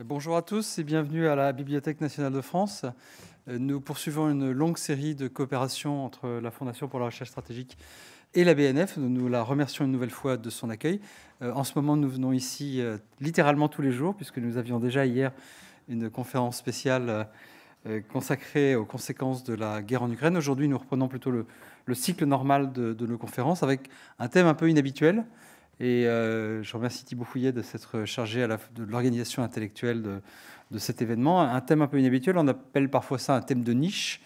Euh, bonjour à tous et bienvenue à la Bibliothèque nationale de France. Euh, nous poursuivons une longue série de coopérations entre la Fondation pour la recherche stratégique et la BNF. Nous la remercions une nouvelle fois de son accueil. Euh, en ce moment, nous venons ici littéralement tous les jours, puisque nous avions déjà hier une conférence spéciale consacrée aux conséquences de la guerre en Ukraine. Aujourd'hui, nous reprenons plutôt le, cycle normal de, nos conférences avec un thème un peu inhabituel. Et euh, je remercie Thibault Fouillet de s'être chargé à de l'organisation intellectuelle de, cet événement. Un thème un peu inhabituel, on appelle parfois ça un thème de niche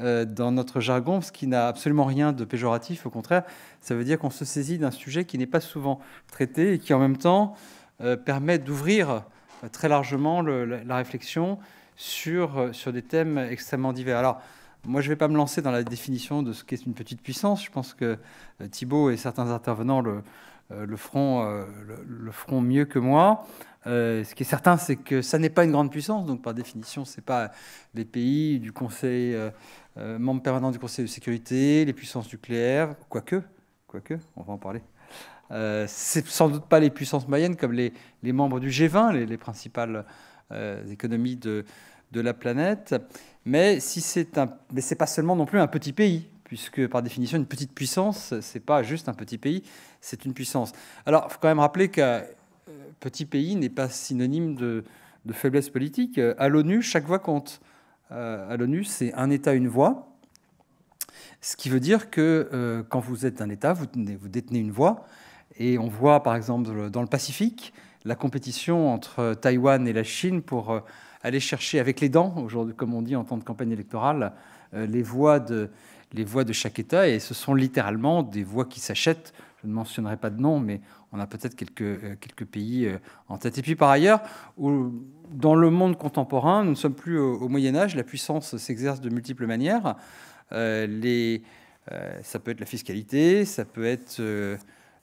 euh, dans notre jargon, ce qui n'a absolument rien de péjoratif. Au contraire, ça veut dire qu'on se saisit d'un sujet qui n'est pas souvent traité et qui en même temps euh, permet d'ouvrir très largement la, réflexion sur, sur des thèmes extrêmement divers. Alors, moi, je ne vais pas me lancer dans la définition de ce qu'est une petite puissance. Je pense que Thibault et certains intervenants le, euh, le front, euh, le, front mieux que moi. Euh, ce qui est certain, c'est que ça n'est pas une grande puissance, donc par définition, ce n'est pas les pays du Conseil, membres permanents du Conseil de sécurité, les puissances nucléaires, quoique, quoique, on va en parler. c'est sans doute pas les puissances moyennes comme les, membres du G20, les, principales économies de, de, la planète, mais si c'est un, mais c'est pas seulement non plus un petit pays puisque par définition, une petite puissance, c'est pas juste un petit pays, c'est une puissance. Alors, il faut quand même rappeler qu'un euh, petit pays n'est pas synonyme de, faiblesse politique. Euh, à l'ONU, chaque voix compte. Euh, à l'ONU, c'est un État, une voix. Ce qui veut dire que quand vous êtes un État, vous, détenez une voix. Et on voit, par exemple, dans le Pacifique, la compétition entre Taïwan et la Chine pour aller chercher avec les dents, aujourd'hui, comme on dit en temps de campagne électorale, les voix de, les voix de chaque État, et ce sont littéralement des voix qui s'achètent. Je ne mentionnerai pas de nom, mais on a peut-être quelques, euh, quelques pays euh, en tête. Et puis par ailleurs, dans le monde contemporain, nous ne sommes plus au, Moyen Âge, la puissance s'exerce de multiples manières. Euh, les, ça peut être la fiscalité, ça peut être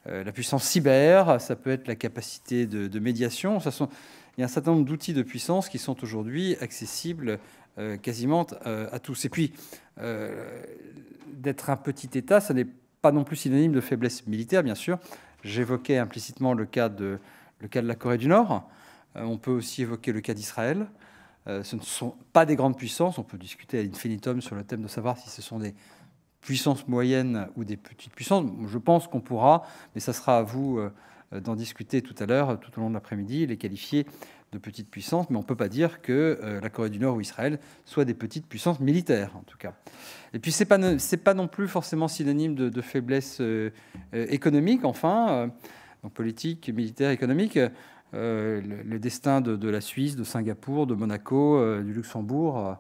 la puissance cyber, ça peut être la capacité de, médiation. il y a un certain nombre d'outils de puissance qui sont aujourd'hui accessibles euh, quasiment euh, à tous. Et puis, euh, d'être un petit État, ça n'est pas non plus synonyme de faiblesse militaire, bien sûr. J'évoquais implicitement le cas, de, le cas de la Corée du Nord. on peut aussi évoquer le cas d'Israël. ce ne sont pas des grandes puissances. On peut discuter à l'infinitum sur le thème de savoir si ce sont des puissances moyennes ou des petites puissances. Je pense qu'on pourra, mais ça sera à vous d'en discuter tout à l'heure, tout au long de l'après-midi, les qualifier de petites puissances, mais on ne peut pas dire que euh, la Corée du Nord ou Israël soient des petites puissances militaires, en tout cas. Et puis, ce n'est pas, non plus forcément synonyme de, faiblesse euh, euh, économique, enfin, donc politique, militaire, économique. Le, le, destin de, la Suisse, de Singapour, de Monaco, du Luxembourg,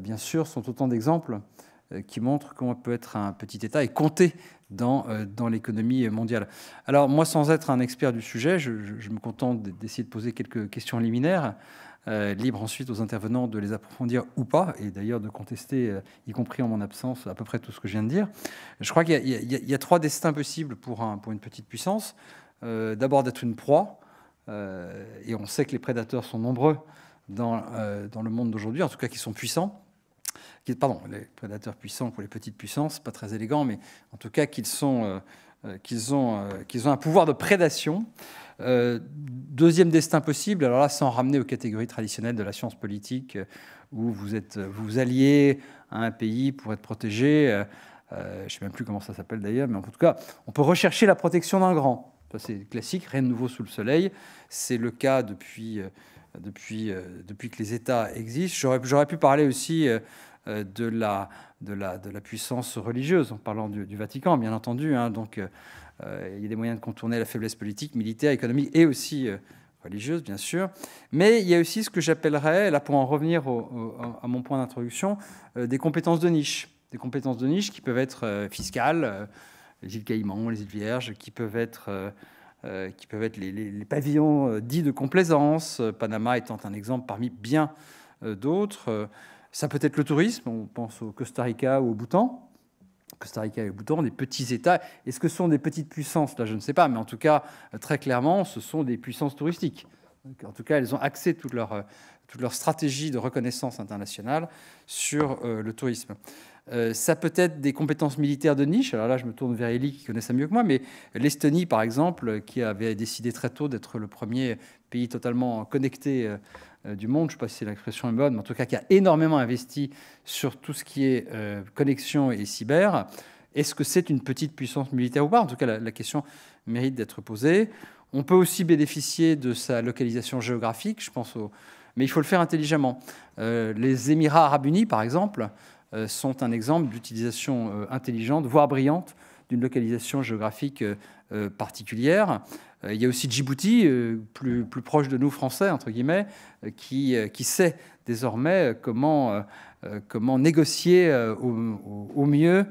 bien sûr, sont autant d'exemples qui montrent qu'on peut être un petit État et compter euh, dans, l'économie mondiale. Alors moi, sans être un expert du sujet, je, me contente d'essayer de poser quelques questions liminaires. Euh, libres libre ensuite aux intervenants de les approfondir ou pas, et d'ailleurs de contester, euh, y compris en mon absence, à peu près tout ce que je viens de dire. Je crois qu'il y, a trois destins possibles pour, pour une petite puissance. D'abord d'être une proie, et on sait que les prédateurs sont nombreux dans, dans le monde d'aujourd'hui, en tout cas qu'ils sont puissants qui, pardon, les prédateurs puissants pour les petites puissances, pas très élégant, mais en tout cas qu'ils euh, euh, qu'ils ont, euh, qu'ils ont un pouvoir de prédation. deuxième destin possible, alors là, sans ramener aux catégories traditionnelles de la science politique, où vous êtes, vous, alliez à un pays pour être protégé. je ne sais même plus comment ça s'appelle d'ailleurs, mais en tout cas, on peut rechercher la protection d'un grand. c'est classique, rien de nouveau sous le soleil. C'est le cas depuis depuis, euh, depuis que les États existent. J'aurais pu parler aussi euh, euh, de la, de la puissance religieuse, en parlant du, Vatican, bien entendu. Hein. donc, il y a des moyens de contourner la faiblesse politique, militaire, économique et aussi religieuse, bien sûr. Mais il y a aussi ce que j'appellerais, là pour en revenir à mon point d'introduction, des compétences de niche. Des compétences de niche qui peuvent être fiscales, les îles Caïmans, les îles Vierges, qui peuvent être euh, qui peuvent être les, pavillons euh, dits de complaisance, Panama étant un exemple parmi bien euh, d'autres. Ça peut être le tourisme, on pense au Costa Rica ou au Bhoutan. Costa Rica et le Bhoutan, des petits États. Est-ce que ce sont des petites puissances Là, je ne sais pas, mais en tout cas, très clairement, ce sont des puissances touristiques. En tout cas, elles ont axé toute leur, toute leur stratégie de reconnaissance internationale sur le tourisme. Euh, ça peut être des compétences militaires de niche. Alors là, je me tourne vers Eli qui connaît ça mieux que moi, mais l'Estonie, par exemple, euh, qui avait décidé très tôt d'être le premier pays totalement connecté euh, du monde, je ne sais pas si l'expression est bonne, mais en tout cas qui a énormément investi sur tout ce qui est connexion et cyber. Est-ce que c'est une petite puissance militaire ou pas En tout cas, la, la question mérite d'être posée. On peut aussi bénéficier de sa localisation géographique, je pense, au... mais il faut le faire intelligemment. les Émirats arabes unis, par exemple, euh, sont un exemple d'utilisation euh, intelligente, voire brillante, d'une localisation géographique euh, particulière. Il y a aussi Djibouti, plus, proche de nous français, entre guillemets, qui, sait désormais comment, négocier au, mieux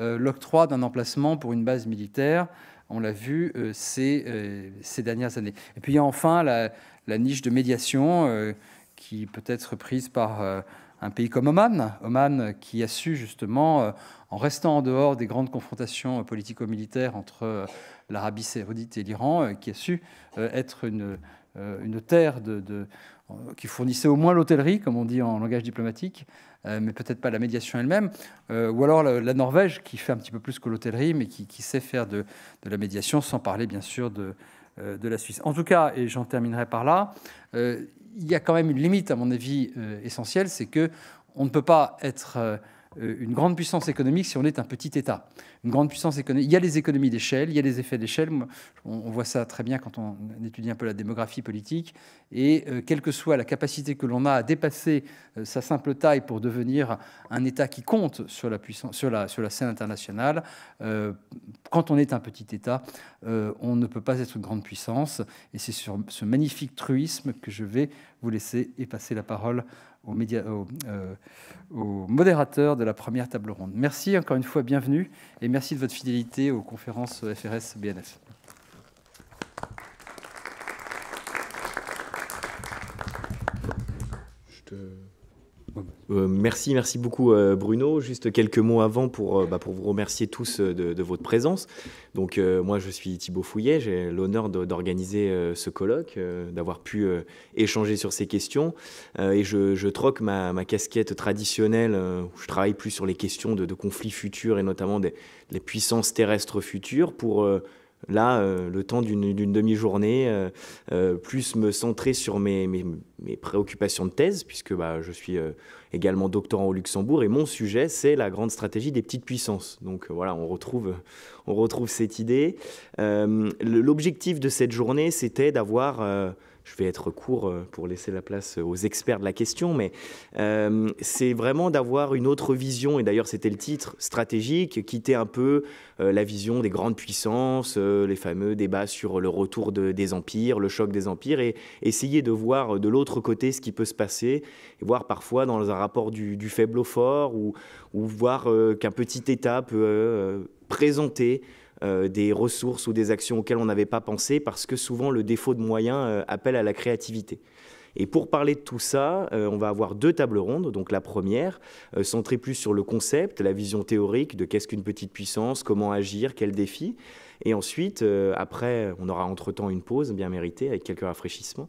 l'octroi d'un emplacement pour une base militaire. On l'a vu ces, dernières années. Et puis il y a enfin la, la niche de médiation qui peut être prise par un pays comme Oman, Oman qui a su justement, euh, en restant en dehors des grandes confrontations politico-militaires entre euh, l'Arabie saoudite et l'Iran, euh, qui a su être une, terre de, qui fournissait au moins l'hôtellerie, comme on dit en langage diplomatique, mais peut-être pas la médiation elle-même, ou alors la, Norvège qui fait un petit peu plus que l'hôtellerie, mais qui, sait faire de, la médiation, sans parler bien sûr de, la Suisse. En tout cas, et j'en terminerai par là, il y a quand même une limite, à mon avis, euh, essentielle, c'est que on ne peut pas être euh, euh, une grande puissance économique si on est un petit État. Une grande puissance économique. Il y a les économies d'échelle, il y a les effets d'échelle. On, voit ça très bien quand on étudie un peu la démographie politique. Et euh, quelle que soit la capacité que l'on a à dépasser euh, sa simple taille pour devenir un État qui compte sur la, puissance, sur la, scène internationale, quand on est un petit État, on ne peut pas être une grande puissance. Et c'est sur ce magnifique truisme que je vais vous laisser et passer la parole au, média, euh, modérateur de la première table ronde. Merci encore une fois, bienvenue, et merci de votre fidélité aux conférences FRS-BNF. Euh, merci, merci beaucoup euh, Bruno. Juste quelques mots avant pour, euh, bah, vous remercier tous de, votre présence. Donc moi je suis Thibaut Fouillet, j'ai l'honneur d'organiser ce colloque, d'avoir pu échanger sur ces questions. et je, troque ma, casquette traditionnelle où je travaille plus sur les questions de, conflits futurs et notamment des puissances terrestres futures pour là, euh, le temps d'une demi-journée, euh, euh, plus me centrer sur mes, préoccupations de thèse, puisque bah, je suis également doctorant au Luxembourg, et mon sujet, c'est la grande stratégie des petites puissances. Donc voilà, on on retrouve cette idée. L'objectif de cette journée, c'était d'avoir je vais être court euh, pour laisser la place aux experts de la question, mais euh, c'est vraiment d'avoir une autre vision, et d'ailleurs c'était le titre, stratégique, quitter un peu euh, la vision des grandes puissances, les fameux débats sur le retour des empires, le choc des empires, et essayer de voir de l'autre côté ce qui peut se passer, et voir parfois dans un rapport du, faible au fort, ou voir qu'un petit État peut présenter euh, des ressources ou des actions auxquelles on n'avait pas pensé, parce que souvent le défaut de moyens euh, appelle à la créativité. Et pour parler de tout ça, euh, on va avoir deux tables rondes. Donc la première, centrée plus sur le concept, la vision théorique de qu'est-ce qu'une petite puissance, comment agir, quels défis. Et ensuite, après, on aura entre-temps une pause bien méritée avec quelques rafraîchissements.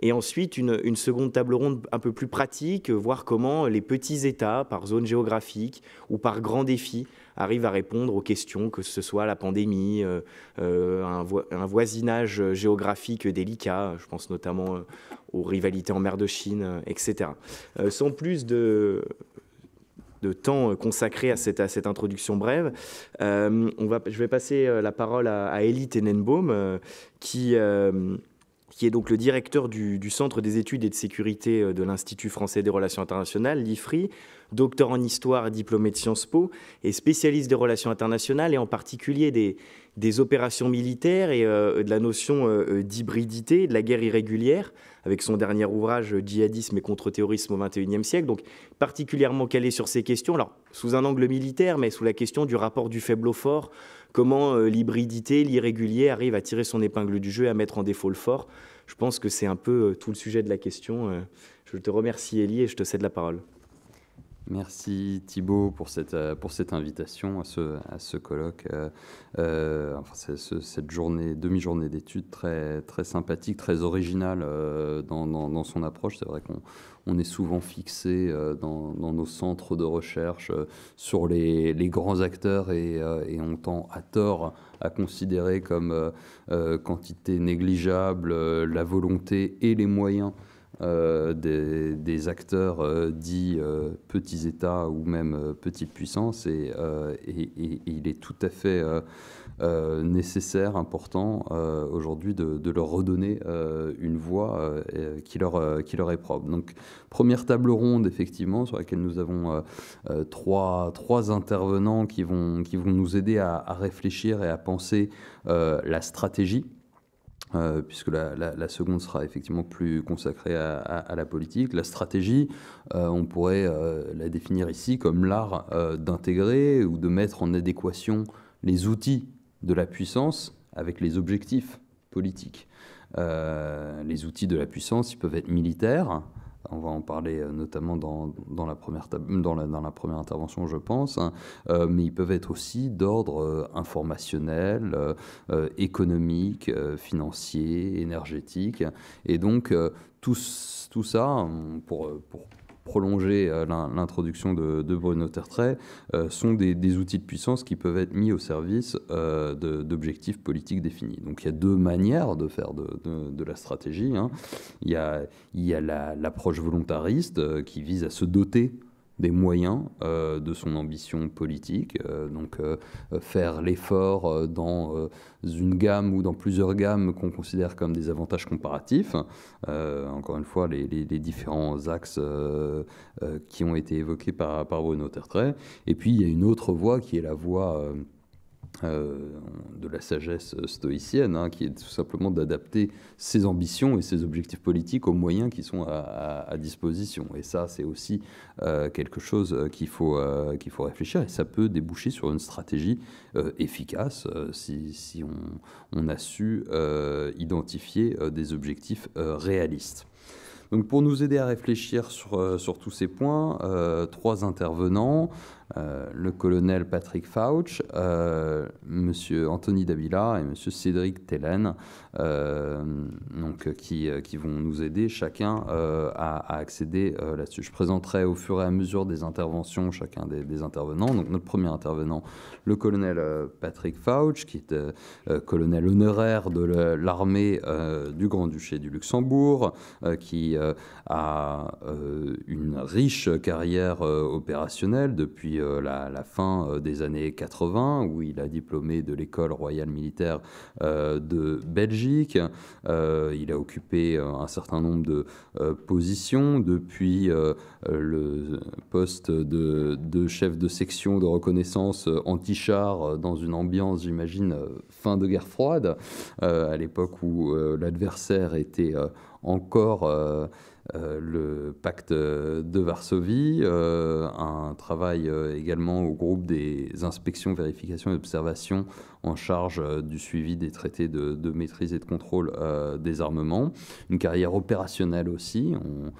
Et ensuite, une, une, seconde table ronde un peu plus pratique, voir comment les petits États, par zone géographique ou par grand défi, arrive à répondre aux questions, que ce soit la pandémie, euh, euh, un, voisinage euh, géographique délicat, je pense notamment aux rivalités en mer de Chine, etc. sans plus de de temps consacré à cette, introduction brève. on va, je vais passer la parole à, Elie Tenenbaum, qui, qui est donc le directeur du, Centre des études et de sécurité de l'Institut français des relations internationales, l'IFRI, docteur en histoire diplômé de Sciences Po, et spécialiste des relations internationales et en particulier des, opérations militaires et euh, de la notion euh, euh, d'hybridité, de la guerre irrégulière, avec son dernier ouvrage Djihadisme et contre-terrorisme au XXIe siècle, donc particulièrement calé sur ces questions, alors sous un angle militaire, mais sous la question du rapport du faible au fort, comment l'hybridité, l'irrégulier arrive à tirer son épingle du jeu et à mettre en défaut le fort. Je pense que c'est un peu tout le sujet de la question. Je te remercie Elie et je te cède la parole. Merci Thibault pour cette, euh, pour cette invitation à ce, colloque, euh, euh, cette journée, demi-journée d'études très, très sympathique, très originale dans, son approche. C'est vrai qu'on est souvent fixé dans, nos centres de recherche sur les, grands acteurs et, et on tend à tort à considérer comme quantité négligeable la volonté et les moyens euh, des, acteurs euh, dits euh, petits États ou même petites puissances et, il est tout à fait nécessaire, important aujourd'hui de, leur redonner une voix qui, leur, qui leur est propre. Donc première table ronde effectivement sur laquelle nous avons trois, intervenants qui vont, qui vont nous aider à réfléchir et à penser la stratégie euh, puisque la, seconde sera effectivement plus consacrée à, la politique. La stratégie, euh, on pourrait euh, la définir ici comme l'art d'intégrer ou de mettre en adéquation les outils de la puissance avec les objectifs politiques. les outils de la puissance, ils peuvent être militaires, on va en parler euh, notamment dans, la, première dans première intervention, je pense, hein. euh, mais ils peuvent être aussi d'ordre euh, informationnel, économique, financier, énergétique. Et donc, tout, tout ça, pour, pour prolonger euh, l'introduction de, Bruno Tertrais, euh, sont des, outils de puissance qui peuvent être mis au service euh, d'objectifs politiques définis. Donc il y a deux manières de faire de, la stratégie. Hein. Il y a, l'approche volontariste qui vise à se doter des moyens euh, de son ambition politique, euh, donc euh, faire l'effort dans une gamme ou dans plusieurs gammes qu'on considère comme des avantages comparatifs. encore une fois, les, différents axes qui ont été évoqués par, par Bruno Tertrais. Et puis il y a une autre voie qui est la voie euh, de la sagesse euh, stoïcienne, hein, qui est tout simplement d'adapter ses ambitions et ses objectifs politiques aux moyens qui sont à, disposition. Et ça, c'est aussi euh, quelque chose qu'il faut, qu'il faut réfléchir, et ça peut déboucher sur une stratégie efficace si, on, a su identifier des objectifs réalistes. Donc pour nous aider à réfléchir sur, sur tous ces points, trois intervenants. Euh, le colonel Patrick Fauch, euh, Monsieur Anthony Davila et Monsieur Cédric Tellen, euh, donc, qui, vont nous aider chacun à, accéder là-dessus. Je présenterai au fur et à mesure des interventions chacun des, intervenants. Donc notre premier intervenant, le colonel Patrick Fauch, qui est colonel honoraire de l'armée du Grand-Duché du Luxembourg, qui a une riche carrière opérationnelle depuis euh, la, fin euh, des années 80, où il a diplômé de l'école royale militaire euh, de Belgique. il a occupé un certain nombre de positions depuis le poste de, de, chef de section de reconnaissance anti-char dans une ambiance, j'imagine, fin de guerre froide, à l'époque où l'adversaire était encore euh, le pacte euh, de Varsovie, euh, un travail également au groupe des inspections, vérifications et observations en charge du suivi des traités de, maîtrise et de contrôle des armements, une carrière opérationnelle aussi. On,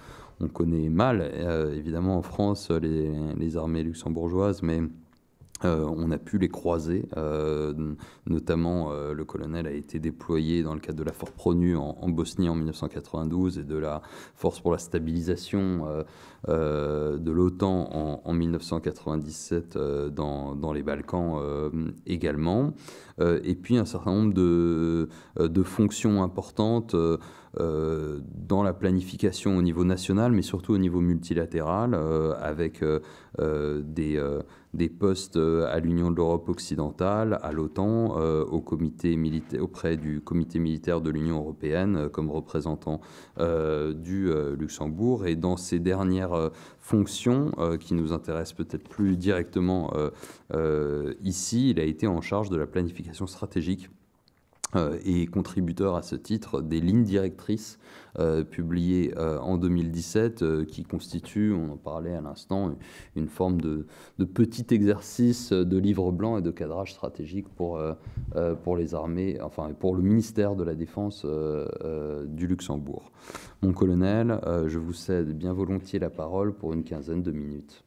connaît mal, évidemment, en France, les, les armées luxembourgeoises, mais euh, on a pu les croiser, euh, notamment euh, le colonel a été déployé dans le cadre de la Force Pronu en, Bosnie en 1992 et de la Force pour la stabilisation de l'OTAN en, 1997 dans, les Balkans également. et puis un certain nombre de fonctions importantes dans la planification au niveau national, mais surtout au niveau multilatéral, avec des des postes euh, à l'Union de l'Europe occidentale, à l'OTAN, euh, au comité militaire, auprès du comité militaire de l'Union européenne euh, comme représentant du Luxembourg. Et dans ses dernières fonctions, qui nous intéressent peut-être plus directement ici, il a été en charge de la planification stratégique euh, et contributeur à ce titre des lignes directrices euh, publiées euh, en 2017 qui constituent, on en parlait à l'instant, une, forme de, de, petit exercice de livre blanc et de cadrage stratégique pour, pour les armées, enfin pour le ministère de la Défense du Luxembourg. Mon colonel, je vous cède bien volontiers la parole pour une quinzaine de minutes.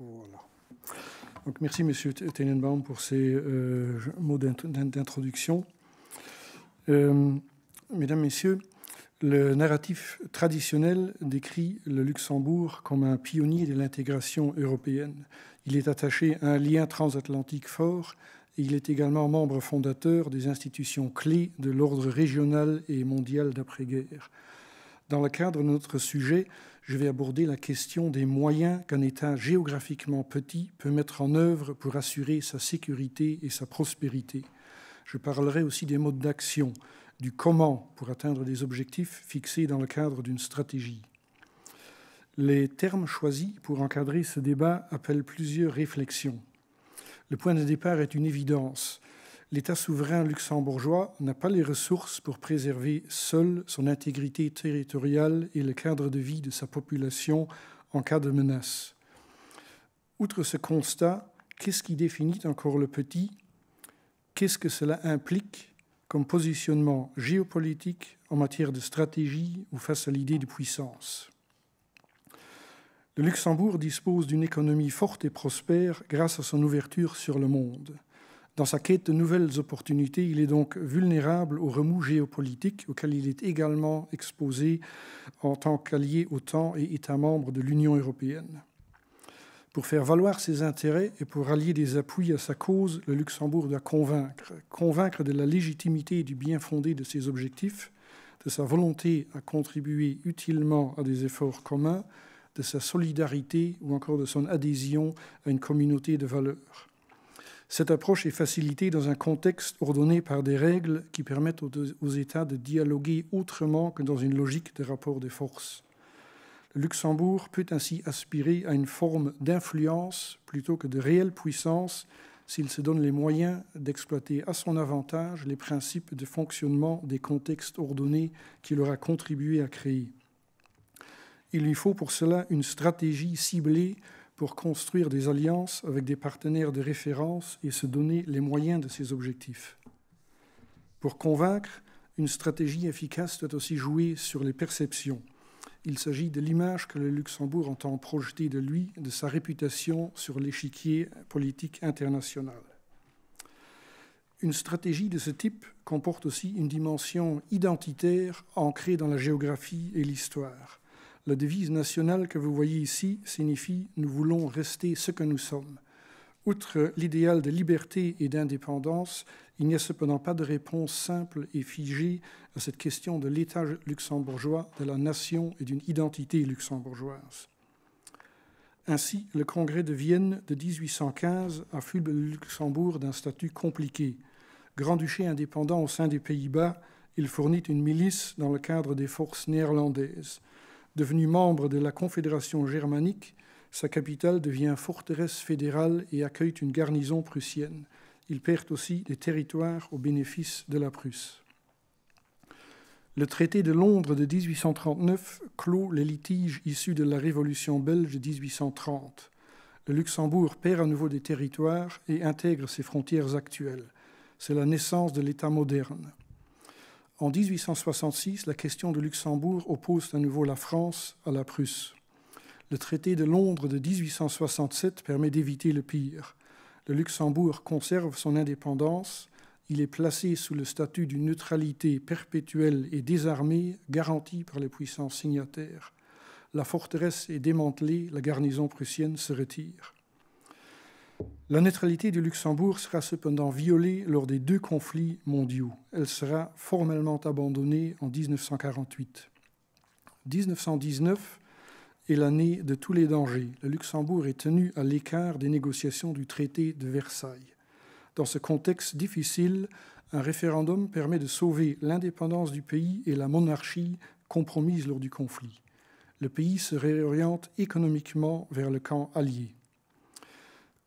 Donc, merci, M. Tenenbaum, pour ces euh, mots d'introduction. Euh, mesdames, Messieurs, le narratif traditionnel décrit le Luxembourg comme un pionnier de l'intégration européenne. Il est attaché à un lien transatlantique fort et il est également membre fondateur des institutions clés de l'ordre régional et mondial d'après-guerre. Dans le cadre de notre sujet, je vais aborder la question des moyens qu'un État géographiquement petit peut mettre en œuvre pour assurer sa sécurité et sa prospérité. Je parlerai aussi des modes d'action, du comment pour atteindre des objectifs fixés dans le cadre d'une stratégie. Les termes choisis pour encadrer ce débat appellent plusieurs réflexions. Le point de départ est une évidence l'État souverain luxembourgeois n'a pas les ressources pour préserver seul son intégrité territoriale et le cadre de vie de sa population en cas de menace. Outre ce constat, qu'est-ce qui définit encore le petit Qu'est-ce que cela implique comme positionnement géopolitique en matière de stratégie ou face à l'idée de puissance Le Luxembourg dispose d'une économie forte et prospère grâce à son ouverture sur le monde. Dans sa quête de nouvelles opportunités, il est donc vulnérable aux remous géopolitiques auxquels il est également exposé en tant qu'allié temps et État membre de l'Union européenne. Pour faire valoir ses intérêts et pour rallier des appuis à sa cause, le Luxembourg doit convaincre, convaincre de la légitimité et du bien fondé de ses objectifs, de sa volonté à contribuer utilement à des efforts communs, de sa solidarité ou encore de son adhésion à une communauté de valeurs. Cette approche est facilitée dans un contexte ordonné par des règles qui permettent aux, États de dialoguer autrement que dans une logique de rapport de force. Le Luxembourg peut ainsi aspirer à une forme d'influence plutôt que de réelle puissance s'il se donne les moyens d'exploiter à son avantage les principes de fonctionnement des contextes ordonnés qu'il aura contribué à créer. Il lui faut pour cela une stratégie ciblée pour construire des alliances avec des partenaires de référence et se donner les moyens de ces objectifs. Pour convaincre, une stratégie efficace doit aussi jouer sur les perceptions. Il s'agit de l'image que le Luxembourg entend projeter de lui, de sa réputation sur l'échiquier politique international. Une stratégie de ce type comporte aussi une dimension identitaire ancrée dans la géographie et l'histoire. La devise nationale que vous voyez ici signifie Nous voulons rester ce que nous sommes. Outre l'idéal de liberté et d'indépendance, il n'y a cependant pas de réponse simple et figée à cette question de l'étage luxembourgeois, de la nation et d'une identité luxembourgeoise. Ainsi, le Congrès de Vienne de 1815 affuble le Luxembourg d'un statut compliqué. Grand-duché indépendant au sein des Pays-Bas, il fournit une milice dans le cadre des forces néerlandaises. Devenu membre de la Confédération germanique, sa capitale devient forteresse fédérale et accueille une garnison prussienne. Il perd aussi des territoires au bénéfice de la Prusse. Le traité de Londres de 1839 clôt les litiges issus de la Révolution belge de 1830. Le Luxembourg perd à nouveau des territoires et intègre ses frontières actuelles. C'est la naissance de l'État moderne. En 1866, la question de Luxembourg oppose à nouveau la France à la Prusse. Le traité de Londres de 1867 permet d'éviter le pire. Le Luxembourg conserve son indépendance. Il est placé sous le statut d'une neutralité perpétuelle et désarmée garantie par les puissances signataires. La forteresse est démantelée, la garnison prussienne se retire. La neutralité du Luxembourg sera cependant violée lors des deux conflits mondiaux. Elle sera formellement abandonnée en 1948. 1919 est l'année de tous les dangers. Le Luxembourg est tenu à l'écart des négociations du traité de Versailles. Dans ce contexte difficile, un référendum permet de sauver l'indépendance du pays et la monarchie compromise lors du conflit. Le pays se réoriente économiquement vers le camp allié.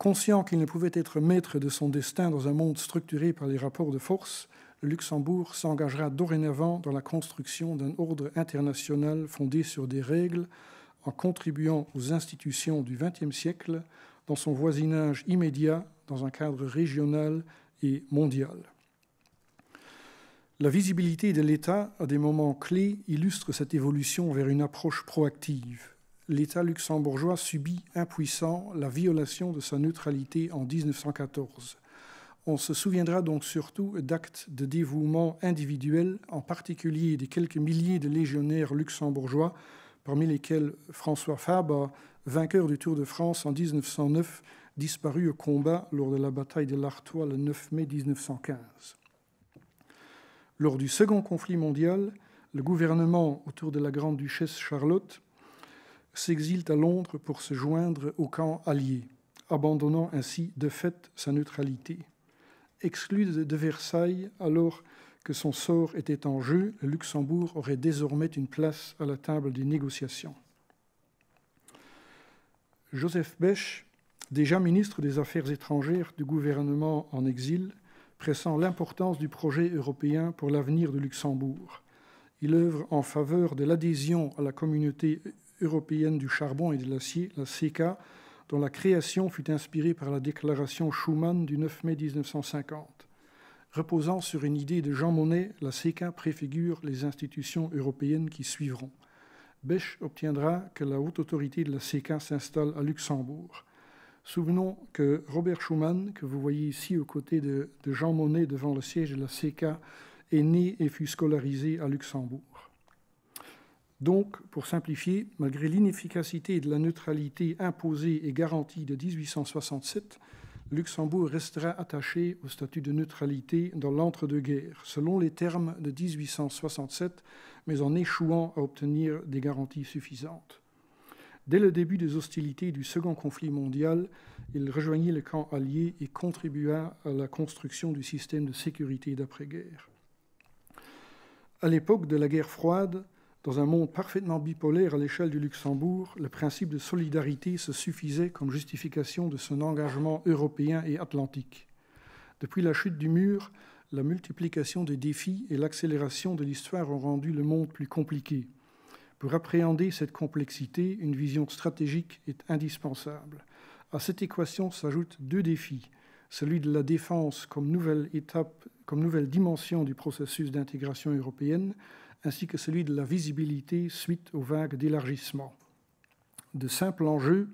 Conscient qu'il ne pouvait être maître de son destin dans un monde structuré par les rapports de force, le Luxembourg s'engagera dorénavant dans la construction d'un ordre international fondé sur des règles en contribuant aux institutions du XXe siècle dans son voisinage immédiat, dans un cadre régional et mondial. La visibilité de l'État à des moments clés illustre cette évolution vers une approche proactive l'État luxembourgeois subit impuissant la violation de sa neutralité en 1914. On se souviendra donc surtout d'actes de dévouement individuel, en particulier des quelques milliers de légionnaires luxembourgeois, parmi lesquels François Fabre, vainqueur du Tour de France en 1909, disparu au combat lors de la bataille de l'Artois le 9 mai 1915. Lors du Second Conflit mondial, le gouvernement autour de la Grande-Duchesse Charlotte s'exilent à Londres pour se joindre au camp allié, abandonnant ainsi de fait sa neutralité. Exclu de Versailles alors que son sort était en jeu, le Luxembourg aurait désormais une place à la table des négociations. Joseph Bech, déjà ministre des Affaires étrangères du gouvernement en exil, pressant l'importance du projet européen pour l'avenir de Luxembourg. Il œuvre en faveur de l'adhésion à la communauté européenne du charbon et de l'acier, la CECA, dont la création fut inspirée par la déclaration Schuman du 9 mai 1950. Reposant sur une idée de Jean Monnet, la CECA préfigure les institutions européennes qui suivront. Bech obtiendra que la haute autorité de la CECA s'installe à Luxembourg. Souvenons que Robert Schuman, que vous voyez ici aux côtés de, de Jean Monnet devant le siège de la CECA, est né et fut scolarisé à Luxembourg. Donc, pour simplifier, malgré l'inefficacité de la neutralité imposée et garantie de 1867, Luxembourg restera attaché au statut de neutralité dans l'entre-deux-guerres, selon les termes de 1867, mais en échouant à obtenir des garanties suffisantes. Dès le début des hostilités du Second Conflit mondial, il rejoignit le camp allié et contribua à la construction du système de sécurité d'après-guerre. À l'époque de la guerre froide, dans un monde parfaitement bipolaire à l'échelle du Luxembourg, le principe de solidarité se suffisait comme justification de son engagement européen et atlantique. Depuis la chute du mur, la multiplication des défis et l'accélération de l'histoire ont rendu le monde plus compliqué. Pour appréhender cette complexité, une vision stratégique est indispensable. À cette équation s'ajoutent deux défis, celui de la défense comme nouvelle étape comme nouvelle dimension du processus d'intégration européenne, ainsi que celui de la visibilité suite aux vagues d'élargissement. De simples enjeux,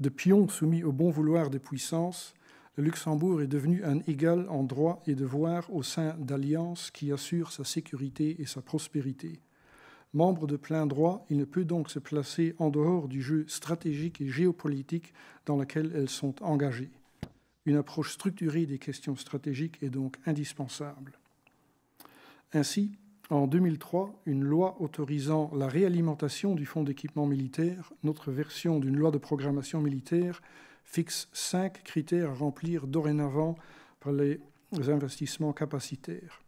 de pions soumis au bon vouloir des puissances, le Luxembourg est devenu un égal en droit et devoir au sein d'alliances qui assurent sa sécurité et sa prospérité. Membre de plein droit, il ne peut donc se placer en dehors du jeu stratégique et géopolitique dans lequel elles sont engagées. Une approche structurée des questions stratégiques est donc indispensable. Ainsi, en 2003, une loi autorisant la réalimentation du fonds d'équipement militaire, notre version d'une loi de programmation militaire, fixe cinq critères à remplir dorénavant par les investissements capacitaires.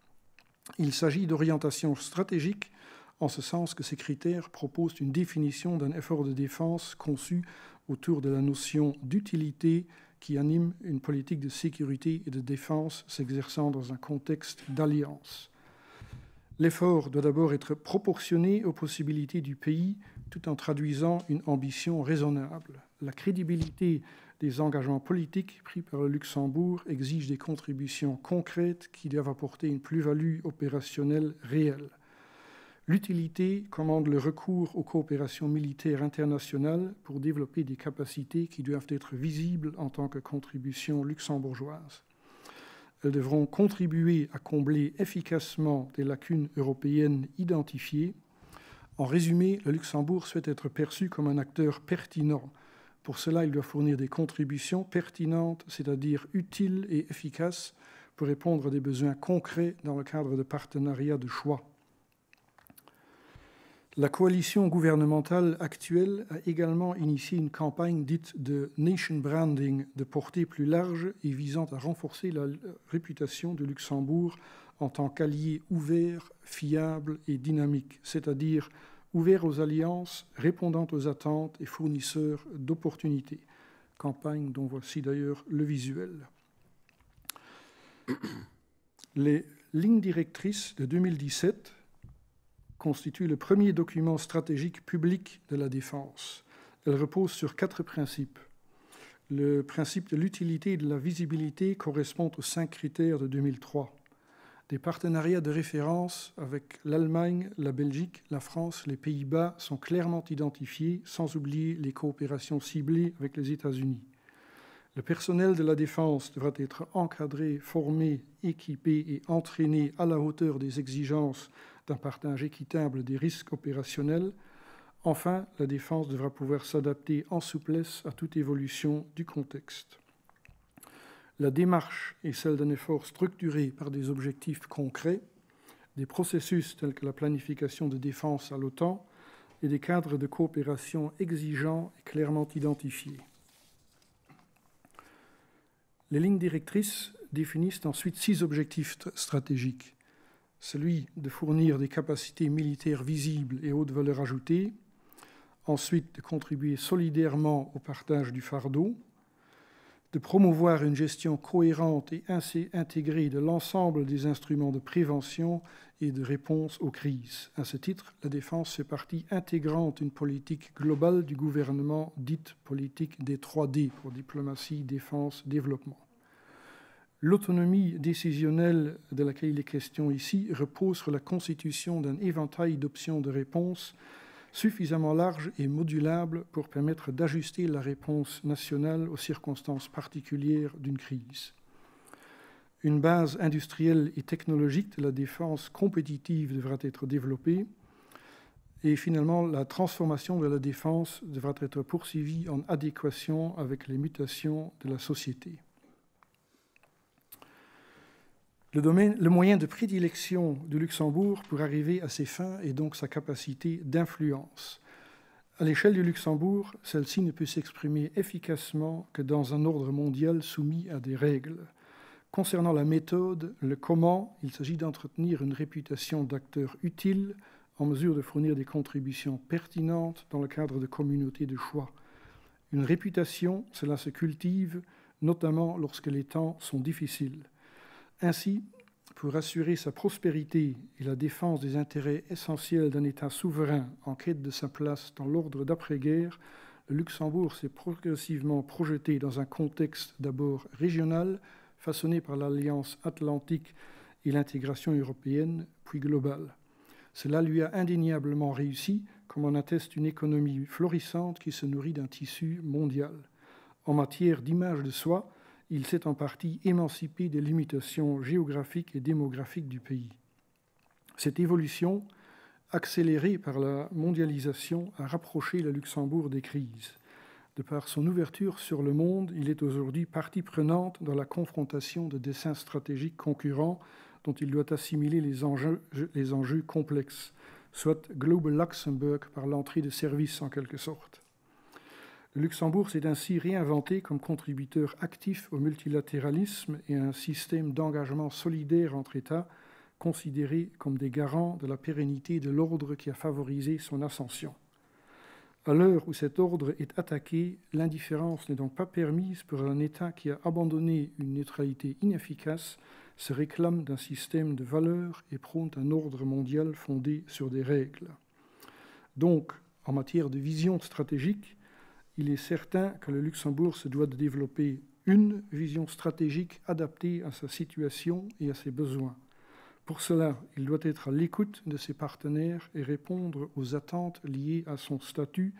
Il s'agit d'orientation stratégique, en ce sens que ces critères proposent une définition d'un effort de défense conçu autour de la notion d'utilité, qui anime une politique de sécurité et de défense s'exerçant dans un contexte d'alliance. L'effort doit d'abord être proportionné aux possibilités du pays tout en traduisant une ambition raisonnable. La crédibilité des engagements politiques pris par le Luxembourg exige des contributions concrètes qui doivent apporter une plus-value opérationnelle réelle. L'utilité commande le recours aux coopérations militaires internationales pour développer des capacités qui doivent être visibles en tant que contribution luxembourgeoise. Elles devront contribuer à combler efficacement des lacunes européennes identifiées. En résumé, le Luxembourg souhaite être perçu comme un acteur pertinent. Pour cela, il doit fournir des contributions pertinentes, c'est-à-dire utiles et efficaces, pour répondre à des besoins concrets dans le cadre de partenariats de choix. La coalition gouvernementale actuelle a également initié une campagne dite de nation branding de portée plus large et visant à renforcer la réputation de Luxembourg en tant qu'allié ouvert, fiable et dynamique, c'est-à-dire ouvert aux alliances, répondant aux attentes et fournisseur d'opportunités. Campagne dont voici d'ailleurs le visuel. Les lignes directrices de 2017 constitue le premier document stratégique public de la défense. Elle repose sur quatre principes. Le principe de l'utilité et de la visibilité correspond aux cinq critères de 2003. Des partenariats de référence avec l'Allemagne, la Belgique, la France, les Pays-Bas sont clairement identifiés, sans oublier les coopérations ciblées avec les États-Unis. Le personnel de la défense devra être encadré, formé, équipé et entraîné à la hauteur des exigences d'un partage équitable des risques opérationnels. Enfin, la défense devra pouvoir s'adapter en souplesse à toute évolution du contexte. La démarche est celle d'un effort structuré par des objectifs concrets, des processus tels que la planification de défense à l'OTAN et des cadres de coopération exigeants et clairement identifiés. Les lignes directrices définissent ensuite six objectifs stratégiques celui de fournir des capacités militaires visibles et haute valeur ajoutée, ensuite de contribuer solidairement au partage du fardeau, de promouvoir une gestion cohérente et ainsi intégrée de l'ensemble des instruments de prévention et de réponse aux crises. À ce titre, la défense fait partie intégrante d'une politique globale du gouvernement dite politique des 3D pour diplomatie, défense, développement. L'autonomie décisionnelle de laquelle il est question ici repose sur la constitution d'un éventail d'options de réponse suffisamment large et modulable pour permettre d'ajuster la réponse nationale aux circonstances particulières d'une crise. Une base industrielle et technologique de la défense compétitive devra être développée et finalement la transformation de la défense devra être poursuivie en adéquation avec les mutations de la société. Le, moyen de prédilection du Luxembourg pour arriver à ses fins est donc sa capacité d'influence. À l'échelle du Luxembourg, celle-ci ne peut s'exprimer efficacement que dans un ordre mondial soumis à des règles. Concernant la méthode, le comment, il s'agit d'entretenir une réputation d'acteur utile, en mesure de fournir des contributions pertinentes dans le cadre de communautés de choix. Une réputation, cela se cultive, notamment lorsque les temps sont difficiles. Ainsi, pour assurer sa prospérité et la défense des intérêts essentiels d'un État souverain en quête de sa place dans l'ordre d'après-guerre, le Luxembourg s'est progressivement projeté dans un contexte d'abord régional, façonné par l'Alliance atlantique et l'intégration européenne, puis globale. Cela lui a indéniablement réussi, comme en atteste une économie florissante qui se nourrit d'un tissu mondial. En matière d'image de soi, il s'est en partie émancipé des limitations géographiques et démographiques du pays. Cette évolution, accélérée par la mondialisation, a rapproché le Luxembourg des crises. De par son ouverture sur le monde, il est aujourd'hui partie prenante dans la confrontation de dessins stratégiques concurrents dont il doit assimiler les enjeux, complexes, soit Global Luxembourg par l'entrée de services en quelque sorte. Le Luxembourg s'est ainsi réinventé comme contributeur actif au multilatéralisme et à un système d'engagement solidaire entre États considérés comme des garants de la pérennité de l'ordre qui a favorisé son ascension. À l'heure où cet ordre est attaqué, l'indifférence n'est donc pas permise pour un État qui a abandonné une neutralité inefficace, se réclame d'un système de valeurs et prône un ordre mondial fondé sur des règles. Donc, en matière de vision stratégique, il est certain que le Luxembourg se doit de développer une vision stratégique adaptée à sa situation et à ses besoins. Pour cela, il doit être à l'écoute de ses partenaires et répondre aux attentes liées à son statut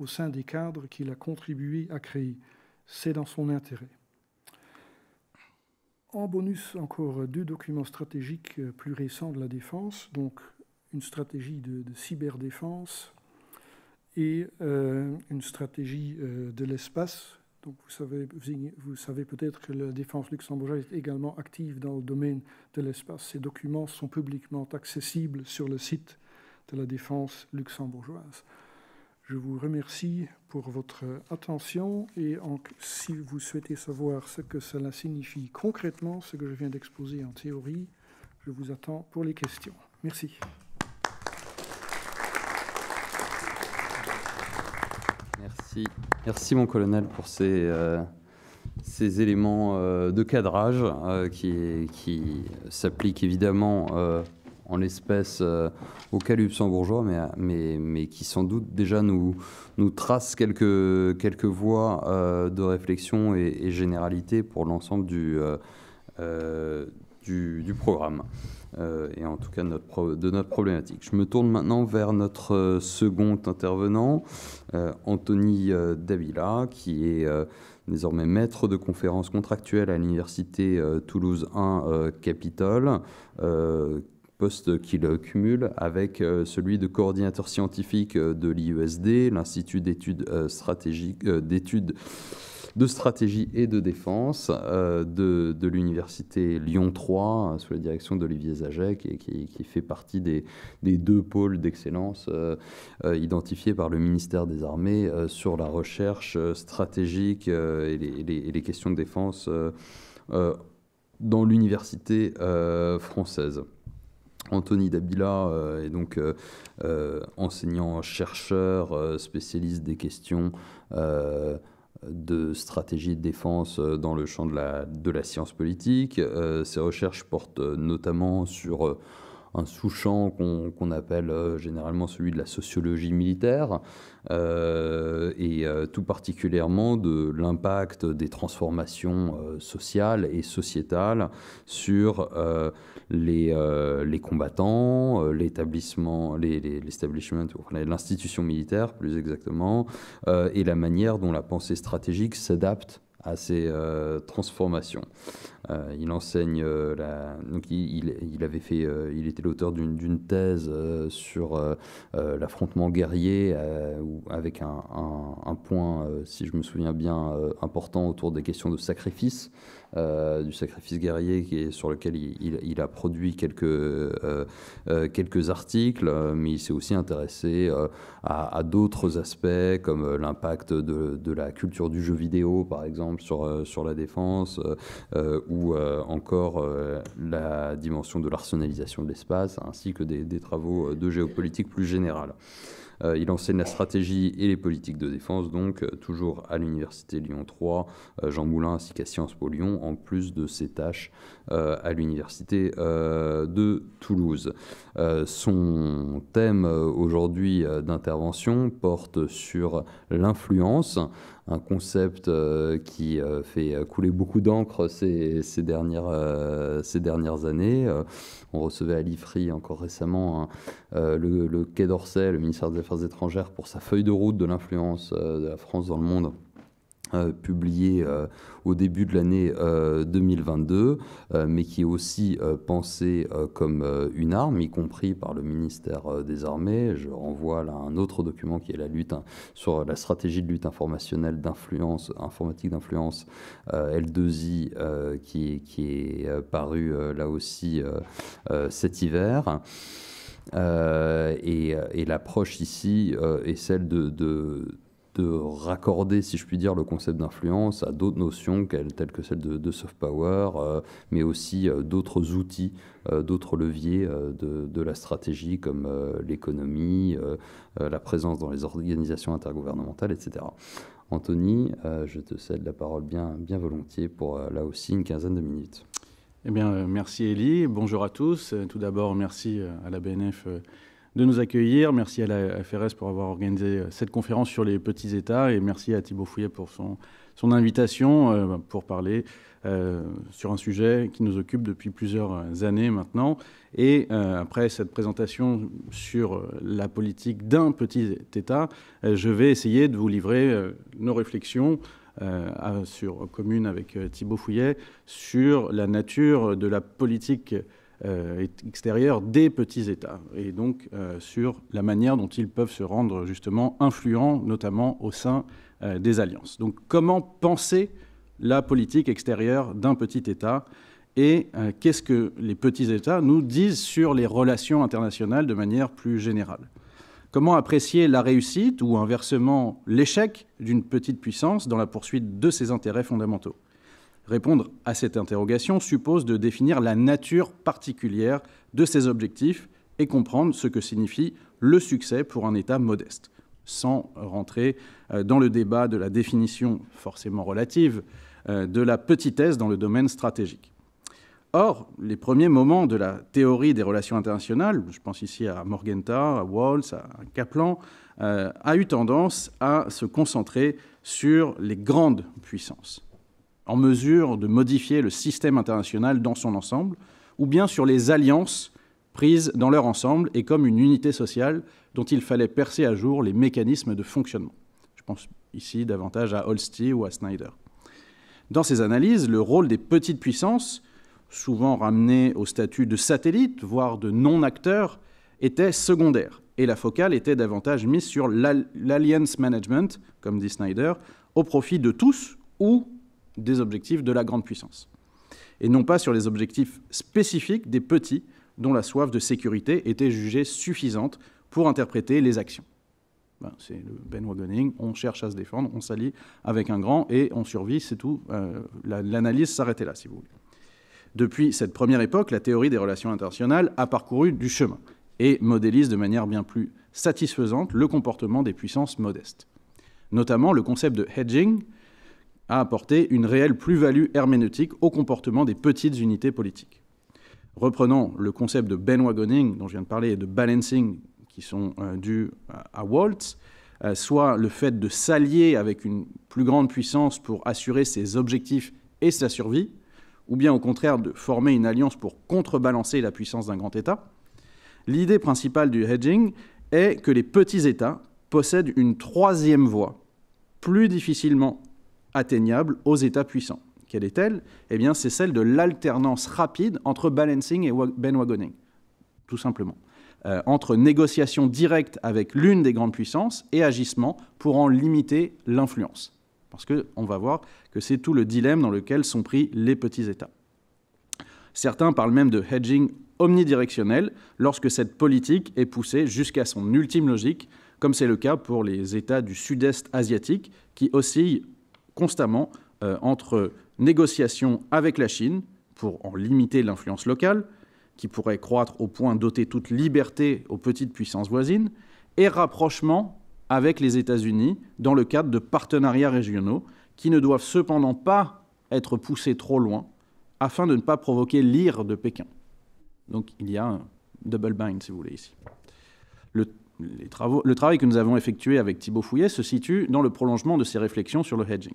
au sein des cadres qu'il a contribué à créer. C'est dans son intérêt. En bonus, encore deux documents stratégiques plus récents de la défense, donc une stratégie de, de cyberdéfense et euh, une stratégie euh, de l'espace. Donc vous savez, vous savez peut-être que la défense luxembourgeoise est également active dans le domaine de l'espace. Ces documents sont publiquement accessibles sur le site de la défense luxembourgeoise. Je vous remercie pour votre attention et en, si vous souhaitez savoir ce que cela signifie concrètement, ce que je viens d'exposer en théorie, je vous attends pour les questions. Merci. Merci. mon colonel, pour ces, euh, éléments euh, de cadrage euh, qui, qui s'appliquent évidemment en l'espèce au cas luxembourgeois, mais, mais, qui sans doute déjà nous, nous trace quelques, quelques voies de réflexion et, généralité pour l'ensemble du du, programme euh, et en tout cas de notre, problématique. Je me tourne maintenant vers notre euh, second intervenant, euh, Anthony Davila, qui est désormais maître de conférences contractuelles à l'université Toulouse 1 Capitole poste qu'il cumule avec celui de coordinateur scientifique de l'IUSD, e l'Institut d'études stratégiques d'études de stratégie et de défense euh, de, l'université Lyon 3 euh, sous la direction d'Olivier Zagèque et qui, fait partie des, deux pôles d'excellence euh, identifiés par le ministère des Armées sur la recherche stratégique et les, questions de défense dans l'université française. Anthony Dabila est donc enseignant-chercheur, spécialiste des questions de stratégie de défense euh, dans le champ de la, science politique. Euh, ces recherches portent euh, notamment sur un sous-champ qu'on appelle généralement celui de la sociologie militaire, euh, et euh, tout particulièrement de l'impact des transformations euh, sociales et sociétales sur les, les, combattants, l'établissement, l'institution militaire plus exactement, et la manière dont la pensée stratégique s'adapte à ces euh, transformations. Euh, il enseigne euh, Donc, il, il, avait fait, il était l'auteur d'une thèse sur l'affrontement guerrier avec un, un, un point, si je me souviens bien, important autour des questions de sacrifice. Euh, du sacrifice guerrier sur lequel il, a produit quelques, euh, euh, articles, mais il s'est aussi intéressé à, d'autres aspects comme l'impact de, la culture du jeu vidéo, par exemple, sur, la défense, ou encore la dimension de l'arsenalisation de l'espace, ainsi que des, travaux de géopolitique plus générale. Euh, il enseigne la stratégie et les politiques de défense, donc euh, toujours à l'Université Lyon 3, euh, Jean Moulin ainsi qu'à Sciences Po Lyon, en plus de ses tâches à l'Université de Toulouse. son thème aujourd'hui d'intervention porte sur l'influence un concept euh, qui euh, fait couler beaucoup d'encre ces, euh, dernières, années. on recevait à l'IFRI encore récemment le, le, Quai d'Orsay, le ministère des Affaires étrangères, pour sa feuille de route de l'influence de la France dans le monde euh, publié euh, au début de l'année 2022, euh, mais qui est aussi pensé comme une arme, y compris par le ministère des Armées. Je renvoie là un autre document qui est la lutte sur la stratégie de lutte informationnelle d'influence, informatique d'influence L2I, qui, est paru là aussi cet hiver. et, l'approche ici est celle de de raccorder, si je puis dire, le concept d'influence à d'autres notions telles que celle de, soft power, euh, mais aussi euh, d'autres outils, euh, d'autres leviers de, la stratégie comme l'économie, la présence dans les organisations intergouvernementales, etc. Anthony, je te cède la parole bien, bien volontiers pour là aussi une quinzaine de minutes. Eh bien, merci Elie. Bonjour à tous. Tout d'abord, merci à la BNF de nous accueillir. Merci à la FRS pour avoir organisé euh, cette conférence sur les petits États et merci à Thibault Fouillet pour son, son invitation euh, pour parler euh, sur un sujet qui nous occupe depuis plusieurs années maintenant. Et après cette présentation sur la politique d'un petit État, je vais essayer de vous livrer nos réflexions. sur commune avec Thibault Fouillet sur la nature de la politique euh, extérieures des petits États, et donc euh, sur la manière dont ils peuvent se rendre justement influents, notamment au sein euh, des alliances. Donc comment penser la politique extérieure d'un petit État et qu'est-ce que les petits États nous disent sur les relations internationales de manière plus générale. Comment apprécier la réussite ou inversement l'échec d'une petite puissance dans la poursuite de ses intérêts fondamentaux Répondre à cette interrogation suppose de définir la nature particulière de ces objectifs et comprendre ce que signifie le succès pour un État modeste. Sans rentrer euh, dans le débat de la définition forcément relative euh, de la petitesse dans le domaine stratégique. Or, les premiers moments de la théorie des relations internationales, je pense ici à Morgenthau, à Walls, à Kaplan, euh, a eu tendance à se concentrer sur les grandes puissances en mesure de modifier le système international dans son ensemble, ou bien sur les alliances prises dans leur ensemble et comme une unité sociale dont il fallait percer à jour les mécanismes de fonctionnement. Je pense ici davantage à Holsti ou à Snyder. Dans ces analyses, le rôle des petites puissances, souvent ramenées au statut de satellite, voire de non acteur, était secondaire, et la focale était davantage mise sur l'alliance management, comme dit Snyder, au profit de tous ou des objectifs de la grande puissance, et non pas sur les objectifs spécifiques des petits dont la soif de sécurité était jugée suffisante pour interpréter les actions. Ben, c'est le Ben Wagoning, on cherche à se défendre, on s'allie avec un grand et on survit, c'est tout. Euh, l'analyse s'arrêtait là, si vous voulez. Depuis cette première époque, la théorie des relations internationales a parcouru du chemin et modélise de manière bien plus satisfaisante le comportement des puissances modestes. Notamment le concept de hedging, à apporter une réelle plus-value herméneutique au comportement des petites unités politiques. Reprenant le concept de bandwagoning dont je viens de parler et de balancing qui sont euh, dus à, Waltz, euh, soit le fait de s'allier avec une plus grande puissance pour assurer ses objectifs et sa survie, ou bien au contraire de former une alliance pour contrebalancer la puissance d'un grand État, l'idée principale du hedging est que les petits États possèdent une troisième voie, plus difficilement atteignable aux États puissants. Quelle est-elle Eh bien, c'est celle de l'alternance rapide entre balancing et bandwagoning, tout simplement. Euh, entre négociation directe avec l'une des grandes puissances et agissement pour en limiter l'influence. Parce qu'on va voir que c'est tout le dilemme dans lequel sont pris les petits États. Certains parlent même de hedging omnidirectionnel lorsque cette politique est poussée jusqu'à son ultime logique, comme c'est le cas pour les États du sud-est asiatique qui oscillent constamment euh, entre négociations avec la Chine pour en limiter l'influence locale, qui pourrait croître au point d'ôter toute liberté aux petites puissances voisines, et rapprochement avec les États-Unis dans le cadre de partenariats régionaux qui ne doivent cependant pas être poussés trop loin afin de ne pas provoquer l'ire de Pékin. Donc il y a un double bind, si vous voulez, ici. Le le travail que nous avons effectué avec Thibault Fouillet se situe dans le prolongement de ses réflexions sur le hedging.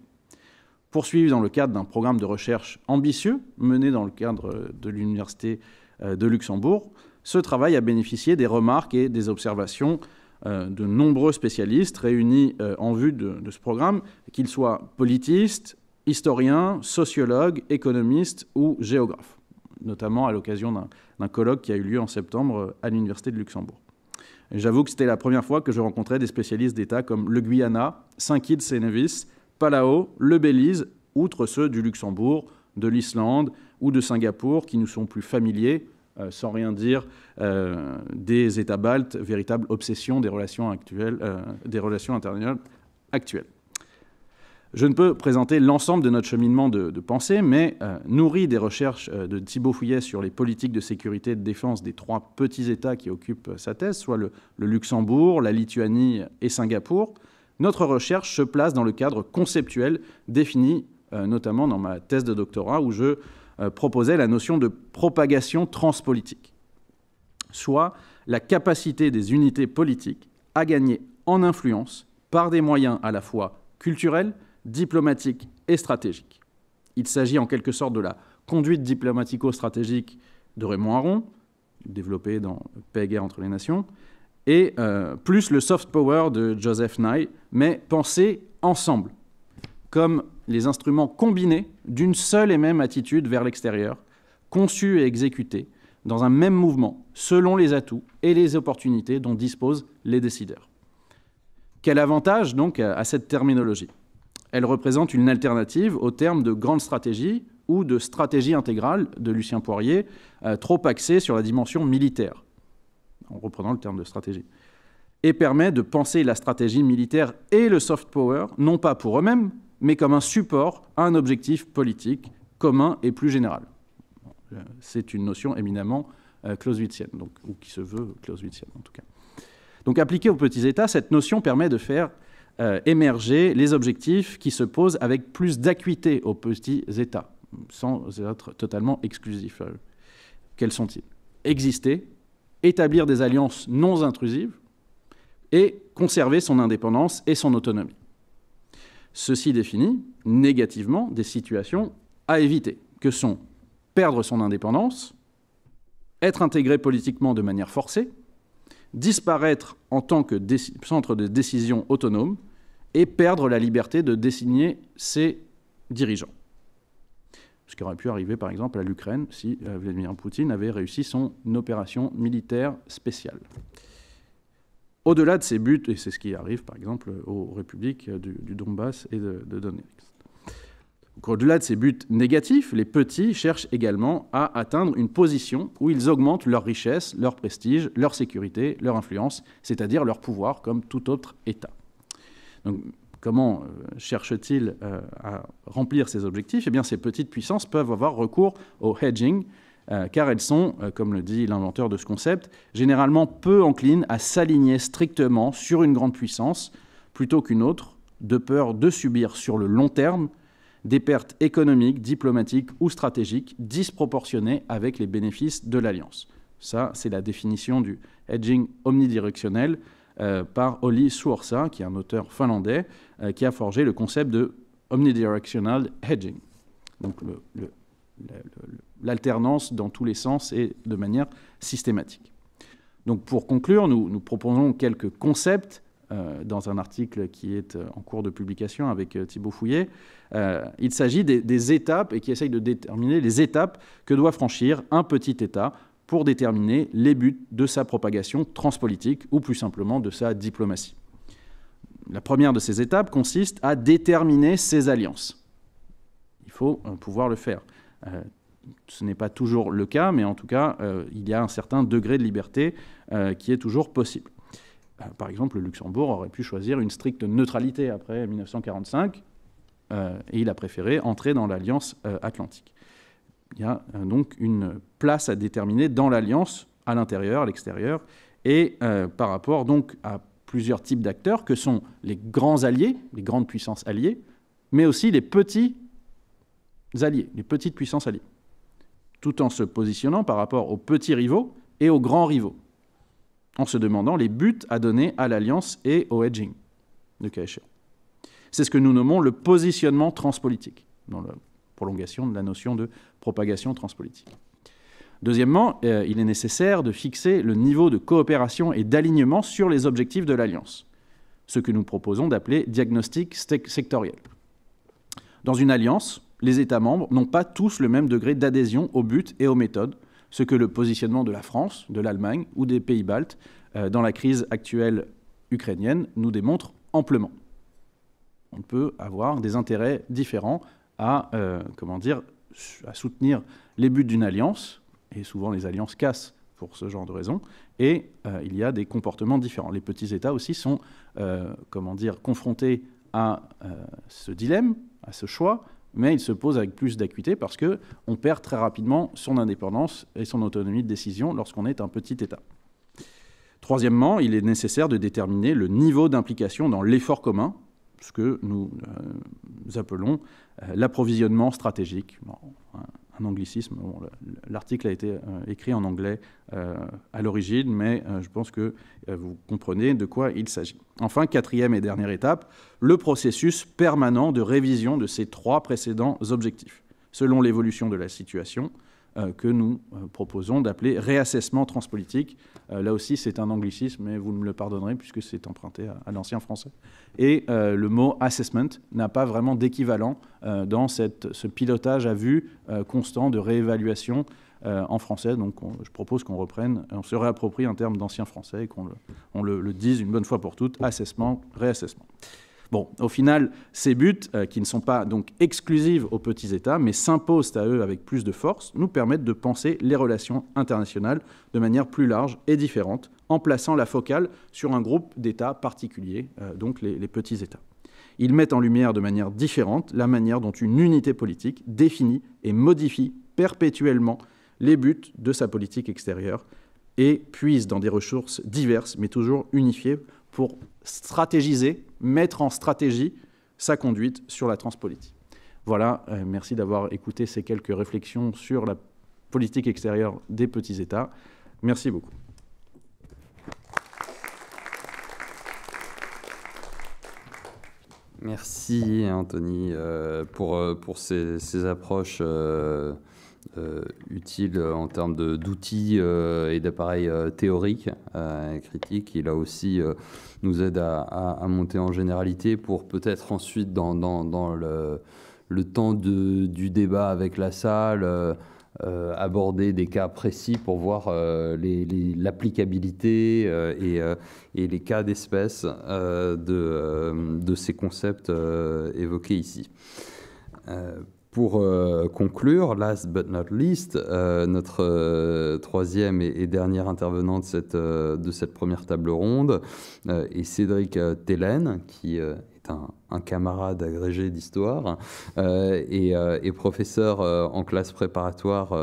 Poursuivi dans le cadre d'un programme de recherche ambitieux mené dans le cadre de l'Université euh, de Luxembourg, ce travail a bénéficié des remarques et des observations euh, de nombreux spécialistes réunis euh, en vue de, de ce programme, qu'ils soient politistes, historiens, sociologues, économistes ou géographes, notamment à l'occasion d'un colloque qui a eu lieu en septembre à l'Université de Luxembourg. J'avoue que c'était la première fois que je rencontrais des spécialistes d'États comme le Guyana, Saint-Kitts et Nevis, Palau, le Belize, outre ceux du Luxembourg, de l'Islande ou de Singapour qui nous sont plus familiers, euh, sans rien dire, euh, des États baltes, véritable obsession des relations, actuelles, euh, des relations internationales actuelles. Je ne peux présenter l'ensemble de notre cheminement de, pensée, mais euh, nourri des recherches euh, de Thibaut Fouillet sur les politiques de sécurité et de défense des trois petits États qui occupent euh, sa thèse, soit le, Luxembourg, la Lituanie et Singapour, notre recherche se place dans le cadre conceptuel défini notamment dans ma thèse de doctorat où je proposais la notion de propagation transpolitique, soit la capacité des unités politiques à gagner en influence par des moyens à la fois culturels, diplomatique et stratégique. Il s'agit en quelque sorte de la conduite diplomatico-stratégique de Raymond Aron, développée dans Paix guerre entre les nations, et euh, plus le soft power de Joseph Nye, mais pensée ensemble, comme les instruments combinés d'une seule et même attitude vers l'extérieur, conçus et exécutés dans un même mouvement, selon les atouts et les opportunités dont disposent les décideurs. Quel avantage donc à cette terminologie elle représente une alternative au terme de grande stratégie ou de stratégie intégrale de Lucien Poirier, euh, trop axée sur la dimension militaire, en reprenant le terme de stratégie, et permet de penser la stratégie militaire et le soft power, non pas pour eux-mêmes, mais comme un support à un objectif politique commun et plus général. Euh, c'est une notion éminemment clause euh, clausewitzienne, ou qui se veut clausewitzienne en tout cas. Donc appliquée aux petits États, cette notion permet de faire euh, émerger les objectifs qui se posent avec plus d'acuité aux petits États, sans être totalement exclusifs. Euh, quels sont-ils Exister, établir des alliances non intrusives et conserver son indépendance et son autonomie. Ceci définit négativement des situations à éviter, que sont perdre son indépendance, être intégré politiquement de manière forcée, disparaître en tant que centre de décision autonome et perdre la liberté de désigner ses dirigeants. Ce qui aurait pu arriver par exemple à l'Ukraine si euh, Vladimir Poutine avait réussi son opération militaire spéciale. Au-delà de ces buts, et c'est ce qui arrive par exemple aux républiques du, Donbass et de Donetsk. Au-delà de ces buts négatifs, les petits cherchent également à atteindre une position où ils augmentent leur richesse, leur prestige, leur sécurité, leur influence, c'est-à-dire leur pouvoir comme tout autre État. comment euh, cherchent-ils euh, à remplir ces objectifs Eh bien, ces petites puissances peuvent avoir recours au hedging, euh, car elles sont, comme le dit l'inventeur de ce concept, généralement peu enclines à s'aligner strictement sur une grande puissance plutôt qu'une autre, de peur de subir sur le long terme des pertes économiques, diplomatiques ou stratégiques disproportionnées avec les bénéfices de l'alliance. Ça, c'est la définition du hedging omnidirectionnel euh, par Olli Suorsa, qui est un auteur finlandais, euh, qui a forgé le concept de omnidirectional hedging. Donc l'alternance dans tous les sens et de manière systématique. Donc pour conclure, nous, nous proposons quelques concepts euh, dans un article qui est euh, en cours de publication avec euh, Thibaut Fouillet. il s'agit des, étapes et qui essaye de déterminer les étapes que doit franchir un petit État pour déterminer les buts de sa propagation transpolitique ou plus simplement de sa diplomatie. La première de ces étapes consiste à déterminer ses alliances. Il faut pouvoir le faire. ce n'est pas toujours le cas, mais en tout cas, il y a un certain degré de liberté qui est toujours possible. Euh, par exemple, le Luxembourg aurait pu choisir une stricte neutralité après 1945, euh, et il a préféré entrer dans l'Alliance euh, atlantique. Il y a donc une place à déterminer dans l'Alliance, à l'intérieur, à l'extérieur, et par rapport donc à plusieurs types d'acteurs que sont les grands alliés, les grandes puissances alliées, mais aussi les petits alliés, les petites puissances alliées, tout en se positionnant par rapport aux petits rivaux et aux grands rivaux en se demandant les buts à donner à l'alliance et au hedging, de cas C'est ce que nous nommons le positionnement transpolitique, dans la prolongation de la notion de propagation transpolitique. Deuxièmement, euh, il est nécessaire de fixer le niveau de coopération et d'alignement sur les objectifs de l'alliance, ce que nous proposons d'appeler diagnostic sectoriel. Dans une alliance, les États membres n'ont pas tous le même degré d'adhésion aux buts et aux méthodes, ce que le positionnement de la France, de l'Allemagne ou des pays baltes euh, dans la crise actuelle ukrainienne nous démontre amplement. On peut avoir des intérêts différents à, euh, comment dire, à soutenir les buts d'une alliance, et souvent les alliances cassent pour ce genre de raisons, et euh, il y a des comportements différents. Les petits États aussi sont, comment dire, confrontés à ce dilemme, à ce choix, mais il se pose avec plus d'acuité parce que on perd très rapidement son indépendance et son autonomie de décision lorsqu'on est un petit État. Troisièmement, il est nécessaire de déterminer le niveau d'implication dans l'effort commun, ce que nous, euh, appelons euh, l'approvisionnement stratégique. Hein un anglicisme. L'article a été euh, écrit en anglais euh, à l'origine, mais euh, je pense que vous comprenez de quoi il s'agit. Enfin, quatrième et dernière étape, le processus permanent de révision de ces trois précédents objectifs. Selon l'évolution de la situation, euh, que nous euh, proposons d'appeler réassessement transpolitique. Euh, là aussi, c'est un anglicisme, mais vous me le pardonnerez puisque c'est emprunté à, l'ancien français. Et le mot assessment n'a pas vraiment d'équivalent dans ce pilotage à vue constant de réévaluation en français. Donc je propose qu'on reprenne, on se réapproprie un terme d'ancien français et qu'on le, dise une bonne fois pour toutes, assessment, réassessement. Bon, au final, ces buts, euh, qui ne sont pas donc exclusifs aux petits États, mais s'imposent à eux avec plus de force, nous permettent de penser les relations internationales de manière plus large et différente, en plaçant la focale sur un groupe d'États particuliers, euh, donc les, les petits États. Ils mettent en lumière de manière différente la manière dont une unité politique définit et modifie perpétuellement les buts de sa politique extérieure et puise dans des ressources diverses mais toujours unifiées pour stratégiser, mettre en stratégie sa conduite sur la transpolitique. Voilà, euh, merci d'avoir écouté ces quelques réflexions sur la politique extérieure des petits États. Merci beaucoup. Merci Anthony euh, pour, euh, pour ces, approches. Euh, utile en termes d'outils euh, et d'appareils euh, théoriques et critiques. Il a aussi nous aide à, monter en généralité pour peut-être ensuite dans, le, temps du débat avec la salle. aborder des cas précis pour voir l'applicabilité et, les cas d'espèce de, de, ces concepts évoqués ici. Pour euh, conclure, last but not least, euh, notre euh, troisième et, dernière intervenante de cette, de cette première table ronde est Cédric Télène, qui un, camarade agrégé d'histoire euh, euh, et, professeur euh, en classe préparatoire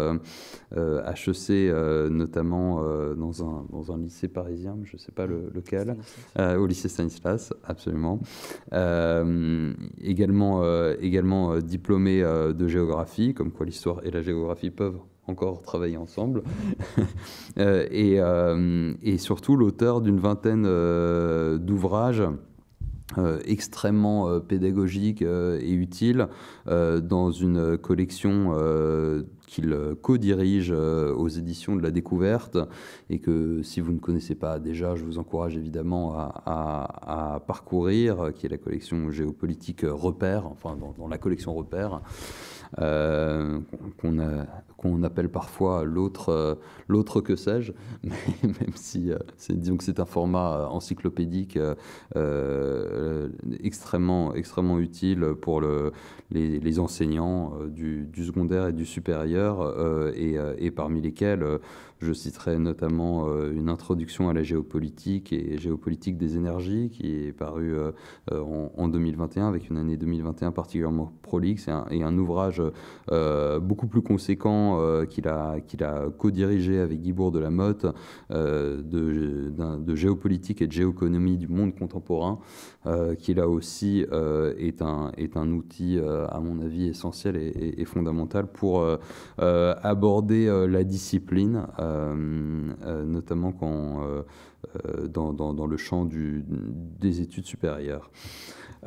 HEC, notamment dans un, lycée parisien, je ne sais pas lequel, au lycée Stanislas, absolument. également également diplômé de géographie, comme quoi l'histoire et la géographie peuvent encore travailler ensemble. et, et, surtout l'auteur d'une vingtaine d'ouvrages euh, extrêmement euh, pédagogique euh, et utile dans une collection qu'il co-dirige aux éditions de la découverte et que si vous ne connaissez pas déjà, je vous encourage évidemment à, parcourir, qui est la collection géopolitique repère, enfin dans, dans la collection repère. Euh, qu'on appelle parfois l'autre euh, que sais-je, même si euh, c'est un format encyclopédique extrêmement, extrêmement utile pour le, les, enseignants du, secondaire et du supérieur, et, et, parmi lesquels... Je citerai notamment euh, une introduction à la géopolitique et géopolitique des énergies qui est parue euh, euh, en, 2021 avec une année 2021 particulièrement prolixe et un, ouvrage beaucoup plus conséquent qu'il a, qu'il a co-dirigé avec Guibourg de la Motte de, de, géopolitique et de géoéconomie du monde contemporain euh, qui là aussi euh, est, un, outil, euh, à mon avis, essentiel et, fondamental pour aborder la discipline, notamment dans, le champ des études supérieures.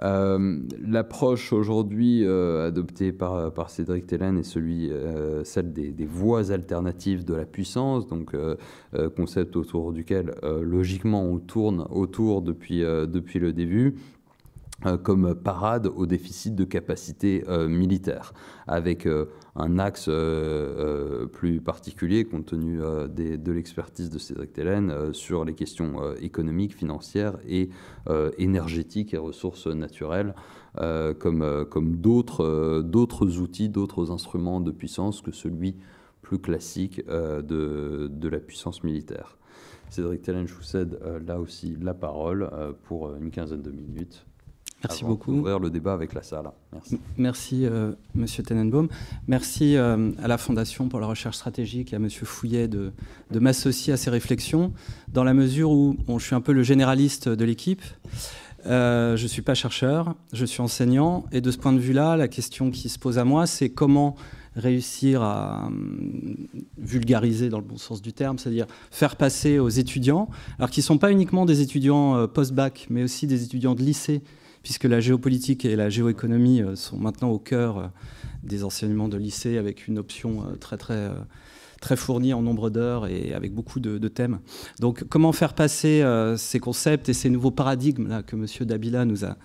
Euh, l'approche aujourd'hui euh, adoptée par, Cédric Tellen est celui, euh, celle des, voies alternatives de la puissance, donc concept autour duquel logiquement on tourne autour depuis, depuis le début. Euh, comme parade au déficit de capacité euh, militaire, avec euh, un axe plus particulier, compte tenu de l'expertise de Cédric Tellen, sur les questions économiques, financières et énergétiques et ressources naturelles, comme, comme d'autres outils, d'autres instruments de puissance que celui plus classique de, la puissance militaire. Cédric Tellen, je vous cède là aussi la parole pour une quinzaine de minutes. Merci avant beaucoup. D'ouvrir le débat avec la salle. Merci. Merci, euh, Monsieur Tenenbaum. Merci euh, à la Fondation pour la recherche stratégique et à Monsieur Fouillet de, m'associer à ces réflexions, dans la mesure où je suis un peu le généraliste de l'équipe. Euh, je ne suis pas chercheur, je suis enseignant. Et de ce point de vue-là, la question qui se pose à moi, c'est comment réussir à hum, vulgariser dans le bon sens du terme, c'est-à-dire faire passer aux étudiants, alors qu'ils ne sont pas uniquement des étudiants post-bac, mais aussi des étudiants de lycée puisque la géopolitique et la géoéconomie euh, sont maintenant au cœur euh, des enseignements de lycée avec une option euh, très très très fournie en nombre d'heures et avec beaucoup de, thèmes. Donc comment faire passer ces concepts et ces nouveaux paradigmes que M. Dabila nous a,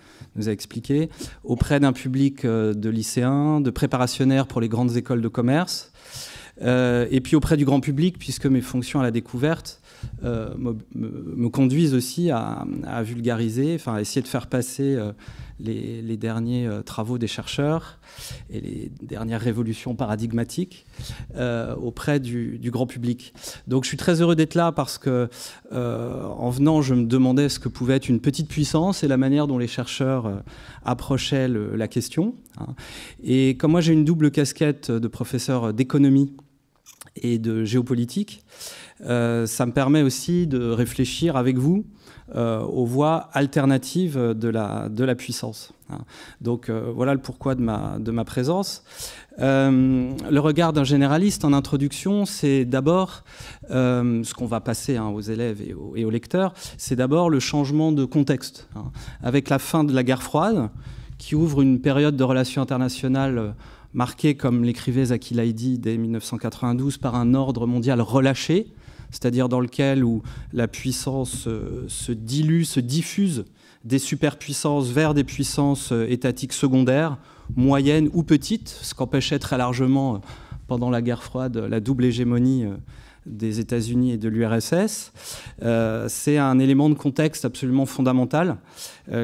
expliqués expliqué auprès d'un public de lycéens, de préparationnaires pour les grandes écoles de commerce, et puis auprès du grand public, puisque mes fonctions à la découverte euh, me, conduisent aussi à, vulgariser, enfin à essayer de faire passer euh, les, derniers euh, travaux des chercheurs et les dernières révolutions paradigmatiques auprès du, grand public. Donc je suis très heureux d'être là parce que en venant, je me demandais ce que pouvait être une petite puissance et la manière dont les chercheurs approchaient la question. Hein. Et comme moi j'ai une double casquette de professeur d'économie et de géopolitique, euh, ça me permet aussi de réfléchir avec vous euh, aux voies alternatives de la, de la puissance. Hein. Donc euh, voilà le pourquoi de ma, de ma présence. le regard d'un généraliste en introduction, c'est d'abord, ce qu'on va passer hein, aux élèves et aux, lecteurs, c'est d'abord le changement de contexte. Hein. Avec la fin de la guerre froide, qui ouvre une période de relations internationales marquée, comme l'écrivait Zaki dès 1992, par un ordre mondial relâché, c'est-à-dire dans lequel où la puissance euh, se dilue, se diffuse des superpuissances vers des puissances euh, étatiques secondaires, moyennes ou petites, ce qu'empêchait très largement euh, pendant la guerre froide la double hégémonie des États-Unis et de l'URSS. c'est un élément de contexte absolument fondamental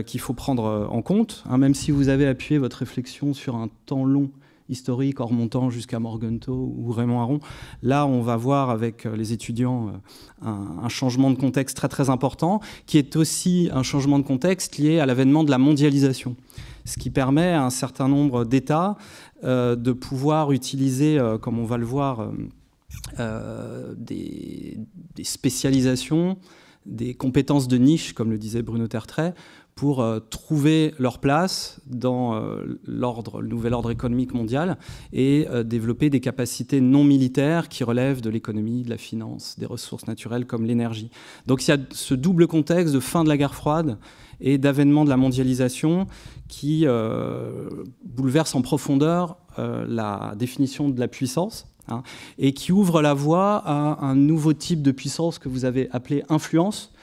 qu'il faut prendre en compte, hein, même si vous avez appuyé votre réflexion sur un temps long Historique en remontant jusqu'à Morgenthau ou Raymond Aron. Là, on va voir avec euh, les étudiants euh, un, changement de contexte très très important, qui est aussi un changement de contexte lié à l'avènement de la mondialisation, ce qui permet à un certain nombre d'États euh, de pouvoir utiliser, comme on va le voir, des, des spécialisations des compétences de niche, comme le disait Bruno Tertrais, pour euh, trouver leur place dans euh, l'ordre, le nouvel ordre économique mondial et euh, développer des capacités non militaires qui relèvent de l'économie, de la finance, des ressources naturelles comme l'énergie. Donc il y a ce double contexte de fin de la guerre froide et d'avènement de la mondialisation qui bouleverse en profondeur la définition de la puissance. Hein, et qui ouvre la voie à un nouveau type de puissance que vous avez appelé influence,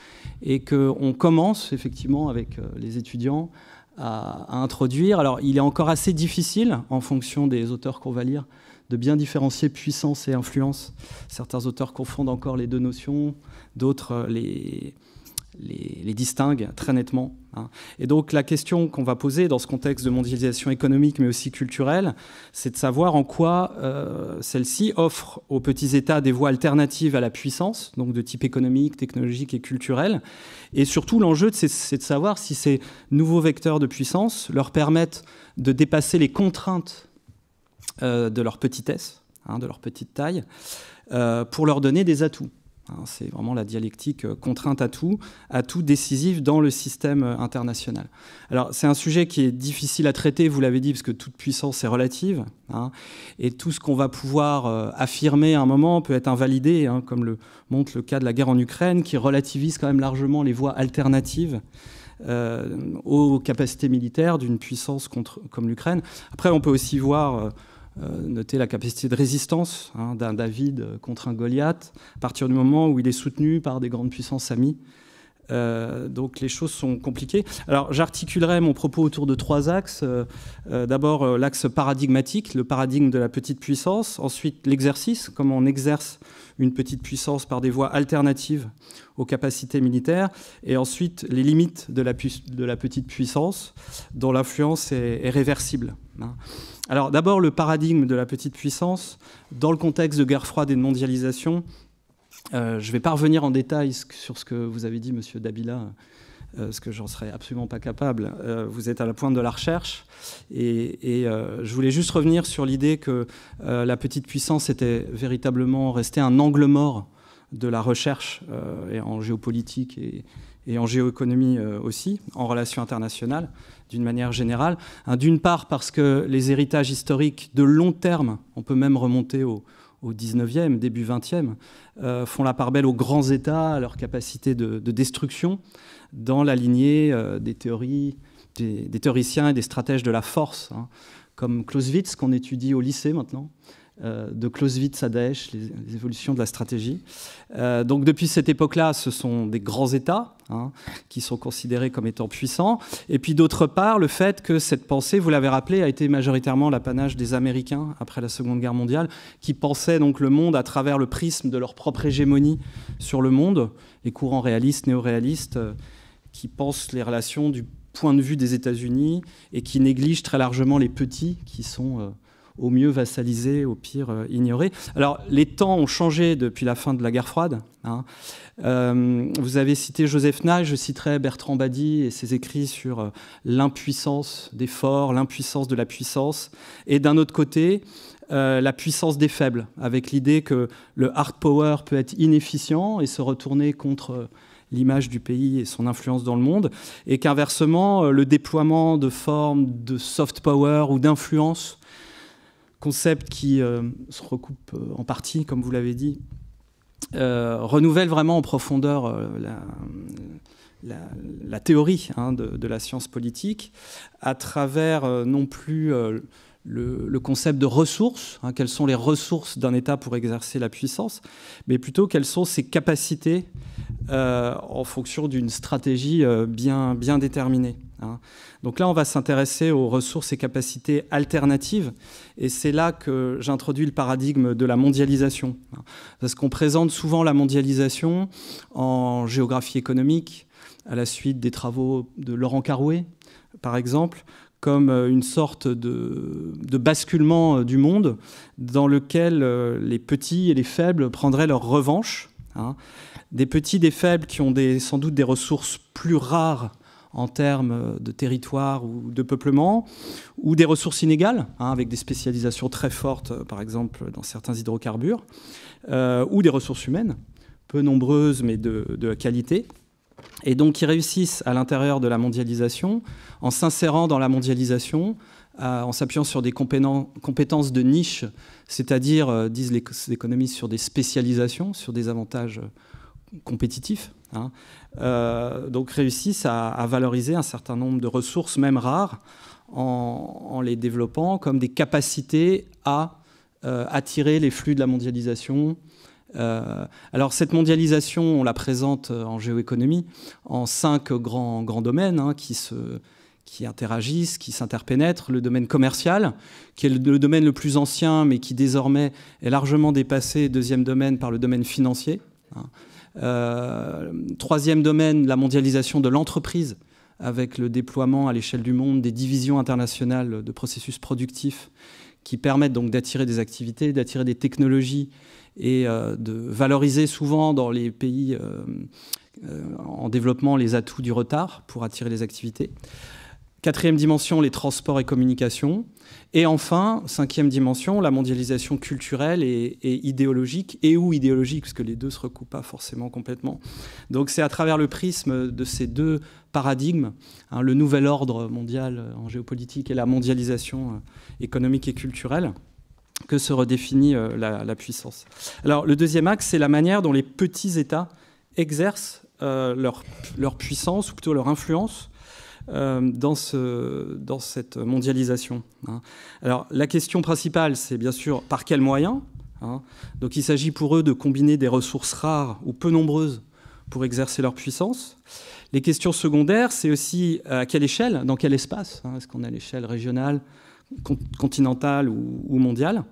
et qu'on commence effectivement avec euh, les étudiants à, à, introduire. Alors il est encore assez difficile en fonction des auteurs qu'on va lire de bien différencier puissance et influence. Certains auteurs confondent encore les deux notions, d'autres euh, les, les, distingue très nettement. Hein. Et donc la question qu'on va poser dans ce contexte de mondialisation économique mais aussi culturelle, c'est de savoir en quoi euh, celle-ci offre aux petits États des voies alternatives à la puissance, donc de type économique, technologique et culturel. Et surtout l'enjeu, c'est de savoir si ces nouveaux vecteurs de puissance leur permettent de dépasser les contraintes euh, de leur petitesse, hein, de leur petite taille, euh, pour leur donner des atouts. Hein. C'est vraiment la dialectique euh, contrainte à tout, à tout décisif dans le système euh, international. Alors c'est un sujet qui est difficile à traiter, vous l'avez dit, parce que toute puissance est relative, hein. et tout ce qu'on va pouvoir euh, affirmer à un moment peut être invalidé, hein, comme le montre le cas de la guerre en Ukraine, qui relativise quand même largement les voies alternatives. aux capacités militaires d'une puissance comme l'Ukraine. Après, on peut aussi voir euh, noter la capacité de résistance hein, d'un David contre un Goliath, à partir du moment où il est soutenu par des grandes puissances amies. Euh, donc les choses sont compliquées. Alors j'articulerai mon propos autour de trois axes. Euh, d'abord l'axe paradigmatique, le paradigme de la petite puissance. Ensuite l'exercice, comment on exerce une petite puissance par des voies alternatives aux capacités militaires. Et ensuite les limites de la, petite puissance dont l'influence est, réversible. Hein. Alors d'abord le paradigme de la petite puissance dans le contexte de guerre froide et de mondialisation. Euh, je ne vais pas revenir en détail sur ce que vous avez dit, Monsieur Dabila, euh, parce que j'en serais absolument pas capable. Euh, vous êtes à la pointe de la recherche, et, je voulais juste revenir sur l'idée que la petite puissance était véritablement restée un angle mort de la recherche et en géopolitique et, et en géoéconomie euh, aussi, en relations internationales d'une manière générale. Hein, d'une part parce que les héritages historiques de long terme, on peut même remonter au, 19e, début 20e, euh, font la part belle aux grands États, à leur capacité de, destruction, dans la lignée euh, des théories, des, théoriciens et des stratèges de la force, hein, comme Clausewitz qu'on étudie au lycée maintenant, euh, de Clausewitz à Daesh, les, évolutions de la stratégie. Euh, donc depuis cette époque-là, ce sont des grands États hein, qui sont considérés comme étant puissants. Et puis d'autre part, le fait que cette pensée, vous l'avez rappelé, a été majoritairement l'apanage des Américains après la Seconde Guerre mondiale, qui pensaient donc le monde à travers le prisme de leur propre hégémonie sur le monde, les courants réalistes, néo-réalistes, euh, qui pensent les relations du point de vue des États-Unis et qui négligent très largement les petits qui sont au mieux vassalisé, au pire euh, ignoré. Alors, les temps ont changé depuis la fin de la guerre froide. Hein. Euh, vous avez cité Joseph Nye, je citerai Bertrand Badi et ses écrits sur euh, l'impuissance des forts, l'impuissance de la puissance, et d'un autre côté, la puissance des faibles, avec l'idée que le hard power peut être inefficient et se retourner contre l'image du pays et son influence dans le monde, et qu'inversement, le déploiement de formes de soft power ou d'influence concept qui euh, se recoupe euh, en partie, comme vous l'avez dit, euh, renouvelle vraiment en profondeur la, théorie hein, de, la science politique à travers non plus... Le, concept de ressources, hein, quelles sont les ressources d'un État pour exercer la puissance, mais plutôt quelles sont ses capacités en fonction d'une stratégie bien déterminée. Hein. Donc là, on va s'intéresser aux ressources et capacités alternatives, et c'est là que j'introduis le paradigme de la mondialisation. Hein. Parce qu'on présente souvent la mondialisation en géographie économique, à la suite des travaux de Laurent Carouet, par exemple, comme euh, une sorte de, basculement euh, du monde dans lequel euh, les petits et les faibles prendraient leur revanche. Hein. Des petits, des faibles qui ont sans doute des ressources plus rares en termes de territoire ou de peuplement, ou des ressources inégales, hein, avec des spécialisations très fortes, euh, par exemple dans certains hydrocarbures, euh, ou des ressources humaines, peu nombreuses mais de, qualité, et donc qui réussissent à l'intérieur de la mondialisation, en s'insérant dans la mondialisation, en s'appuyant sur des compétences de niche, c'est-à-dire, euh, disent les économistes, sur des spécialisations, sur des avantages compétitifs, hein. euh, donc réussissent à, valoriser un certain nombre de ressources, même rares, en, les développant comme des capacités à euh, attirer les flux de la mondialisation. Euh, alors cette mondialisation, on la présente en géoéconomie en cinq grands, grands domaines hein, qui se, qui interagissent, qui s'interpénètrent, le domaine commercial, qui est le, domaine le plus ancien, mais qui désormais est largement dépassé, deuxième domaine, par le domaine financier. Hein. Euh, troisième domaine, la mondialisation de l'entreprise avec le déploiement à l'échelle du monde des divisions internationales de processus productifs qui permettent donc d'attirer des activités, d'attirer des technologies et euh, de valoriser souvent dans les pays euh, en développement les atouts du retard pour attirer les activités. Quatrième dimension, les transports et communications. Et enfin, cinquième dimension, la mondialisation culturelle et, idéologique, et ou idéologique, puisque les deux ne se recoupent pas forcément complètement. Donc c'est à travers le prisme de ces deux paradigmes, hein, le nouvel ordre mondial euh, en géopolitique et la mondialisation euh, économique et culturelle, que se redéfinit euh, la, puissance. Alors le deuxième axe, c'est la manière dont les petits États exercent leur, leur puissance, ou plutôt leur influence euh, dans, cette mondialisation. Hein. Alors la question principale, c'est bien sûr par quels moyens hein. donc il s'agit pour eux de combiner des ressources rares ou peu nombreuses pour exercer leur puissance. Les questions secondaires, c'est aussi euh, à quelle échelle, dans quel espace, hein, est-ce qu'on est à l'échelle régionale, continentale ou, mondiale.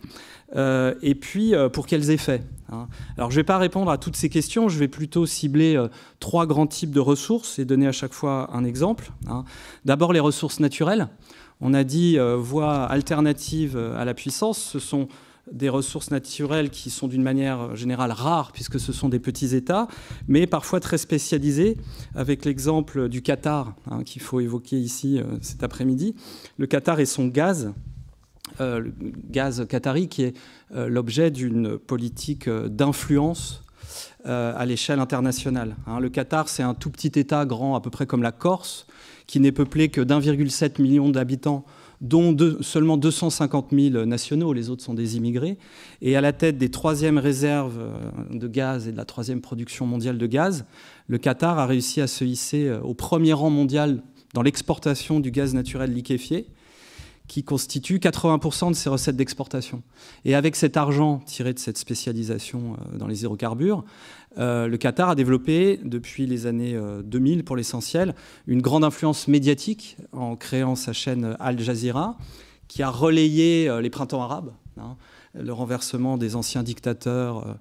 Euh, et puis euh, pour quels effets hein Alors je ne vais pas répondre à toutes ces questions, je vais plutôt cibler euh, trois grands types de ressources et donner à chaque fois un exemple. Hein. D'abord les ressources naturelles. On a dit voie alternative à la puissance, ce sont des ressources naturelles qui sont d'une manière générale rares, puisque ce sont des petits États, mais parfois très spécialisés, avec l'exemple du Qatar, hein, qu'il faut évoquer ici cet après-midi. Le Qatar et son gaz, euh, le gaz qatari, qui est euh, l'objet d'une politique euh, d'influence à l'échelle internationale. Hein. le Qatar, c'est un tout petit État grand, à peu près comme la Corse, qui n'est peuplé que d'1,7 million d'habitants dont seulement 250 000 nationaux, les autres sont des immigrés, et à la tête des troisièmes réserves de gaz et de la troisième production mondiale de gaz, le Qatar a réussi à se hisser au premier rang mondial dans l'exportation du gaz naturel liquéfié, qui constitue 80% de ses recettes d'exportation. Et avec cet argent tiré de cette spécialisation euh, dans les hydrocarbures, euh, le Qatar a développé, depuis les années 2000 euh, pour l'essentiel, une grande influence médiatique en créant sa chaîne Al Jazeera, qui a relayé les printemps arabes, hein, le renversement des anciens dictateurs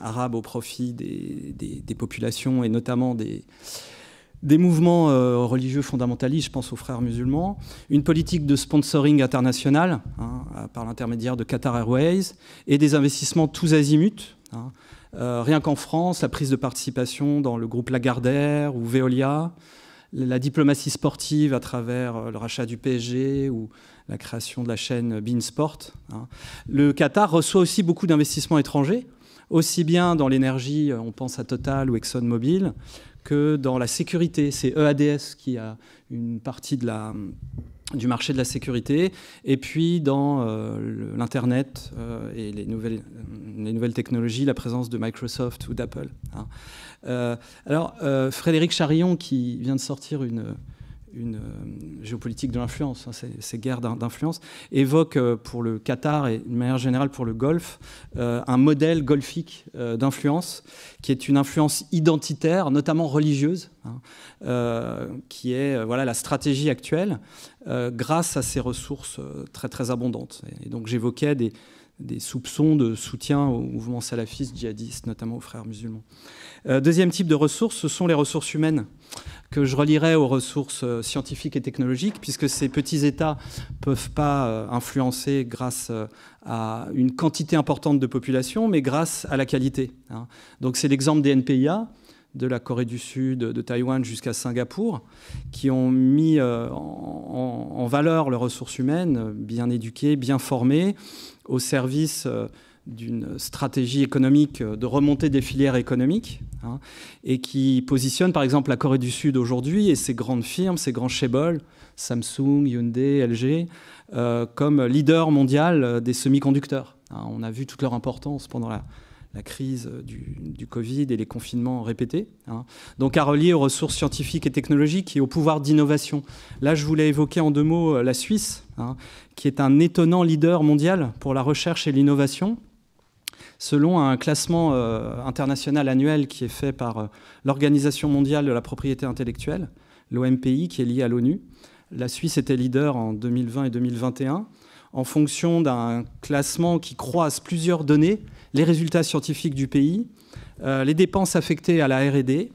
arabes au profit des populations et notamment des, des mouvements euh, religieux fondamentalistes, je pense aux frères musulmans, une politique de sponsoring international hein, euh, par l'intermédiaire de Qatar Airways et des investissements tous azimuts. Hein. Euh, rien qu'en France, la prise de participation dans le groupe Lagardère ou Veolia, la diplomatie sportive à travers le rachat du PSG ou la création de la chaîne Beansport. Sport. Hein. Le Qatar reçoit aussi beaucoup d'investissements étrangers, aussi bien dans l'énergie, on pense à Total ou ExxonMobil, que dans la sécurité. C'est EADS qui a une partie de la, du marché de la sécurité, et puis dans euh, l'Internet euh, et les nouvelles, les nouvelles technologies, la présence de Microsoft ou d'Apple. Hein. Euh, alors, Frédéric Charillon, qui vient de sortir une, une euh, géopolitique de l'influence, hein, ces, guerres d'influence, évoque euh, pour le Qatar et de manière générale pour le Golfe euh, un modèle golfique d'influence qui est une influence identitaire, notamment religieuse, hein, qui est voilà, la stratégie actuelle grâce à ces ressources très très abondantes. Et donc j'évoquais des, des soupçons de soutien au mouvement salafiste, djihadiste, notamment aux frères musulmans. Euh, deuxième type de ressources, ce sont les ressources humaines, que je relierai aux ressources euh, scientifiques et technologiques, puisque ces petits États ne peuvent pas euh, influencer grâce à une quantité importante de population, mais grâce à la qualité. Hein. Donc c'est l'exemple des NPIA de la Corée du Sud, de Taïwan jusqu'à Singapour, qui ont mis euh, en, valeur leurs ressources humaines, bien éduquées, bien formées, au service euh, d'une stratégie économique euh, de remontée des filières économiques hein, et qui positionnent par exemple la Corée du Sud aujourd'hui et ses grandes firmes, ses grands Chebol, Samsung, Hyundai, LG, comme leader mondial des semi-conducteurs. Hein, on a vu toute leur importance pendant la, la crise du, Covid et les confinements répétés. Hein. Donc à relier aux ressources scientifiques et technologiques et au pouvoir d'innovation. Là, je voulais évoquer en deux mots euh, la Suisse, hein, qui est un étonnant leader mondial pour la recherche et l'innovation. Selon un classement euh, international annuel qui est fait par euh, l'Organisation mondiale de la propriété intellectuelle, l'OMPI, qui est liée à l'ONU, la Suisse était leader en 2020 et 2021 en fonction d'un classement qui croise plusieurs données les résultats scientifiques du pays, euh, les dépenses affectées à la RD,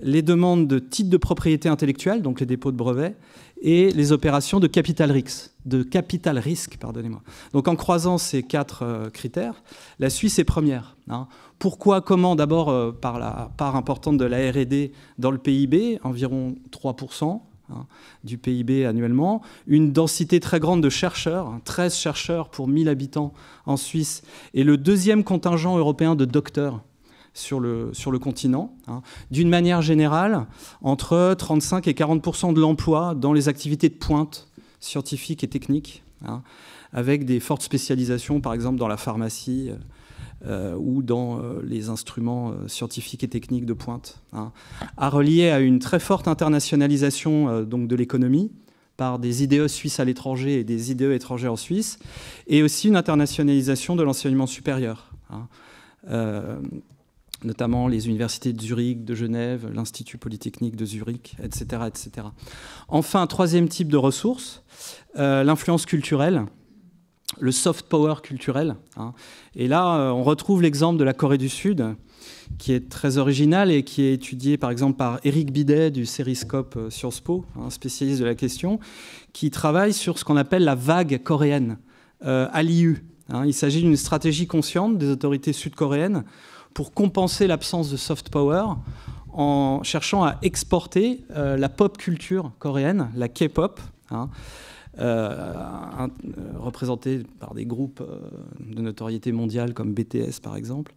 les demandes de titres de propriété intellectuelle, donc les dépôts de brevets, et les opérations de capital risque. De capital pardonnez-moi. Donc en croisant ces quatre euh, critères, la Suisse est première. Hein. Pourquoi Comment D'abord euh, par la part importante de la RD dans le PIB, environ 3%. Hein, du PIB annuellement, une densité très grande de chercheurs, 13 hein, chercheurs pour 1000 habitants en Suisse, et le deuxième contingent européen de docteurs sur le, sur le continent. Hein. D'une manière générale, entre 35 et 40 de l'emploi dans les activités de pointe scientifiques et techniques, avec des fortes spécialisations, par exemple dans la pharmacie. Euh, euh, ou dans euh, les instruments euh, scientifiques et techniques de pointe, hein, à relier à une très forte internationalisation donc de l'économie par des IDE suisses à l'étranger et des IDE étrangers en Suisse, et aussi une internationalisation de l'enseignement supérieur, hein. notamment les universités de Zurich, de Genève, l'Institut Polytechnique de Zurich, etc. etc. Enfin, troisième type de ressources, l'influence culturelle le soft power culturel. Hein. Et là, euh, on retrouve l'exemple de la Corée du Sud, qui est très original et qui est étudié par exemple par Eric Bidet du Sériscope euh, Sciences Po, un spécialiste de la question, qui travaille sur ce qu'on appelle la vague coréenne, euh, à l'IU. Hein. Il s'agit d'une stratégie consciente des autorités sud-coréennes pour compenser l'absence de soft power en cherchant à exporter euh, la pop culture coréenne, la K-pop. Hein. Euh, euh, représentée par des groupes euh, de notoriété mondiale comme BTS par exemple.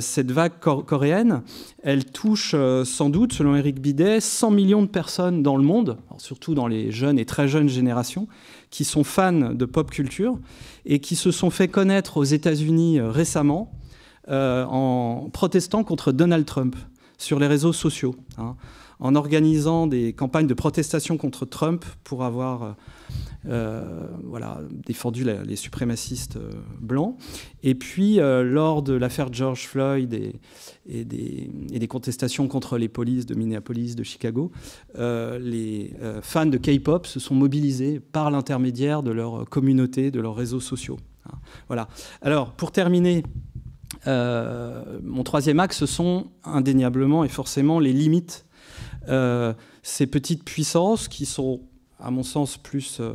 cette vague coréenne, elle touche sans doute, selon Eric Bidet, 100 millions de personnes dans le monde, surtout dans les jeunes et très jeunes générations, qui sont fans de pop culture et qui se sont fait connaître aux États-Unis récemment en protestant contre Donald Trump sur les réseaux sociaux. Hein en organisant des campagnes de protestation contre Trump pour avoir euh, euh, voilà, défendu les suprémacistes euh, blancs. Et puis, lors de l'affaire George Floyd et, des, contestations contre les polices de Minneapolis, de Chicago, les fans de K-pop se sont mobilisés par l'intermédiaire de leur communauté, de leurs réseaux sociaux. Hein, voilà. Alors, pour terminer, mon troisième axe, ce sont indéniablement et forcément les limites euh, ces petites puissances qui sont, à mon sens, plus euh,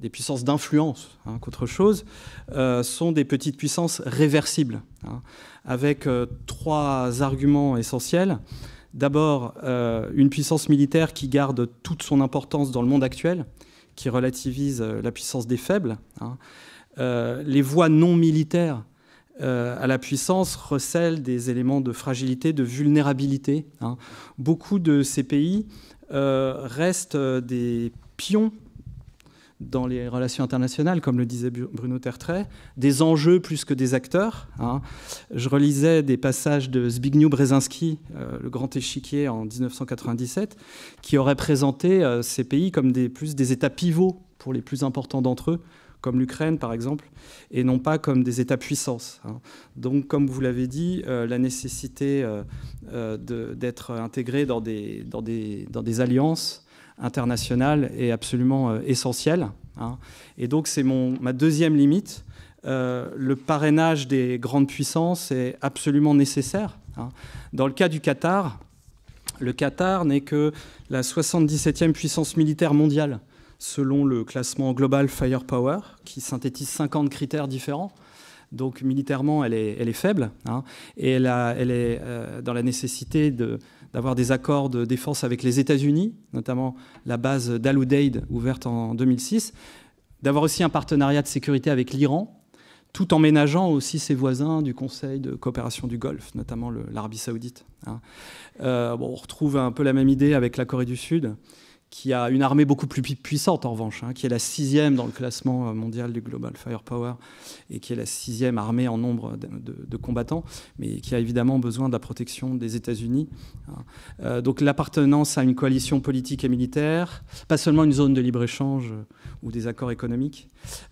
des puissances d'influence hein, qu'autre chose, euh, sont des petites puissances réversibles, hein, avec trois arguments essentiels. D'abord, une puissance militaire qui garde toute son importance dans le monde actuel, qui relativise la puissance des faibles. Hein. les voies non militaires euh, à la puissance recèlent des éléments de fragilité, de vulnérabilité. Hein. Beaucoup de ces pays euh, restent euh, des pions dans les relations internationales, comme le disait Bruno Tertrais, des enjeux plus que des acteurs. Hein. Je relisais des passages de Zbigniew Brzezinski, le grand échiquier en 1997, qui aurait présenté ces pays comme plus des États pivots pour les plus importants d'entre eux, comme l'Ukraine par exemple, et non pas comme des États-puissances. Hein. Donc, comme vous l'avez dit, euh, la nécessité euh, euh, d'être intégré dans des, dans, des, dans des alliances internationales est absolument essentielle. Hein. Et donc, c'est ma deuxième limite. le parrainage des grandes puissances est absolument nécessaire. Hein. Dans le cas du Qatar, le Qatar n'est que la 77e puissance militaire mondiale selon le classement global Firepower, qui synthétise 50 critères différents. Donc militairement, elle est, faible, hein, et elle, est euh, dans la nécessité d'avoir des accords de défense avec les États-Unis, notamment la base d'Al-Udeid ouverte en 2006, d'avoir aussi un partenariat de sécurité avec l'Iran, tout en ménageant aussi ses voisins du Conseil de coopération du Golfe, notamment l'Arabie saoudite. Hein. Euh, on retrouve un peu la même idée avec la Corée du Sud qui a une armée beaucoup plus puissante en revanche, hein, qui est la sixième dans le classement euh, mondial du Global Firepower et qui est la sixième armée en nombre de, combattants, mais qui a évidemment besoin de la protection des États-Unis. Hein. Euh, donc l'appartenance à une coalition politique et militaire, pas seulement une zone de libre-échange euh, ou des accords économiques,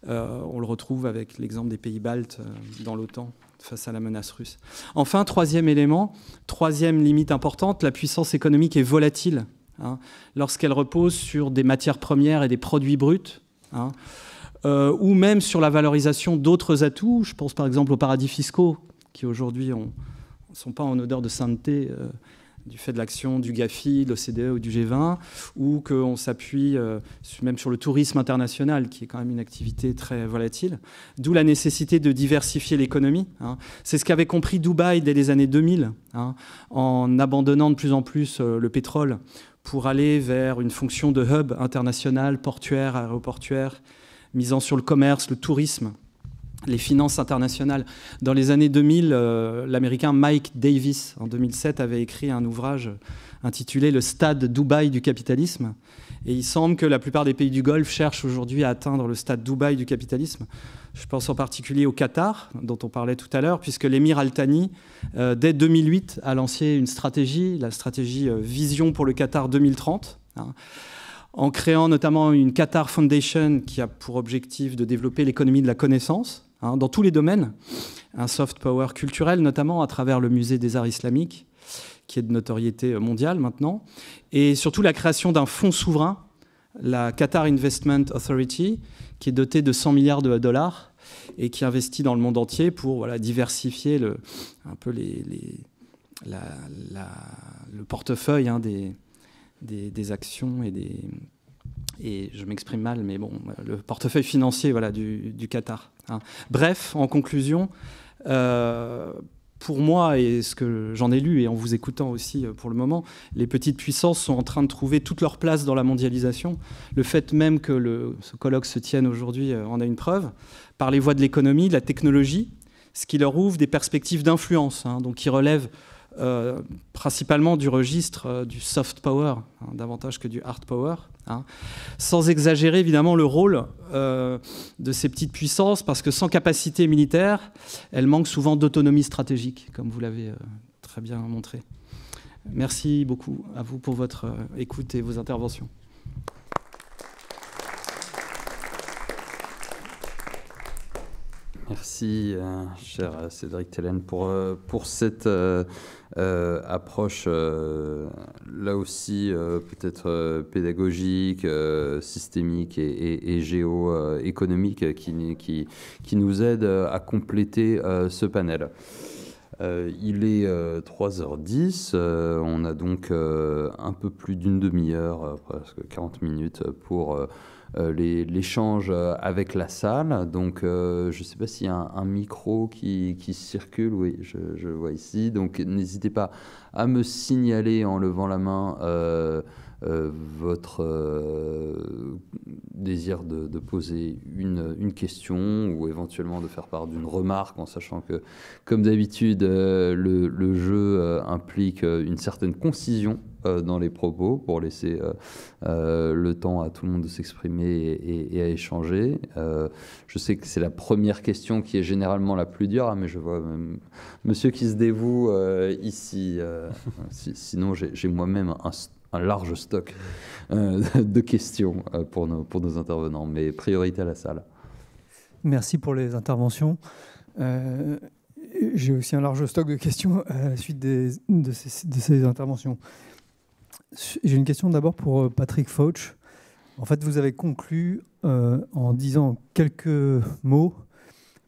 on le retrouve avec l'exemple des pays baltes dans l'OTAN face à la menace russe. Enfin, troisième élément, troisième limite importante, la puissance économique est volatile. Hein, lorsqu'elle repose sur des matières premières et des produits bruts, hein, euh, ou même sur la valorisation d'autres atouts. Je pense par exemple aux paradis fiscaux, qui aujourd'hui ne sont pas en odeur de sainteté. Euh, du fait de l'action du GAFI, de l'OCDE ou du G20, ou qu'on s'appuie euh, même sur le tourisme international, qui est quand même une activité très volatile, d'où la nécessité de diversifier l'économie. Hein. C'est ce qu'avait compris Dubaï dès les années 2000, en abandonnant de plus en plus le pétrole pour aller vers une fonction de hub international, portuaire, aéroportuaire, misant sur le commerce, le tourisme, les finances internationales. Dans les années 2000, euh, l'Américain Mike Davis, en 2007, avait écrit un ouvrage intitulé Le stade Dubaï du capitalisme, et il semble que la plupart des pays du Golfe cherchent aujourd'hui à atteindre le stade Dubaï du capitalisme. Je pense en particulier au Qatar, dont on parlait tout à l'heure, puisque l'émir Al-Thani, euh, dès 2008, a lancé une stratégie, la stratégie euh, Vision pour le Qatar 2030. Hein, en créant notamment une Qatar Foundation qui a pour objectif de développer l'économie de la connaissance hein, dans tous les domaines, un soft power culturel notamment à travers le musée des arts islamiques, qui est de notoriété mondiale maintenant, et surtout la création d'un fonds souverain, la Qatar Investment Authority, qui est dotée de 100 milliards de dollars et qui investit dans le monde entier pour voilà, diversifier le, un peu le portefeuille hein, des, des, actions et des, et je m'exprime mal, mais bon, le portefeuille financier voilà, du, Qatar. Hein. Bref, en conclusion, euh, pour moi, et ce que j'en ai lu, et en vous écoutant aussi euh, pour le moment, les petites puissances sont en train de trouver toute leur place dans la mondialisation. Le fait même que ce colloque se tienne aujourd'hui euh, en a une preuve, par les voies de l'économie, de la technologie, ce qui leur ouvre des perspectives d'influence, hein, donc qui relèvent euh, principalement du registre euh, du soft power, hein, davantage que du hard power, hein, sans exagérer évidemment le rôle euh, de ces petites puissances, parce que sans capacité militaire, elles manquent souvent d'autonomie stratégique, comme vous l'avez très bien montré. Merci beaucoup à vous pour votre écoute et vos interventions. Merci, euh, cher euh, Cédric Télène, pour, euh, pour cette approche, là aussi, peut-être pédagogique, systémique et, et, géoéconomique qui, nous aide à compléter ce panel. il est 3h10, on a donc un peu plus d'une demi-heure, presque 40 minutes pour euh, l'échange euh, avec la salle. Donc, euh, je ne sais pas s'il y a un, micro qui, circule. Oui, je, je vois ici. Donc, n'hésitez pas à me signaler en levant la main euh, votre euh, désir de, poser une, une, question ou éventuellement de faire part d'une remarque en sachant que, comme d'habitude, euh, le, jeu implique une certaine concision dans les propos pour laisser le temps à tout le monde de s'exprimer et, à échanger. je sais que c'est la première question qui est généralement la plus dure, hein, mais je vois même monsieur qui se dévoue ici. sinon, j'ai moi-même un un large stock euh, de questions euh, pour nos, pour nos intervenants, mais priorité à la salle. Merci pour les interventions. Euh, j'ai aussi un large stock de questions à la suite des, de, ces, interventions. J'ai une question d'abord pour Patrick Fauch. En fait, vous avez conclu en disant quelques mots.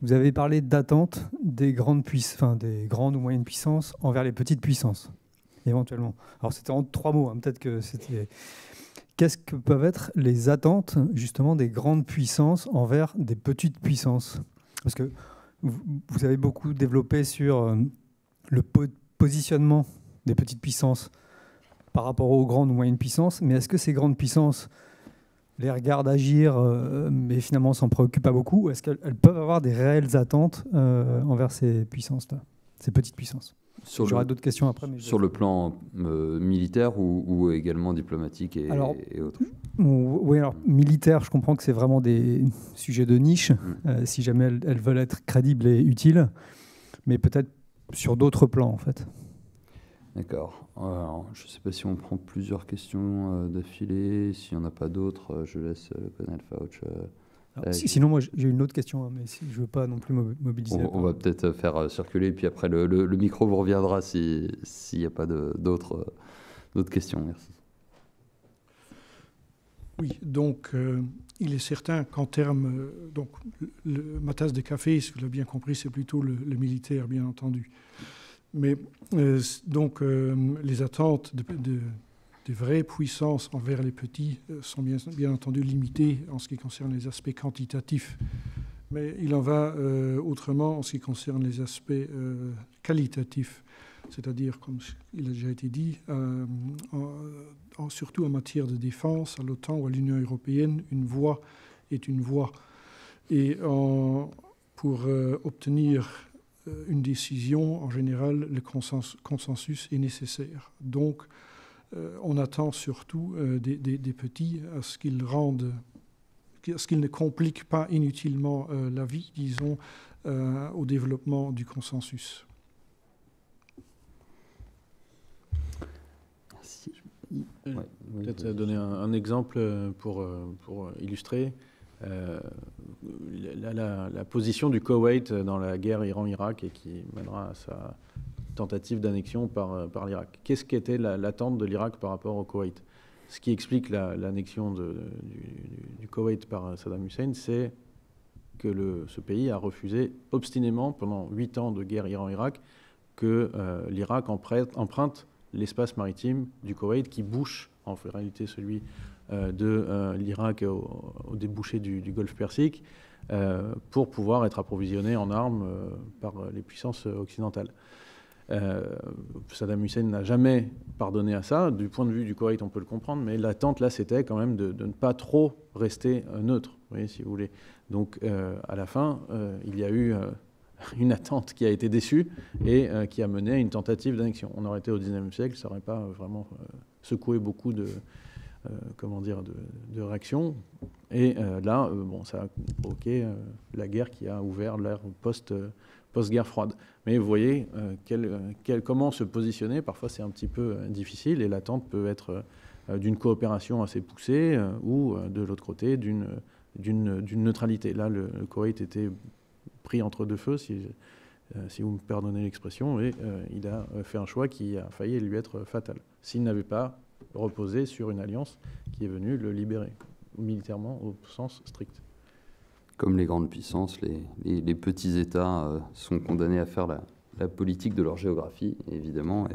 Vous avez parlé d'attente des grandes puissances, des grandes ou moyennes puissances envers les petites puissances. éventuellement. Alors c'était en trois mots, hein. peut-être que c'était... Qu'est-ce que peuvent être les attentes justement des grandes puissances envers des petites puissances Parce que vous avez beaucoup développé sur euh, le positionnement des petites puissances par rapport aux grandes ou moyennes puissances, mais est-ce que ces grandes puissances les regardent agir, euh, mais finalement s'en préoccupent pas beaucoup Ou Est-ce qu'elles peuvent avoir des réelles attentes euh, envers ces puissances-là, ces petites puissances J'aurai d'autres questions après. Mais sur le plan euh, militaire ou, également diplomatique et, alors, autres Oui, alors militaire, je comprends que c'est vraiment des sujets de niche, hum. euh, si jamais elles, veulent être crédibles et utiles, mais peut-être sur d'autres plans en fait. D'accord. je ne sais pas si on prend plusieurs questions euh, d'affilée, s'il n'y en a pas d'autres, je laisse le panel Fauch euh, sinon, moi, j'ai une autre question, hein, mais si, je ne veux pas non plus mobiliser. On, va peut-être euh, faire euh, circuler, puis après, le, micro vous reviendra s'il n'y a pas d'autres questions. Merci. Oui, donc, il est certain qu'en termes. donc, le, ma tasse de café, si vous l'avez bien compris, c'est plutôt le, militaire, bien entendu. Mais donc, les attentes de, des vraies puissances envers les petits euh, sont bien, entendu limitées en ce qui concerne les aspects quantitatifs. Mais il en va euh, autrement en ce qui concerne les aspects euh, qualitatifs, c'est-à-dire, comme il a déjà été dit, surtout en matière de défense, à l'OTAN ou à l'Union européenne, une voix est une voix. Et pour obtenir une décision, en général, le consensus, consensus est nécessaire. Donc, euh, on attend surtout euh, des, petits à ce qu'ils rendent à ce qu'ils ne compliquent pas inutilement euh, la vie, disons, au développement du consensus. Merci. Ouais, Peut-être donner un, exemple pour, pour illustrer. la, la, position du Koweït dans la guerre Iran-Irak et qui mènera à sa tentative d'annexion euh, par, l'Irak. Qu'est-ce qu'était l'attente de l'Irak par rapport au Koweït Ce qui explique l'annexion du, Koweït par euh, Saddam Hussein, c'est que ce pays a refusé obstinément pendant huit ans de guerre Iran-Irak que euh, l'Irak emprunte l'espace maritime du Koweït qui bouche en réalité celui de l'Irak au, débouché du Golfe Persique pour pouvoir être approvisionné en armes par les puissances occidentales. Euh, Saddam Hussein n'a jamais pardonné à ça. Du point de vue du Koweït, on peut le comprendre, mais l'attente là, c'était quand même de, ne pas trop rester neutre, vous voyez, si vous voulez. Donc, euh, à la fin, euh, il y a eu une attente qui a été déçue et qui a mené à une tentative d'annexion. On aurait été au XIXe siècle, ça n'aurait pas vraiment secoué beaucoup de, comment dire, de, de réactions. Et là, bon, ça a provoqué la guerre qui a ouvert l'ère post- post-guerre froide. Mais vous voyez euh, euh, quel, comment se positionner, parfois c'est un petit peu euh, difficile et l'attente peut être d'une coopération assez poussée ou de l'autre côté d'une neutralité. Là, le, Corée était pris entre deux feux, si, vous me pardonnez l'expression, et il a fait un choix qui a failli lui être fatal, s'il n'avait pas reposé sur une alliance qui est venue le libérer, militairement au sens strict comme les grandes puissances, les, petits États euh, sont condamnés à faire la, politique de leur géographie, évidemment,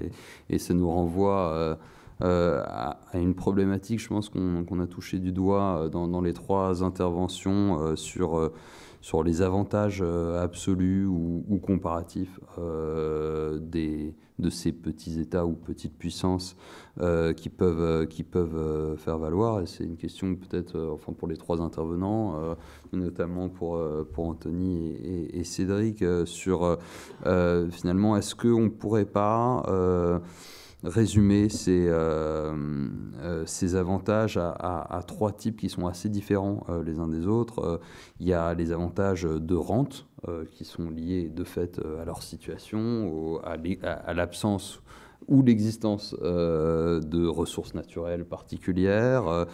et, ça nous renvoie euh, euh, à, une problématique, je pense, qu'on a touché du doigt dans, les trois interventions sur, sur les avantages absolus ou comparatifs des de ces petits États ou petites puissances euh, qui peuvent, euh, qui peuvent euh, faire valoir. Et c'est une question peut-être, enfin pour les trois intervenants, notamment pour, pour Anthony et, Cédric, sur finalement, est-ce qu'on ne pourrait pas résumer ces, avantages à, trois types qui sont assez différents les uns des autres. il y a les avantages de rente, euh, qui sont liés, de fait euh, à leur situation, à l'absence ou l'existence euh, de ressources naturelles particulières,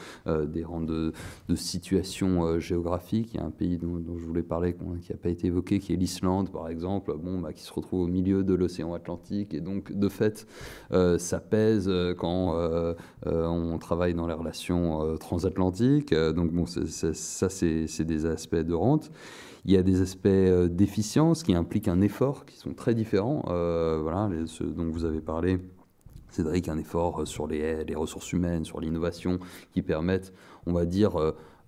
des rangs de, situations géographiques. Il y a un pays dont, je voulais parler qui n'a pas été évoqué, qui est l'Islande, par exemple, bon, bah, qui se retrouve au milieu de l'océan Atlantique. Et donc, de fait, ça pèse quand on travaille dans les relations transatlantiques. donc, bon, ça, c'est des aspects de rente. Il y a des aspects euh, d'efficience qui impliquent un effort qui sont très différents. Euh, voilà, ce dont vous avez parlé, Cédric, un effort euh, sur les, les ressources humaines, sur l'innovation, qui permettent, on va dire,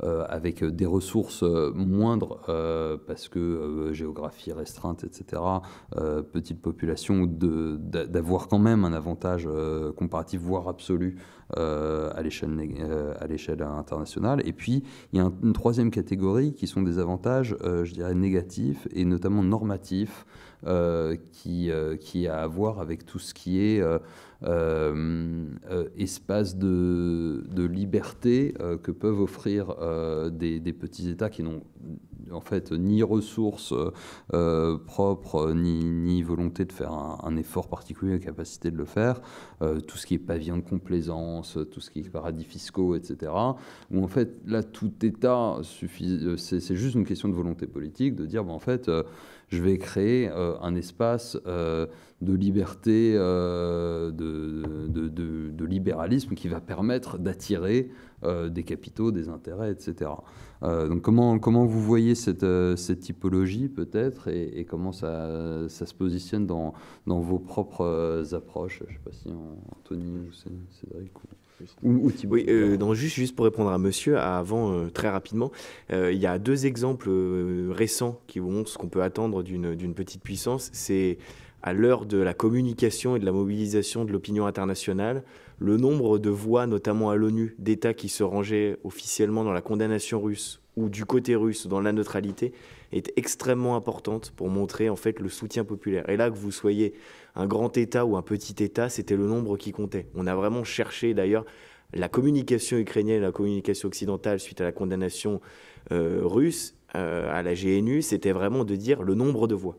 euh, avec euh, des ressources euh, moindres parce que géographie restreinte, etc., petite population, d'avoir quand même un avantage comparatif, voire absolu à l'échelle internationale. Et puis, il y a une troisième catégorie qui sont des avantages, je dirais, négatifs et notamment normatifs. Euh, euh, qui, a à voir avec tout ce qui est euh, espace de, liberté que peuvent offrir des, petits États qui n'ont en fait ni ressources propres, ni, volonté de faire un, effort particulier, capacité de le faire, tout ce qui est pavillon de complaisance, tout ce qui est paradis fiscaux, etc. Où en fait, là, tout État suffit, c'est, juste une question de volonté politique, de dire, ben, en fait, je vais créer euh, un espace euh, de liberté, euh, de, de, libéralisme qui va permettre d'attirer des capitaux, des intérêts, etc. donc comment, comment vous voyez cette, cette typologie peut-être et, comment ça, ça se positionne dans, dans vos propres approches Je ne sais pas si Anthony ou Cédric. Ou, ou oui, euh, juste, juste pour répondre à monsieur, avant, euh, très rapidement, euh, il y a deux exemples récents qui montrent ce qu'on peut attendre d'une petite puissance. C'est à l'heure de la communication et de la mobilisation de l'opinion internationale, le nombre de voix, notamment à l'ONU, d'États qui se rangeaient officiellement dans la condamnation russe ou du côté russe dans la neutralité est extrêmement importante pour montrer en fait le soutien populaire. Et là que vous soyez un grand État ou un petit État, c'était le nombre qui comptait. On a vraiment cherché d'ailleurs la communication ukrainienne, la communication occidentale suite à la condamnation euh, russe euh, à la GNU, c'était vraiment de dire le nombre de voix.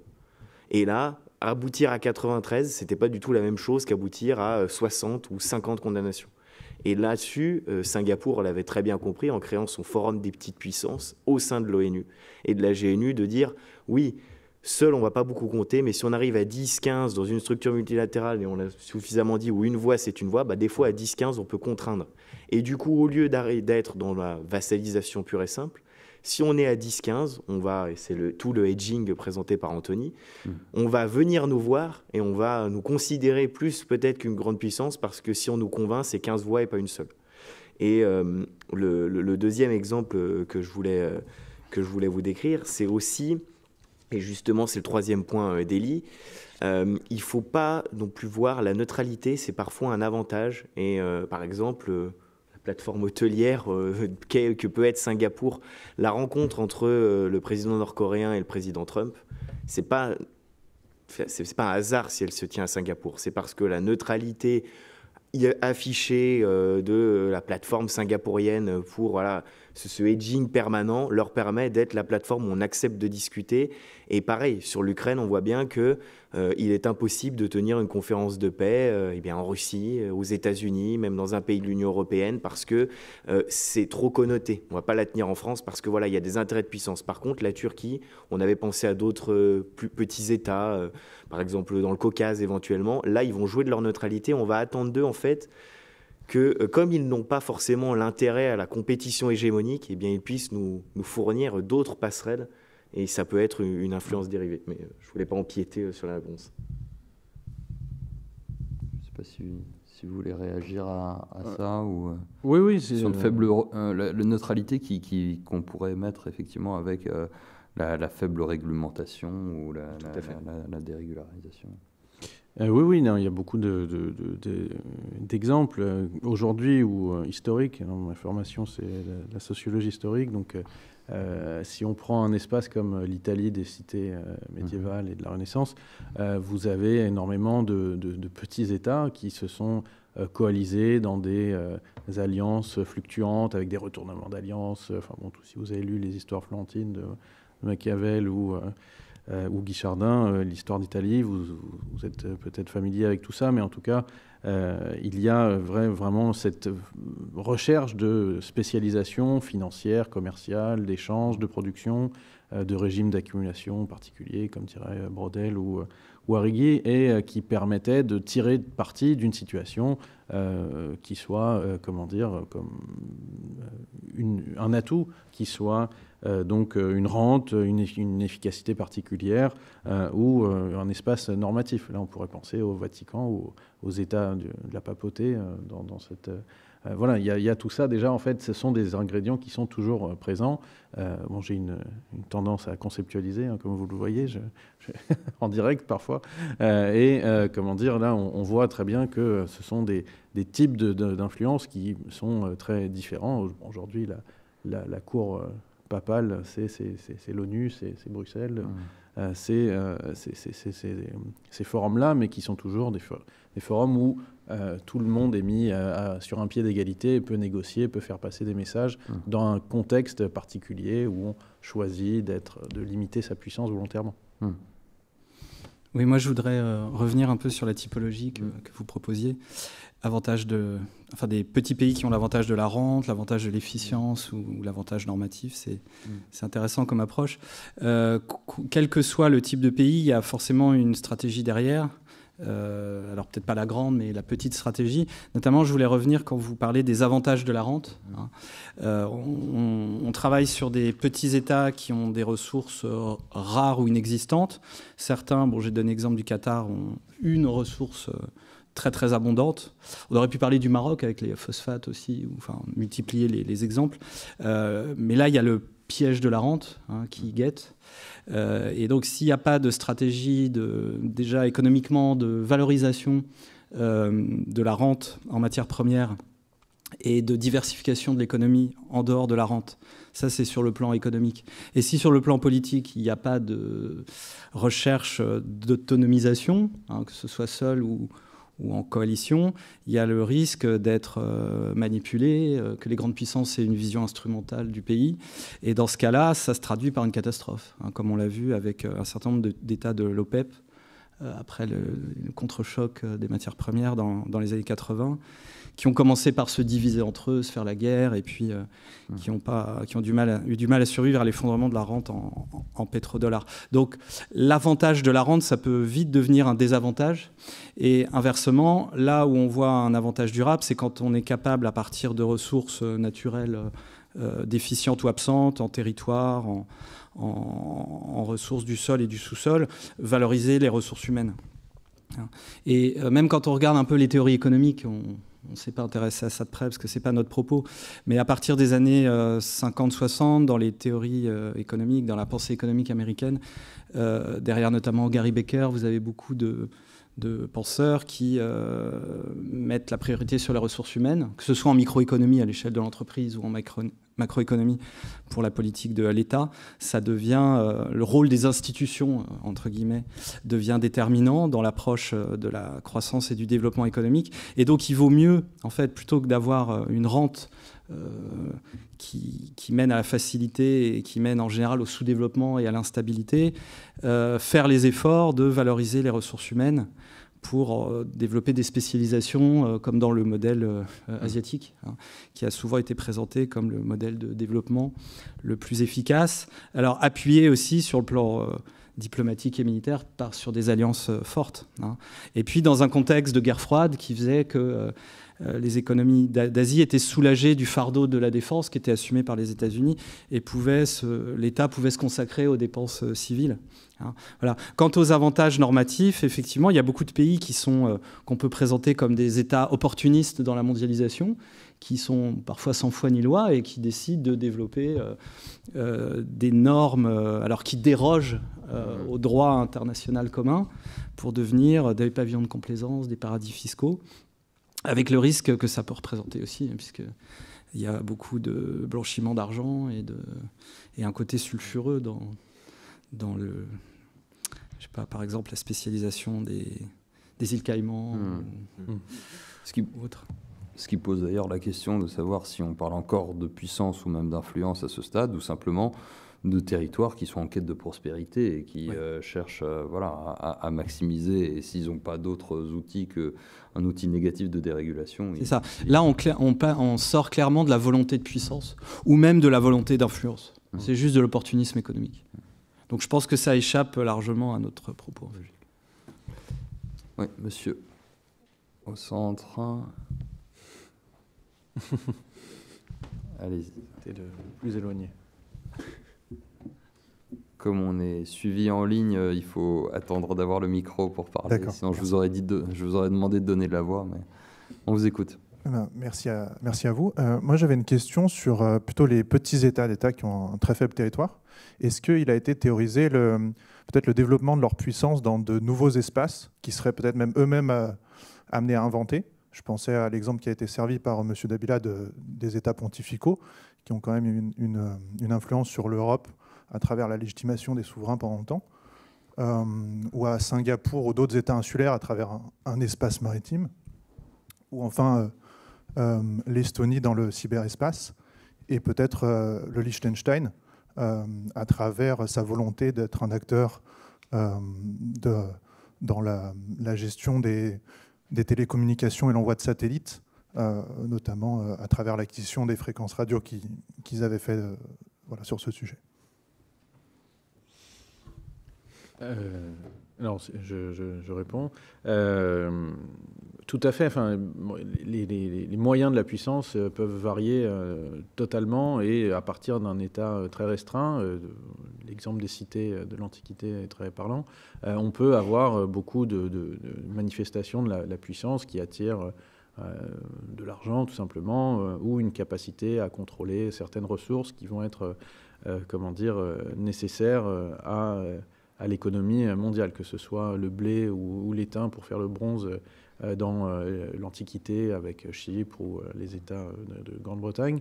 Et là, aboutir à 93, c'était pas du tout la même chose qu'aboutir à 60 euh, ou 50 condamnations. Et là-dessus, Singapour l'avait très bien compris en créant son forum des petites puissances au sein de l'ONU et de la GNU de dire oui, Seul, on va pas beaucoup compter, mais si on arrive à 10, 15 dans une structure multilatérale, et on a suffisamment dit, où une voix, c'est une voix, bah, des fois, à 10, 15, on peut contraindre. Et du coup, au lieu d'être dans la vassalisation pure et simple, si on est à 10-15, on va, et c'est tout le hedging présenté par Anthony, mmh. on va venir nous voir et on va nous considérer plus peut-être qu'une grande puissance parce que si on nous convainc, c'est 15 voix et pas une seule. Et euh, le, le, deuxième exemple que je voulais, euh, que je voulais vous décrire, c'est aussi et justement c'est le troisième point euh, d'Eli, euh, il ne faut pas non plus voir la neutralité, c'est parfois un avantage. Et euh, par exemple la plateforme hôtelière que, peut être Singapour, la rencontre entre le président nord-coréen et le président Trump, c'est pas pas un hasard si elle se tient à Singapour. C'est parce que la neutralité affiché euh, de euh, la plateforme singapourienne pour voilà, ce, ce hedging permanent leur permet d'être la plateforme où on accepte de discuter. Et pareil, sur l'Ukraine, on voit bien que euh, il est impossible de tenir une conférence de paix euh, eh en Russie, euh, aux États-Unis, même dans un pays de l'Union européenne, parce que c'est trop connoté. On ne va pas la tenir en France parce que voilà, il y a des intérêts de puissance. Par contre, la Turquie, on avait pensé à d'autres plus petits États, par exemple dans le Caucase éventuellement. Là, ils vont jouer de leur neutralité. On va attendre d'eux en fait que comme ils n'ont pas forcément l'intérêt à la compétition hégémonique, eh bien ils puissent nous fournir d'autres passerelles et ça peut être une influence dérivée. Mais euh, je ne voulais pas empiéter euh, sur la réponse. Je ne sais pas si, si, vous voulez réagir à, euh, ça ou oui, oui, c'est sur une faible la, neutralité qui, qu'on pourrait mettre effectivement avec la, faible réglementation ou la, la dérégularisation. oui, oui, non, il y a beaucoup de, d'exemples aujourd'hui ou historique historiques. Hein, ma formation, c'est la, la, sociologie historique, donc euh, si on prend un espace comme euh, l'Italie des cités euh, médiévales mmh. et de la Renaissance, vous avez énormément de, petits États qui se sont coalisés dans des alliances fluctuantes avec des retournements d'alliances. Enfin bon, si vous avez lu les histoires florentines de, Machiavel ou, Guichardin, l'histoire d'Italie, vous, êtes peut-être familier avec tout ça, mais en tout cas, euh, il y a euh, vraiment cette euh, recherche de spécialisation financière, commerciale, d'échange, de production, de régime d'accumulation particulier, comme dirait Brodel ou et euh, qui permettait de tirer parti d'une situation euh, qui soit, euh, comment dire, comme un atout qui soit donc une rente, une, efficacité particulière ou un espace normatif. Là, on pourrait penser au Vatican ou aux États de, la papauté dans, cette euh, voilà, il y, a tout ça déjà. En fait, ce sont des ingrédients qui sont toujours euh, présents. Euh, bon, j'ai une, tendance à conceptualiser, hein, comme vous le voyez, en direct parfois. et comment dire, là, on, voit très bien que ce sont des, types d'influences qui sont très différents. Aujourd'hui, la, cour papale, c'est l'ONU, c'est Bruxelles, mmh. c'est ces forums-là, mais qui sont toujours des forums où euh, tout le monde est mis euh, sur un pied d'égalité peut négocier, peut faire passer des messages mmh. dans un contexte particulier où on choisit de limiter sa puissance volontairement. Mmh. Oui, moi je voudrais euh, revenir un peu sur la typologie mmh. que, vous proposiez. Avantage de, enfin, des petits pays qui ont l'avantage de la rente, l'avantage de l'efficience ou, l'avantage normatif, c'est intéressant comme approche. quel que soit le type de pays, il y a forcément une stratégie derrière. Euh, alors peut-être pas la grande, mais la petite stratégie. Notamment, je voulais revenir quand vous parlez des avantages de la rente. Hein. Euh, on, travaille sur des petits États qui ont des ressources euh, rares ou inexistantes. Certains, bon, j'ai donné l'exemple du Qatar, ont une ressource très très abondante. On aurait pu parler du Maroc avec les phosphates aussi, ou, enfin multiplier les exemples. mais là, il y a le piège de la rente hein, qui guette. Euh, et donc, s'il n'y a pas de stratégie de, déjà économiquement de valorisation euh, de la rente en matière première et de diversification de l'économie en dehors de la rente, ça c'est sur le plan économique. Et si sur le plan politique, il n'y a pas de recherche euh, d'autonomisation, hein, que ce soit seul ou, ou en coalition, il y a le risque d'être euh, manipulé, euh, que les grandes puissances aient une vision instrumentale du pays. Et dans ce cas-là, ça se traduit par une catastrophe, hein, comme on l'a vu avec euh, un certain nombre d'États de l'OPEP e euh, après le, contre-choc euh, des matières premières dans, les années 80, qui ont commencé par se diviser entre eux, se faire la guerre, et puis euh, mmh. qui ont, pas, qui ont du mal eu du mal à survivre à l'effondrement de la rente en, en, pétrodollars. Donc l'avantage de la rente, ça peut vite devenir un désavantage. Et inversement, là où on voit un avantage durable, c'est quand on est capable, à partir de ressources naturelles déficientes ou absentes, en territoire, en en, ressources du sol et du sous-sol, valoriser les ressources humaines. Hein. Et euh, même quand on regarde un peu les théories économiques, on, ne s'est pas intéressé à ça de près parce que ce n'est pas notre propos. Mais à partir des années 50-60, euh, dans les théories euh, économiques, dans la pensée économique américaine, derrière notamment Gary Becker, vous avez beaucoup de, de penseurs qui euh, mettent la priorité sur les ressources humaines, que ce soit en microéconomie à l'échelle de l'entreprise ou en macro, macroéconomie pour la politique de l'État, ça devient euh, le rôle des institutions euh, entre guillemets devient déterminant dans l'approche de la croissance et du développement économique. Et donc il vaut mieux en fait plutôt que d'avoir une rente qui, mène à la facilité et qui mène en général au sous-développement et à l'instabilité, faire les efforts de valoriser les ressources humaines pour euh, développer des spécialisations euh, comme dans le modèle euh, mmh. asiatique, hein, qui a souvent été présenté comme le modèle de développement le plus efficace. Alors appuyé aussi sur le plan diplomatique et militaire par, sur des alliances fortes. Hein. Et puis dans un contexte de guerre froide qui faisait que euh, les économies d'Asie étaient soulagées du fardeau de la défense qui était assumé par les États-Unis et l'État pouvait se consacrer aux dépenses euh, civiles. Hein. Quant aux avantages normatifs, effectivement, il y a beaucoup de pays qui sont euh, qu'on peut présenter comme des États opportunistes dans la mondialisation, qui sont parfois sans foi ni loi et qui décident de développer des normes, alors qui dérogent au droit international commun pour devenir des pavillons de complaisance, des paradis fiscaux avec le risque que ça peut représenter aussi, hein, puisque il y a beaucoup de blanchiment d'argent et, et un côté sulfureux dans, dans le, je sais pas, par exemple, la spécialisation des, des îles Caïmans hmm. ou, hmm. ce qui, autre. Ce qui pose d'ailleurs la question de savoir si on parle encore de puissance ou même d'influence à ce stade, ou simplement de territoires qui sont en quête de prospérité et qui euh, cherchent euh, voilà, à, maximiser. Et s'ils n'ont pas d'autres outils qu'un outil négatif de dérégulation. C'est ça. Là, on, sort clairement de la volonté de puissance ou même de la volonté d'influence. Mmh. C'est juste de l'opportunisme économique. Donc je pense que ça échappe largement à notre propos. Oui, monsieur. Au centre. Allez-y. T'es le plus éloigné comme on est suivi en ligne, euh, il faut attendre d'avoir le micro pour parler. Sinon, je vous, aurais demandé de donner de la voix, mais on vous écoute. Eh ben, merci à, vous. Euh, moi, j'avais une question sur euh, plutôt les petits États, États qui ont un très faible territoire. Est-ce qu'il a été théorisé peut-être le développement de leur puissance dans de nouveaux espaces qui seraient peut-être même eux-mêmes amenés à inventer Je pensais à l'exemple qui a été servi par M. Dabila des États pontificaux, qui ont quand même une influence sur l'Europe à travers la légitimation des souverains pendant longtemps, euh, ou à Singapour ou d'autres États insulaires à travers un, espace maritime, ou enfin euh, euh, l'Estonie dans le cyberespace, et peut-être le Liechtenstein à travers sa volonté d'être un acteur dans la, gestion des, télécommunications et l'envoi de satellites, notamment à travers l'acquisition des fréquences radio qu'ils avaient fait sur ce sujet. Euh, – Alors, non, je, réponds. Euh, tout à fait. Enfin, les, moyens de la puissance euh, peuvent varier totalement et à partir d'un état très restreint. L'exemple des cités de l'Antiquité est très parlant. on peut avoir beaucoup de, manifestations de la, la, puissance qui attirent de l'argent tout simplement ou une capacité à contrôler certaines ressources qui vont être, comment dire, nécessaires à à l'économie mondiale, que ce soit le blé ou, l'étain pour faire le bronze euh, dans euh, l'Antiquité avec Chypre ou euh, les États de, Grande-Bretagne,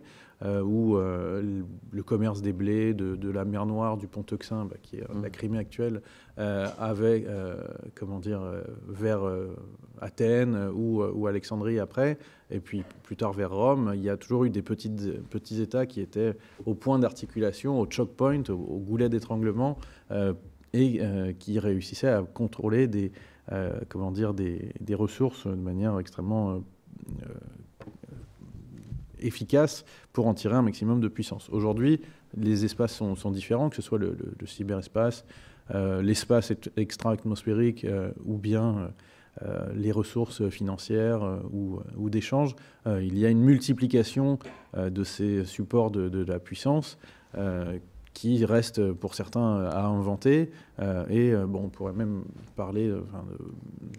ou le commerce des blés de, la mer Noire, du pont Euxin, bah, qui est la mm. Crimée actuelle, avec, comment dire, vers Athènes ou, Alexandrie après, et puis plus tard vers Rome, il y a toujours eu des petites, petits États qui étaient au point d'articulation, au choke point, au, au goulet d'étranglement et euh, qui réussissaient à contrôler des, euh, comment dire, des, ressources de manière extrêmement euh, efficace pour en tirer un maximum de puissance. Aujourd'hui, les espaces sont, différents, que ce soit le, cyberespace, l'espace extra-atmosphérique ou bien... les ressources financières ou, ou il y a une multiplication de ces supports de, de la puissance qui reste euh, pour certains euh, à inventer. Euh, et bon, on pourrait même parler,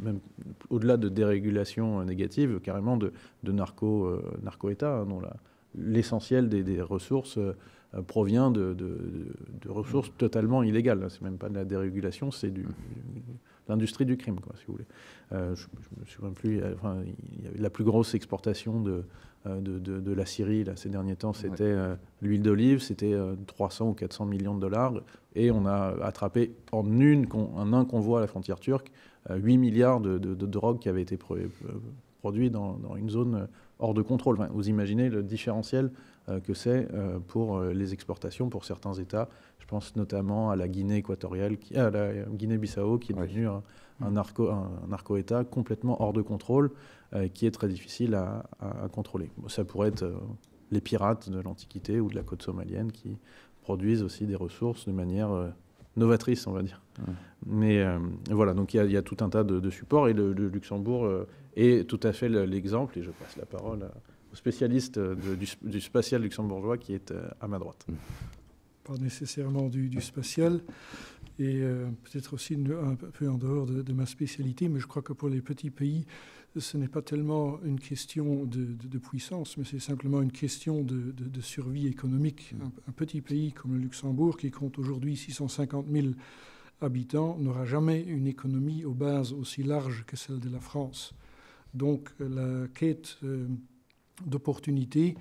même au-delà de dérégulation négative, carrément de, de narco, narco, état hein, dont l'essentiel des, ressources provient de, de, ressources totalement illégales. C'est même pas de la dérégulation, c'est du, l'industrie du crime, quoi, si vous voulez. je, ne me souviens plus, il y avait la plus grosse exportation de euh, de, la Syrie là, ces derniers temps, c'était euh, l'huile d'olive, c'était 300 euh, ou 400 millions de dollars. Et on a attrapé en, une, un convoi à la frontière turque 8 milliards de, de, drogues qui avaient été produites dans, une zone hors de contrôle. vous imaginez le différentiel que c'est pour les exportations pour certains États. Je pense notamment à la Guinée équatoriale, à la Guinée-Bissau, qui est devenue un narco-État un, complètement hors de contrôle, euh, qui est très difficile à, contrôler. ça pourrait être euh, les pirates de l'Antiquité ou de la côte somalienne qui produisent aussi des ressources de manière euh, novatrice, on va dire. Mais voilà, donc il y, a tout un tas de, supports et le, Luxembourg est tout à fait l'exemple, et je passe la parole au spécialiste du, spatial luxembourgeois qui est à ma droite. Mm. Pas nécessairement du, du spatial et euh, peut-être aussi un peu en dehors de, ma spécialité, mais je crois que pour les petits pays, ce n'est pas tellement une question de, puissance, mais c'est simplement une question de, survie économique. Un, petit pays comme le Luxembourg, qui compte aujourd'hui 650 000 habitants, n'aura jamais une économie aux bases aussi large que celle de la France. Donc la quête euh, d'opportunités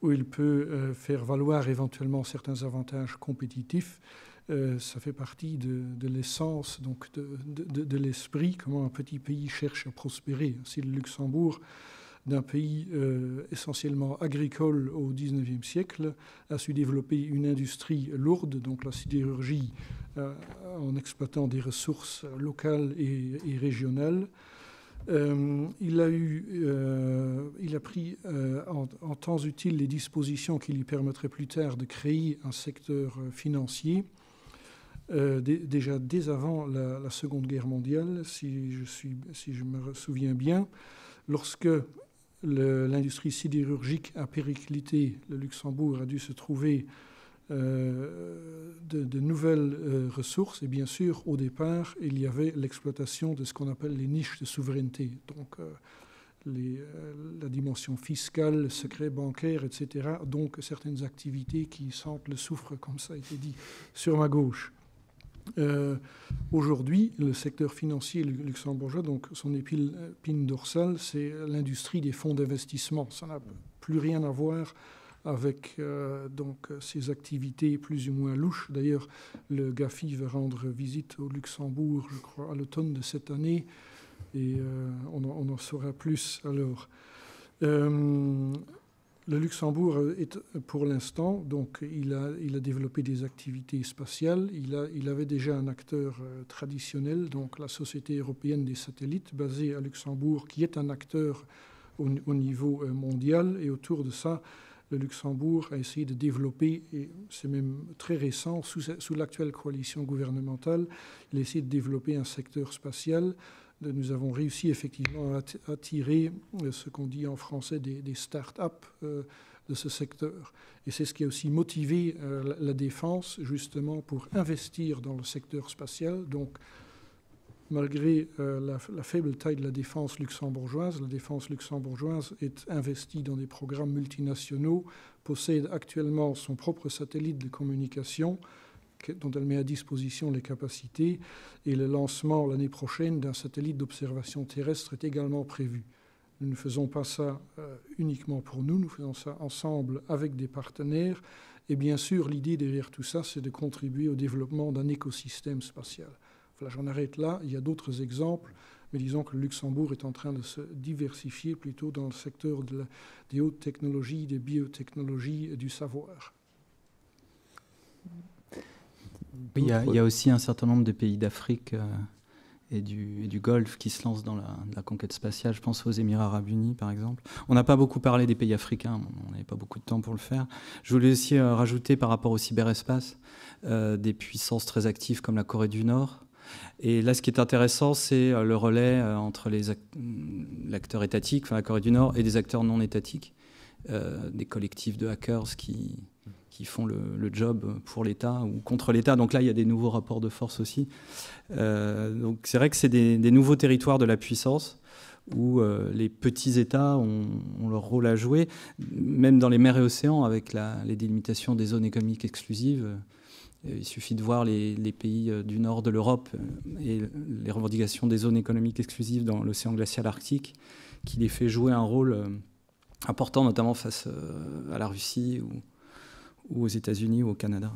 où il peut euh, faire valoir éventuellement certains avantages compétitifs, euh, ça fait partie de, l'essence, donc de, l'esprit, comment un petit pays cherche à prospérer. Si le Luxembourg, d'un pays euh, essentiellement agricole au XIXe siècle, a su développer une industrie lourde, donc la sidérurgie, euh, en exploitant des ressources locales et, régionales. il, a eu, il a pris en, temps utile les dispositions qui lui permettraient plus tard de créer un secteur financier euh, déjà dès avant la, Seconde Guerre mondiale, si je, me souviens bien, lorsque l'industrie sidérurgique a périclité, le Luxembourg a dû se trouver euh, de, nouvelles euh, ressources. Et bien sûr, au départ, il y avait l'exploitation de ce qu'on appelle les niches de souveraineté, donc la dimension fiscale, le secret bancaire, etc. Donc certaines activités qui sentent le soufre, comme ça a été dit, sur ma gauche. Euh, aujourd'hui, le secteur financier luxembourgeois, donc son épine dorsale, c'est l'industrie des fonds d'investissement. Ça n'a plus rien à voir avec ces euh, donc ses activités plus ou moins louches. D'ailleurs, le GAFI va rendre visite au Luxembourg, je crois, à l'automne de cette année, et euh, on, en, saura plus alors. Euh, le Luxembourg euh, est euh, pour l'instant, donc il a, il a développé des activités spatiales, il, a, il avait déjà un acteur euh, traditionnel, donc la Société européenne des satellites basée à Luxembourg, qui est un acteur au, niveau mondial, et autour de ça, le Luxembourg a essayé de développer, et c'est même très récent, sous, sous l'actuelle coalition gouvernementale, il a de développer un secteur spatial nous avons réussi effectivement à attirer euh, ce qu'on dit en français des, start-up euh, de ce secteur. Et c'est ce qui a aussi motivé euh, la défense, justement, pour investir dans le secteur spatial. Donc, malgré la, la, faible taille de la défense luxembourgeoise, la défense luxembourgeoise est investie dans des programmes multinationaux, possède actuellement son propre satellite de communication dont elle met à disposition les capacités, et le lancement l'année prochaine d'un satellite d'observation terrestre est également prévu. Nous ne faisons pas ça euh, uniquement pour nous, nous faisons ça ensemble avec des partenaires. Et bien sûr, l'idée derrière tout ça, c'est de contribuer au développement d'un écosystème spatial. Voilà, j'en arrête là. Il y a d'autres exemples, mais disons que le Luxembourg est en train de se diversifier plutôt dans le secteur des hautes technologies, des biotechnologies et du savoir. Il y, a, aussi un certain nombre de pays d'Afrique euh, et, du, Golfe qui se lancent dans la, conquête spatiale. Je pense aux Émirats arabes unis, par exemple. On n'a pas beaucoup parlé des pays africains, on n'avait pas beaucoup de temps pour le faire. Je voulais aussi euh, rajouter par rapport au cyberespace euh, des puissances très actives comme la Corée du Nord. Et là, ce qui est intéressant, c'est le relais entre mm, l'acteur étatique, enfin la Corée du Nord, et des acteurs non étatiques, des collectifs de hackers qui, qui font le, job pour l'État ou contre l'État. Donc là, il y a des nouveaux rapports de force aussi. Euh, donc c'est vrai que c'est des, nouveaux territoires de la puissance où euh, les petits États ont, leur rôle à jouer, même dans les mers et océans, avec les délimitations des zones économiques exclusives. Euh, il suffit de voir les, les pays du nord de l'Europe et les revendications des zones économiques exclusives dans l'océan glacial arctique, qui les fait jouer un rôle important, notamment face à la Russie ou, ou aux États-Unis ou au Canada.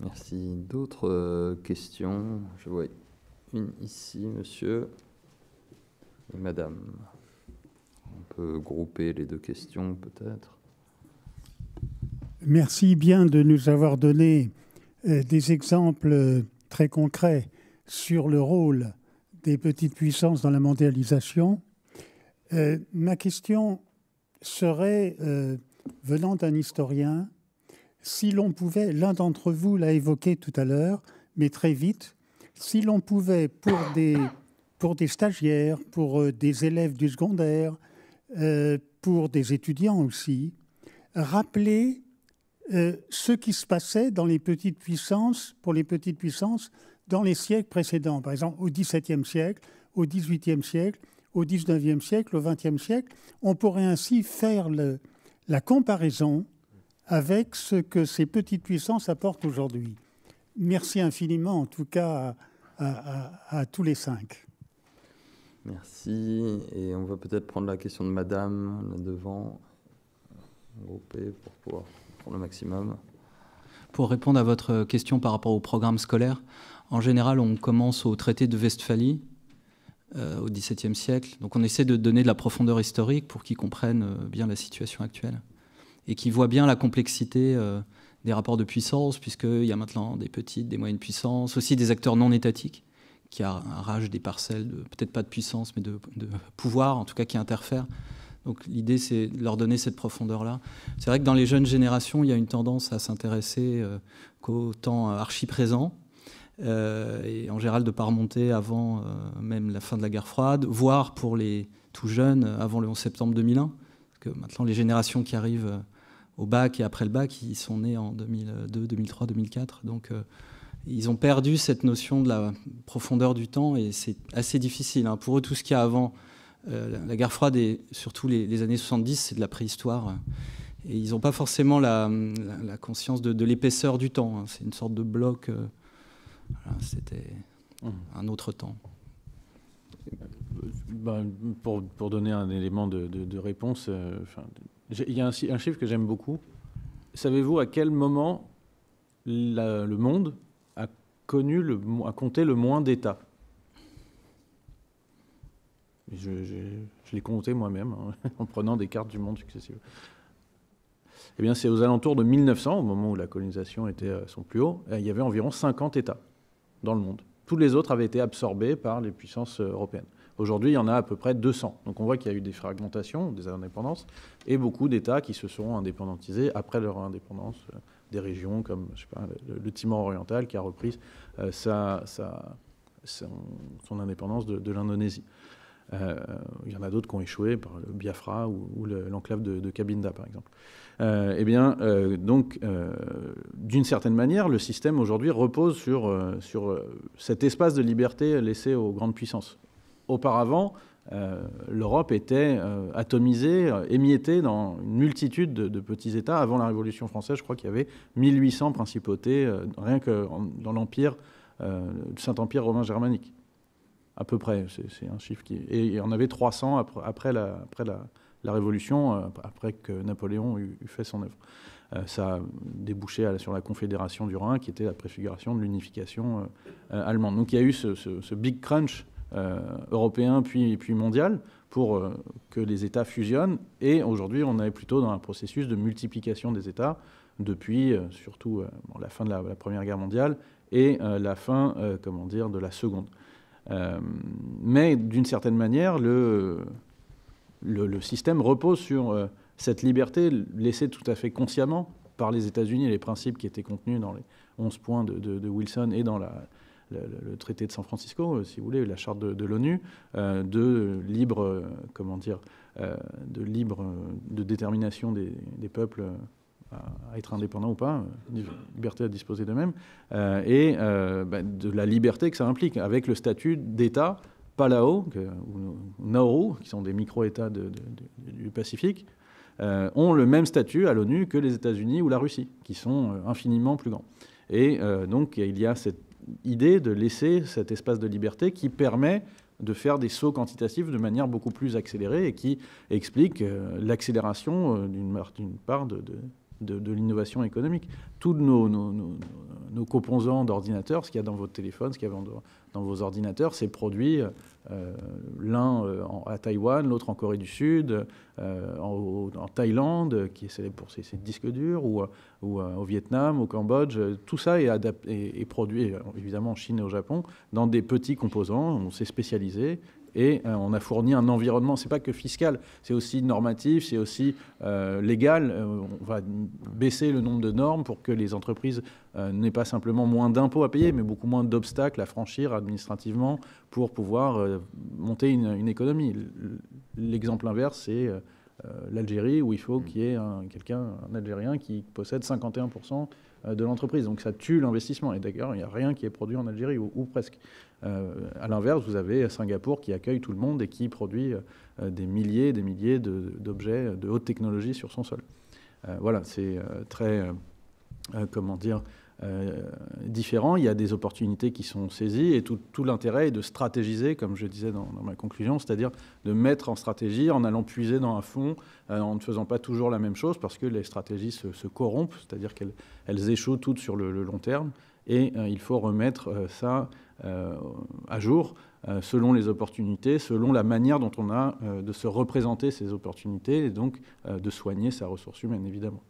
Merci. D'autres euh, questions Je vois une ici, monsieur et madame. On peut grouper les deux questions peut-être. Merci bien de nous avoir donné euh, des exemples euh, très concrets sur le rôle des petites puissances dans la mondialisation. ma question serait venant d'un historien, si l'on pouvait, l'un d'entre vous l'a évoqué tout à l'heure, mais très vite, si l'on pouvait pour des, pour des stagiaires, pour euh, des élèves du secondaire, euh, pour des étudiants aussi, rappeler euh, ce qui se passait dans les petites puissances, pour les petites puissances, dans les siècles précédents, par exemple au XVIIe siècle, au XVIIIe siècle, au XIXe siècle, au XXe siècle. On pourrait ainsi faire le, la comparaison avec ce que ces petites puissances apportent aujourd'hui. Merci infiniment, en tout cas, à, tous les cinq. Merci. Et on va peut-être prendre la question de madame là devant, groupée pour pouvoir prendre le maximum. Pour répondre à votre question par rapport au programme scolaire, en général, on commence au traité de Westphalie, euh, au XVIIe siècle. Donc on essaie de donner de la profondeur historique pour qu'ils comprennent euh, bien la situation actuelle et qu'ils voient bien la complexité euh, des rapports de puissance, puisqu'il y a maintenant des petites, des moyennes puissances, aussi des acteurs non étatiques qui rage des parcelles, de, peut-être pas de puissance, mais de, pouvoir, en tout cas qui interfèrent. Donc l'idée, c'est de leur donner cette profondeur-là. C'est vrai que dans les jeunes générations, il y a une tendance à s'intéresser qu'au temps archi-présent, euh, et en général de ne pas remonter avant euh, même la fin de la guerre froide, voire pour les tout jeunes euh, avant le 11 septembre 2001. Parce que maintenant, les générations qui arrivent au bac et après le bac, ils sont nés en 2002, 2003, 2004. Donc ils ont perdu cette notion de la profondeur du temps et c'est assez difficile. Hein. Pour eux, tout ce qu'il y a avant la guerre froide et surtout les, années 70, c'est de la préhistoire. Et ils n'ont pas forcément la, conscience de, l'épaisseur du temps. Hein. C'est une sorte de bloc. C'était un autre temps. Bah, pour, donner un élément de, réponse, euh, il y a un, chiffre que j'aime beaucoup. Savez-vous à quel moment le monde a connu le, a compté le moins d'États Je, l'ai compté moi-même hein, en prenant des cartes du monde successives. Eh bien, c'est aux alentours de 1900, au moment où la colonisation était à son plus haut, il y avait environ 50 États dans le monde. Tous les autres avaient été absorbés par les puissances euh, européennes. Aujourd'hui, il y en a à peu près 200. Donc on voit qu'il y a eu des fragmentations, des indépendances, et beaucoup d'États qui se sont indépendantisés après leur indépendance, euh, des régions comme le, Timor oriental qui a repris euh, sa, son, indépendance de, l'Indonésie. il y en a d'autres qui ont échoué, par le Biafra ou, l'enclave de, de Cabinda, par exemple. Euh, eh bien, euh, donc, euh, d'une certaine manière, le système aujourd'hui repose sur, sur cet espace de liberté laissé aux grandes puissances. Auparavant, l'Europe était atomisée, émiettée dans une multitude de, petits États. Avant la Révolution française, je crois qu'il y avait 1800 principautés, rien que dans l'Empire, le Saint-Empire romain germanique. À peu près, c'est un chiffre qui. Et il y en avait 300 après la la Révolution, euh, après que Napoléon eut, fait son œuvre. Euh, ça a débouché sur la Confédération du Rhin, qui était la préfiguration de l'unification euh, allemande. Donc il y a eu ce, big crunch européen puis, mondial pour que les États fusionnent. Et aujourd'hui, on est plutôt dans un processus de multiplication des États depuis surtout la fin de la, la, Première Guerre mondiale et la fin comment dire, de la Seconde. mais d'une certaine manière, le le, système repose sur euh, cette liberté laissée tout à fait consciemment par les États-Unis et les principes qui étaient contenus dans les 11 points de, Wilson et dans le, traité de San Francisco, euh, si vous voulez, la charte de, l'ONU, euh, de libre, comment dire, de libre de détermination des, peuples à, être indépendants ou pas, liberté à disposer d'eux-mêmes, et bah, de la liberté que ça implique, avec le statut d'État Palau ou Nauru, qui sont des micro-États du Pacifique, euh, ont le même statut à l'ONU que les États-Unis ou la Russie, qui sont euh, infiniment plus grands. Et euh, donc il y a cette idée de laisser cet espace de liberté qui permet de faire des sauts quantitatifs de manière beaucoup plus accélérée et qui explique l'accélération d'une part de, de, l'innovation économique. Tous nos, nos, composants d'ordinateurs, ce qu'il y a dans votre téléphone, ce qu'il y a dans vos ordinateurs, c'est produit euh, l'un euh, à Taïwan, l'autre en Corée du Sud, euh, en, Thaïlande, qui est célèbre pour ses, disques durs, ou, au Vietnam, au Cambodge. Tout ça est, adapté, est, est produit, évidemment en Chine et au Japon, dans des petits composants. On s'est spécialisé et euh, on a fourni un environnement, c'est pas que fiscal, c'est aussi normatif, c'est aussi euh, légal. Euh, on va baisser le nombre de normes pour que les entreprises n'aient pas simplement moins d'impôts à payer, mais beaucoup moins d'obstacles à franchir administrativement pour pouvoir monter une, économie. L'exemple inverse, c'est l'Algérie, où il faut qu'il y ait quelqu'un, un Algérien, qui possède 51% de l'entreprise. Donc ça tue l'investissement. Et d'ailleurs, il n'y a rien qui est produit en Algérie, ou presque. Euh, à l'inverse, vous avez Singapour qui accueille tout le monde et qui produit euh, des milliers et des milliers d'objets de, haute technologie sur son sol. Euh, voilà, c'est très, comment dire, différent. Il y a des opportunités qui sont saisies et tout, l'intérêt est de stratégiser, comme je disais dans, ma conclusion, c'est-à-dire de mettre en stratégie en allant puiser dans un fond, en ne faisant pas toujours la même chose parce que les stratégies se, corrompent, c'est-à-dire qu'elles échouent toutes sur le, long terme et il faut remettre ça euh, à jour euh, selon les opportunités, selon la manière dont on a euh, de se représenter ces opportunités et donc de soigner sa ressource humaine, évidemment.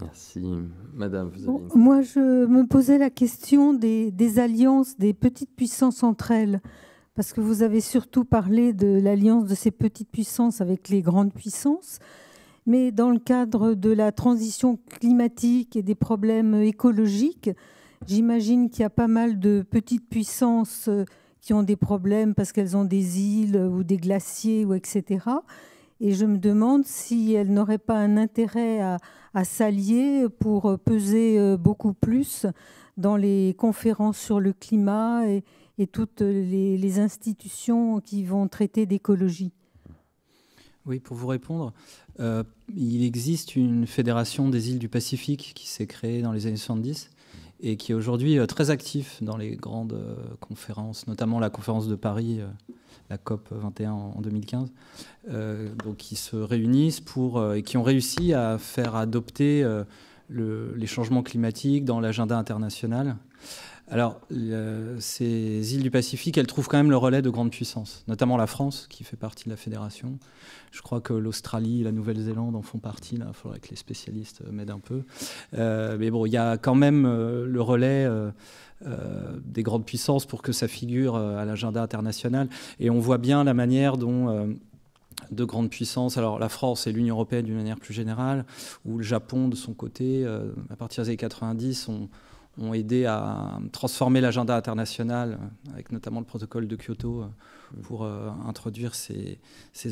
Merci. Madame, vous avez... Moi, je me posais la question des, alliances des petites puissances entre elles, parce que vous avez surtout parlé de l'alliance de ces petites puissances avec les grandes puissances, mais dans le cadre de la transition climatique et des problèmes écologiques, J'imagine qu'il y a pas mal de petites puissances euh, qui ont des problèmes parce qu'elles ont des îles ou des glaciers ou etc. Et je me demande si elles n'auraient pas un intérêt à, s'allier pour peser euh, beaucoup plus dans les conférences sur le climat et, toutes les, institutions qui vont traiter d'écologie. Oui, pour vous répondre, euh, il existe une fédération des îles du Pacifique qui s'est créée dans les années 70 et qui est aujourd'hui euh, très actif dans les grandes euh, conférences, notamment la conférence de Paris, euh, la COP 21 en, 2015, donc qui se réunissent pour, et qui ont réussi à faire adopter les changements climatiques dans l'agenda international. Alors, ces îles du Pacifique, elles trouvent quand même le relais de grandes puissances, notamment la France, qui fait partie de la fédération. Je crois que l'Australie, et la Nouvelle-Zélande en font partie. Là, il faudrait que les spécialistes m'aident un peu. Euh, mais bon, il y a quand même euh, le relais. Euh, des grandes puissances pour que ça figure à l'agenda international. Et on voit bien la manière dont de grandes puissances, alors la France et l'Union européenne d'une manière plus générale, ou le Japon de son côté, à partir des années 90, ont ont aidé à transformer l'agenda international, euh, avec notamment le protocole de Kyoto, euh, pour euh, introduire ces,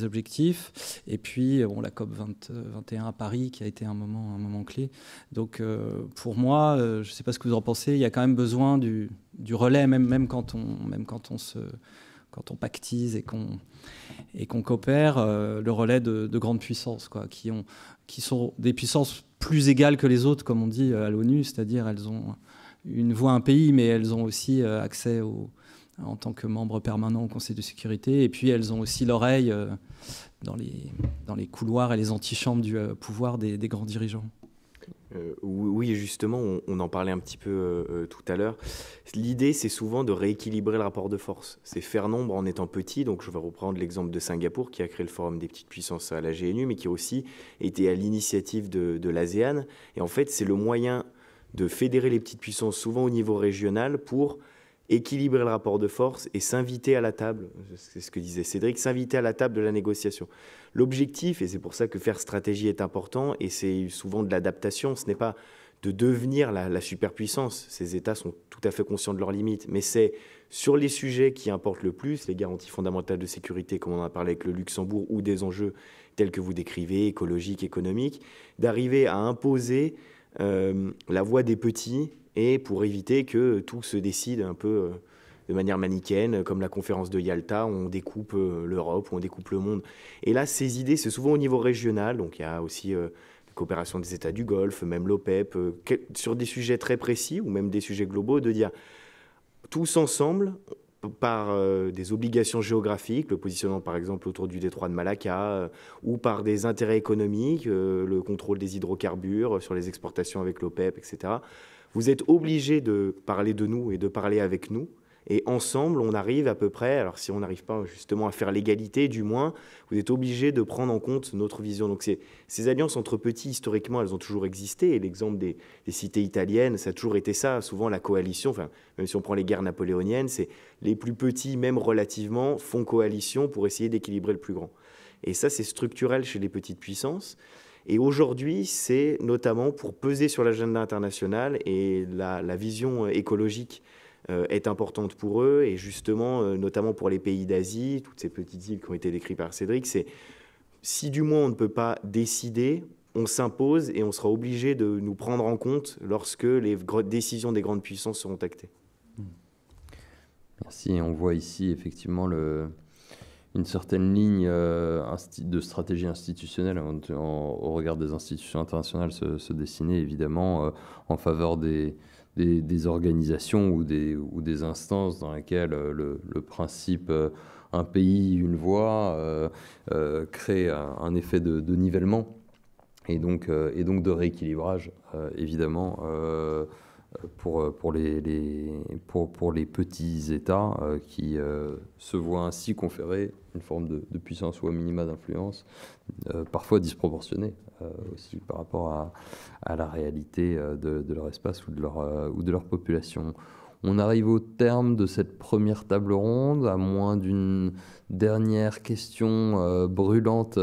objectifs. Et puis, bon, la COP 21 à Paris, qui a été un moment, un moment clé. Donc, pour moi, je ne sais pas ce que vous en pensez, il y a quand même besoin du, relais, même, même, quand on, même quand on se quand on pactise et qu'on et qu'on coopère, le relais de, de, grandes puissances, quoi, qui ont qui sont des puissances plus égales que les autres, comme on dit à l'ONU, c'est-à-dire elles ont une voix, un pays, mais elles ont aussi euh, accès en tant que membres permanents au Conseil de sécurité. Et puis elles ont aussi l'oreille euh, dans, les, couloirs et les antichambres du euh, pouvoir des, grands dirigeants. oui, justement, on, en parlait un petit peu tout à l'heure. L'idée, c'est souvent de rééquilibrer le rapport de force. C'est faire nombre en étant petit. Donc, je vais reprendre l'exemple de Singapour, qui a créé le Forum des petites puissances à la GNU, mais qui a aussi été à l'initiative de, de l'ASEAN. Et en fait, c'est le moyen de fédérer les petites puissances, souvent au niveau régional, pour équilibrer le rapport de force et s'inviter à la table. C'est ce que disait Cédric, s'inviter à la table de la négociation. L'objectif, et c'est pour ça que faire stratégie est important, et c'est souvent de l'adaptation, ce n'est pas de devenir la, superpuissance. Ces États sont tout à fait conscients de leurs limites, mais c'est sur les sujets qui importent le plus, les garanties fondamentales de sécurité, comme on en a parlé avec le Luxembourg, ou des enjeux tels que vous décrivez, écologiques, économiques, d'arriver à imposer euh, la voix des petits et pour éviter que tout se décide un peu euh, de manière manichéenne, comme la conférence de Yalta, on découpe euh, l'Europe, on découpe le monde. Et là, ces idées, c'est souvent au niveau régional, donc il y a aussi la coopération des États du Golfe, même l'OPEP, e sur des sujets très précis ou même des sujets globaux, de dire tous ensemble, par euh, des obligations géographiques, le positionnement par exemple autour du détroit de Malacca, euh, ou par des intérêts économiques, euh, le contrôle des hydrocarbures sur les exportations avec l'OPEP, etc. Vous êtes obligé de parler de nous et de parler avec nous et ensemble, on arrive à peu près, alors si on n'arrive pas justement à faire l'égalité, du moins, vous êtes obligé de prendre en compte notre vision. Donc ces alliances entre petits, historiquement, elles ont toujours existé. Et l'exemple des, cités italiennes, ça a toujours été ça. Souvent, la coalition, enfin, même si on prend les guerres napoléoniennes, c'est les plus petits, même relativement, font coalition pour essayer d'équilibrer le plus grand. Et ça, c'est structurel chez les petites puissances. Et aujourd'hui, c'est notamment pour peser sur l'agenda international et la, la vision écologique euh, est importante pour eux. Et justement, euh, notamment pour les pays d'Asie, toutes ces petites îles qui ont été décrites par Cédric, c'est si du moins on ne peut pas décider, on s'impose et on sera obligé de nous prendre en compte lorsque les décisions des grandes puissances seront actées. Hmm. Merci. On voit ici effectivement le, une certaine ligne euh, de stratégie institutionnelle au regard des institutions internationales se, dessiner évidemment en faveur des, des, organisations ou des, ou des instances dans lesquelles euh, le, principe euh, un pays, une voix euh, crée un, effet de, nivellement et donc, et donc de rééquilibrage, évidemment. Pour, pour, les, pour, pour, les petits États qui se voient ainsi conférés une forme de, puissance ou un minima d'influence, euh, parfois disproportionnée euh, aussi par rapport à, la réalité euh, de, leur espace ou de leur, ou de leur population. On arrive au terme de cette première table ronde, à moins d'une dernière question brûlante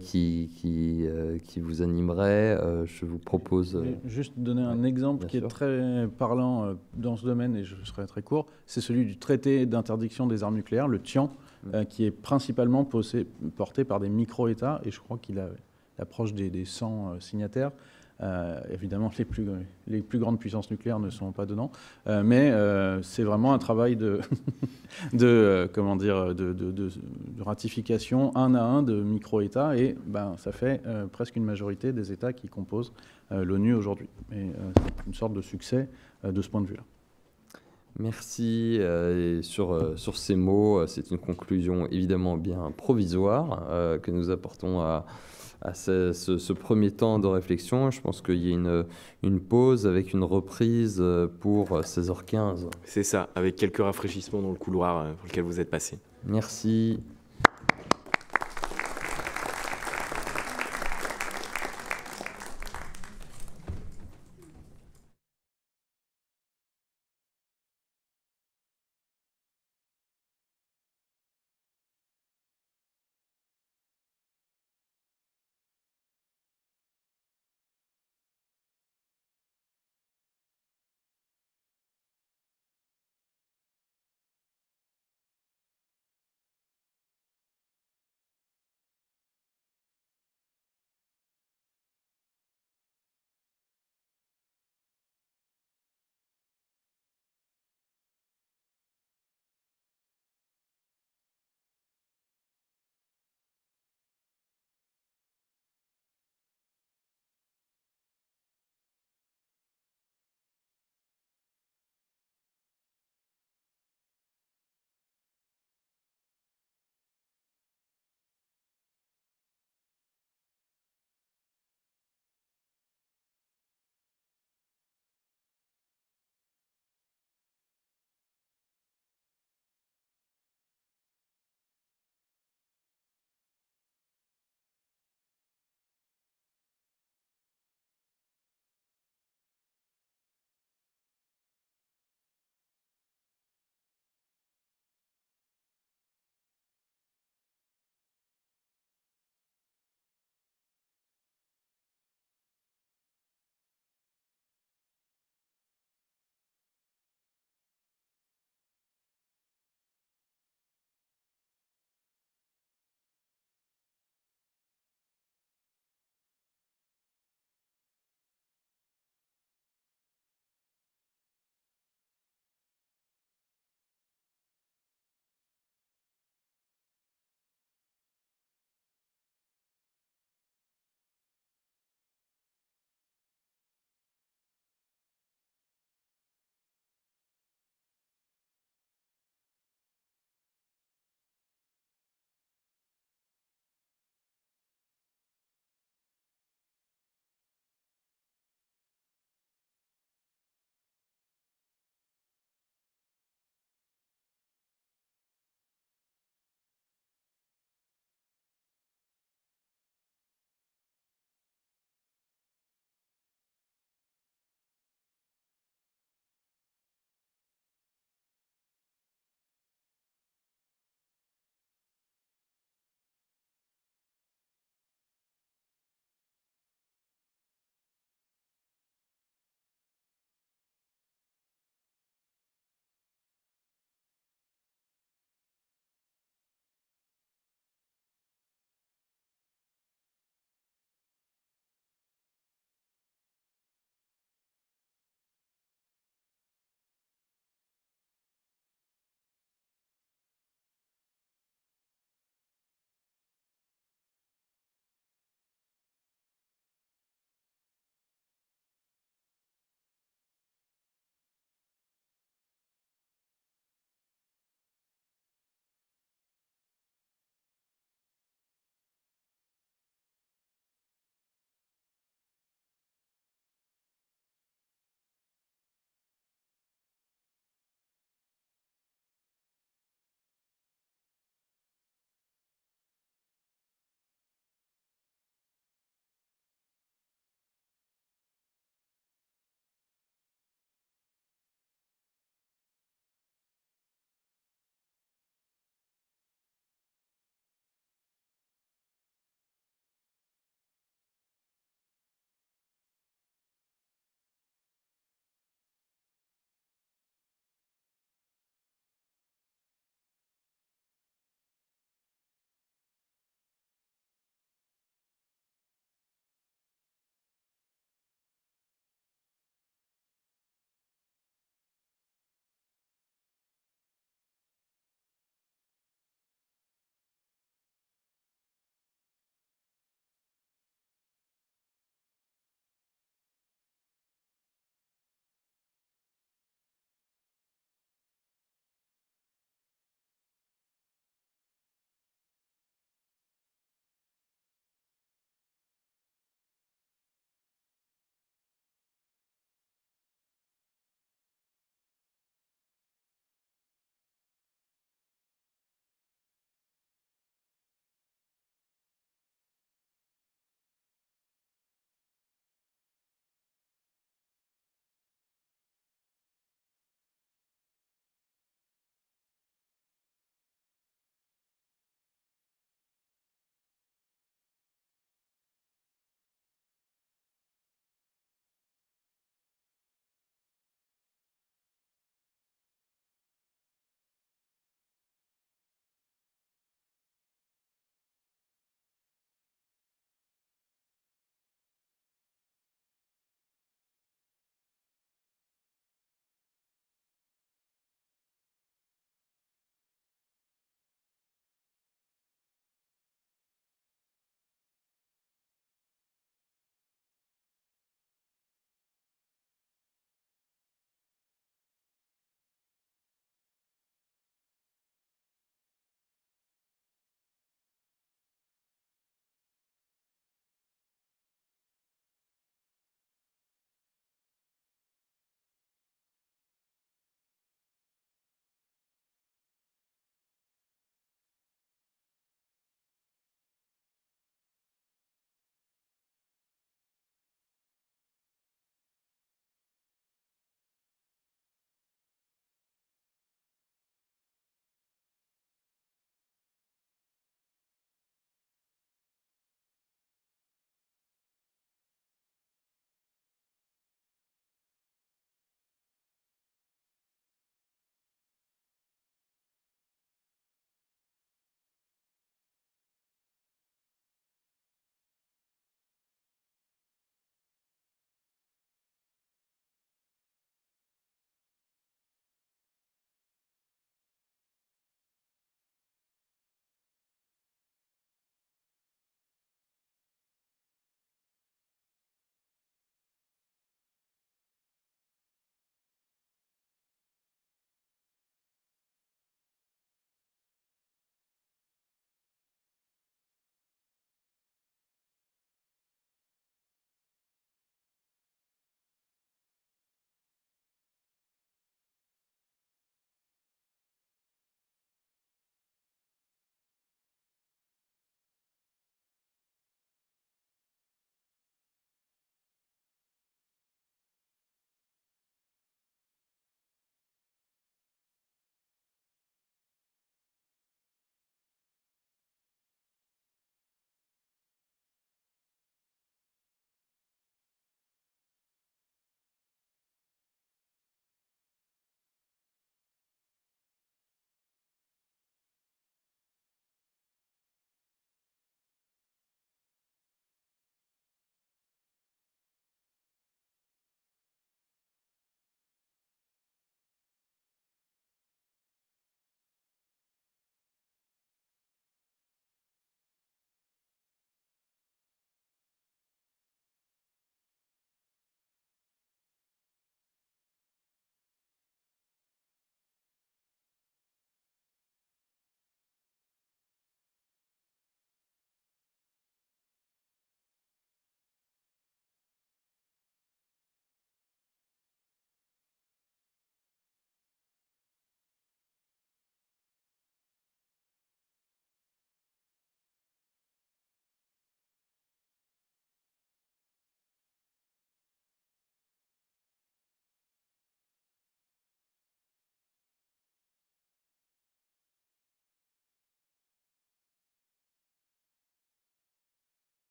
qui, qui, vous animerait. je vous propose... Juste donner un exemple qui est très parlant dans ce domaine, et je serai très court, c'est celui du traité d'interdiction des armes nucléaires, le TIAN, euh, qui est principalement possé, porté par des micro-États, et je crois qu'il approche des, des 100 euh, signataires. Euh, évidemment, les plus, les plus, grandes puissances nucléaires ne sont pas dedans, mais c'est vraiment un travail de, de comment dire, de, ratification un à un de micro-États, et ben, ça fait presque une majorité des États qui composent l'ONU aujourd'hui. c'est une sorte de succès de ce point de vue-là. Merci euh, et sur, euh, sur ces mots. Euh, c'est une conclusion évidemment bien provisoire que nous apportons à, à ce, premier temps de réflexion. Je pense qu'il y a une, une pause avec une reprise pour 16h15. C'est ça, avec quelques rafraîchissements dans le couloir pour lequel vous êtes passé. Merci.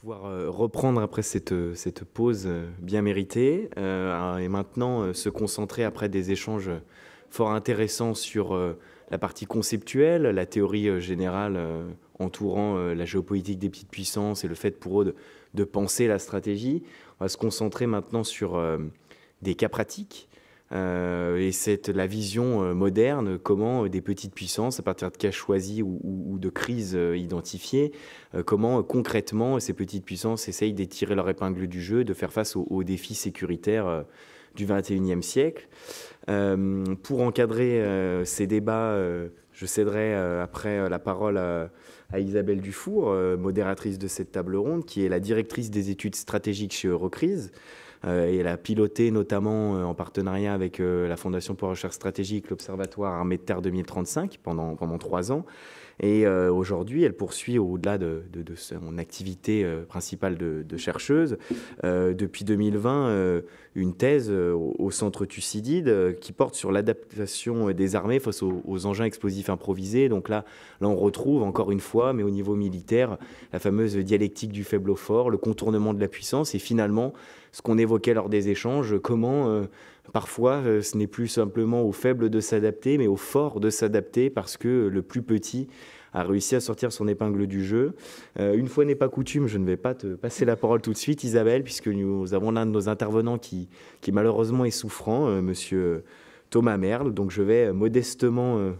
pouvoir euh, reprendre après cette, euh, pause euh, bien méritée et maintenant se concentrer après des échanges fort intéressants sur la partie conceptuelle, la théorie générale entourant la géopolitique des petites puissances et le fait pour eux de, de penser la stratégie. On va se concentrer maintenant sur des cas pratiques euh, et c'est la vision euh, moderne, comment euh, des petites puissances, à partir de cas choisis ou, de crises identifiées, comment concrètement ces petites puissances essayent d'étirer leur épingle du jeu, de faire face aux, défis sécuritaires du 21e siècle. pour encadrer ces débats, je céderai après la parole à Isabelle Dufour, modératrice de cette table ronde, qui est la directrice des études stratégiques chez Eurocrise. Euh, elle a piloté notamment euh, en partenariat avec euh, la Fondation pour la recherche stratégique l'Observatoire Armée de Terre 2035 pendant, pendant trois ans. Et euh, aujourd'hui, elle poursuit au-delà de, son activité euh, principale de, chercheuse, euh, depuis 2020, une thèse au, centre Thucydide qui porte sur l'adaptation des armées face aux, engins explosifs improvisés. Donc là, là, on retrouve encore une fois, mais au niveau militaire, la fameuse dialectique du faible au fort, le contournement de la puissance et finalement, ce qu'on évoquait lors des échanges, comment Parfois, euh, ce n'est plus simplement aux faibles de s'adapter, mais aux forts de s'adapter parce que le plus petit a réussi à sortir son épingle du jeu. Euh, une fois n'est pas coutume, je ne vais pas te passer la parole tout de suite, Isabelle, puisque nous avons l'un de nos intervenants qui, malheureusement est souffrant, euh, monsieur Thomas Merle. Donc je vais modestement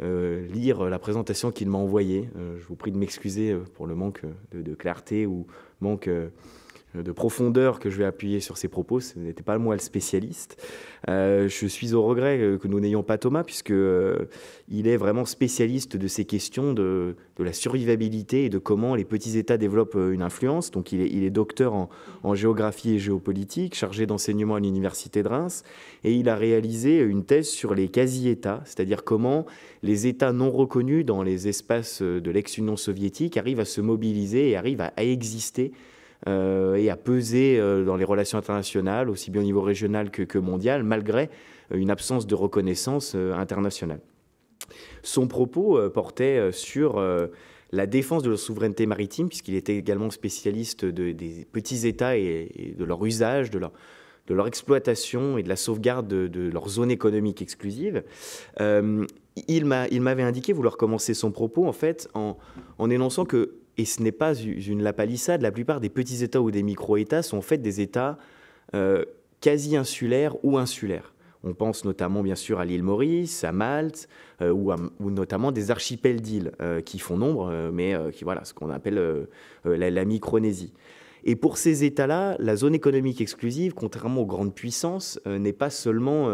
lire la présentation qu'il m'a envoyée. je vous prie de m'excuser pour le manque de, clarté ou manque de profondeur que je vais appuyer sur ses propos. Ce n'était pas moi le spécialiste. Euh, je suis au regret euh, que nous n'ayons pas Thomas, puisque euh, il est vraiment spécialiste de ces questions de, de, la survivabilité et de comment les petits États développent une influence. Donc, il est, docteur en, géographie et géopolitique, chargé d'enseignement à l'université de Reims, et il a réalisé une thèse sur les quasi-États, c'est-à-dire comment les États non reconnus dans les espaces de l'ex-Union soviétique arrivent à se mobiliser et arrivent à exister euh, et à peser euh, dans les relations internationales, aussi bien au niveau régional que, mondial, malgré euh, une absence de reconnaissance internationale. Son propos portait sur la défense de la souveraineté maritime, puisqu'il était également spécialiste des petits États et, de leur usage, de leur, exploitation et de la sauvegarde de, leur zone économique exclusive. il m'avait indiqué vouloir commencer son propos en fait en énonçant que et ce n'est pas une lapalissade. La plupart des petits États ou des micro-États sont en fait des États euh, quasi insulaires ou insulaires. On pense notamment bien sûr à l'île Maurice, à Malte, euh, ou, à, ou, notamment des archipels d'îles euh, qui font nombre, mais qui voilà ce qu'on appelle la, Micronésie. Et pour ces États-là, la zone économique exclusive, contrairement aux grandes puissances, n'est pas seulement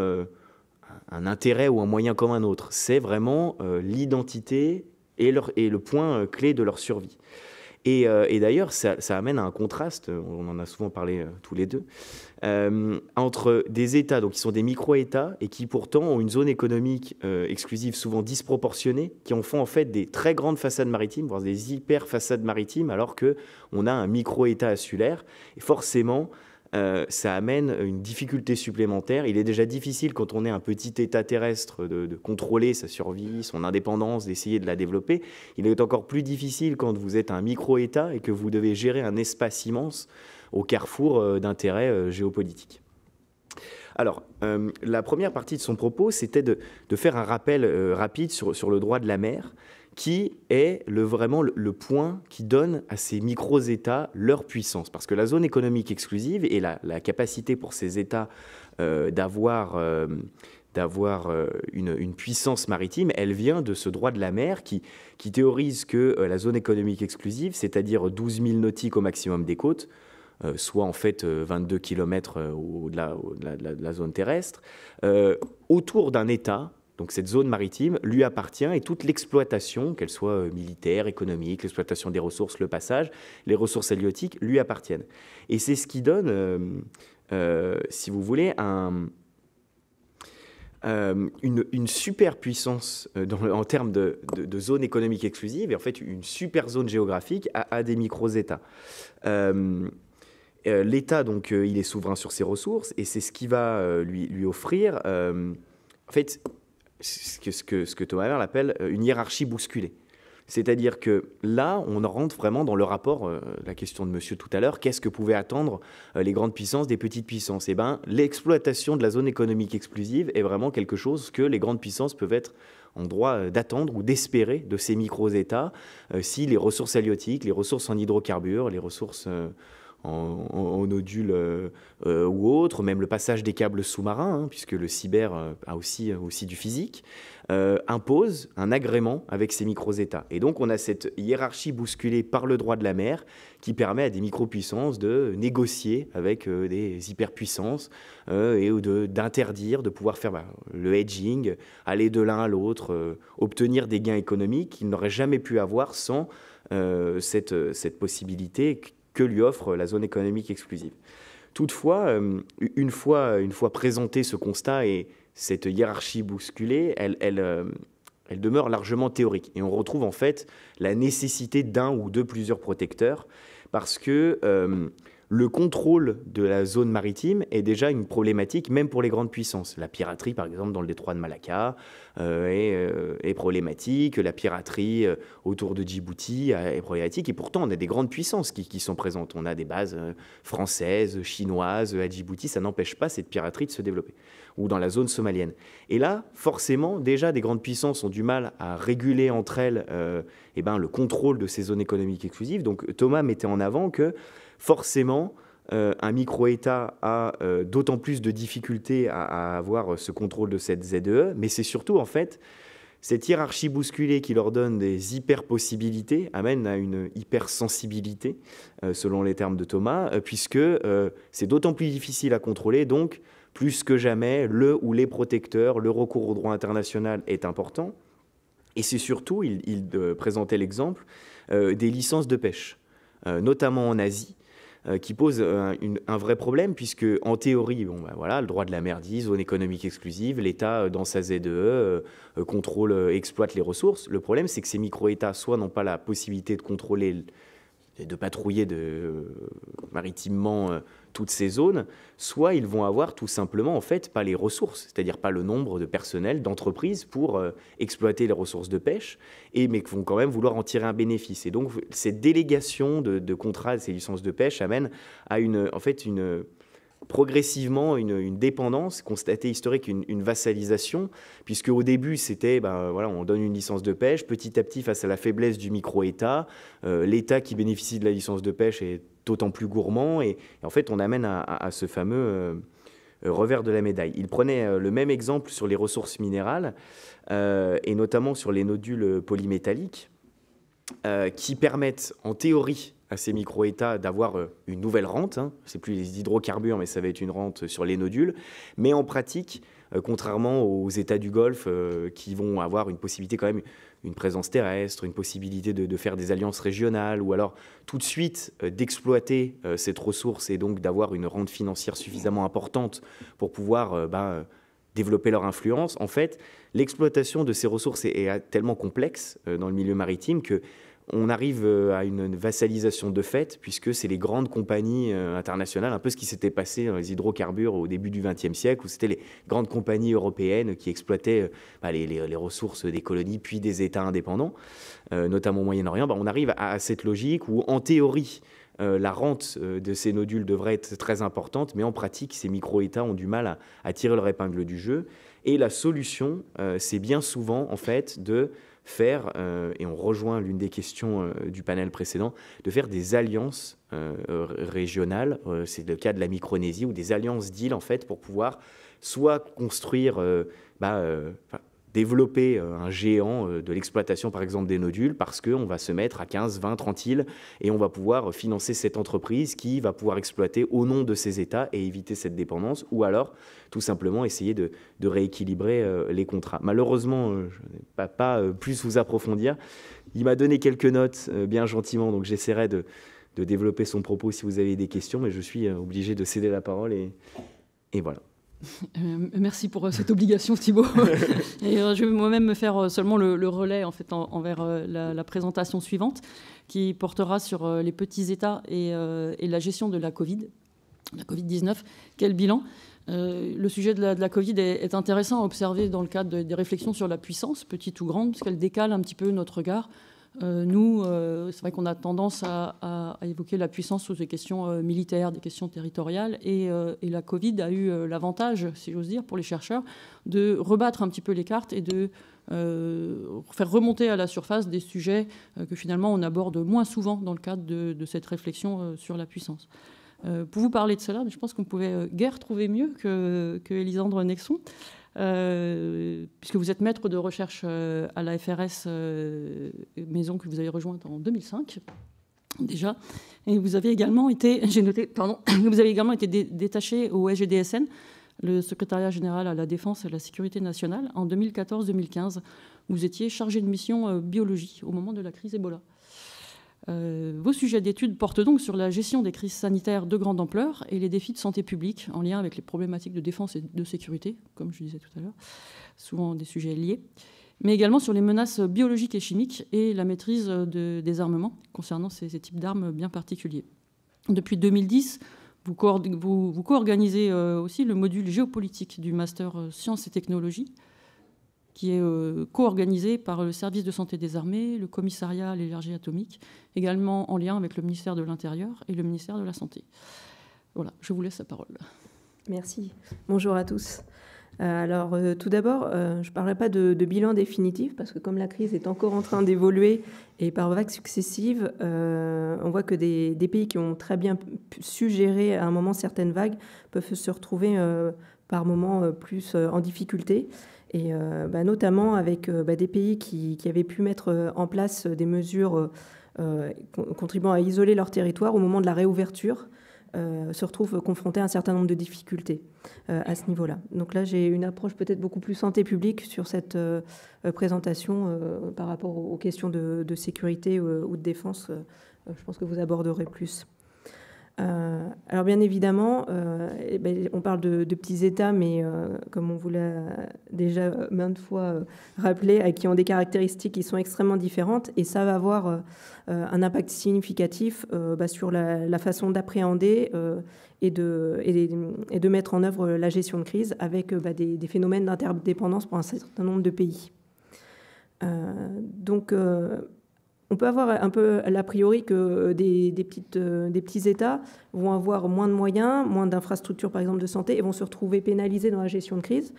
un intérêt ou un moyen comme un autre. C'est vraiment l'identité et le point euh, clé de leur survie. Et, euh, d'ailleurs, ça, amène à un contraste, on en a souvent parlé euh, tous les deux, entre des États donc, qui sont des micro-États et qui pourtant ont une zone économique exclusive souvent disproportionnée, qui en font en fait des très grandes façades maritimes, voire des hyper-façades maritimes, alors qu'on a un micro-État insulaire. Et forcément, euh, ça amène une difficulté supplémentaire. Il est déjà difficile quand on est un petit État terrestre de, contrôler sa survie, son indépendance, d'essayer de la développer. Il est encore plus difficile quand vous êtes un micro-État et que vous devez gérer un espace immense au carrefour euh, d'intérêts euh, géopolitiques. Alors, la première partie de son propos, c'était de, faire un rappel rapide sur, le droit de la mer qui est le, vraiment le, point qui donne à ces micro-États leur puissance. Parce que la zone économique exclusive et la, capacité pour ces États euh, d'avoir... Euh, euh, une, puissance maritime, elle vient de ce droit de la mer qui, théorise que la zone économique exclusive, c'est-à-dire 12 000 nautiques au maximum des côtes, soit en fait 22 km au-delà, de la zone terrestre, autour d'un État donc cette zone maritime lui appartient et toute l'exploitation, qu'elle soit euh, militaire, économique, l'exploitation des ressources, le passage, les ressources halieutiques lui appartiennent. Et c'est ce qui donne, euh, euh, si vous voulez, une, une superpuissance en termes de, zone économique exclusive et en fait une super zone géographique à, des micro-États. L'État, donc, il est souverain sur ses ressources et c'est ce qui va lui, lui offrir en fait, ce que, ce que, Thomas Merle appelle euh, une hiérarchie bousculée. C'est-à-dire que là, on rentre vraiment dans le rapport, euh, la question de monsieur tout à l'heure, qu'est-ce que pouvaient attendre euh, les grandes puissances des petites puissances Eh bien, l'exploitation de la zone économique exclusive est vraiment quelque chose que les grandes puissances peuvent être en droit d'attendre ou d'espérer de ces micro-États si les ressources halieutiques, les ressources en hydrocarbures, les ressources en, nodules euh, euh, ou autre, même le passage des câbles sous-marins, hein, puisque le cyber euh, a aussi, aussi du physique, impose un agrément avec ces micro-États. Et donc on a cette hiérarchie bousculée par le droit de la mer qui permet à des micro-puissances de négocier avec des des hyperpuissances et d'interdire, de, pouvoir faire bah, le hedging, aller de l'un à l'autre, obtenir des gains économiques qu'ils n'auraient jamais pu avoir sans cette, cette possibilité que lui offre la zone économique exclusive. Toutefois, euh, une fois, présenté ce constat et cette hiérarchie bousculée, euh, elle, demeure largement théorique. Et on retrouve en fait la nécessité d'un ou de plusieurs protecteurs, parce que euh, le contrôle de la zone maritime est déjà une problématique, même pour les grandes puissances. La piraterie, par exemple, dans le détroit de Malacca, euh, euh, est, problématique, la piraterie euh, autour de Djibouti est problématique, et pourtant on a des grandes puissances qui, sont présentes. On a des bases françaises, chinoises à Djibouti, ça n'empêche pas cette piraterie de se développer, ou dans la zone somalienne. Et là, forcément, déjà des grandes puissances ont du mal à réguler entre elles eh ben, le contrôle de ces zones économiques exclusives. Donc Thomas mettait en avant que forcément, euh, un micro-État a euh, d'autant plus de difficultés à, avoir ce contrôle de cette ZEE, e. mais c'est surtout en fait cette hiérarchie bousculée qui leur donne des hyper-possibilités amène à une hypersensibilité, euh, selon les termes de Thomas, puisque c'est d'autant plus difficile à contrôler, donc plus que jamais, le ou les protecteurs, le recours au droit international est important. Et c'est surtout, il présentait l'exemple, des licences de pêche, notamment en Asie euh, qui pose euh, un, vrai problème, puisque en théorie, bah, voilà, le droit de la mer dit zone économique exclusive, l'État, euh, dans sa ZEE, e, contrôle, exploite les ressources. Le problème, c'est que ces micro-États, soit n'ont pas la possibilité de contrôler de patrouiller euh, maritimement euh, toutes ces zones, soit ils vont avoir tout simplement en fait pas les ressources, c'est-à-dire pas le nombre de personnel, d'entreprises pour euh, exploiter les ressources de pêche, et mais vont quand même vouloir en tirer un bénéfice. Et donc cette délégation de, de contrats, ces licences de pêche amène à une en fait une progressivement une, dépendance, constatée historique, une, vassalisation, puisque au début c'était, ben, voilà, on donne une licence de pêche, petit à petit face à la faiblesse du micro-État, euh, l'État qui bénéficie de la licence de pêche est d'autant plus gourmand, et, en fait on amène à, ce fameux euh, euh, revers de la médaille. Il prenait le même exemple sur les ressources minérales, et notamment sur les nodules polymétalliques, qui permettent en théorie à ces micro-États d'avoir euh, une nouvelle rente. Hein. C'est plus les hydrocarbures, mais ça va être une rente sur les nodules. Mais en pratique, euh, contrairement aux États du Golfe euh, qui vont avoir une possibilité quand même une présence terrestre, une possibilité de, faire des alliances régionales, ou alors tout de suite d'exploiter cette ressource et donc d'avoir une rente financière suffisamment importante pour pouvoir ben, développer leur influence. En fait, l'exploitation de ces ressources est tellement complexe dans le milieu maritime que on arrive euh, à une vassalisation de fait, puisque c'est les grandes compagnies euh, internationales, un peu ce qui s'était passé dans les hydrocarbures au début du XXe siècle, où c'était les grandes compagnies européennes qui exploitaient euh, bah, les, ressources des colonies, puis des États indépendants, notamment au Moyen-Orient. Bah, on arrive à, cette logique où, en théorie, la rente de ces nodules devrait être très importante, mais en pratique, ces micro-États ont du mal à, tirer leur épingle du jeu. Et la solution, c'est bien souvent, en fait, de faire, euh, et on rejoint l'une des questions euh, du panel précédent, de faire des alliances euh, régionales, c'est le cas de la Micronésie, ou des alliances d'îles en fait pour pouvoir soit construire, bah, développer euh, un géant euh, de l'exploitation, par exemple, des nodules, parce qu'on va se mettre à 15, 20, 30 îles, et on va pouvoir financer cette entreprise qui va pouvoir exploiter au nom de ces États et éviter cette dépendance, ou alors tout simplement essayer de, rééquilibrer euh, les contrats. Malheureusement, je ne pas, pas, plus vous approfondir. Il m'a donné quelques notes bien gentiment, donc j'essaierai de, développer son propos si vous avez des questions, mais je suis obligé de céder la parole et, et voilà. Euh, merci pour euh, cette obligation, Thibault. Et, euh, je vais moi-même me faire seulement le, relais en fait, envers la, présentation suivante, qui portera sur les petits États et, la gestion de la Covid, la Covid-19. Quel bilan le sujet de la, de Covid est, intéressant à observer dans le cadre des réflexions sur la puissance, petite ou grande, puisqu'elle qu'elle décale un petit peu notre regard euh, nous, euh, c'est vrai qu'on a tendance à, évoquer la puissance sous des questions euh, militaires, des questions territoriales, et, la Covid a eu l'avantage, si j'ose dire, pour les chercheurs, de rebattre un petit peu les cartes et de faire remonter à la surface des sujets que finalement on aborde moins souvent dans le cadre de, cette réflexion sur la puissance. pour vous parler de cela, je pense qu'on pouvait guère trouver mieux que, que Elisandre Nexon. Euh, puisque vous êtes maître de recherche euh, à la FRS, euh, maison que vous avez rejointe en 2005 déjà, et vous avez également été, j'ai pardon, vous avez également été détaché au SGDSN, le Secrétariat général à la Défense et à la Sécurité nationale, en 2014-2015. Vous étiez chargé de mission biologie au moment de la crise Ebola. Euh, vos sujets d'études portent donc sur la gestion des crises sanitaires de grande ampleur et les défis de santé publique en lien avec les problématiques de défense et de sécurité, comme je disais tout à l'heure, souvent des sujets liés, mais également sur les menaces biologiques et chimiques et la maîtrise des armements concernant ces, types d'armes bien particuliers. Depuis 2010, vous, co-organisez euh, aussi le module géopolitique du master sciences et technologies qui est euh, co-organisée par le service de santé des armées, le commissariat à l'énergie atomique, également en lien avec le ministère de l'Intérieur et le ministère de la Santé. Voilà, je vous laisse la parole. Merci. Bonjour à tous. Euh, alors, euh, tout d'abord, je ne parlerai pas de, bilan définitif, parce que comme la crise est encore en train d'évoluer et par vagues successives, on voit que des, des, pays qui ont très bien su gérer à un moment certaines vagues peuvent se retrouver par moments plus en difficulté et euh, bah, notamment avec euh, bah, des pays qui, avaient pu mettre euh, en place des mesures contribuant à isoler leur territoire au moment de la réouverture. se retrouvent confrontés à un certain nombre de difficultés à ce niveau-là. Donc là, j'ai une approche peut-être beaucoup plus santé publique sur cette présentation par rapport aux questions de sécurité ou de défense. je pense que vous aborderez plus. Euh, alors bien évidemment, euh, eh ben, on parle de, petits États, mais euh, comme on vous l'a déjà maintes fois rappelé, qui ont des caractéristiques qui sont extrêmement différentes, et ça va avoir un impact significatif bah, sur la, façon d'appréhender et, de, mettre en œuvre la gestion de crise avec bah, des, des, phénomènes d'interdépendance pour un certain nombre de pays. donc on peut avoir un peu l'a priori que euh, des, petites, euh, des petits États vont avoir moins de moyens, moins d'infrastructures, par exemple, de santé, et vont se retrouver pénalisés dans la gestion de crise.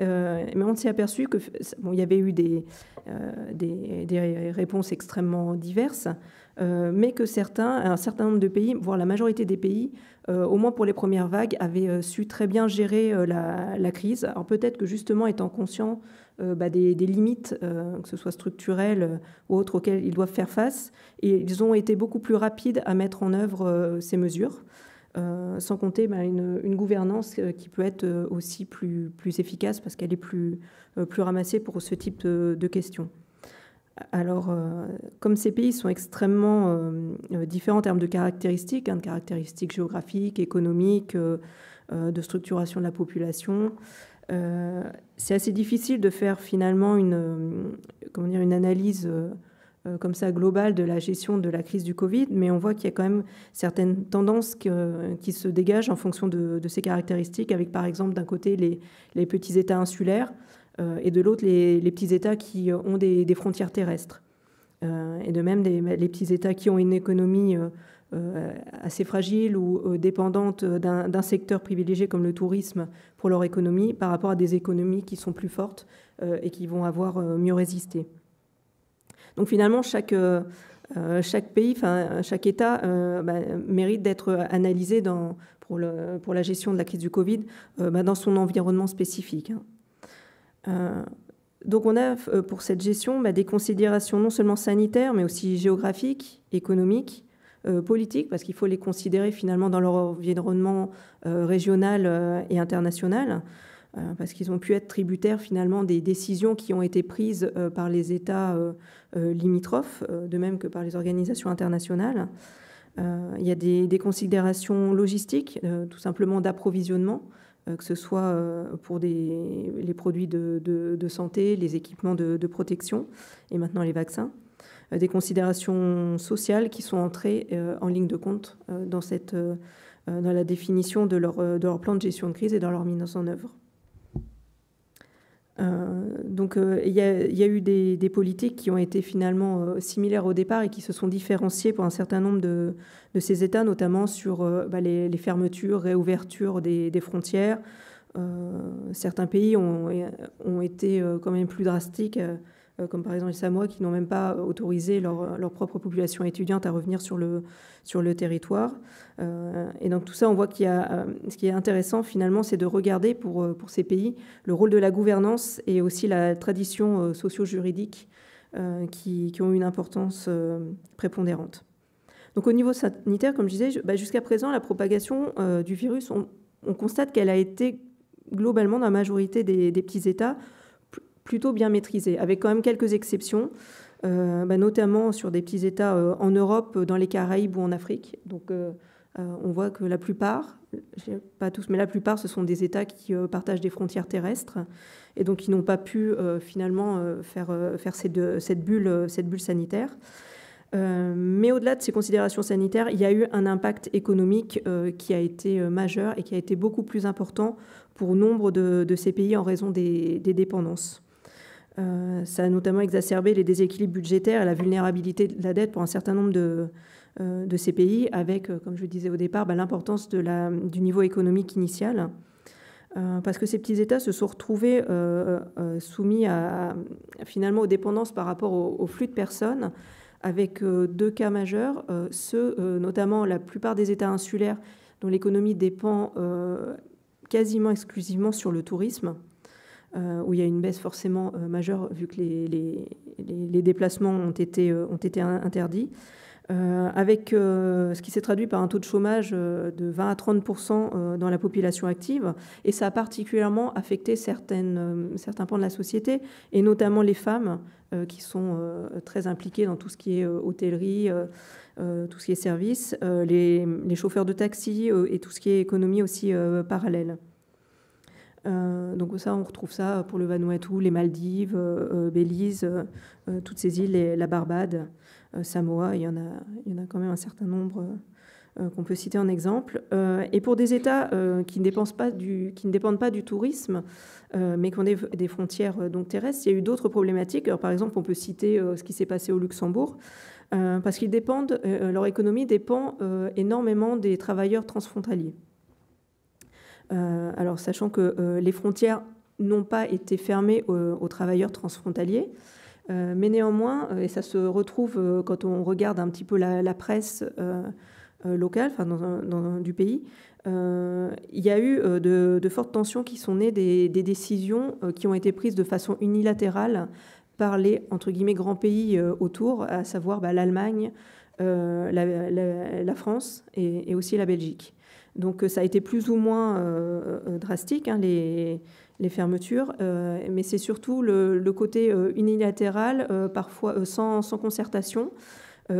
Euh, mais on s'est aperçu que il y avait eu des, des, réponses extrêmement diverses, mais que certains, un certain nombre de pays, voire la majorité des pays, au moins pour les premières vagues, avaient su très bien gérer la, la crise. Alors peut-être que justement, étant conscient euh, bah, des, limites, euh, que ce soit structurelles euh, ou autres, auxquelles ils doivent faire face. Et ils ont été beaucoup plus rapides à mettre en œuvre ces mesures. sans compter bah, une, gouvernance qui peut être aussi plus, efficace parce qu'elle est plus, ramassée pour ce type de, questions. Alors, comme ces pays sont extrêmement différents en termes de caractéristiques, hein, de caractéristiques géographiques, économiques, de structuration de la population, euh, c'est assez difficile de faire finalement une, euh, comment dire, une analyse euh, comme ça globale de la gestion de la crise du Covid, mais on voit qu'il y a quand même certaines tendances qui se dégagent en fonction de, ces caractéristiques, avec par exemple d'un côté les, petits États insulaires et de l'autre les, petits États qui ont des, frontières terrestres. et de même les petits États qui ont une économie euh, assez fragiles ou euh, dépendantes d'un secteur privilégié comme le tourisme pour leur économie par rapport à des économies qui sont plus fortes euh, et qui vont avoir mieux résisté. Donc finalement, chaque, chaque pays, chaque État bah, mérite d'être analysé pour, pour, la gestion de la crise du Covid bah, dans son environnement spécifique. Hein. donc on a pour cette gestion bah, des considérations non seulement sanitaires, mais aussi géographiques, économiques, euh, politiques, parce qu'il faut les considérer finalement dans leur environnement euh, régional euh, et international, parce qu'ils ont pu être tributaires finalement des décisions qui ont été prises par les États limitrophes, de même que par les organisations internationales. il y a des, considérations logistiques, tout simplement d'approvisionnement que ce soit pour les produits de, santé, les équipements de protection et maintenant les vaccins. Euh, des considérations sociales qui sont entrées euh, en ligne de compte euh, dans, cette, dans la définition de leur, de leur, plan de gestion de crise et dans leur mise en œuvre. donc il y, a eu des, politiques qui ont été finalement similaires au départ et qui se sont différenciées pour un certain nombre de, de ces États, notamment sur bah, les, fermetures, réouvertures des, des frontières. certains pays ont, ont, été quand même plus drastiques euh, comme par exemple les Samoa, qui n'ont même pas autorisé leur, leur, propre population étudiante à revenir sur le, sur le territoire. Euh, et donc tout ça, on voit qu'il y a, euh, ce qui est intéressant finalement, c'est de regarder pour, pour ces pays le rôle de la gouvernance et aussi la tradition socio-juridique qui, qui, ont une importance prépondérante. Donc au niveau sanitaire, comme je disais, bah, jusqu'à présent, la propagation du virus, on, on constate qu'elle a été globalement dans la majorité des, des petits États plutôt bien maîtrisé, avec quand même quelques exceptions, euh, bah, notamment sur des petits États euh, en Europe, euh, dans les Caraïbes ou en Afrique. Donc on voit que la plupart, pas tous, mais la plupart, ce sont des États qui partagent des frontières terrestres et donc qui n'ont pas pu finalement faire, faire cette, bulle, cette bulle sanitaire. mais au-delà de ces considérations sanitaires, il y a eu un impact économique qui a été majeur et qui a été beaucoup plus important pour nombre de, ces pays en raison des dépendances. Euh, ça a notamment exacerbé les déséquilibres budgétaires et la vulnérabilité de la dette pour un certain nombre de, euh, ces pays, avec, euh, comme je le disais au départ, bah, l'importance du niveau économique initial. parce que ces petits États se sont retrouvés soumis finalement aux dépendances par rapport aux flux de personnes, avec deux cas majeurs, ceux, notamment la plupart des États insulaires dont l'économie dépend quasiment exclusivement sur le tourisme euh, où il y a une baisse forcément euh, majeure vu que les, déplacements ont été, euh, ont été interdits. avec ce qui s'est traduit par un taux de chômage de 20 à 30 dans la population active. Et ça a particulièrement affecté certaines, certains pans de la société, et notamment les femmes qui sont très impliquées dans tout ce qui est hôtellerie, tout ce qui est service, les, chauffeurs de taxi et tout ce qui est économie aussi parallèle. Euh, donc ça, on retrouve ça pour le Vanuatu, les Maldives, euh, euh, Belize, toutes ces îles, et la Barbade, Samoa, il y, en a, il y en a quand même un certain nombre qu'on peut citer en exemple. et pour des États qui, ne dépendent pas du tourisme, mais qui ont des, frontières donc terrestres, il y a eu d'autres problématiques. par exemple, on peut citer ce qui s'est passé au Luxembourg. parce qu'ils dépendent, leur économie dépend énormément des travailleurs transfrontaliers. Euh, alors, sachant que euh, les frontières n'ont pas été fermées aux, travailleurs transfrontaliers, euh, mais néanmoins, et ça se retrouve quand on regarde un petit peu la, presse locale, enfin du pays, il y a eu de, fortes tensions qui sont nées des, décisions qui ont été prises de façon unilatérale par les entre guillemets grands pays autour, à savoir bah, l'Allemagne, la, France et, aussi la Belgique. Donc euh, ça a été plus ou moins euh, euh, drastique, hein, les, fermetures, mais c'est surtout le, côté unilatéral, parfois sans, concertation,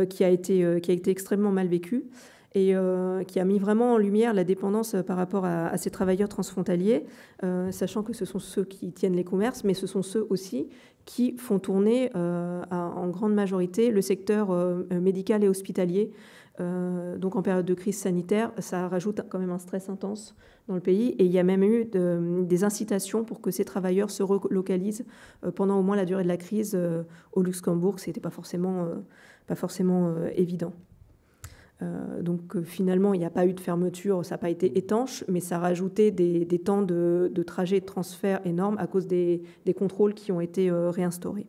qui, a été, qui a été extrêmement mal vécu et qui a mis vraiment en lumière la dépendance par rapport à, ces travailleurs transfrontaliers, sachant que ce sont ceux qui tiennent les commerces, mais ce sont ceux aussi qui font tourner en grande majorité le secteur médical et hospitalier. Euh, donc en période de crise sanitaire, ça rajoute quand même un stress intense dans le pays. Et il y a même eu des incitations pour que ces travailleurs se relocalisent euh, pendant au moins la durée de la crise euh, au Luxembourg. Ce n'était pas forcément, pas forcément évident. donc finalement, il n'y a pas eu de fermeture, ça n'a pas été étanche, mais ça a rajouté des, temps de, de, trajet de transfert énormes à cause des, contrôles qui ont été réinstaurés.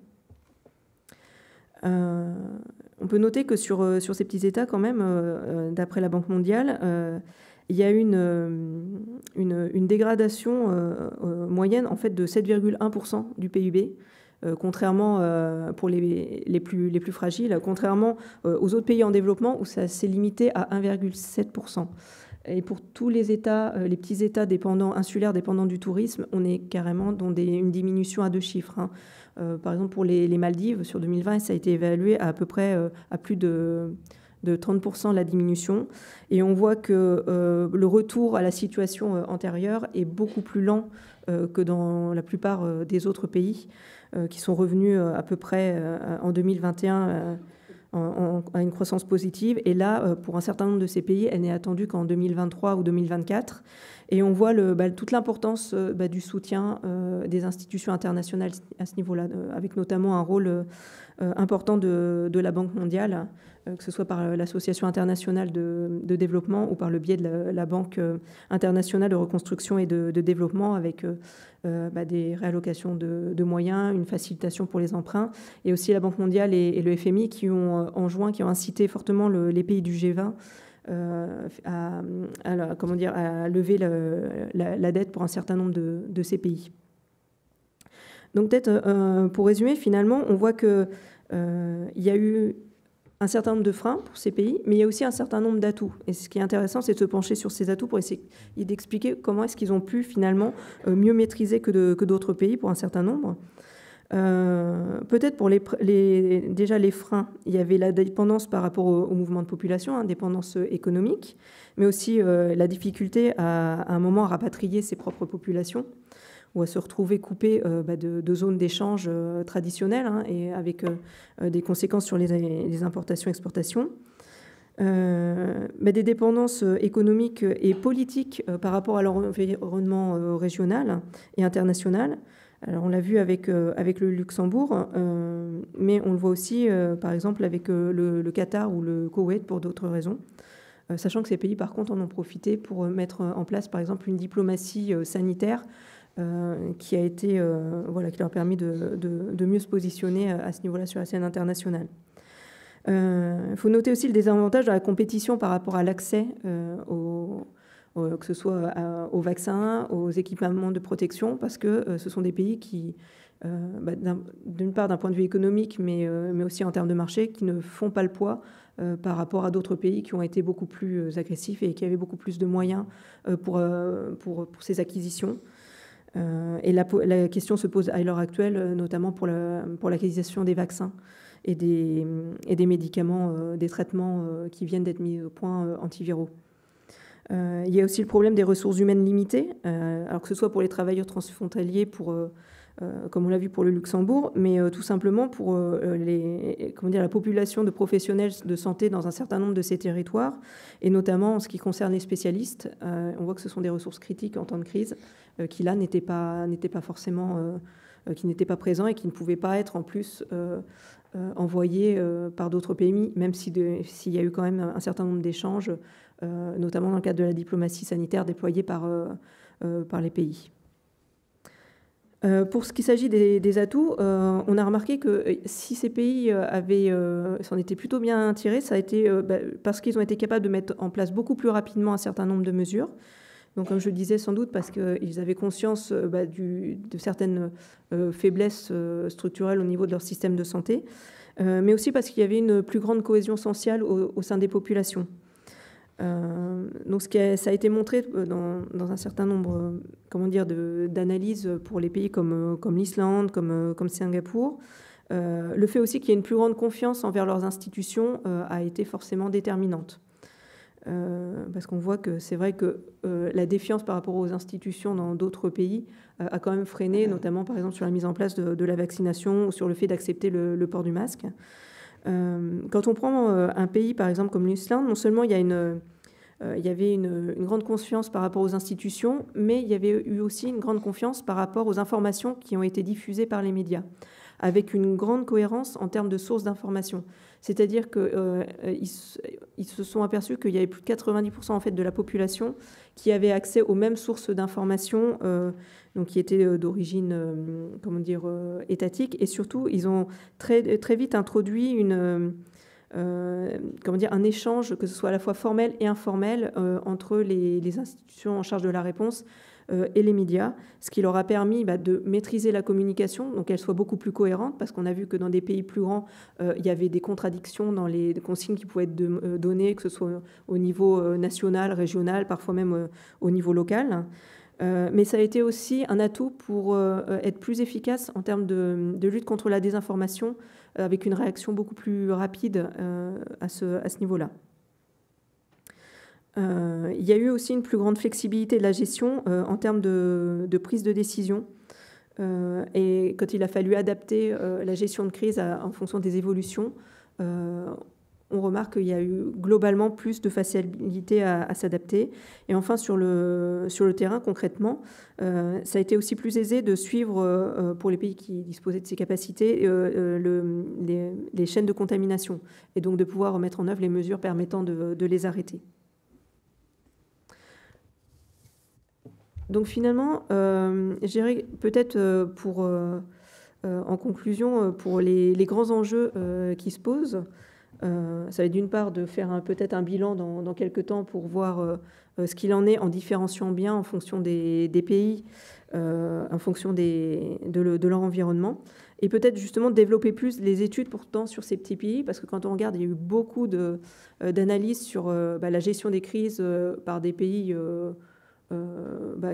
Euh, on peut noter que sur, euh, sur ces petits États, quand même, euh, euh, d'après la Banque mondiale, il y a une, une, dégradation moyenne en fait, de 7,1% du PIB contrairement pour les, plus, les, plus, fragiles, contrairement aux autres pays en développement où ça s'est limité à 1,7%. Et pour tous les États, les petits États dépendants, insulaires dépendants du tourisme, on est carrément dans une diminution à deux chiffres. Hein. Euh, par exemple, pour les, Maldives, sur 2020, ça a été évalué à à peu près euh, à plus de de 30% la diminution. Et on voit que euh, le retour à la situation antérieure est beaucoup plus lent que dans la plupart des autres pays qui sont revenus à peu près en 2021 à une croissance positive. Et là, euh, pour un certain nombre de ces pays, elle n'est attendue qu'en 2023 ou 2024. Et on voit bah, toute l'importance euh, bah, du soutien euh, des institutions internationales à ce niveau-là, avec notamment un rôle important de, la Banque mondiale. Euh, que ce soit par l'Association internationale de, développement ou par le biais de la, Banque euh, internationale de reconstruction et de, développement avec euh, bah, des réallocations de, moyens, une facilitation pour les emprunts, et aussi la Banque mondiale et, le FMI qui ont en qui ont incité fortement les pays du G20 à, comment dire, à lever la, dette pour un certain nombre de, ces pays. Donc peut-être pour résumer, finalement, on voit qu'il il y a eu un certain nombre de freins pour ces pays, mais il y a aussi un certain nombre d'atouts. Et ce qui est intéressant, c'est de se pencher sur ces atouts pour essayer d'expliquer comment est-ce qu'ils ont pu finalement euh, mieux maîtriser que d'autres pays pour un certain nombre. Euh, peut-être pour les, déjà les freins, il y avait la dépendance par rapport au, mouvement de population, indépendance hein, dépendance euh, économique, mais aussi la difficulté à, à, un moment à rapatrier ses propres populations ou à se retrouver coupé euh, bah, de, zones d'échange euh, traditionnelles hein, et avec euh, des conséquences sur les, les importations-exportations. mais bah, des dépendances économiques et politiques par rapport à l'environnement environnement régional et international. Alors on l'a vu avec, avec le Luxembourg, mais on le voit aussi par exemple avec le, le, Qatar ou le Koweït pour d'autres raisons, sachant que ces pays par contre en ont profité pour mettre en place par exemple une diplomatie sanitaire euh, qui a été euh, voilà qui leur a permis de, de, mieux se positionner euh, à, ce niveau-là sur la scène internationale. Il faut noter aussi le désavantage de la compétition par rapport à l'accès que ce soit aux vaccins, aux équipements de protection, parce que ce sont des pays qui, bah, d'une part d'un point de vue économique, mais, aussi en termes de marché, qui ne font pas le poids par rapport à d'autres pays qui ont été beaucoup plus agressifs et qui avaient beaucoup plus de moyens pour, pour, pour ces acquisitions. Euh, et la, la, question se pose à l'heure actuelle, euh, notamment pour l'acquisition pour des vaccins et des, et des médicaments, euh, des traitements qui viennent d'être mis au point antiviraux. il y a aussi le problème des ressources humaines limitées, alors que ce soit pour les travailleurs transfrontaliers, pour euh, comme on l'a vu pour le Luxembourg, mais euh, tout simplement pour euh, la population de professionnels de santé dans un certain nombre de ces territoires, et notamment en ce qui concerne les spécialistes. on voit que ce sont des ressources critiques en temps de crise qui, là, n'étaient pas, forcément qui n'étaient pas présents et qui ne pouvaient pas être en plus envoyées envoyés par d'autres pays, même s'il y a eu quand même un certain nombre d'échanges, notamment dans le cadre de la diplomatie sanitaire déployée par, par les pays. Euh, pour ce qui s'agit des, atouts, euh, on a remarqué que euh, si ces pays s'en étaient plutôt bien tirés, ça a été bah, parce qu'ils ont été capables de mettre en place beaucoup plus rapidement un certain nombre de mesures. Donc, comme je le disais, sans doute parce qu'ils avaient conscience bah, de certaines faiblesses structurelles au niveau de leur système de santé, mais aussi parce qu'il y avait une plus grande cohésion sociale au sein des populations. Euh, donc, ce qui ça a été montré euh, dans, un certain nombre, euh, comment dire, d'analyses pour les pays comme, comme l'Islande, comme, comme Singapour. le fait aussi qu'il y ait une plus grande confiance envers leurs institutions a été forcément déterminante. parce qu'on voit que c'est vrai que la défiance par rapport aux institutions dans d'autres pays a quand même freiné, notamment par exemple sur la mise en place de, la vaccination ou sur le fait d'accepter le, port du masque. Euh, quand on prend euh, un pays, par exemple, comme l'Islande, non seulement il y euh, avait une, grande confiance par rapport aux institutions, mais il y avait eu aussi une grande confiance par rapport aux informations qui ont été diffusées par les médias, avec une grande cohérence en termes de sources d'informations. C'est-à-dire qu'ils euh, se sont aperçus qu'il y avait plus de 90% en fait de la population qui avait accès aux mêmes sources d'informations, euh, donc qui étaient euh, d'origine, dire, étatique. Et surtout, ils ont très, très vite introduit comment dire, un échange, que ce soit à la fois formel et informel, entre les institutions en charge de la réponse euh, et les médias, ce qui leur a permis bah, de maîtriser la communication, donc qu'elle soit beaucoup plus cohérente, parce qu'on a vu que dans des pays plus grands, euh, il y avait des contradictions dans les consignes qui pouvaient être euh, données, que ce soit au niveau national, régional, parfois même au niveau local. mais ça a été aussi un atout pour être plus efficace en termes de, lutte contre la désinformation, avec une réaction beaucoup plus rapide à ce niveau-là. Euh, il y a eu aussi une plus grande flexibilité de la gestion euh, en termes de, prise de décision. Euh, et quand il a fallu adapter la gestion de crise en fonction des évolutions, on remarque qu'il y a eu globalement plus de facilité à, s'adapter. Et enfin, sur le, terrain, concrètement, ça a été aussi plus aisé de suivre, pour les pays qui disposaient de ces capacités, les, chaînes de contamination, et donc de pouvoir mettre en œuvre les mesures permettant de les arrêter. Donc finalement, euh, peut-être euh, pour euh, euh, en conclusion pour les, grands enjeux qui se posent. ça va être d'une part de faire peut-être un bilan dans, quelques temps pour voir ce qu'il en est en différenciant bien en fonction des, pays, en fonction de, leur environnement, et peut-être justement développer plus les études pourtant sur ces petits pays, parce que quand on regarde, il y a eu beaucoup d'analyses sur bah, la gestion des crises par des pays euh, bah,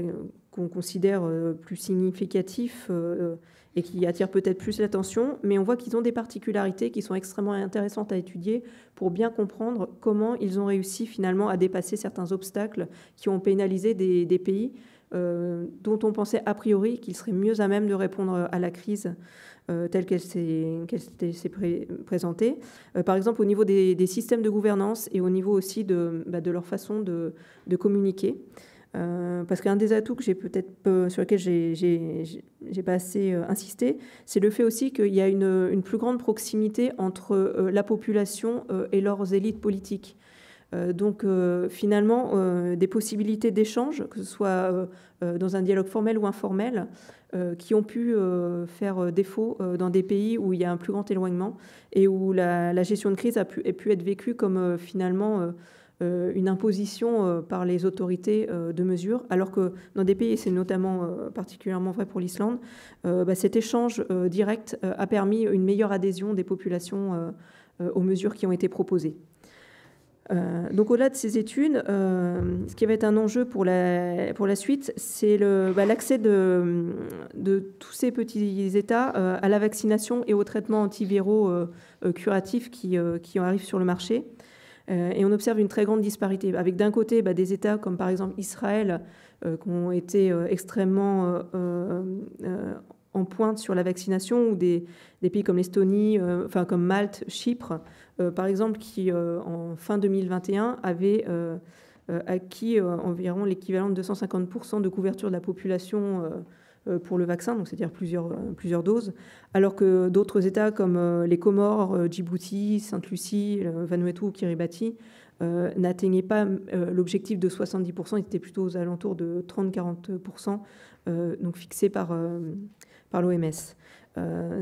qu'on considère euh, plus significatifs euh, et qui attirent peut-être plus l'attention, mais on voit qu'ils ont des particularités qui sont extrêmement intéressantes à étudier pour bien comprendre comment ils ont réussi finalement à dépasser certains obstacles qui ont pénalisé des, pays dont on pensait a priori qu'ils seraient mieux à même de répondre à la crise telle qu'elle s'est, présentée. par exemple, au niveau des, systèmes de gouvernance et au niveau aussi de, bah, leur façon de, de communiquer. Euh, parce qu'un des atouts que j'ai peut-être sur lequel j'ai pas assez euh, insisté, c'est le fait aussi qu'il y a une, plus grande proximité entre euh, la population et leurs élites politiques. donc finalement, des possibilités d'échange, que ce soit dans un dialogue formel ou informel, qui ont pu faire défaut dans des pays où il y a un plus grand éloignement et où la, gestion de crise a pu, a pu être vécue comme finalement euh, une imposition euh, par les autorités euh, de mesures, alors que dans des pays, et c'est notamment particulièrement vrai pour l'Islande, bah, cet échange direct a permis une meilleure adhésion des populations aux mesures qui ont été proposées. donc au-delà de ces études, ce qui va être un enjeu pour la, pour la suite, c'est bah, l'accès de, tous ces petits États à la vaccination et aux traitements antiviraux curatifs qui, qui arrivent sur le marché. Euh, et on observe une très grande disparité, avec d'un côté bah, des États comme par exemple Israël, euh, qui ont été euh, extrêmement en pointe sur la vaccination, ou des, pays comme l'Estonie, enfin comme Malte, Chypre, par exemple, qui en fin 2021 avaient acquis environ l'équivalent de 250% de couverture de la population euh, pour le vaccin, donc c'est-à-dire euh, plusieurs, doses, alors que d'autres États comme euh, les Comores, Djibouti, Sainte-Lucie, Vanuatu ou Kiribati n'atteignaient pas l'objectif de 70%, ils étaient plutôt aux alentours de 30-40%, donc fixé par, par l'OMS.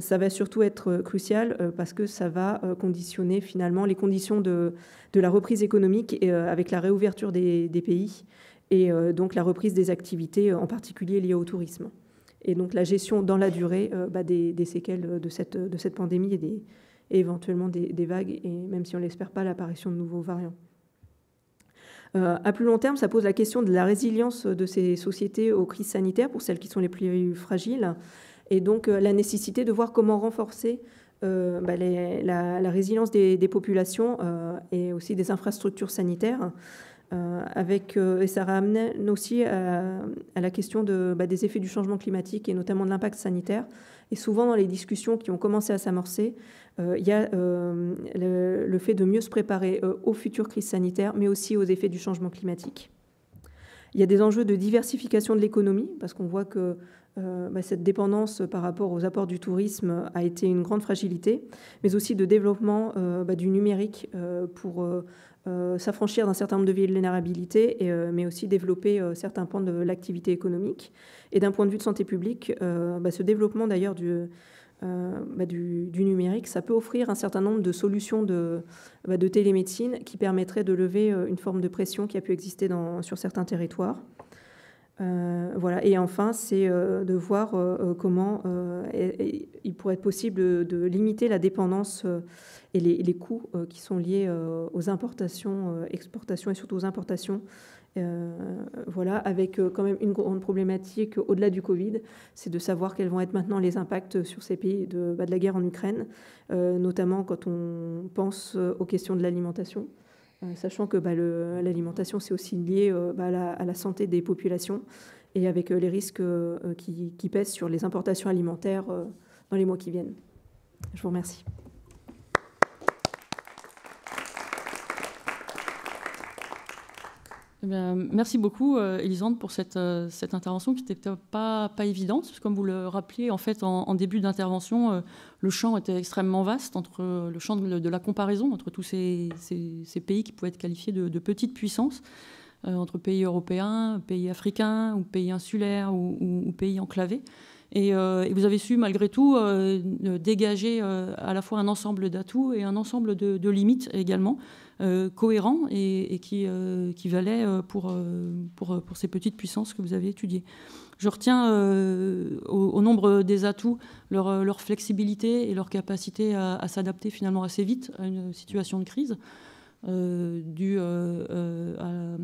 ça va surtout être crucial parce que ça va conditionner finalement les conditions de, de la reprise économique avec la réouverture des pays et donc la reprise des activités en particulier liées au tourisme et donc la gestion dans la durée euh, bah, des, séquelles euh, de cette, de cette pandémie et, éventuellement des, vagues, et même si on n'espère pas, l'apparition de nouveaux variants. Euh, à plus long terme, ça pose la question de la résilience de ces sociétés aux crises sanitaires pour celles qui sont les plus fragiles, et donc la nécessité de voir comment renforcer bah, la, résilience des populations et aussi des infrastructures sanitaires. Euh, avec, euh, et ça ramène aussi euh, à, la question de, bah, des effets du changement climatique et notamment de l'impact sanitaire. Et souvent, dans les discussions qui ont commencé à s'amorcer, il y a le, fait de mieux se préparer aux futures crises sanitaires, mais aussi aux effets du changement climatique. Il y a des enjeux de diversification de l'économie, parce qu'on voit que bah, cette dépendance par rapport aux apports du tourisme a été une grande fragilité, mais aussi de développement bah, du numérique pour euh, s'affranchir d'un certain nombre de vulnérabilités, et, euh, mais aussi développer euh, certains points de l'activité économique. Et d'un point de vue de santé publique, bah, ce développement d'ailleurs bah, du, du, numérique, ça peut offrir un certain nombre de solutions de, bah, de télémédecine qui permettraient de lever une forme de pression qui a pu exister dans, sur certains territoires. voilà. Et enfin, c'est de voir comment il pourrait être possible de limiter la dépendance et les, coûts euh, qui sont liés euh, aux importations, euh, exportations et surtout aux importations. voilà, avec quand même une grande problématique au-delà du Covid, c'est de savoir quels vont être maintenant les impacts sur ces pays de, bah, de la guerre en Ukraine, notamment quand on pense aux questions de l'alimentation sachant que bah, l'alimentation, c'est aussi lié bah, à, la, santé des populations et avec les risques qui, pèsent sur les importations alimentaires dans les mois qui viennent. Je vous remercie. Eh merci beaucoup, Elisande, euh, pour euh, cette, intervention qui n'était pas, pas évidente. comme vous le rappelez, en fait, en, début d'intervention, euh, le champ était extrêmement vaste entre le champ de, la comparaison entre tous ces, pays qui pouvaient être qualifiés de, petites puissances, entre pays européens, pays africains, ou pays insulaires, ou, pays enclavés. Et, vous avez su, malgré tout, dégager à la fois un ensemble d'atouts et un ensemble de limites également. Euh, cohérent et, qui, euh, qui, valait euh, pour, pour, pour, ces petites puissances que vous avez étudiées. Je retiens au, nombre des atouts leur, leur, flexibilité et leur capacité à, s'adapter finalement assez vite à une situation de crise. Euh, à,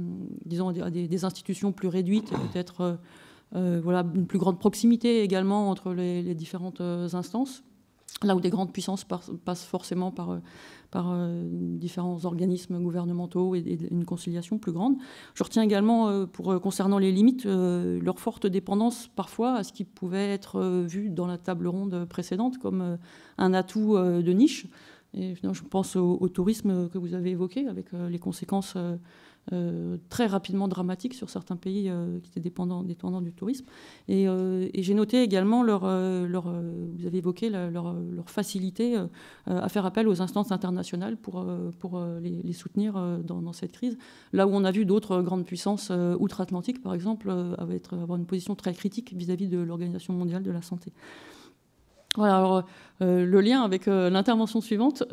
disons, des, institutions plus réduites, peut-être voilà, une plus grande proximité également entre les différentes instances là où des grandes puissances passent forcément par, euh, par euh, différents organismes gouvernementaux et, une conciliation plus grande. Je retiens également, euh, pour, concernant les limites, leur forte dépendance parfois à ce qui pouvait être vu dans la table ronde précédente comme un atout de niche. Et je pense au tourisme que vous avez évoqué, avec les conséquences euh, très rapidement dramatique sur certains pays euh, qui étaient dépendants, du tourisme. Euh, et, j'ai noté également leur, vous avez évoqué leur, facilité à faire appel aux instances internationales pour, pour les, soutenir dans, cette crise. Là où on a vu d'autres grandes puissances outre-Atlantique, par exemple, avoir une position très critique vis à -vis de l'Organisation mondiale de la santé. Voilà, alors euh, euh, le lien avec euh, l'intervention suivante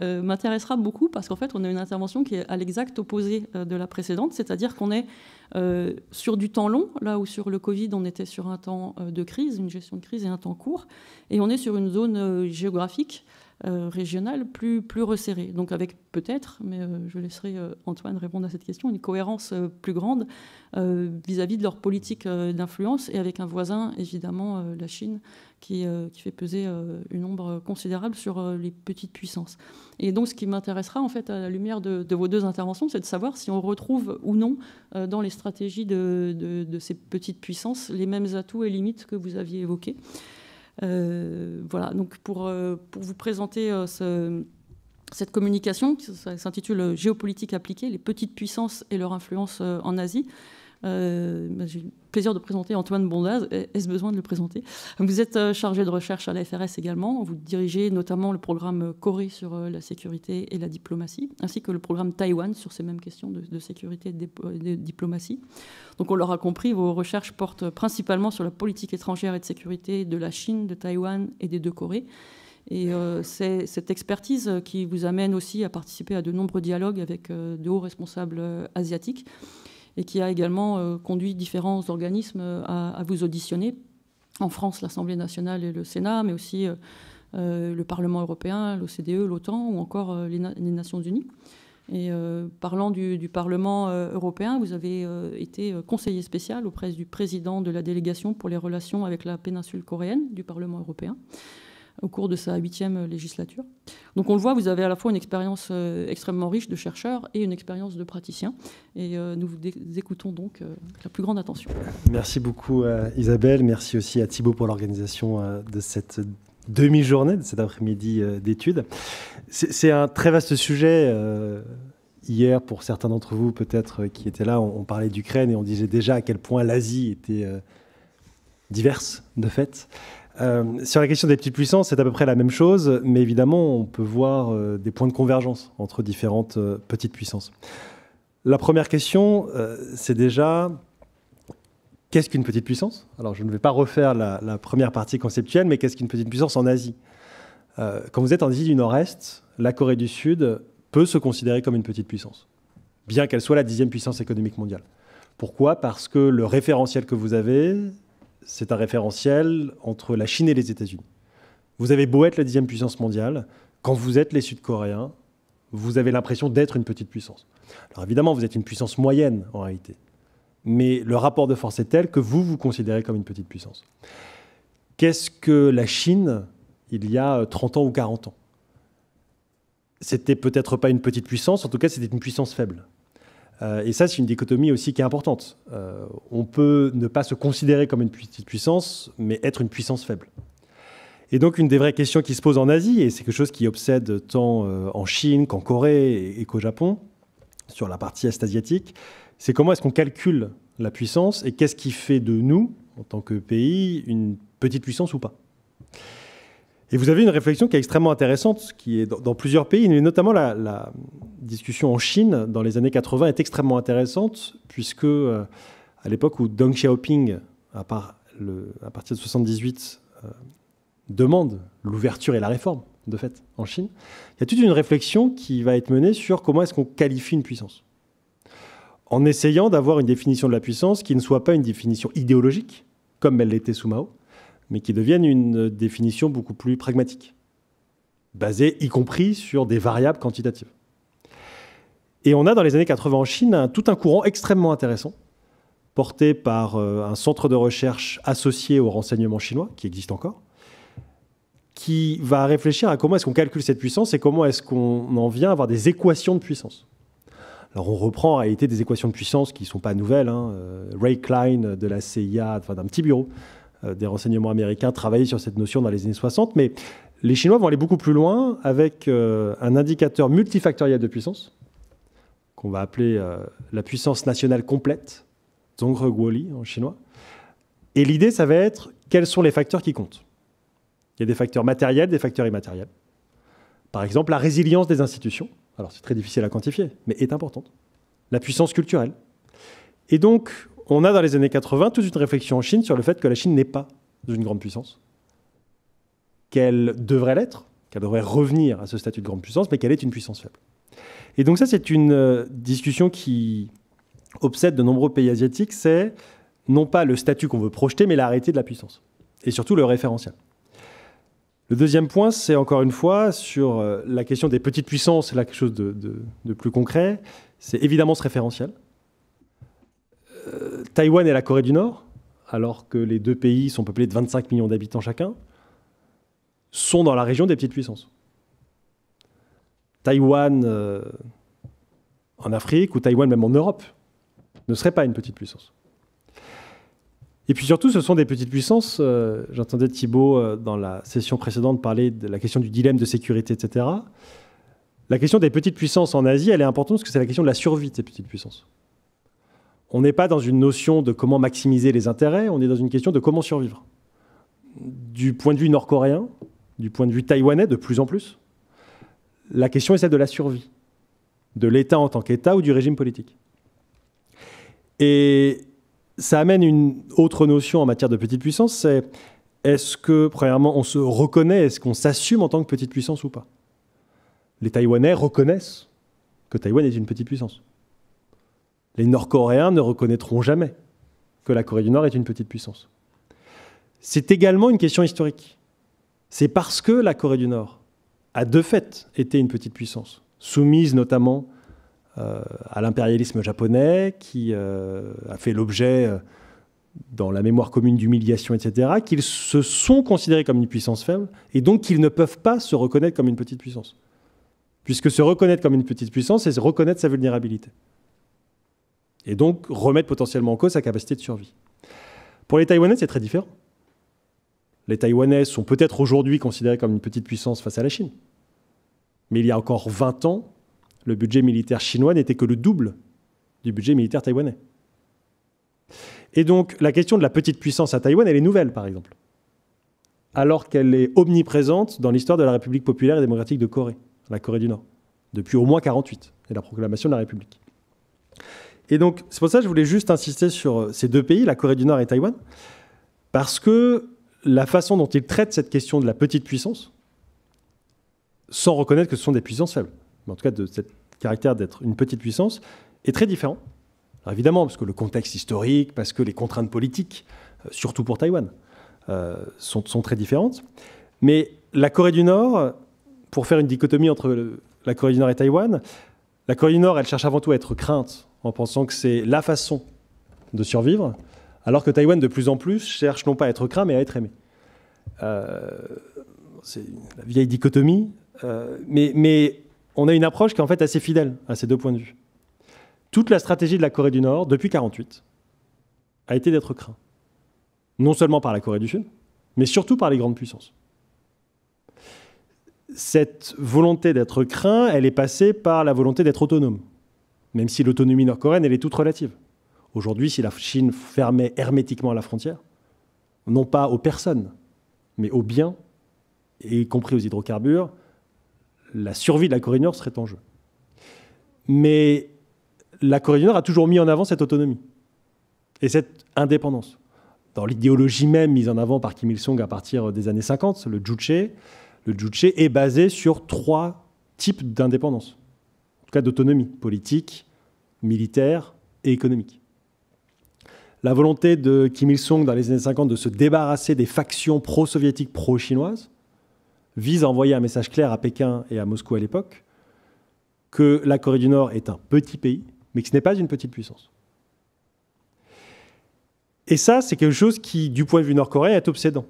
m'intéressera beaucoup parce qu'en fait, on a une intervention qui est à l'exact opposé de la précédente, c'est-à-dire qu'on est, sur du temps long, là où sur le Covid, on était sur un temps de crise, une gestion de crise et un temps court, et on est sur une zone géographique euh, régionale plus, plus resserrée. Donc avec peut-être, mais euh, je laisserai euh, Antoine répondre à cette question, une cohérence plus grande vis-à-vis de leur politique d'influence et avec un voisin, évidemment, la Chine, qui, fait peser une ombre considérable sur les petites puissances. Et donc ce qui m'intéressera, en fait, à la lumière de, vos deux interventions, c'est de savoir si on retrouve ou non dans les stratégies de, de ces petites puissances les mêmes atouts et limites que vous aviez évoqués. Euh, voilà, donc pour, euh, vous présenter euh, cette communication, qui s'intitule Géopolitique appliquée, les petites puissances et leur influence en Asie. Euh, j'ai le plaisir de présenter Antoine Bondaz. Est-ce besoin de le présenter Vous êtes euh, chargé de recherche à la FRS également. Vous dirigez notamment le programme Corée sur euh, la sécurité et la diplomatie, ainsi que le programme Taïwan sur ces mêmes questions de, sécurité et de, diplomatie. Donc on l'aura compris, vos recherches portent principalement sur la politique étrangère et de sécurité de la Chine, de Taïwan et des deux Corées. Et c'est cette expertise qui vous amène aussi à participer à de nombreux dialogues avec de hauts responsables asiatiques et qui a également euh, conduit différents organismes euh, à, vous auditionner. En France, l'Assemblée nationale et le Sénat, mais aussi euh, le Parlement européen, l'OCDE, l'OTAN ou encore les, Nations unies. Et parlant du, Parlement européen, vous avez été conseiller spécial auprès du président de la délégation pour les relations avec la péninsule coréenne du Parlement européen au cours de sa huitième législature. Donc on le voit, vous avez à la fois une expérience euh, extrêmement riche de chercheurs et une expérience de praticiens. Et euh, nous vous écoutons donc euh, avec la plus grande attention. Merci beaucoup Isabelle, merci aussi à Thibault pour l'organisation de cette demi-journée, de cet après-midi d'études. C'est un très vaste sujet. Hier, pour certains d'entre vous peut-être qui étaient là, on, on parlait d'Ukraine et on disait déjà à quel point l'Asie était diverse de fait. Euh, sur la question des petites puissances, c'est à peu près la même chose, mais évidemment, on peut voir euh, des points de convergence entre différentes euh, petites puissances. La première question, c'est déjà qu'est-ce qu'une petite puissance Alors, je ne vais pas refaire la première partie conceptuelle, mais qu'est-ce qu'une petite puissance en Asie Quand vous êtes en Asie du Nord-Est, la Corée du Sud peut se considérer comme une petite puissance, bien qu'elle soit la dixième puissance économique mondiale. Pourquoi Parce que le référentiel que vous avez, c'est un référentiel entre la Chine et les États-Unis. Vous avez beau être la dixième puissance mondiale, quand vous êtes les Sud-Coréens, vous avez l'impression d'être une petite puissance. Alors évidemment, vous êtes une puissance moyenne en réalité, mais le rapport de force est tel que vous vous considérez comme une petite puissance. Qu'est-ce que la Chine il y a 30 euh, ans ou 40 ans C'était peut-être pas une petite puissance, en tout cas c'était une puissance faible. Euh, et ça, c'est une dichotomie aussi qui est importante. Euh, on peut ne pas se considérer comme une petite puissance, mais être une puissance faible. Et donc, une des vraies questions qui se pose en Asie, et c'est quelque chose qui obsède tant euh, en Chine qu'en Corée et qu'au Japon, sur la partie est asiatique, c'est comment est-ce qu'on calcule la puissance et qu'est-ce qui fait de nous, en tant que pays, une petite puissance ou pas. Et vous avez une réflexion qui est extrêmement intéressante, qui est dans, plusieurs pays, mais notamment la, discussion en Chine dans les années 80 est extrêmement intéressante, puisque euh, à l'époque où Deng Xiaoping, à, le, à partir de 78, euh, demande l'ouverture et la réforme, de fait, en Chine, il y a toute une réflexion qui va être menée sur comment est-ce qu'on qualifie une puissance. En essayant d'avoir une définition de la puissance qui ne soit pas une définition idéologique, comme elle l'était sous Mao, mais qui deviennent une définition beaucoup plus pragmatique, basée y compris sur des variables quantitatives. Et on a dans les années 80 en Chine tout un courant extrêmement intéressant, porté par euh, un centre de recherche associé au renseignement chinois, qui existe encore, qui va réfléchir à comment est-ce qu'on calcule cette puissance et comment est-ce qu'on en vient à avoir des équations de puissance. Alors on reprend en réalité des équations de puissance qui ne sont pas nouvelles. Hein, euh, Ray Klein de la CIA, d'un petit bureau, euh, des renseignements américains travaillaient sur cette notion dans les années 60, mais les Chinois vont aller beaucoup plus loin avec euh, un indicateur multifactoriel de puissance, qu'on va appeler euh, la puissance nationale complète, guoli en chinois. Et l'idée, ça va être quels sont les facteurs qui comptent. Il y a des facteurs matériels, des facteurs immatériels. Par exemple, la résilience des institutions, alors c'est très difficile à quantifier, mais est importante. La puissance culturelle. Et donc, on a dans les années 80 toute une réflexion en Chine sur le fait que la Chine n'est pas une grande puissance, qu'elle devrait l'être, qu'elle devrait revenir à ce statut de grande puissance, mais qu'elle est une puissance faible. Et donc ça, c'est une euh, discussion qui obsède de nombreux pays asiatiques, c'est non pas le statut qu'on veut projeter, mais l'arrêté de la puissance, et surtout le référentiel. Le deuxième point, c'est encore une fois sur euh, la question des petites puissances, c'est là quelque chose de, de plus concret, c'est évidemment ce référentiel. Euh, Taïwan et la Corée du Nord, alors que les deux pays sont peuplés de 25 millions d'habitants chacun, sont dans la région des petites puissances. Taïwan euh, en Afrique ou Taïwan même en Europe ne serait pas une petite puissance. Et puis surtout, ce sont des petites puissances. Euh, j'entendais Thibault dans la session précédente parler de la question du dilemme de sécurité, etc. La question des petites puissances en Asie, elle est importante parce que c'est la question de la survie de ces petites puissances on n'est pas dans une notion de comment maximiser les intérêts, on est dans une question de comment survivre. Du point de vue nord-coréen, du point de vue taïwanais, de plus en plus, la question est celle de la survie, de l'État en tant qu'État ou du régime politique. Et ça amène une autre notion en matière de petite puissance, c'est est-ce que, premièrement, on se reconnaît, est-ce qu'on s'assume en tant que petite puissance ou pas Les Taïwanais reconnaissent que Taïwan est une petite puissance. Les Nord-Coréens ne reconnaîtront jamais que la Corée du Nord est une petite puissance. C'est également une question historique. C'est parce que la Corée du Nord a de fait été une petite puissance, soumise notamment euh, à l'impérialisme japonais, qui euh, a fait l'objet euh, dans la mémoire commune d'humiliation, etc., qu'ils se sont considérés comme une puissance faible, et donc qu'ils ne peuvent pas se reconnaître comme une petite puissance. Puisque se reconnaître comme une petite puissance, c'est reconnaître sa vulnérabilité et donc remettre potentiellement en cause sa capacité de survie. Pour les Taïwanais, c'est très différent. Les Taïwanais sont peut-être aujourd'hui considérés comme une petite puissance face à la Chine. Mais il y a encore 20 ans, le budget militaire chinois n'était que le double du budget militaire taïwanais. Et donc la question de la petite puissance à Taïwan, elle est nouvelle, par exemple, alors qu'elle est omniprésente dans l'histoire de la République populaire et démocratique de Corée, la Corée du Nord, depuis au moins 48 et la proclamation de la République. Et donc, c'est pour ça que je voulais juste insister sur euh, ces deux pays, la Corée du Nord et Taïwan, parce que la façon dont ils traitent cette question de la petite puissance, sans reconnaître que ce sont des puissances faibles, mais en tout cas de ce caractère d'être une petite puissance, est très différent. évidemment, parce que le contexte historique, parce que les contraintes politiques, euh, surtout pour Taïwan, euh, sont, sont, très différentes. Mais la Corée du Nord, pour faire une dichotomie entre la Corée du Nord et Taïwan, la Corée du Nord, elle cherche avant tout à être crainte en pensant que c'est la façon de survivre, alors que Taïwan, de plus en plus, cherche non pas à être craint, mais à être aimé. Euh, c'est la vieille dichotomie, euh, mais, mais on a une approche qui est en fait assez fidèle à ces deux points de vue. Toute la stratégie de la Corée du Nord, depuis 1948, a été d'être craint. Non seulement par la Corée du Sud, mais surtout par les grandes puissances. Cette volonté d'être craint, elle est passée par la volonté d'être autonome même si l'autonomie nord-coréenne, elle est toute relative. Aujourd'hui, si la Chine fermait hermétiquement la frontière, non pas aux personnes, mais aux biens, y compris aux hydrocarbures, la survie de la Corée du Nord serait en jeu. Mais la Corée du Nord a toujours mis en avant cette autonomie et cette indépendance. Dans l'idéologie même mise en avant par Kim Il-sung à partir des années 50, le Juche, le Juche est basé sur trois types d'indépendance tout cas d'autonomie politique, militaire et économique. La volonté de Kim Il-sung dans les années 50 de se débarrasser des factions pro-soviétiques, pro-chinoises, vise à envoyer un message clair à Pékin et à Moscou à l'époque que la Corée du Nord est un petit pays, mais que ce n'est pas une petite puissance. Et ça, c'est quelque chose qui, du point de vue nord-coréen, est obsédant.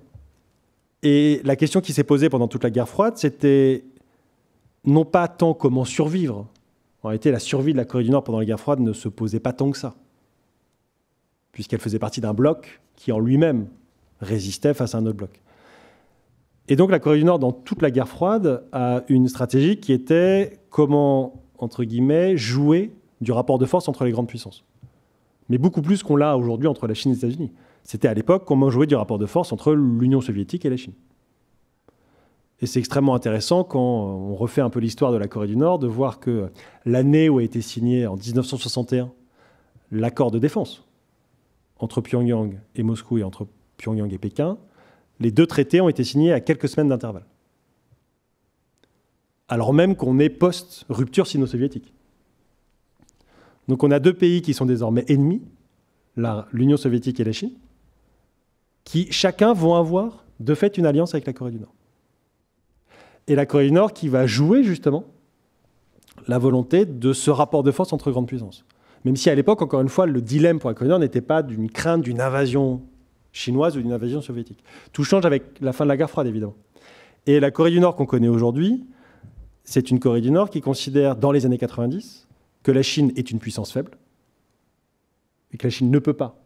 Et la question qui s'est posée pendant toute la guerre froide, c'était non pas tant comment survivre, en réalité, la survie de la Corée du Nord pendant la guerre froide ne se posait pas tant que ça, puisqu'elle faisait partie d'un bloc qui en lui-même résistait face à un autre bloc. Et donc la Corée du Nord, dans toute la guerre froide, a une stratégie qui était comment, entre guillemets, jouer du rapport de force entre les grandes puissances. Mais beaucoup plus qu'on l'a aujourd'hui entre la Chine et les États-Unis. C'était à l'époque comment jouer du rapport de force entre l'Union soviétique et la Chine. Et c'est extrêmement intéressant quand on refait un peu l'histoire de la Corée du Nord de voir que l'année où a été signé en 1961 l'accord de défense entre Pyongyang et Moscou et entre Pyongyang et Pékin, les deux traités ont été signés à quelques semaines d'intervalle. Alors même qu'on est post-rupture sino-soviétique. Donc on a deux pays qui sont désormais ennemis, l'Union soviétique et la Chine, qui chacun vont avoir de fait une alliance avec la Corée du Nord et la Corée du Nord qui va jouer justement la volonté de ce rapport de force entre grandes puissances. Même si à l'époque, encore une fois, le dilemme pour la Corée du Nord n'était pas d'une crainte d'une invasion chinoise ou d'une invasion soviétique. Tout change avec la fin de la guerre froide, évidemment. Et la Corée du Nord qu'on connaît aujourd'hui, c'est une Corée du Nord qui considère, dans les années 90, que la Chine est une puissance faible et que la Chine ne peut pas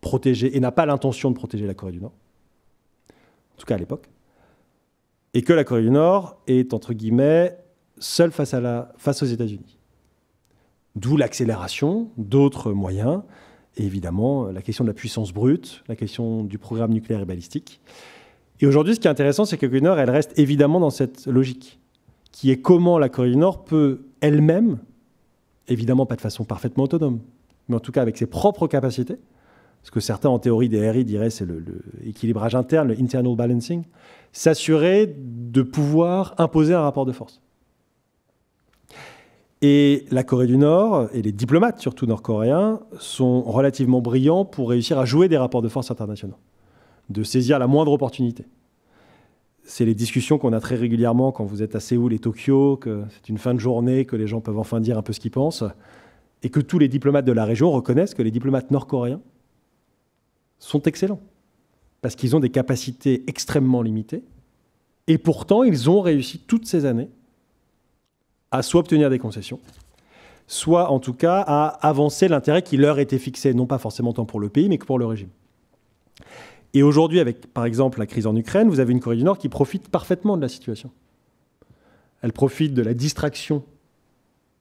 protéger et n'a pas l'intention de protéger la Corée du Nord, en tout cas à l'époque, et que la Corée du Nord est, entre guillemets, seule face, aux États-Unis. D'où l'accélération d'autres moyens, et évidemment la question de la puissance brute, la question du programme nucléaire et balistique. Et aujourd'hui, ce qui est intéressant, c'est que la Corée du Nord, elle reste évidemment dans cette logique, qui est comment la Corée du Nord peut elle-même, évidemment pas de façon parfaitement autonome, mais en tout cas avec ses propres capacités, ce que certains en théorie des RI diraient, c'est l'équilibrage interne, le internal balancing, s'assurer de pouvoir imposer un rapport de force. Et la Corée du Nord, et les diplomates surtout nord-coréens, sont relativement brillants pour réussir à jouer des rapports de force internationaux, de saisir la moindre opportunité. C'est les discussions qu'on a très régulièrement quand vous êtes à Séoul et Tokyo, que c'est une fin de journée, que les gens peuvent enfin dire un peu ce qu'ils pensent, et que tous les diplomates de la région reconnaissent que les diplomates nord-coréens sont excellents, parce qu'ils ont des capacités extrêmement limitées, et pourtant ils ont réussi toutes ces années à soit obtenir des concessions, soit en tout cas à avancer l'intérêt qui leur était fixé, non pas forcément tant pour le pays, mais que pour le régime. Et aujourd'hui, avec par exemple la crise en Ukraine, vous avez une Corée du Nord qui profite parfaitement de la situation. Elle profite de la distraction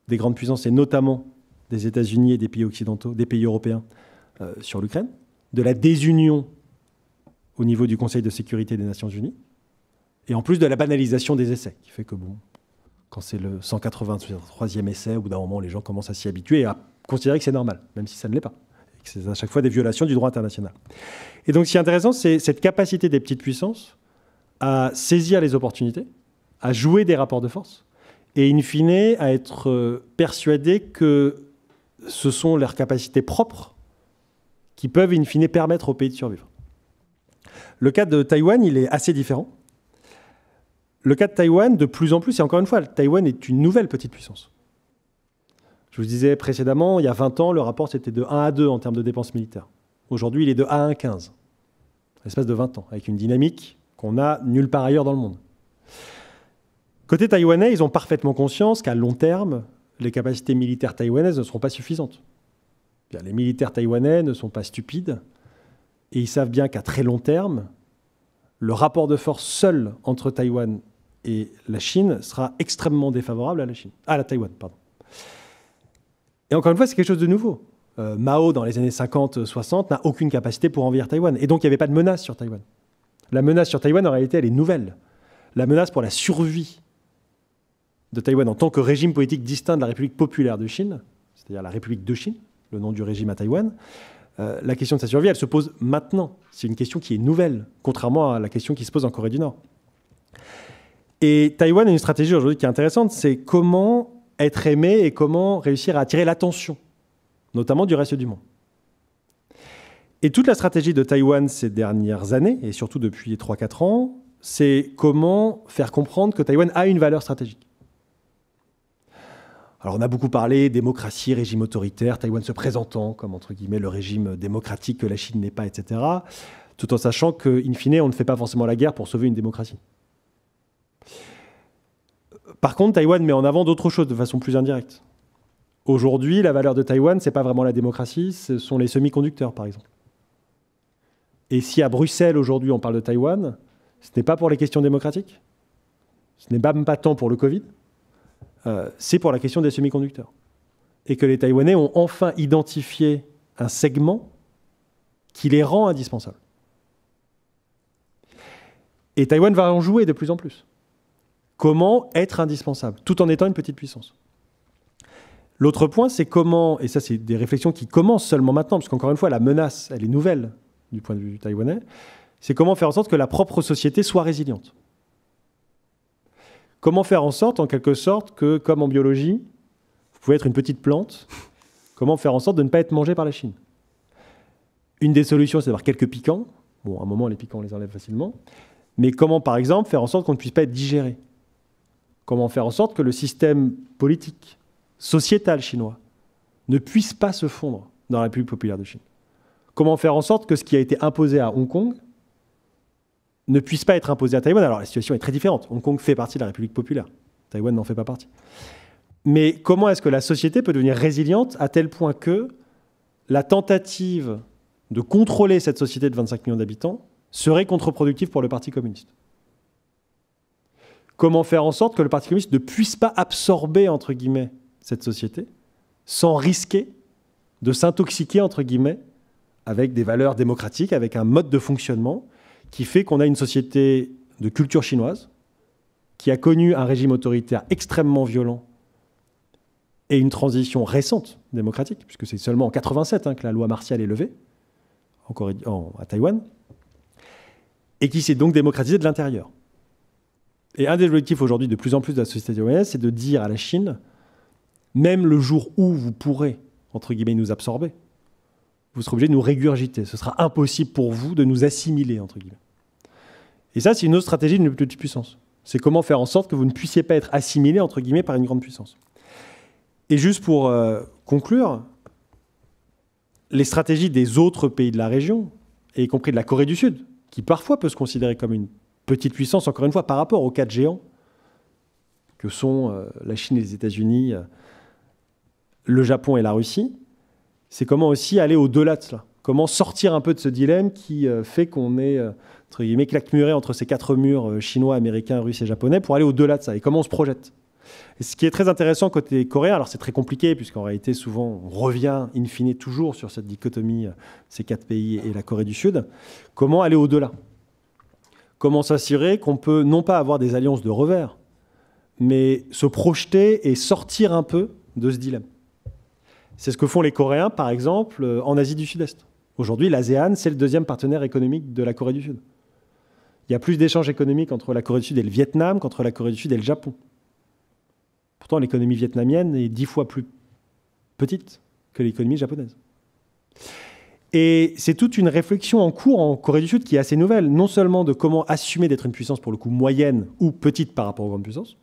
des grandes puissances et notamment des États-Unis et des pays occidentaux, des pays européens euh, sur l'Ukraine de la désunion au niveau du Conseil de sécurité des Nations Unies, et en plus de la banalisation des essais, qui fait que, bon, quand c'est le 183e essai, au bout d'un moment, les gens commencent à s'y habituer et à considérer que c'est normal, même si ça ne l'est pas. Et que c'est à chaque fois des violations du droit international. Et donc, ce qui est intéressant, c'est cette capacité des petites puissances à saisir les opportunités, à jouer des rapports de force, et in fine, à être euh, persuadés que ce sont leurs capacités propres qui peuvent in fine permettre au pays de survivre. Le cas de Taïwan, il est assez différent. Le cas de Taïwan, de plus en plus, et encore une fois, Taïwan est une nouvelle petite puissance. Je vous disais précédemment, il y a 20 ans, le rapport c'était de 1 à 2 en termes de dépenses militaires. Aujourd'hui, il est de 1 à 1,15, l'espace de 20 ans, avec une dynamique qu'on n'a nulle part ailleurs dans le monde. Côté taïwanais, ils ont parfaitement conscience qu'à long terme, les capacités militaires taïwanaises ne seront pas suffisantes. Les militaires taïwanais ne sont pas stupides et ils savent bien qu'à très long terme, le rapport de force seul entre Taïwan et la Chine sera extrêmement défavorable à la Chine, à la Taïwan, pardon. Et encore une fois, c'est quelque chose de nouveau. Euh, Mao, dans les années 50-60, n'a aucune capacité pour envahir Taïwan. Et donc, il n'y avait pas de menace sur Taïwan. La menace sur Taïwan, en réalité, elle est nouvelle. La menace pour la survie de Taïwan en tant que régime politique distinct de la République populaire de Chine, c'est-à-dire la République de Chine, le nom du régime à Taïwan. Euh, la question de sa survie, elle se pose maintenant. C'est une question qui est nouvelle, contrairement à la question qui se pose en Corée du Nord. Et Taïwan a une stratégie aujourd'hui qui est intéressante, c'est comment être aimé et comment réussir à attirer l'attention, notamment du reste du monde. Et toute la stratégie de Taïwan ces dernières années, et surtout depuis 3-4 ans, c'est comment faire comprendre que Taïwan a une valeur stratégique. Alors on a beaucoup parlé démocratie, régime autoritaire, Taïwan se présentant comme entre guillemets le régime démocratique que la Chine n'est pas, etc. Tout en sachant que, fine, on ne fait pas forcément la guerre pour sauver une démocratie. Par contre, Taïwan met en avant d'autres choses de façon plus indirecte. Aujourd'hui, la valeur de Taïwan, ce n'est pas vraiment la démocratie, ce sont les semi-conducteurs, par exemple. Et si à Bruxelles, aujourd'hui, on parle de Taïwan, ce n'est pas pour les questions démocratiques, ce n'est même pas tant pour le Covid, euh, c'est pour la question des semi-conducteurs. Et que les Taïwanais ont enfin identifié un segment qui les rend indispensables. Et Taïwan va en jouer de plus en plus. Comment être indispensable, tout en étant une petite puissance L'autre point, c'est comment, et ça c'est des réflexions qui commencent seulement maintenant, parce qu'encore une fois, la menace, elle est nouvelle du point de vue taïwanais, c'est comment faire en sorte que la propre société soit résiliente. Comment faire en sorte, en quelque sorte, que, comme en biologie, vous pouvez être une petite plante, comment faire en sorte de ne pas être mangé par la Chine Une des solutions, c'est d'avoir quelques piquants. Bon, à un moment, les piquants, on les enlève facilement. Mais comment, par exemple, faire en sorte qu'on ne puisse pas être digéré Comment faire en sorte que le système politique, sociétal chinois, ne puisse pas se fondre dans la République populaire de Chine Comment faire en sorte que ce qui a été imposé à Hong Kong ne puisse pas être imposée à Taïwan. Alors la situation est très différente. Hong Kong fait partie de la République populaire. Taïwan n'en fait pas partie. Mais comment est-ce que la société peut devenir résiliente à tel point que la tentative de contrôler cette société de 25 millions d'habitants serait contre-productive pour le Parti communiste Comment faire en sorte que le Parti communiste ne puisse pas absorber, entre guillemets, cette société sans risquer de s'intoxiquer, entre guillemets, avec des valeurs démocratiques, avec un mode de fonctionnement qui fait qu'on a une société de culture chinoise qui a connu un régime autoritaire extrêmement violent et une transition récente démocratique, puisque c'est seulement en 87 hein, que la loi martiale est levée, à Taïwan, et qui s'est donc démocratisée de l'intérieur. Et un des objectifs aujourd'hui de plus en plus de la société taïwanaise, c'est de dire à la Chine, même le jour où vous pourrez, entre guillemets, nous absorber, vous serez obligé de nous régurgiter. Ce sera impossible pour vous de nous assimiler, entre guillemets. Et ça, c'est une autre stratégie d'une petite puissance. C'est comment faire en sorte que vous ne puissiez pas être assimilé, entre guillemets, par une grande puissance. Et juste pour euh, conclure, les stratégies des autres pays de la région, y compris de la Corée du Sud, qui parfois peut se considérer comme une petite puissance, encore une fois, par rapport aux quatre géants que sont euh, la Chine et les États-Unis, euh, le Japon et la Russie, c'est comment aussi aller au-delà de cela comment sortir un peu de ce dilemme qui euh, fait qu'on est euh, entre guillemets claquemuré entre ces quatre murs euh, chinois, américains, russes et japonais pour aller au-delà de ça et comment on se projette. Et ce qui est très intéressant côté coréen, alors c'est très compliqué puisqu'en réalité souvent on revient in fine toujours sur cette dichotomie, ces quatre pays et la Corée du Sud, comment aller au-delà Comment s'assurer qu'on peut non pas avoir des alliances de revers, mais se projeter et sortir un peu de ce dilemme. C'est ce que font les Coréens par exemple en Asie du Sud-Est Aujourd'hui, l'ASEAN, c'est le deuxième partenaire économique de la Corée du Sud. Il y a plus d'échanges économiques entre la Corée du Sud et le Vietnam qu'entre la Corée du Sud et le Japon. Pourtant, l'économie vietnamienne est dix fois plus petite que l'économie japonaise. Et c'est toute une réflexion en cours en Corée du Sud qui est assez nouvelle, non seulement de comment assumer d'être une puissance pour le coup moyenne ou petite par rapport aux grandes puissances,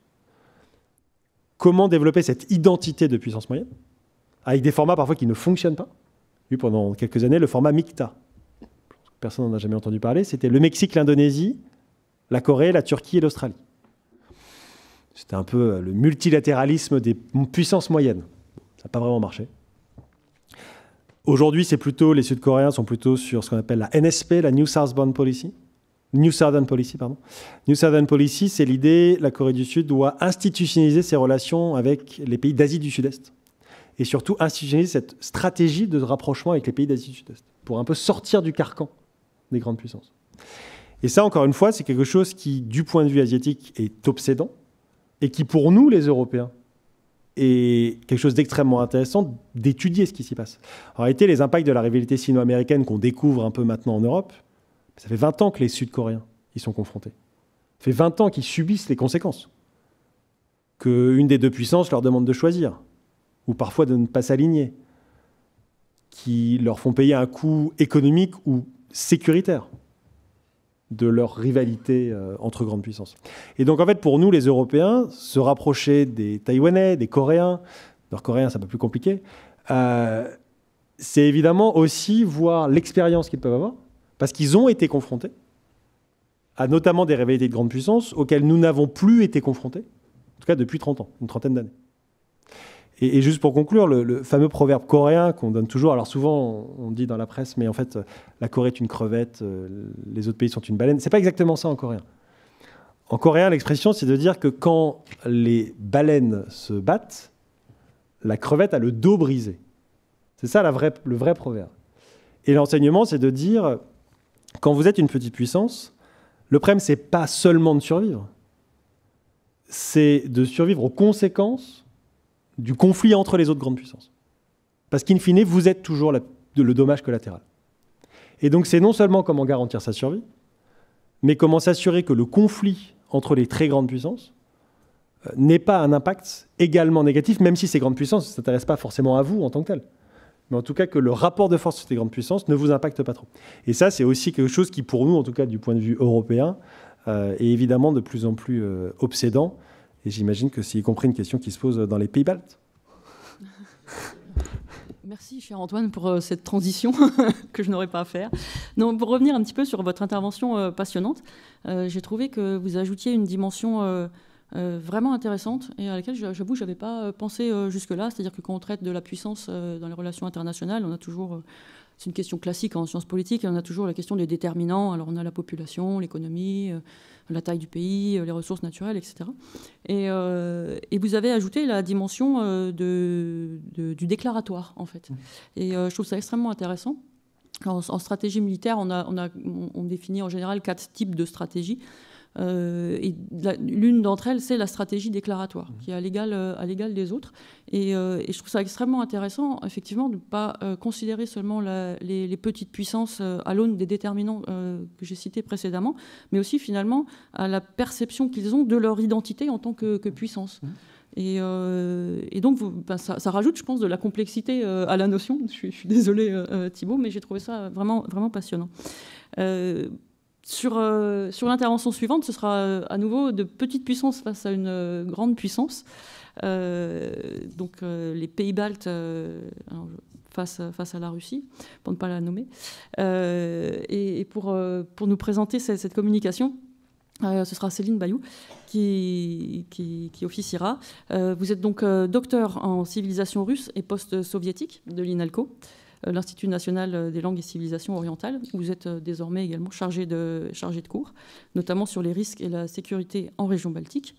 comment développer cette identité de puissance moyenne, avec des formats parfois qui ne fonctionnent pas, eu pendant quelques années le format MICTA. Personne n'en a jamais entendu parler. C'était le Mexique, l'Indonésie, la Corée, la Turquie et l'Australie. C'était un peu euh, le multilatéralisme des puissances moyennes. Ça n'a pas vraiment marché. Aujourd'hui, c'est plutôt les Sud-Coréens sont plutôt sur ce qu'on appelle la NSP, la New Southbound Policy. New Southern Policy, pardon. New Southern Policy, c'est l'idée la Corée du Sud doit institutionnaliser ses relations avec les pays d'Asie du Sud-Est et surtout générer cette stratégie de rapprochement avec les pays d'Asie du Sud-Est, pour un peu sortir du carcan des grandes puissances. Et ça, encore une fois, c'est quelque chose qui, du point de vue asiatique, est obsédant, et qui, pour nous, les Européens, est quelque chose d'extrêmement intéressant d'étudier ce qui s'y passe. En réalité, les impacts de la rivalité sino-américaine qu'on découvre un peu maintenant en Europe, ça fait 20 ans que les Sud-Coréens y sont confrontés. Ça fait 20 ans qu'ils subissent les conséquences. Qu'une des deux puissances leur demande de choisir ou parfois de ne pas s'aligner, qui leur font payer un coût économique ou sécuritaire de leur rivalité euh, entre grandes puissances. Et donc en fait, pour nous, les Européens, se rapprocher des Taïwanais, des Coréens, leurs coréens c'est un plus compliqué, euh, c'est évidemment aussi voir l'expérience qu'ils peuvent avoir, parce qu'ils ont été confrontés à notamment des rivalités de grandes puissances auxquelles nous n'avons plus été confrontés, en tout cas depuis 30 ans, une trentaine d'années. Et, juste pour conclure, le, fameux proverbe coréen qu'on donne toujours, alors souvent on, dit dans la presse, mais en fait la Corée est une crevette, euh, les autres pays sont une baleine. C'est pas exactement ça en coréen. En coréen, l'expression, c'est de dire que quand les baleines se battent, la crevette a le dos brisé. C'est ça la vraie, le vrai proverbe. Et l'enseignement, c'est de dire, quand vous êtes une petite puissance, le problème, c'est pas seulement de survivre, c'est de survivre aux conséquences du conflit entre les autres grandes puissances. Parce qu'in fine, vous êtes toujours le dommage collatéral. Et donc c'est non seulement comment garantir sa survie, mais comment s'assurer que le conflit entre les très grandes puissances euh, n'ait pas un impact également négatif, même si ces grandes puissances ne s'intéressent pas forcément à vous en tant que tel. Mais en tout cas, que le rapport de force de ces grandes puissances ne vous impacte pas trop. Et ça, c'est aussi quelque chose qui, pour nous, en tout cas du point de vue européen, euh, est évidemment de plus en plus euh, obsédant. Et j'imagine que c'est y compris une question qui se pose dans les pays baltes. Merci, cher Antoine, pour euh, cette transition que je n'aurais pas à faire. Non, pour revenir un petit peu sur votre intervention euh, passionnante, euh, j'ai trouvé que vous ajoutiez une dimension vraiment intéressante et à laquelle, j'avoue, je n'avais pas pensé jusque-là. C'est-à-dire que quand on traite de la puissance dans les relations internationales, on a toujours. c'est une question classique en sciences politiques, et on a toujours la question des déterminants. Alors, on a la population, l'économie, la taille du pays, euh, les ressources naturelles, etc. Euh, et, vous avez ajouté la dimension euh, du déclaratoire, en fait. Et je trouve ça extrêmement intéressant. En, stratégie militaire, on, définit en général quatre types de stratégies. Euh, et l'une d'entre elles, c'est la stratégie déclaratoire, mmh. qui est à l'égal, euh, à l'égal des autres. Euh, et, je trouve ça extrêmement intéressant, effectivement, de ne pas considérer seulement les, petites puissances à l'aune des déterminants que j'ai cités précédemment, mais aussi finalement à la perception qu'ils ont de leur identité en tant que, mmh. puissance. Mmh. Et, donc, vous, ben, ça, rajoute, je pense, de la complexité à la notion. Je suis, désolé Thibault, mais j'ai trouvé ça vraiment, vraiment passionnant. Euh, sur, l'intervention suivante, ce sera euh, à nouveau de petites puissances face à une euh, grande puissance. donc les pays baltes face, à la Russie, pour ne pas la nommer. Et, pour, nous présenter cette, communication, ce sera Céline Bayou qui, officiera. vous êtes donc docteur en civilisation russe et post-soviétique de l'INALCO. Euh, l'Institut national euh, des langues et civilisations orientales. vous êtes euh, désormais également chargé de, chargé de cours, notamment sur les risques et la sécurité en région baltique.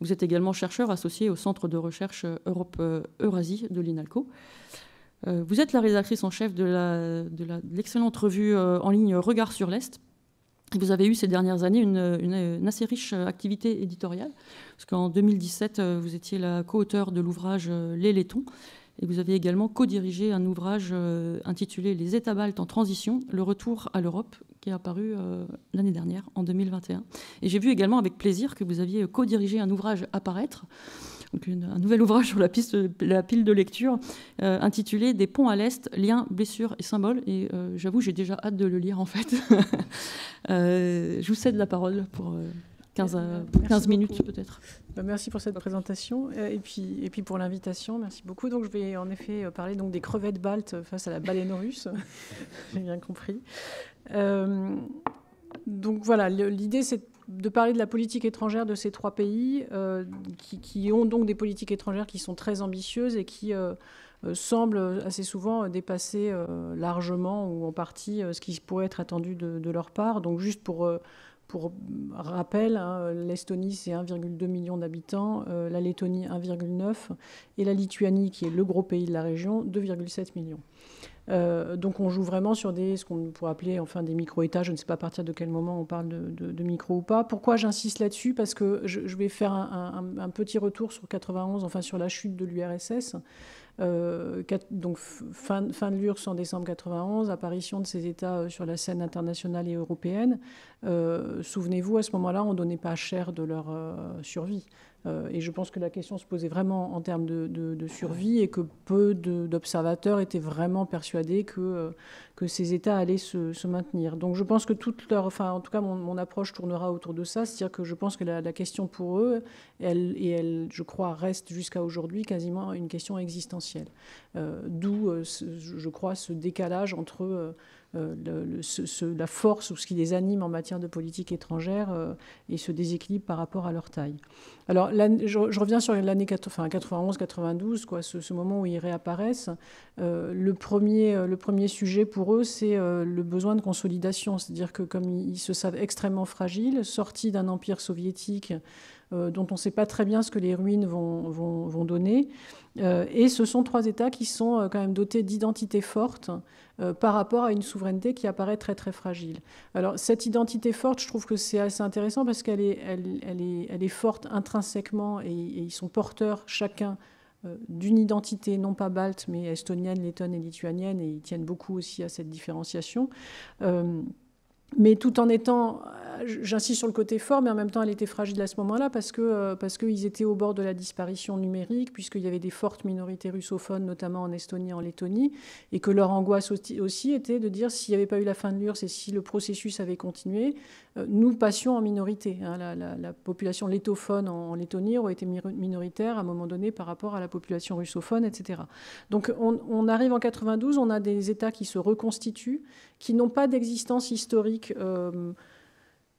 Vous êtes également chercheur associé au Centre de recherche Europe-Eurasie de l'INALCO. Vous êtes la rédactrice en chef de l'excellente revue en ligne Regard sur l'Est. Vous avez eu ces dernières années une, assez riche activité éditoriale, parce qu'en 2017, vous étiez la co auteur de l'ouvrage Les Laitons et vous aviez également co-dirigé un ouvrage euh, intitulé Les États baltes en transition, le retour à l'Europe, qui est apparu euh, l'année dernière, en 2021. Et j'ai vu également avec plaisir que vous aviez co-dirigé un ouvrage Apparaître, donc un nouvel ouvrage sur la, pile de lecture, euh, intitulé Des ponts à l'Est, liens, blessures et symboles. Et j'avoue, j'ai déjà hâte de le lire en fait. je vous cède la parole pour... 15, 15 euh, minutes peut-être. Bah, merci pour cette présentation euh, et puis, et puis pour l'invitation. Merci beaucoup. Donc, je vais en effet euh, parler donc, des crevettes baltes face à la baleine russe. J'ai bien compris. donc voilà, l'idée c'est de parler de la politique étrangère de ces trois pays qui, qui, ont donc des politiques étrangères qui sont très ambitieuses et qui semblent assez souvent dépasser largement ou en partie ce qui pourrait être attendu de, de leur part. Donc juste pour pour rappel, hein, l'Estonie, c'est 1,2 million d'habitants, euh, la Lettonie, 1,9, et la Lituanie, qui est le gros pays de la région, 2,7 millions. Euh, donc on joue vraiment sur des, ce qu'on pourrait appeler enfin des micro-États. Je ne sais pas à partir de quel moment on parle de, micro ou pas. Pourquoi j'insiste là-dessus Parce que je, vais faire un, petit retour sur 91, enfin sur la chute de l'URSS. Euh, donc fin, fin de l'URSS en décembre 91, apparition de ces États sur la scène internationale et européenne. Euh, souvenez-vous, à ce moment-là, on ne donnait pas cher de leur euh, survie. Euh, et je pense que la question se posait vraiment en termes de, survie et que peu d'observateurs étaient vraiment persuadés que, ces États allaient se, maintenir. Donc je pense que toute leur, enfin en tout cas mon, approche tournera autour de ça, c'est-à-dire que je pense que la, question pour eux, et elle, je crois, reste jusqu'à aujourd'hui quasiment une question existentielle. D'où, je crois, ce décalage entre euh, le, la force ou ce qui les anime en matière de politique étrangère euh, et ce déséquilibre par rapport à leur taille. Alors, je, reviens sur l'année enfin, 91-92, quoi, ce, moment où ils réapparaissent. Euh, le, premier, le premier sujet pour eux, c'est le besoin de consolidation, c'est-à-dire que comme ils se savent extrêmement fragiles, sortis d'un empire soviétique, euh, dont on ne sait pas très bien ce que les ruines vont, vont, vont donner. Euh, et ce sont trois États qui sont euh, quand même dotés d'identités fortes par rapport à une souveraineté qui apparaît très très fragile. Alors cette identité forte, je trouve que c'est assez intéressant parce qu'elle est, elle, elle est, elle est forte intrinsèquement et, ils sont porteurs chacun d'une identité non pas balte mais estonienne, lettonne et lituanienne et ils tiennent beaucoup aussi à cette différenciation mais tout en étant, euh, j'insiste sur le côté fort, mais en même temps, elle était fragile à ce moment-là parce que euh, parce qu'ils étaient au bord de la disparition numérique, puisqu'il y avait des fortes minorités russophones, notamment en Estonie, et en Lettonie, et que leur angoisse aussi était de dire s'il n'y avait pas eu la fin de l'URSS et si le processus avait continué, euh, nous passions en minorité. Hein. La, population lettophone en, Lettonie aurait été minoritaire à un moment donné par rapport à la population russophone, etc. Donc on, arrive en 92, on a des États qui se reconstituent qui n'ont pas d'existence historique euh,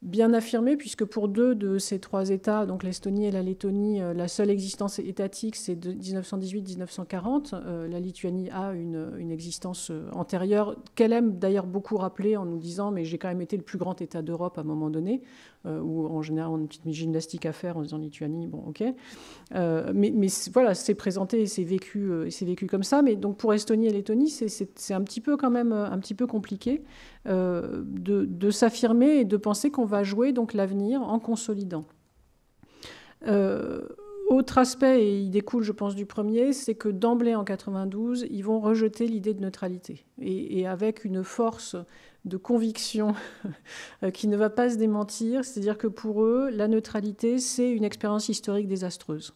bien affirmée, puisque pour deux de ces trois États, donc l'Estonie et la Lettonie, euh, la seule existence étatique, c'est de 1918-1940. Euh, la Lituanie a une, une existence antérieure, qu'elle aime d'ailleurs beaucoup rappeler en nous disant, mais j'ai quand même été le plus grand État d'Europe à un moment donné. Euh, ou en général on a une petite gymnastique à faire en disant Lituanie, bon ok. Euh, mais, voilà, c'est présenté et c'est vécu, euh, c'est vécu comme ça. Mais donc pour Estonie et Lettonie, c'est un petit peu quand même un petit peu compliqué de, s'affirmer et de penser qu'on va jouer donc l'avenir en consolidant. autre aspect, et il découle, je pense, du premier, c'est que d'emblée en 92, ils vont rejeter l'idée de neutralité. Et, et avec une force de conviction euh, qui ne va pas se démentir. C'est-à-dire que pour eux, la neutralité, c'est une expérience historique désastreuse.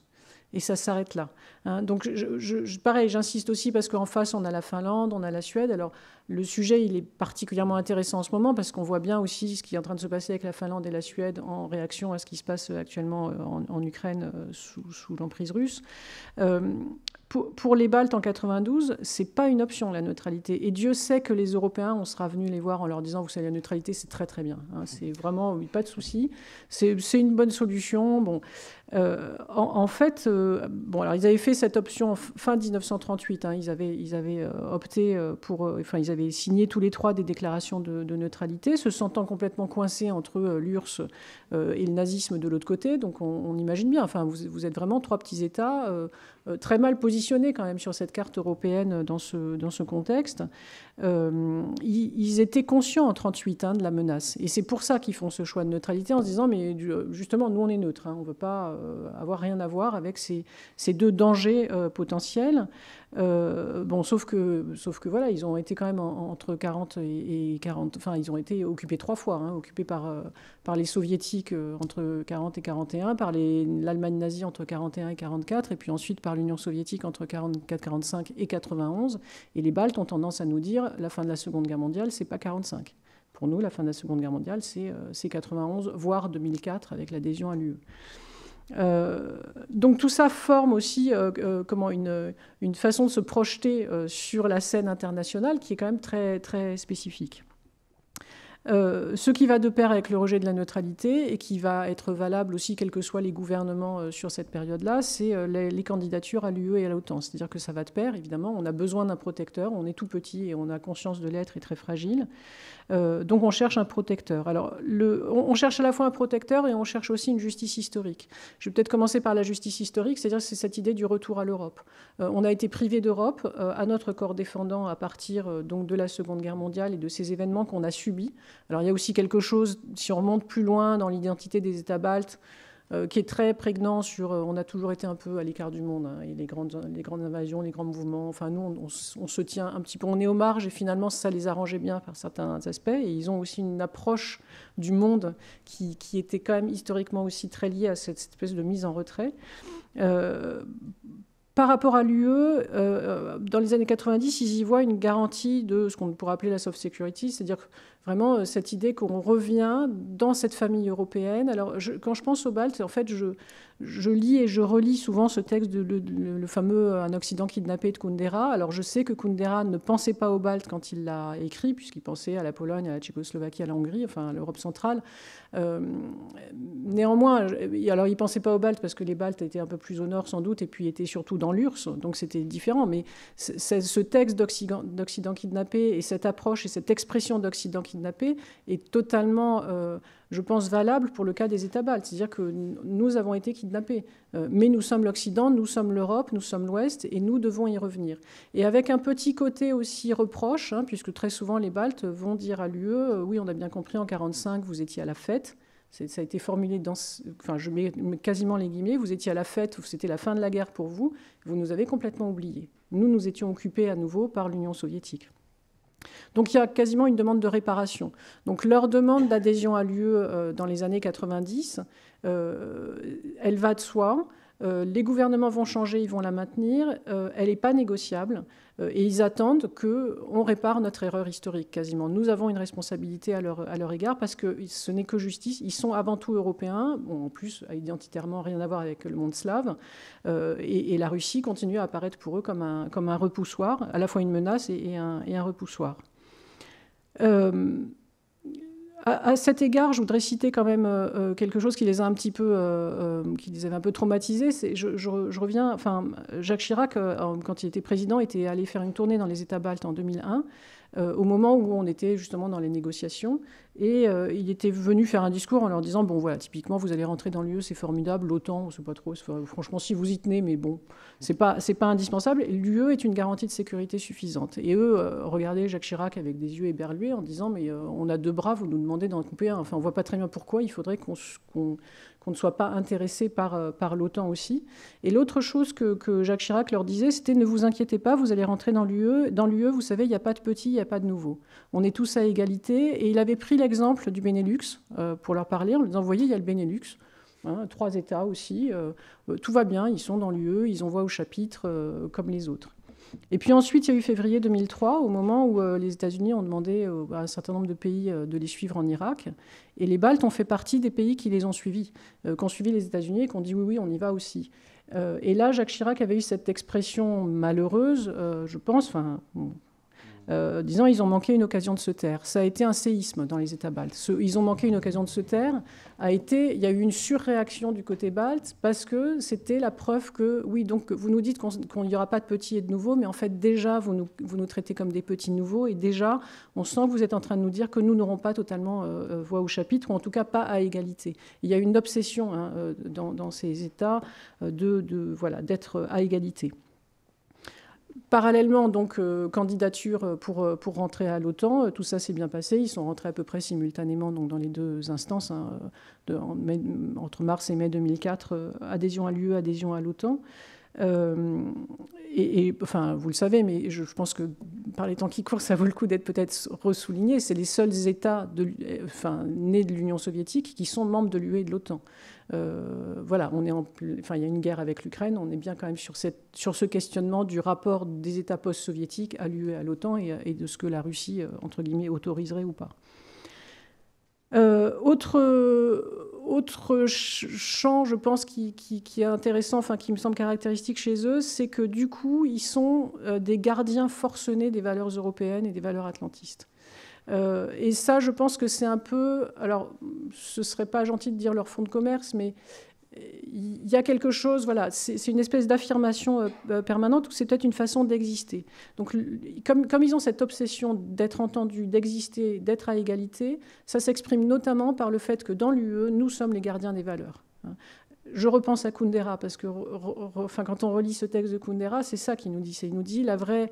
Et ça s'arrête là. Hein. Donc, je, pareil, j'insiste aussi parce qu'en face, on a la Finlande, on a la Suède. Alors, le sujet, il est particulièrement intéressant en ce moment parce qu'on voit bien aussi ce qui est en train de se passer avec la Finlande et la Suède en réaction à ce qui se passe actuellement euh, en, Ukraine euh, sous, l'emprise russe pour, les Baltes en 92, c'est pas une option la neutralité. Et Dieu sait que les Européens, on sera venus les voir en leur disant, vous savez, la neutralité, c'est très très bien. Hein. c'est vraiment, oui, pas de souci. C'est une bonne solution. Bon, euh, en, fait, euh, bon, alors ils avaient fait cette option fin 1938. Hein. ils avaient, ils avaient euh, opté pour, enfin, ils avaient signé tous les trois des déclarations de, neutralité, se sentant complètement coincés entre l'URSS et le nazisme de l'autre côté. Donc, on, imagine bien. Enfin, vous, êtes vraiment trois petits États très mal positionnés quand même sur cette carte européenne dans ce dans ce contexte. Euh, ils, étaient conscients en 1938, hein, de la menace. Et c'est pour ça qu'ils font ce choix de neutralité en se disant, mais euh, justement, nous, on est neutre, hein. on ne veut pas euh, avoir rien à voir avec ces, deux dangers potentiels. Euh, bon, sauf que, sauf que voilà, ils ont été quand même entre 40 et, 40. Enfin, ils ont été occupés trois fois, hein, occupés par, euh, par les soviétiques euh, entre 40 et 41, par l'Allemagne nazie entre 41 et 44, et puis ensuite par l'Union soviétique entre 44, 45 et 91. Et les Baltes ont tendance à nous dire la fin de la Seconde Guerre mondiale, c'est pas 45. Pour nous, la fin de la Seconde Guerre mondiale, c'est 91, voire 2004 avec l'adhésion à l'UE. Euh, donc tout ça forme aussi euh, euh, comment une, façon de se projeter sur la scène internationale qui est quand même très, très spécifique. ce qui va de pair avec le rejet de la neutralité et qui va être valable aussi quels que soient les gouvernements sur cette période-là, c'est les, les, candidatures à l'UE et à l'OTAN. E C'est-à-dire que ça va de pair, évidemment, on a besoin d'un protecteur, on est tout petit et on a conscience de l'être et très fragile. Euh, donc on cherche un protecteur. Alors on, cherche à la fois un protecteur et on cherche aussi une justice historique. Je vais peut-être commencer par la justice historique, c'est-à-dire c'est cette idée du retour à l'Europe. Euh, on a été privé d'Europe euh, à notre corps défendant à partir de la Seconde Guerre mondiale et de ces événements qu'on a subis. Alors il y a aussi quelque chose, si on remonte plus loin dans l'identité des États baltes, euh, qui est très prégnant sur. Euh, on a toujours été un peu à l'écart du monde, hein, et les grandes, les grandes invasions, les grands mouvements. Enfin, nous, on, se tient un petit peu. On est aux marges, et finalement, ça les arrangeait bien par certains aspects. Et ils ont aussi une approche du monde qui, qui était quand même historiquement aussi très liée à cette, espèce de mise en retrait. Euh, par rapport à l'UE, dans les années 90, ils y voient une garantie de ce qu'on pourrait appeler la soft security, c'est-à-dire Vraiment, euh, cette idée qu'on revient dans cette famille européenne. Alors, quand je pense aux Baltes, en fait, je, je lis et je relis souvent ce texte, de, le, fameux Un Occident kidnappé de Kundera. Alors, je sais que Kundera ne pensait pas aux Baltes quand il l'a écrit, puisqu'il pensait à la Pologne, à la Tchécoslovaquie, à la Hongrie, enfin, à l'Europe centrale. Euh, néanmoins, alors, il pensait pas aux Baltes parce que les Baltes étaient un peu plus au nord, sans doute, et puis étaient surtout dans l'URSS, donc c'était différent. Mais ce texte d'Occident kidnappé et cette approche et cette expression d'Occident kidnappés est totalement, euh, je pense, valable pour le cas des États baltes. C'est-à-dire que nous avons été kidnappés. Euh, mais nous sommes l'Occident, nous sommes l'Europe, nous sommes l'Ouest, et nous devons y revenir. Et avec un petit côté aussi reproche, hein, puisque très souvent les Baltes vont dire à l'UE, euh, oui, on a bien compris, en 1945, vous étiez à la fête. Ça a été formulé dans, enfin, je mets quasiment les guillemets. Vous étiez à la fête, c'était la fin de la guerre pour vous. Vous nous avez complètement oubliés. Nous, nous étions occupés à nouveau par l'Union soviétique. Donc il y a quasiment une demande de réparation. Donc leur demande d'adhésion a lieu euh, dans les années 90, euh, elle va de soi. Euh, les gouvernements vont changer, ils vont la maintenir. elle n'est pas négociable. Euh, et ils attendent qu'on répare notre erreur historique quasiment. Nous avons une responsabilité à leur, à leur égard parce que ce n'est que justice. Ils sont avant tout européens, en plus identitairement rien à voir avec le monde slave, euh, et, la Russie continue à apparaître pour eux comme un, comme un repoussoir, à la fois une menace et, un, repoussoir. Euh, à, cet égard, je voudrais citer quand même euh, euh, quelque chose qui les a un petit peu, euh, qui les avait un peu traumatisés. C'est, je, reviens, enfin, Jacques Chirac, quand il était président, était allé faire une tournée dans les États baltes en 2001. Euh, au moment où on était justement dans les négociations. Et euh, il était venu faire un discours en leur disant, bon voilà, typiquement, vous allez rentrer dans l'UE, c'est formidable, l'OTAN, sait pas trop, franchement, si vous y tenez, mais bon, c'est pas, pas indispensable. L'UE est une garantie de sécurité suffisante. Et eux, regardez euh, regardaient Jacques Chirac avec des yeux éberlués en disant, mais on a deux bras, vous nous demandez d'en couper un. Enfin, on voit pas très bien pourquoi, il faudrait qu'on qu'on ne soit pas intéressé par, euh, l'OTAN aussi. Et l'autre chose que, Jacques Chirac leur disait, c'était ne vous inquiétez pas, vous allez rentrer dans l'UE. Dans l'UE, vous savez, il n'y a pas de petits, il n'y a pas de nouveaux. On est tous à égalité. Et il avait pris l'exemple du Benelux euh, pour leur parler en les disant, voyez, il y a le Benelux. Hein, trois États aussi, euh, tout va bien, ils sont dans l'UE, ils envoient au chapitre comme les autres. Et puis ensuite, il y a eu février 2003, au moment où euh, les États-Unis ont demandé à un certain nombre de pays euh, de les suivre en Irak. Et les Baltes ont fait partie des pays qui les ont suivis, euh, ont suivi les États-Unis et qui ont dit oui, oui, on y va aussi. et là, Jacques Chirac avait eu cette expression malheureuse, je pense, enfin, euh, disant ils ont manqué une occasion de se taire. Ça a été un séisme dans les États baltes. ils ont manqué une occasion de se taire a été, il y a eu une surréaction du côté balte parce que c'était la preuve que, oui, donc vous nous dites qu'il n'y aura pas de petits et de nouveaux, mais en fait déjà vous nous, traitez comme des petits nouveaux et déjà on sent que vous êtes en train de nous dire que nous n'aurons pas totalement euh, euh, voix au chapitre ou en tout cas pas à égalité. Il y a une obsession hein, dans, ces États de voilà d'être à égalité. Parallèlement, donc, euh, candidature pour, euh, pour rentrer à l'OTAN, euh, tout ça s'est bien passé. Ils sont rentrés à peu près simultanément donc, dans les deux instances, hein, entre mars et mai 2004, adhésion à l'UE, adhésion à l'OTAN. et, enfin, vous le savez, mais je, pense que par les temps qui courent, ça vaut le coup d'être peut-être ressouligné. C'est les seuls États de, nés de l'Union soviétique qui sont membres de l'UE et de l'OTAN. Euh, voilà, on est en, enfin, il y a une guerre avec l'Ukraine, on est bien quand même sur, cette, sur ce questionnement du rapport des États post-soviétiques à l'UE, à l'OTAN et, de ce que la Russie, euh, entre guillemets, autoriserait ou pas. Euh, autre, autre champ, je pense, qui, qui, est intéressant, enfin qui me semble caractéristique chez eux, c'est que du coup, ils sont des gardiens forcenés des valeurs européennes et des valeurs atlantistes. Euh, et ça, je pense que c'est un peu, alors ce serait pas gentil de dire leur fonds de commerce, mais il y a quelque chose, voilà, c'est une espèce d'affirmation euh, euh, permanente ou c'est peut-être une façon d'exister. Donc, comme, comme, ils ont cette obsession d'être entendus, d'exister, d'être à égalité, ça s'exprime notamment par le fait que dans l'UE, nous sommes les gardiens des valeurs. Hein. Je repense à Kundera parce que, enfin, quand on relit ce texte de Kundera, c'est ça qu'il nous dit. Il nous dit la vraie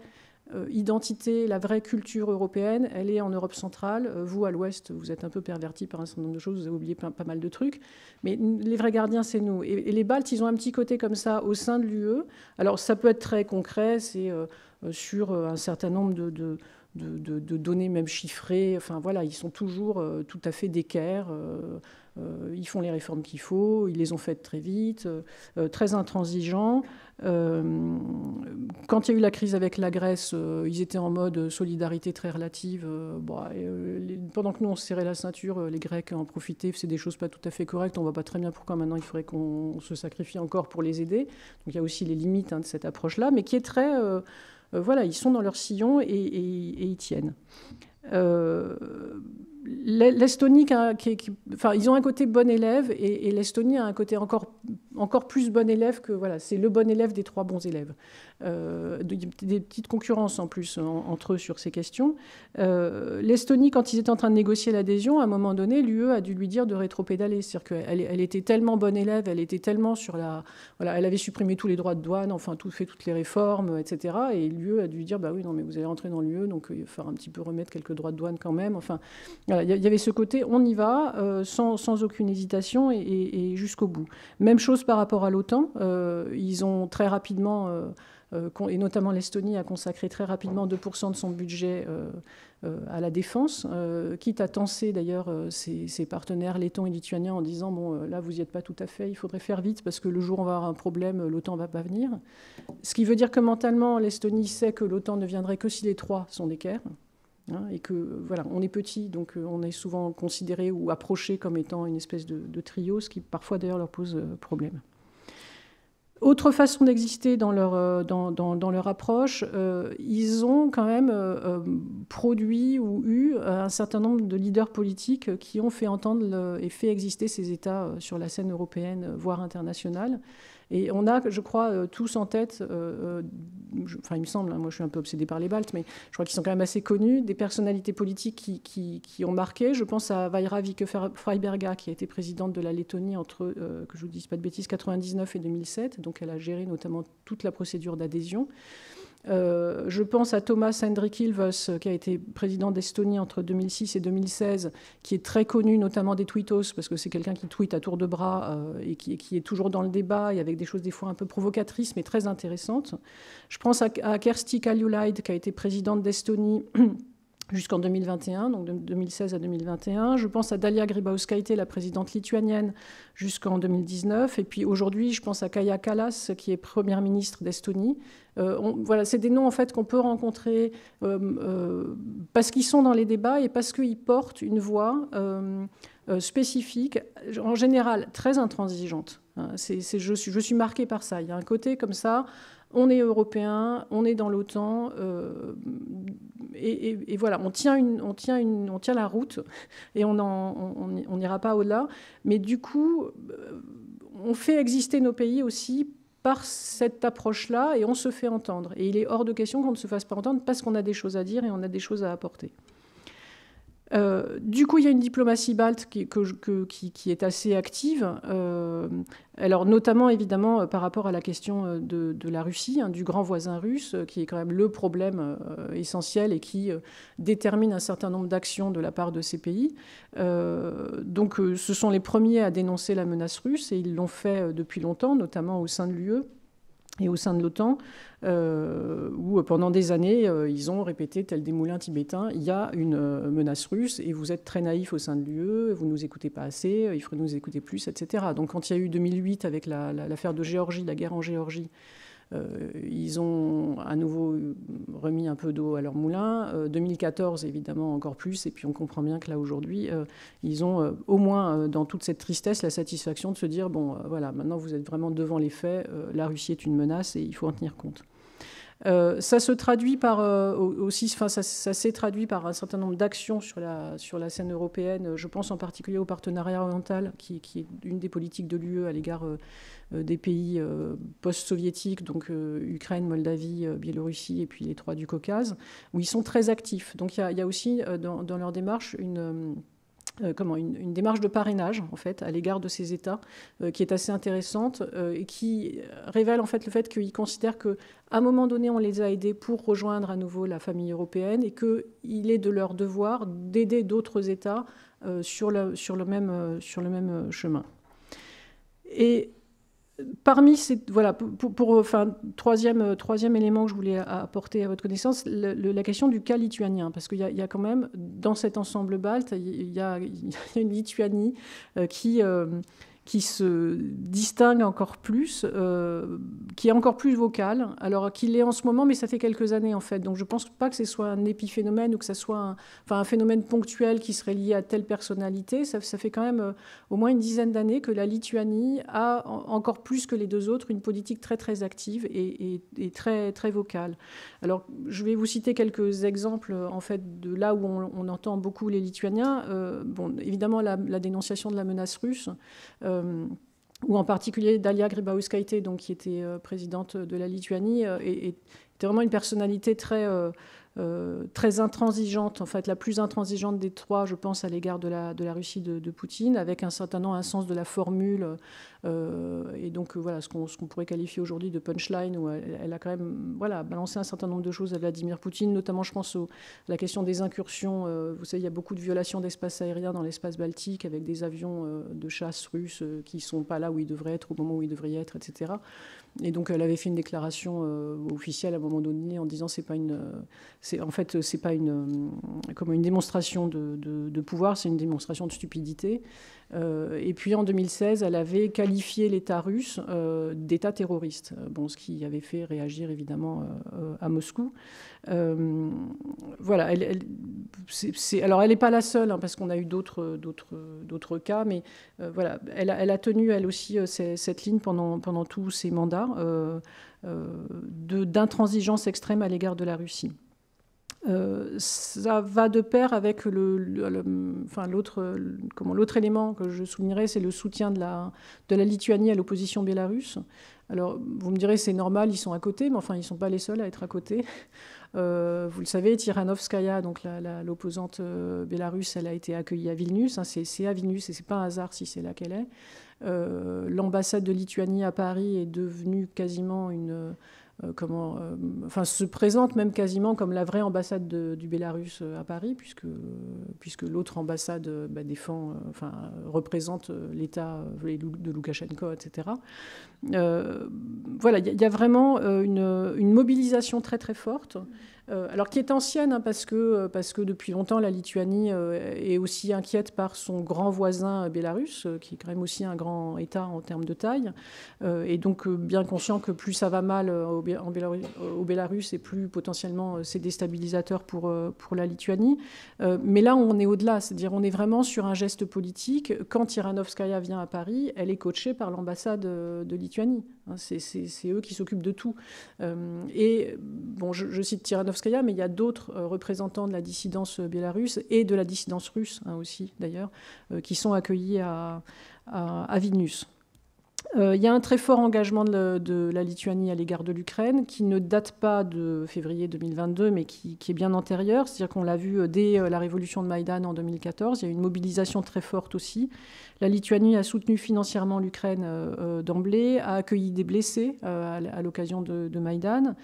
euh, identité, la vraie culture européenne, elle est en Europe centrale. Euh, vous, à l'Ouest, vous êtes un peu pervertis par un certain nombre de choses, vous avez oublié pas, mal de trucs. Mais les vrais gardiens, c'est nous. Et, les Baltes, ils ont un petit côté comme ça au sein de l'UE. Alors, ça peut être très concret, c'est euh, sur un certain nombre de, données même chiffrées. Enfin voilà, ils sont toujours tout à fait d'équerre. Euh, ils font les réformes qu'il faut, ils les ont faites très vite, euh, euh, très intransigeants. quand il y a eu la crise avec la Grèce, ils étaient en mode solidarité très relative. pendant que nous, on serrait la ceinture, les Grecs en profitaient, c'est des choses pas tout à fait correctes, on voit pas très bien pourquoi maintenant il faudrait qu'on se sacrifie encore pour les aider. Donc il y a aussi les limites hein, de cette approche-là, mais qui est très... voilà, ils sont dans leur sillon et, ils tiennent. Euh, L'Estonie, ils ont un côté bon élève et, et l'Estonie a un côté encore, encore plus bon élève que voilà, c'est le bon élève des trois bons élèves. Euh, des petites concurrences en plus entre eux sur ces questions. Euh, L'Estonie, quand ils étaient en train de négocier l'adhésion, à un moment donné, l'UE a dû lui dire de rétropédaler. C'est-à-dire qu'elle elle était tellement bonne élève, elle était tellement sur la. Voilà, elle avait supprimé tous les droits de douane, enfin, tout fait toutes les réformes, etc. Et l'UE a dû lui dire bah oui, non, mais vous allez rentrer dans l'UE, donc euh, il va falloir un petit peu remettre quelques droits de douane quand même. Enfin, voilà, il y avait ce côté on y va, sans, aucune hésitation et jusqu'au bout. Même chose par rapport à l'OTAN. ils ont très rapidement euh, et notamment l'Estonie a consacré très rapidement 2% de son budget euh, euh, à la défense, quitte à tenser d'ailleurs ses, partenaires lettons et lituaniens en disant bon là vous n'y êtes pas tout à fait, il faudrait faire vite parce que le jour où on va avoir un problème, l'OTAN ne va pas venir. Ce qui veut dire que mentalement l'Estonie sait que l'OTAN ne viendrait que si les trois sont d'équerre hein, et que voilà, on est petit, donc on est souvent considéré ou approché comme étant une espèce de, de trio, ce qui parfois d'ailleurs leur pose problème. Autre façon d'exister dans leur, euh, approche, euh, ils ont quand même euh, produit ou eu un certain nombre de leaders politiques qui ont fait entendre et fait exister ces États sur la scène européenne, voire internationale. Et on a, je crois, euh, tous en tête, euh, euh, enfin il me semble, hein, moi je suis un peu obsédé par les Baltes, mais je crois qu'ils sont quand même assez connus, des personnalités politiques qui, ont marqué. Je pense à Vaira Vike Freiberga, qui a été présidente de la Lettonie entre, que je vous dise pas de bêtises, 1999 et 2007. Donc elle a géré notamment toute la procédure d'adhésion. Euh, je pense à Thomas Hendrik-Ilves, euh, qui a été président d'Estonie entre 2006 et 2016, qui est très connu notamment des tweetos, parce que c'est quelqu'un qui tweet à tour de bras euh, et, qui, est toujours dans le débat et avec des choses des fois un peu provocatrices, mais très intéressantes. Je pense à, à Kersti Kaljulaid, qui a été présidente d'Estonie jusqu'en 2021, donc de 2016 à 2021. Je pense à Dalia Grybauskaitė, la présidente lituanienne, jusqu'en 2019. Et puis aujourd'hui, je pense à Kaya Kalas, qui est première ministre d'Estonie. Euh, voilà, c'est des noms en fait qu'on peut rencontrer euh, euh, parce qu'ils sont dans les débats et parce qu'ils portent une voix spécifique, en général très intransigeante. Hein, c'est, je, suis, je suis marquée par ça. Il y a un côté comme ça on est européen, on est dans l'OTAN, euh, et, voilà, on tient, la route et on n'ira pas au-delà. Mais du coup, euh, on fait exister nos pays aussi par cette approche-là et on se fait entendre. Et il est hors de question qu'on ne se fasse pas entendre parce qu'on a des choses à dire et on a des choses à apporter. Euh, du coup, il y a une diplomatie balte qui, est assez active, euh, alors notamment évidemment euh, par rapport à la question de, la Russie, hein, du grand voisin russe, qui est quand même le problème essentiel et qui détermine un certain nombre d'actions de la part de ces pays. donc ce sont les premiers à dénoncer la menace russe et ils l'ont fait depuis longtemps, notamment au sein de l'UE et au sein de l'OTAN, euh, où euh, pendant des années, euh, ils ont répété, tel des moulins tibétains, il y a une menace russe et vous êtes très naïf au sein de l'UE, vous ne nous écoutez pas assez, il faudrait nous écouter plus, etc. Donc quand il y a eu 2008 avec l'affaire de Géorgie, la guerre en Géorgie, euh, ils ont à nouveau remis un peu d'eau à leur moulin. 2014, euh, évidemment, encore plus. Et puis on comprend bien que là, aujourd'hui, euh, ils ont au moins, dans toute cette tristesse, la satisfaction de se dire, bon, voilà, maintenant vous êtes vraiment devant les faits, la Russie est une menace et il faut en tenir compte. ça se traduit par aussi, enfin, ça, s'est traduit par un certain nombre d'actions sur la, sur la scène européenne. Je pense en particulier au partenariat oriental, qui, qui est une des politiques de l'UE à l'égard euh, des pays euh, post-soviétiques, donc euh, Ukraine, Moldavie, Biélorussie et puis les trois du Caucase, où ils sont très actifs. Donc il y, a aussi dans, leur démarche une... comment, une, démarche de parrainage en fait à l'égard de ces États qui est assez intéressante et qui révèle en fait le fait qu'ils considèrent que à un moment donné on les a aidés pour rejoindre à nouveau la famille européenne et qu'il est de leur devoir d'aider d'autres États sur, sur, le même, sur le même chemin. Et Parmi ces, voilà, pour, euh, enfin, troisième, euh, troisième élément que je voulais apporter à votre connaissance, la question du cas lituanien, parce qu'il y, a quand même, dans cet ensemble balte, il y a, une Lituanie euh, qui, qui se distingue encore plus, euh, qui est encore plus vocal, alors qu'il est en ce moment, mais ça fait quelques années en fait. Donc je ne pense pas que ce soit un épiphénomène ou que ce soit un, enfin, un phénomène ponctuel qui serait lié à telle personnalité. Ça, fait quand même euh, au moins une dizaine d'années que la Lituanie a encore plus que les deux autres une politique très très active et, très très vocale. Alors je vais vous citer quelques exemples en fait de là où on, entend beaucoup les Lituaniens. Euh, bon, évidemment la, dénonciation de la menace russe. Euh, ou en particulier Dalia Grybauskaitė, donc qui était euh, présidente de la Lituanie, euh, et, était vraiment une personnalité très, très intransigeante, en fait, la plus intransigeante des trois, je pense, à l'égard de la, de la Russie de, Poutine, avec un certain un sens de la formule euh, et donc euh, voilà, ce qu'on pourrait qualifier aujourd'hui de punchline, où elle, a quand même voilà, balancé un certain nombre de choses à Vladimir Poutine, notamment je pense à la question des incursions. Euh, vous savez, il y a beaucoup de violations d'espace aérien dans l'espace baltique avec des avions de chasse russes qui ne sont pas là où ils devraient être, au moment où ils devraient y être, etc. Et donc elle avait fait une déclaration officielle à un moment donné en disant c'est pas une, en fait c'est pas une, comme une démonstration de pouvoir, c'est une démonstration de stupidité. Euh, et puis en 2016, elle avait qualifié l'État russe euh, d'État terroriste, euh, bon, ce qui avait fait réagir évidemment à Moscou. voilà, elle, alors elle n'est pas la seule, hein, parce qu'on a eu d'autres cas, mais voilà, elle, elle, a tenu elle aussi cette ligne pendant, pendant tous ses mandats d'intransigeance extrême à l'égard de la Russie. Euh, ça va de pair avec le, enfin, l'autre, l'autre élément que je soulignerais, c'est le soutien de la, de la Lituanie à l'opposition biélorusse. Alors, vous me direz, c'est normal, ils sont à côté, mais enfin, ils ne sont pas les seuls à être à côté. Euh, vous le savez, Tiranovskaya, donc l'opposante bélarusse, euh, biélorusse, elle a été accueillie à Vilnius. Hein, c'est, à Vilnius et c'est pas un hasard si c'est là qu'elle est. L'ambassade de Lituanie à Paris est devenue quasiment une euh, comment, euh, enfin, se présente même quasiment comme la vraie ambassade du Bélarus euh, à Paris, puisque, puisque l'autre ambassade bah, défend, enfin, représente l'État de Loukachenko, etc. voilà, il y, y, a vraiment une, une, mobilisation très très forte. Euh, alors qui est ancienne hein, parce, que, euh, parce que depuis longtemps la Lituanie euh, est aussi inquiète par son grand voisin Bélarus, qui est quand même aussi un grand État en termes de taille, et donc bien conscient que plus ça va mal au, Bélarus, et plus potentiellement c'est déstabilisateur pour, pour la Lituanie. mais là on est au-delà, c'est-à-dire on est vraiment sur un geste politique. Quand Tiranovskaya vient à Paris, elle est coachée par l'ambassade de Lituanie. Hein, c'est eux qui s'occupent de tout. et bon, je, je cite Tiranovskaya mais il y a d'autres euh, représentants de la dissidence euh, biélorusse et de la dissidence russe hein, aussi, d'ailleurs, euh, qui sont accueillis à, Vilnius. il y a un très fort engagement de, la, Lituanie à l'égard de l'Ukraine, qui ne date pas de février 2022, mais qui, est bien antérieur. C'est-à-dire qu'on l'a vu dès la révolution de Maïdan en 2014. Il y a une mobilisation très forte aussi, la Lituanie a soutenu financièrement l'Ukraine euh, euh, d'emblée, a accueilli des blessés euh, à l'occasion de, Maïdan.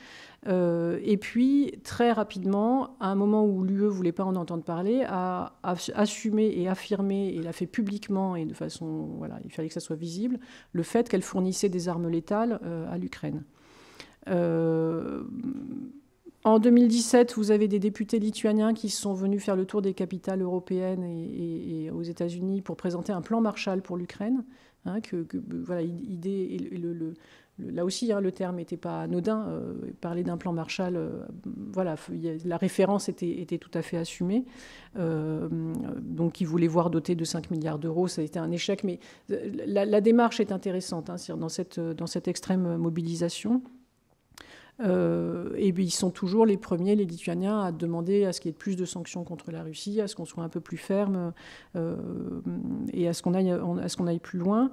et puis, très rapidement, à un moment où l'UE voulait pas en entendre parler, a, assumé et affirmé, et l'a fait publiquement et de façon, voilà, il fallait que ça soit visible, le fait qu'elle fournissait des armes létales à l'Ukraine. Euh, en 2017, vous avez des députés lituaniens qui sont venus faire le tour des capitales européennes et, aux États-Unis pour présenter un plan Marshall pour l'Ukraine. voilà, là aussi, hein, le terme n'était pas anodin. Euh, parler d'un plan Marshall, euh, voilà, la référence était, tout à fait assumée. Euh, donc, ils voulaient voir doté de 5 milliards d'euros. Ça a été un échec, mais la, démarche est intéressante hein, dans, dans cette extrême mobilisation. Euh, et ben, ils sont toujours les premiers, les Lituaniens, à demander à ce qu'il y ait plus de sanctions contre la Russie, à ce qu'on soit un peu plus ferme euh, et à ce qu'on aille, plus loin.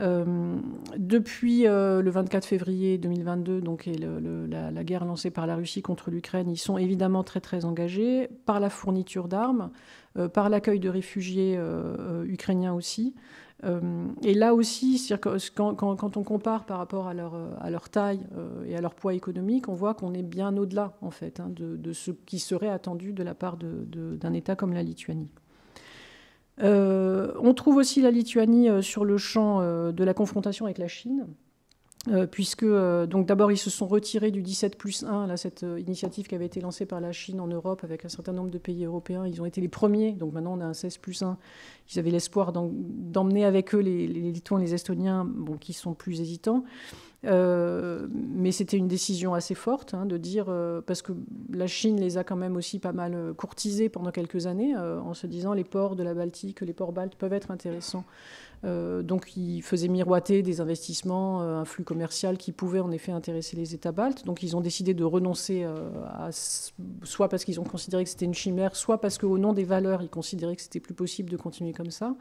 Euh, depuis le 24 février 2022, donc, la, guerre lancée par la Russie contre l'Ukraine, ils sont évidemment très très engagés par la fourniture d'armes, par l'accueil de réfugiés ukrainiens aussi. Euh, et là aussi, quand, on compare par rapport à leur, euh, taille euh, et à leur poids économique, on voit qu'on est bien au-delà en fait hein, de, ce qui serait attendu de la part d'un État comme la Lituanie. on trouve aussi la Lituanie sur le champ de la confrontation avec la Chine. Euh, puisque euh, donc d'abord ils se sont retirés du 17 plus 1, là, cette euh, initiative qui avait été lancée par la Chine en Europe avec un certain nombre de pays européens, ils ont été les premiers, donc maintenant on a un 16 plus 1, ils avaient l'espoir d'emmener avec eux les, les et les Estoniens bon, qui sont plus hésitants. Euh, mais c'était une décision assez forte hein, de dire, euh, parce que la Chine les a quand même aussi pas mal euh, courtisés pendant quelques années, en se disant les ports de la Baltique, les ports baltes peuvent être intéressants. donc ils faisaient miroiter des investissements, un flux commercial qui pouvait en effet intéresser les États baltes. Donc ils ont décidé de renoncer, soit parce qu'ils ont considéré que c'était une chimère, soit parce qu'au nom des valeurs, ils considéraient que c'était plus possible de continuer comme ça.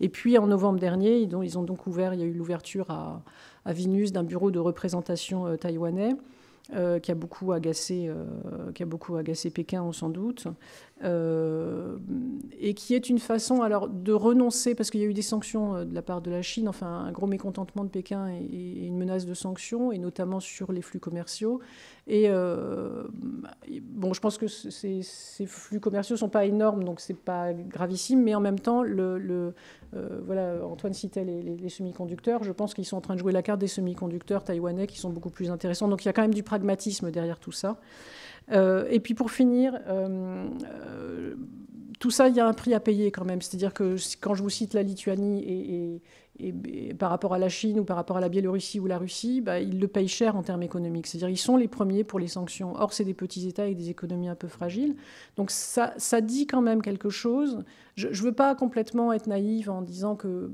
Et puis en novembre dernier, ils ils ont donc ouvert, il y a eu l'ouverture à à Vinus d'un bureau de représentation euh, taïwanais. Euh, qui, a beaucoup agacé, euh, qui a beaucoup agacé sans doute. Euh, et qui est une façon alors de renoncer, parce qu'il y a eu des sanctions euh, de la part de la Chine, enfin un gros mécontentement de Pékin et, une menace de sanctions, et notamment sur les flux commerciaux. Et, euh, bon, je pense que ces, flux commerciaux ne sont pas énormes, donc ce n'est pas gravissime, mais en même temps, le, voilà, Antoine citait les semi-conducteurs. Je pense qu'ils sont en train de jouer la carte des semi-conducteurs taïwanais qui sont beaucoup plus intéressants. Donc il y a quand même du pragmatisme derrière tout ça. Euh, et puis pour finir, euh, euh, tout ça, il y a un prix à payer quand même. C'est-à-dire que quand je vous cite la Lituanie et, et, et, par rapport à la Chine ou par rapport à la Biélorussie ou la Russie, bah, ils le payent cher en termes économiques. C'est-à-dire ils sont les premiers pour les sanctions. Or, c'est des petits États avec des économies un peu fragiles. Donc ça, ça dit quand même quelque chose. Je ne veux pas complètement être naïve en disant que,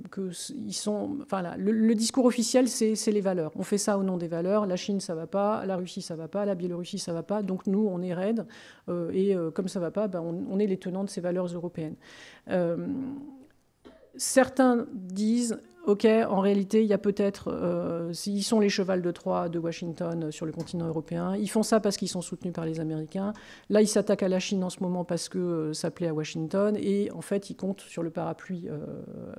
ils sont... Enfin, le, discours officiel, c'est les valeurs. On fait ça au nom des valeurs. La Chine, ça va pas. La Russie, ça va pas. La Biélorussie, ça va pas. Donc nous, on est raide. Euh, et euh, comme ça va pas, bah, on, est les tenants de ces valeurs européennes. Euh, certains disent OK, en réalité, il y a peut-être, euh, ils sont les chevals de Troie de Washington euh, sur le continent européen. Ils font ça parce qu'ils sont soutenus par les Américains. Là, ils s'attaquent à la Chine en ce moment parce que euh, ça plaît à Washington. Et en fait, ils comptent sur le parapluie euh,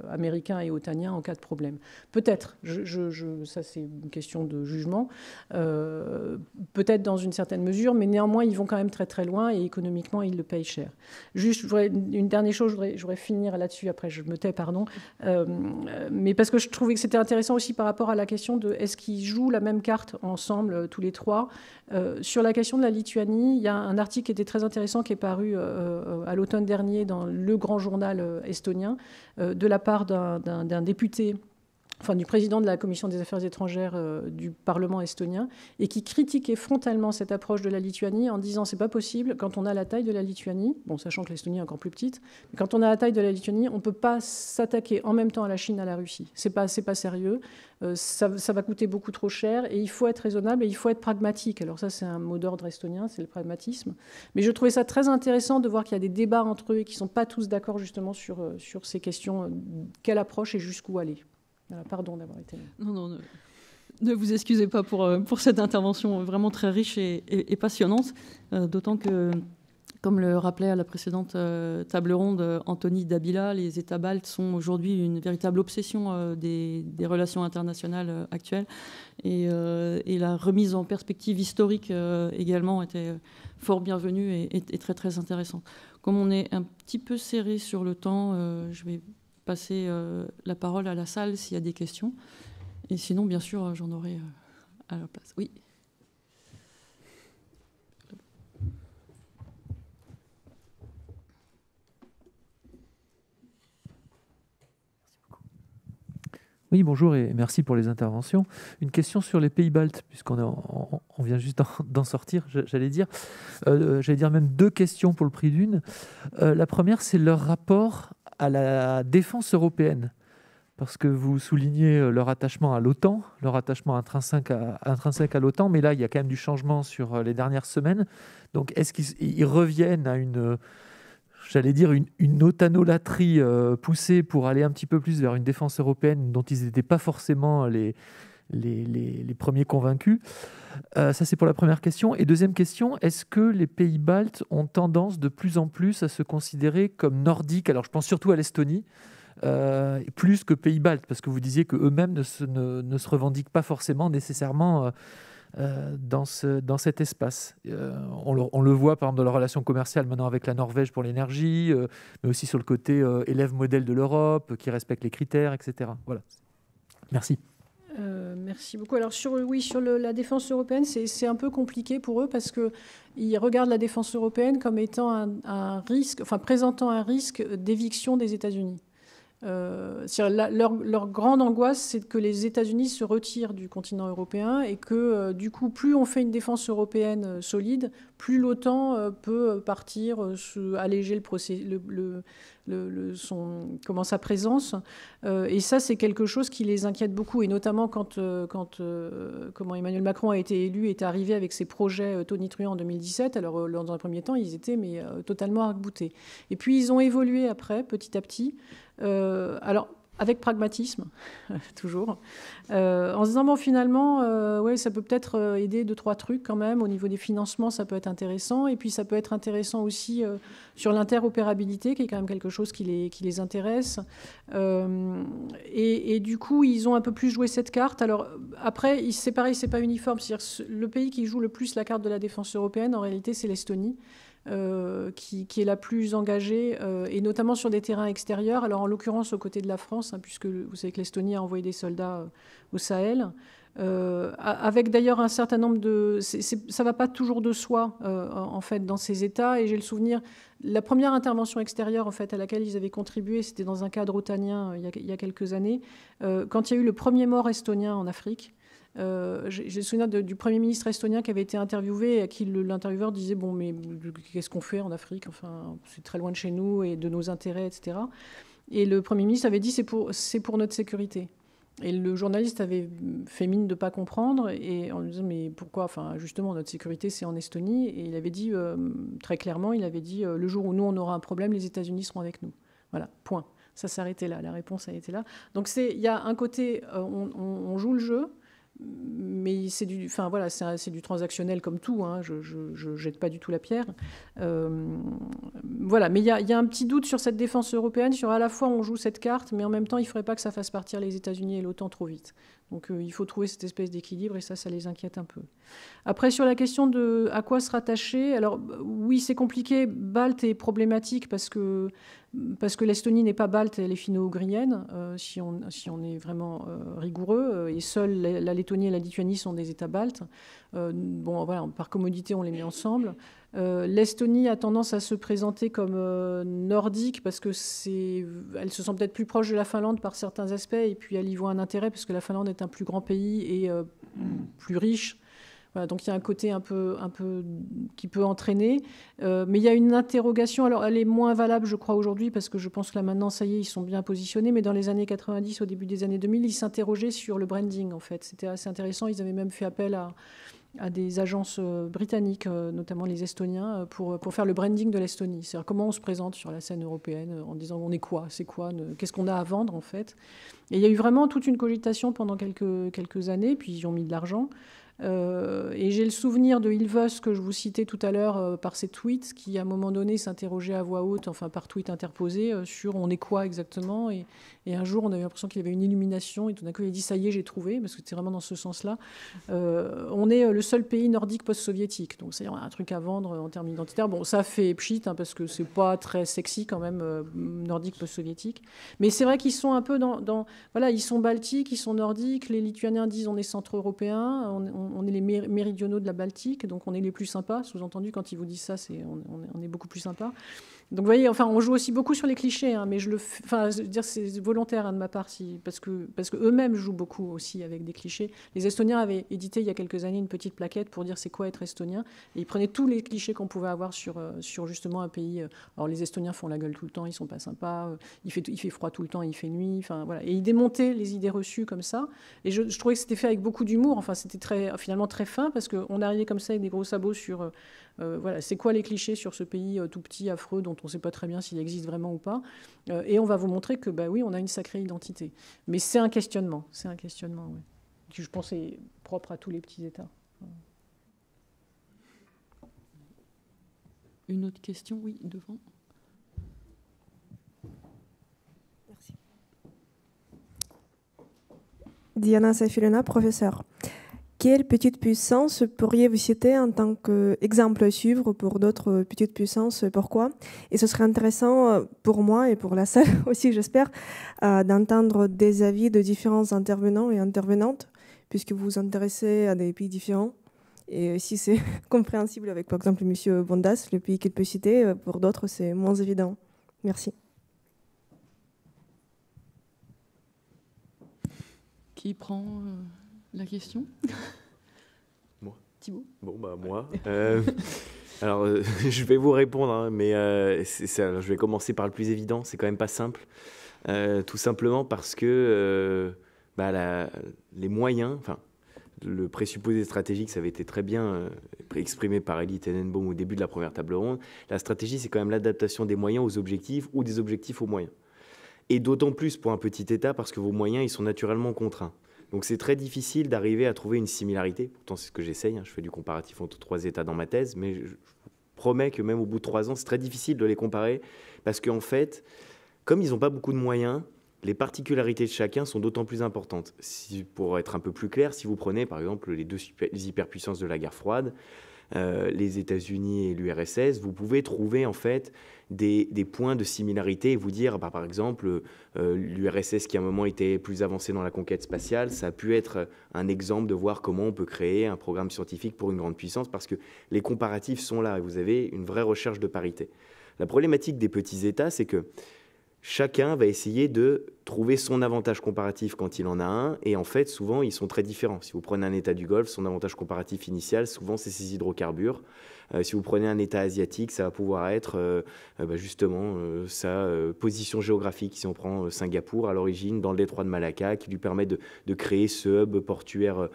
américain et otanien en cas de problème. Peut-être, je, ça c'est une question de jugement, peut-être dans une certaine mesure, mais néanmoins, ils vont quand même très très loin et économiquement, ils le payent cher. Juste, une dernière chose, je voudrais, finir là-dessus, après je me tais, pardon. mais parce que je trouvais que c'était intéressant aussi par rapport à la question de est-ce qu'ils jouent la même carte ensemble, euh, tous les trois. Euh, sur la question de la Lituanie, il y a un article qui était très intéressant qui est paru euh, à l'automne dernier dans le grand journal estonien, de la part d'un député enfin du président de la commission des affaires étrangères euh, du Parlement estonien, et qui critiquait frontalement cette approche de la Lituanie en disant c'est pas possible quand on a la taille de la Lituanie, bon sachant que l'Estonie est encore plus petite, quand on a la taille de la Lituanie, on peut pas s'attaquer en même temps à la Chine, à la Russie. C'est pas pas sérieux, euh, ça, va coûter beaucoup trop cher, et il faut être raisonnable et il faut être pragmatique. Alors ça c'est un mot d'ordre estonien, c'est le pragmatisme. Mais je trouvais ça très intéressant de voir qu'il y a des débats entre eux et qu'ils sont pas tous d'accord justement sur euh, sur ces questions, quelle approche et jusqu'où aller pardon d'avoir été. Non, non, ne, vous excusez pas pour, euh, pour cette intervention vraiment très riche et, passionnante, euh, d'autant que, comme le rappelait à la précédente euh, table ronde Anthony Dabila, les États baltes sont aujourd'hui une véritable obsession des, relations internationales actuelles. Et, et, la remise en perspective historique également était fort bienvenue et, très, très intéressante. Comme on est un petit peu serré sur le temps, je vais passer euh, la parole à la salle s'il y a des questions. Et sinon, bien sûr, j'en aurai euh, à la place. Oui. Oui, bonjour et merci pour les interventions. Une question sur les pays baltes, puisqu'on on, on vient juste d'en sortir, j'allais dire. Euh, j'allais dire même deux questions pour le prix d'une. la première, c'est leur rapport à la défense européenne parce que vous soulignez euh, leur attachement à l'OTAN, leur attachement intrinsèque à, à l'OTAN, mais là, il y a quand même du changement sur euh, les dernières semaines. Donc, est-ce qu'ils reviennent à une, euh, j'allais dire, une, une otanolatrie poussée pour aller un petit peu plus vers une défense européenne dont ils n'étaient pas forcément les, les, premiers convaincus. Euh, ça, c'est pour la première question. Et deuxième question, est-ce que les pays baltes ont tendance de plus en plus à se considérer comme nordiques Alors, je pense surtout à l'Estonie. Euh, plus que pays baltes, parce que vous disiez qu'eux-mêmes ne se, revendiquent pas forcément nécessairement euh, dans, cet espace. on, le, voit par exemple dans leurs relation commerciale maintenant avec la Norvège pour l'énergie, mais aussi sur le côté élève modèle de l'Europe, qui respecte les critères, etc. Voilà. Merci. Euh, merci beaucoup. Alors sur oui, sur la défense européenne, c'est un peu compliqué pour eux parce que ils regardent la défense européenne comme étant un risque, enfin présentant un risque d'éviction des États-Unis. Euh, leur, grande angoisse, c'est que les États-Unis se retirent du continent européen et que, euh, du coup, plus on fait une défense européenne euh, solide, plus l'OTAN peut partir, alléger le le, son, comment, sa présence. et ça, c'est quelque chose qui les inquiète beaucoup, et notamment quand, quand comment Emmanuel Macron a été élu, est arrivé avec ses projets tonitruants en 2017. Alors, dans un premier temps, ils étaient mais, totalement arc-boutés. Et puis, ils ont évolué après, petit à petit. Euh, alors, avec pragmatisme, toujours, euh, en se disant, bon, finalement, euh, ouais, ça peut peut-être aider deux, trois trucs quand même. Au niveau des financements, ça peut être intéressant. Et puis, ça peut être intéressant aussi sur l'interopérabilité, qui est quand même quelque chose qui les, qui les intéresse. Et, du coup, ils ont un peu plus joué cette carte. Alors, après, c'est pareil, c'est pas uniforme. C'est-à-dire, le pays qui joue le plus la carte de la défense européenne, en réalité, c'est l'Estonie. Euh, qui, est la plus engagée, euh, et notamment sur des terrains extérieurs, alors en l'occurrence aux côtés de la France, hein, puisque vous savez que l'Estonie a envoyé des soldats euh, au Sahel. avec d'ailleurs un certain nombre de... ça ne va pas toujours de soi, en fait, dans ces États. Et j'ai le souvenir, la première intervention extérieure, en fait, à laquelle ils avaient contribué, c'était dans un cadre otanien il y, il, y a, quelques années, quand il y a eu le premier mort estonien en Afrique. Euh, j'ai le souvenir du Premier ministre estonien qui avait été interviewé et à qui l'intervieweur disait Bon, mais qu'est-ce qu'on fait en Afrique Enfin, c'est très loin de chez nous et de nos intérêts, etc. Et le Premier ministre avait dit C'est pour, pour notre sécurité. Et le journaliste avait fait mine de ne pas comprendre et en lui disant mais pourquoi Enfin justement notre sécurité c'est en Estonie et il avait dit euh, très clairement il avait dit euh, le jour où nous on aura un problème les États-Unis seront avec nous. Voilà point. Ça s'arrêtait là. La réponse a été là. Donc il y a un côté on, joue le jeu mais c'est du, enfin voilà, c'est du transactionnel comme tout. Hein. je, ne jette pas du tout la pierre. Euh, voilà, mais il y, a, un petit doute sur cette défense européenne, sur à la fois on joue cette carte, mais en même temps il faudrait pas que ça fasse partir les États-Unis et l'OTAN trop vite. Donc euh, il faut trouver cette espèce d'équilibre et ça, ça les inquiète un peu. Après, sur la question de à quoi se rattacher, alors euh, oui, c'est compliqué. Balte est problématique parce que, parce que l'Estonie n'est pas balte, elle est finno-ougrienne, euh, si, on, est vraiment rigoureux. Et seules la, la, Lettonie et la Lituanie sont des États baltes. bon, voilà, par commodité, on les met ensemble. Euh, L'Estonie a tendance à se présenter comme euh, nordique parce que c'est, elle se sent peut-être plus proche de la Finlande par certains aspects et puis elle y voit un intérêt parce que la Finlande est un plus grand pays et euh, plus riche. Voilà, donc il y a un côté un peu, un peu qui peut entraîner. mais il y a une interrogation. Alors elle est moins valable, je crois, aujourd'hui parce que je pense que là maintenant, ça y est, ils sont bien positionnés. Mais dans les années 90, au début des années 2000, ils s'interrogeaient sur le branding en fait. C'était assez intéressant. Ils avaient même fait appel à à des agences euh, britanniques, euh, notamment les Estoniens, euh, pour, faire le branding de l'Estonie. C'est-à-dire comment on se présente sur la scène européenne en disant on est quoi, c'est quoi, qu'est-ce qu'on a à vendre en fait. Et il y a eu vraiment toute une cogitation pendant quelques, quelques années, puis ils ont mis de l'argent. Euh, et j'ai le souvenir de Ilves que je vous citais tout à l'heure euh, par ses tweets, qui à un moment donné s'interrogeait à voix haute, enfin par tweet interposé, euh, sur on est quoi exactement. Et, un jour, on avait l'impression qu'il y avait une illumination, et tout d'un coup, il a dit ça y est, j'ai trouvé, parce que c'était vraiment dans ce sens-là. on est le seul pays nordique post-soviétique, donc c'est un truc à vendre en termes identitaires. Bon, ça fait pchit, hein, parce que c'est pas très sexy quand même, nordique post-soviétique. Mais c'est vrai qu'ils sont un peu dans, Voilà, ils sont baltiques, ils sont nordiques, les Lituaniens disent on est centre-européen, on on est les méridionaux de la Baltique, donc on est les plus sympas. Sous-entendu, quand ils vous disent ça, c'est on, on, est beaucoup plus sympas. Donc vous voyez, enfin, on joue aussi beaucoup sur les clichés, hein, mais je le, enfin, veux dire, c'est volontaire hein, de ma part, parce que parce que eux-mêmes jouent beaucoup aussi avec des clichés. Les Estoniens avaient édité il y a quelques années une petite plaquette pour dire c'est quoi être estonien, et ils prenaient tous les clichés qu'on pouvait avoir sur euh, sur justement un pays. Euh, alors les Estoniens font la gueule tout le temps, ils sont pas sympas, euh, il fait il fait froid tout le temps, il fait nuit, enfin voilà, et ils démontaient les idées reçues comme ça. Et je, je trouvais que c'était fait avec beaucoup d'humour. Enfin, c'était très finalement très fin parce qu'on arrivait comme ça avec des gros sabots sur euh, voilà, c'est quoi les clichés sur ce pays euh, tout petit, affreux, dont on ne sait pas très bien s'il existe vraiment ou pas. Euh, et on va vous montrer que, bah oui, on a une sacrée identité. Mais c'est un questionnement, c'est un questionnement, oui. Qui, je pense, est propre à tous les petits États. Une autre question, oui, devant. Merci. Diana Safilena, professeur. Quelle petite puissance pourriez-vous citer en tant qu'exemple à suivre pour d'autres petites puissances Pourquoi Et ce serait intéressant euh, pour moi et pour la salle aussi, j'espère, euh, d'entendre des avis de différents intervenants et intervenantes, puisque vous vous intéressez à des pays différents. Et euh, si c'est compréhensible avec, par exemple, M. Bondas, le pays qu'il peut citer, pour d'autres, c'est moins évident. Merci. Qui prend la question Moi. Thibault. Bon, bah, moi. Euh, alors, euh, je vais vous répondre, hein, mais euh, je vais commencer par le plus évident. C'est quand même pas simple. tout simplement parce que bah, les moyens, enfin, le présupposé stratégique, ça avait été très bien exprimé par Elie Tenenbaum au début de la première table ronde. La stratégie, c'est quand même l'adaptation des moyens aux objectifs ou des objectifs aux moyens. Et d'autant plus pour un petit État parce que vos moyens, ils sont naturellement contraints. Donc c'est très difficile d'arriver à trouver une similarité. Pourtant, c'est ce que j'essaye. Hein. Je fais du comparatif entre trois États dans ma thèse, mais je, promets que même au bout de trois ans, c'est très difficile de les comparer parce qu'en fait, comme ils n'ont pas beaucoup de moyens, les particularités de chacun sont d'autant plus importantes. pour être un peu plus clair, si vous prenez par exemple les deux hyperpuissances de la guerre froide, euh, les États-Unis et l'URSS, vous pouvez trouver en fait des, points de similarité et vous dire, bah, par exemple, euh, l'URSS qui à un moment était plus avancé dans la conquête spatiale, ça a pu être un exemple de voir comment on peut créer un programme scientifique pour une grande puissance, parce que les comparatifs sont là et vous avez une vraie recherche de parité. La problématique des petits États, c'est que chacun va essayer de trouver son avantage comparatif quand il en a un, et en fait, souvent, ils sont très différents. Si vous prenez un État du Golfe, son avantage comparatif initial, souvent, c'est ses hydrocarbures. Euh, si vous prenez un État asiatique, ça va pouvoir être euh, euh, bah, justement sa position géographique. Si on prend Singapour à l'origine, dans le détroit de Malacca, qui lui permet de, de créer ce hub portuaire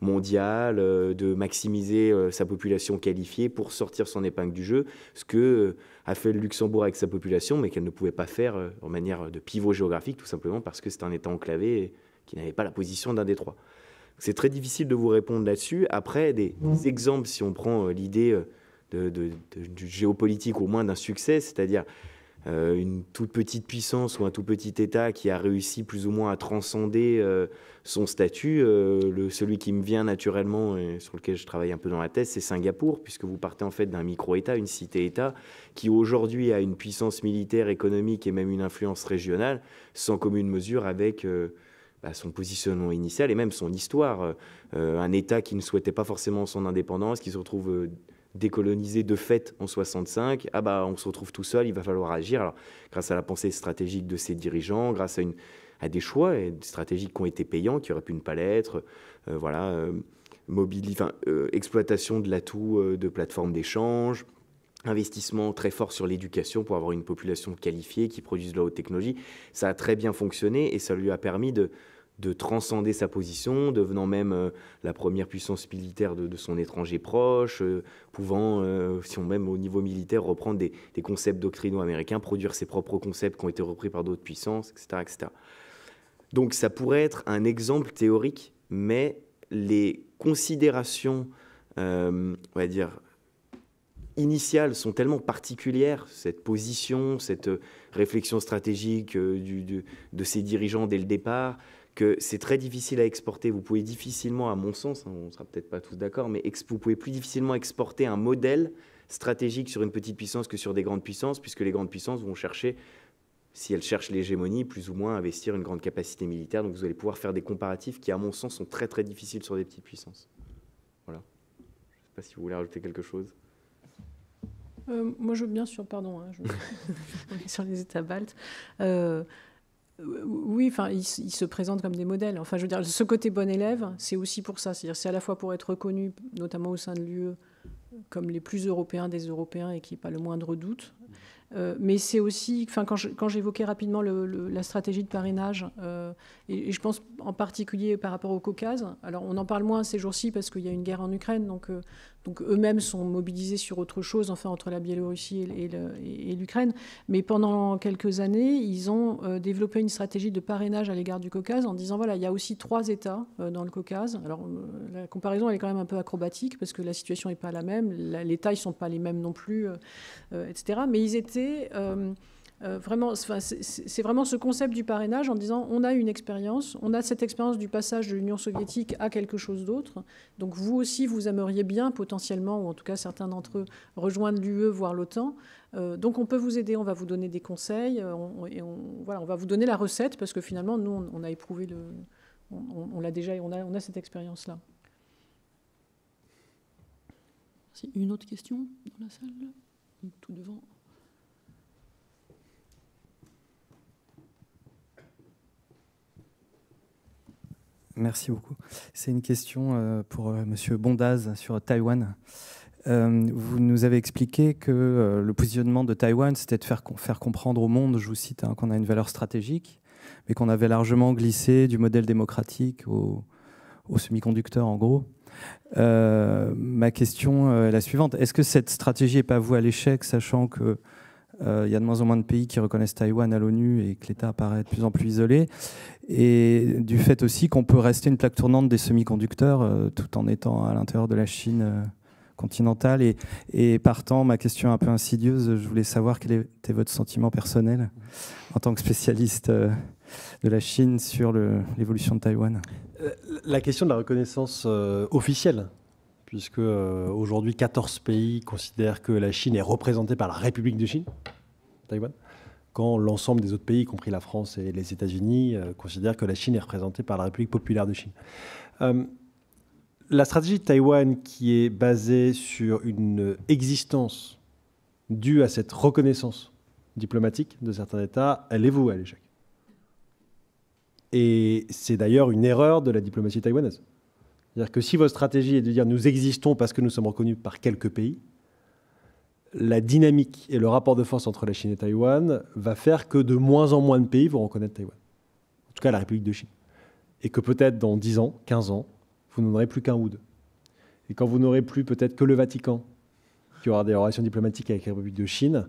mondial, de maximiser sa population qualifiée pour sortir son épingle du jeu, ce que a fait le Luxembourg avec sa population, mais qu'elle ne pouvait pas faire en manière de pivot géographique, tout simplement parce que c'est un État enclavé qui n'avait pas la position d'un détroit. C'est très difficile de vous répondre là-dessus. Après, des, mm. exemples, si on prend euh, l'idée euh, de, géopolitique, au moins d'un succès, c'est-à-dire euh, une toute petite puissance ou un tout petit État qui a réussi plus ou moins à transcender son statut. le, celui qui me vient naturellement et sur lequel je travaille un peu dans la thèse, c'est Singapour, puisque vous partez en fait d'un micro-État, une cité-État, qui aujourd'hui a une puissance militaire, économique et même une influence régionale, sans commune mesure avec à bah, son positionnement initial et même son histoire. Euh, un État qui ne souhaitait pas forcément son indépendance, qui se retrouve euh, décolonisé de fait en 65. Ah bah on se retrouve tout seul, il va falloir agir. Alors, grâce à la pensée stratégique de ses dirigeants, grâce à, une, à des choix et des stratégiques qui ont été payants, qui auraient pu ne pas l'être. Euh, voilà, exploitation de l'atout de plateformes d'échange investissement très fort sur l'éducation pour avoir une population qualifiée qui produise de la haute technologie. Ça a très bien fonctionné et ça lui a permis de, de transcender sa position, devenant même euh, la première puissance militaire de, son étranger proche, euh, pouvant, euh, si on même au niveau militaire, reprendre des, concepts doctrinaux américains, produire ses propres concepts qui ont été repris par d'autres puissances, etc., etc. Donc ça pourrait être un exemple théorique, mais les considérations, on va dire, initiales sont tellement particulières, cette position, cette réflexion stratégique de ses dirigeants dès le départ, que c'est très difficile à exporter. Vous pouvez difficilement, à mon sens, hein, on ne sera peut-être pas tous d'accord, mais vous pouvez plus difficilement exporter un modèle stratégique sur une petite puissance que sur des grandes puissances, puisque les grandes puissances vont chercher, si elles cherchent l'hégémonie, plus ou moins investir une grande capacité militaire. Donc vous allez pouvoir faire des comparatifs qui, à mon sens, sont très très difficiles sur des petites puissances. Voilà. Je ne sais pas si vous voulez rajouter quelque chose. Euh, moi, je veux bien sûr, pardon, hein, je... sur les États baltes. Euh, oui, enfin, ils, se présentent comme des modèles. Enfin, je veux dire, ce côté bon élève, c'est aussi pour ça. C'est-à-dire, c'est à la fois pour être reconnu, notamment au sein de l'UE, comme les plus européens des Européens et qui n'y pas le moindre doute. Euh, mais c'est aussi, enfin, quand j'évoquais rapidement la stratégie de parrainage, euh, et, je pense en particulier par rapport au Caucase, alors on en parle moins ces jours-ci parce qu'il y a une guerre en Ukraine, donc euh, donc eux-mêmes sont mobilisés sur autre chose, enfin entre la Biélorussie et l'Ukraine. Mais pendant quelques années, ils ont euh, développé une stratégie de parrainage à l'égard du Caucase en disant voilà, il y a aussi trois États euh, dans le Caucase. Alors euh, la comparaison elle est quand même un peu acrobatique parce que la situation n'est pas la même, les tailles ne sont pas les mêmes non plus, etc. Mais ils étaient euh, vraiment, c'est vraiment ce concept du parrainage en disant on a une expérience, on a cette expérience du passage de l'Union soviétique à quelque chose d'autre. Donc vous aussi, vous aimeriez bien potentiellement, ou en tout cas certains d'entre eux, rejoindre l'UE, voire l'OTAN. Euh, donc on peut vous aider, on va vous donner des conseils, euh, on, et on, va vous donner la recette parce que finalement, nous, on, a éprouvé le, on, l'a déjà, on a, on a cette expérience-là. Une autre question dans la salle, tout devant. Merci beaucoup. C'est une question euh, pour euh, Monsieur Bondaz sur Taïwan. Euh, vous nous avez expliqué que le positionnement de Taïwan, c'était de faire, comprendre au monde, je vous cite, hein, qu'on a une valeur stratégique, mais qu'on avait largement glissé du modèle démocratique au, semi-conducteur, en gros. ma question est la suivante. Est-ce que cette stratégie n'est pas vouée à l'échec, sachant que il euh, y a de moins en moins de pays qui reconnaissent Taïwan à l'ONU et que l'État apparaît de plus en plus isolé. Et du fait aussi qu'on peut rester une plaque tournante des semi-conducteurs euh, tout en étant à l'intérieur de la Chine euh, continentale. Et, et, partant, ma question un peu insidieuse, je voulais savoir quel était votre sentiment personnel en tant que spécialiste de la Chine sur l'évolution de Taïwan. La question de la reconnaissance officielle puisque euh, aujourd'hui 14 pays considèrent que la Chine est représentée par la République de Chine, Taïwan, quand l'ensemble des autres pays, y compris la France et les États-Unis, euh, considèrent que la Chine est représentée par la République populaire de Chine. Euh, la stratégie de Taïwan, qui est basée sur une existence due à cette reconnaissance diplomatique de certains États, elle est vouée à l'échec. Et c'est d'ailleurs une erreur de la diplomatie taïwanaise. C'est-à-dire que si votre stratégie est de dire nous existons parce que nous sommes reconnus par quelques pays, la dynamique et le rapport de force entre la Chine et Taïwan va faire que de moins en moins de pays vont reconnaître Taïwan. En tout cas, la République de Chine. Et que peut-être dans 10 ans, 15 ans, vous n'en aurez plus qu'un ou deux. Et quand vous n'aurez plus peut-être que le Vatican, qui aura des relations diplomatiques avec la République de Chine,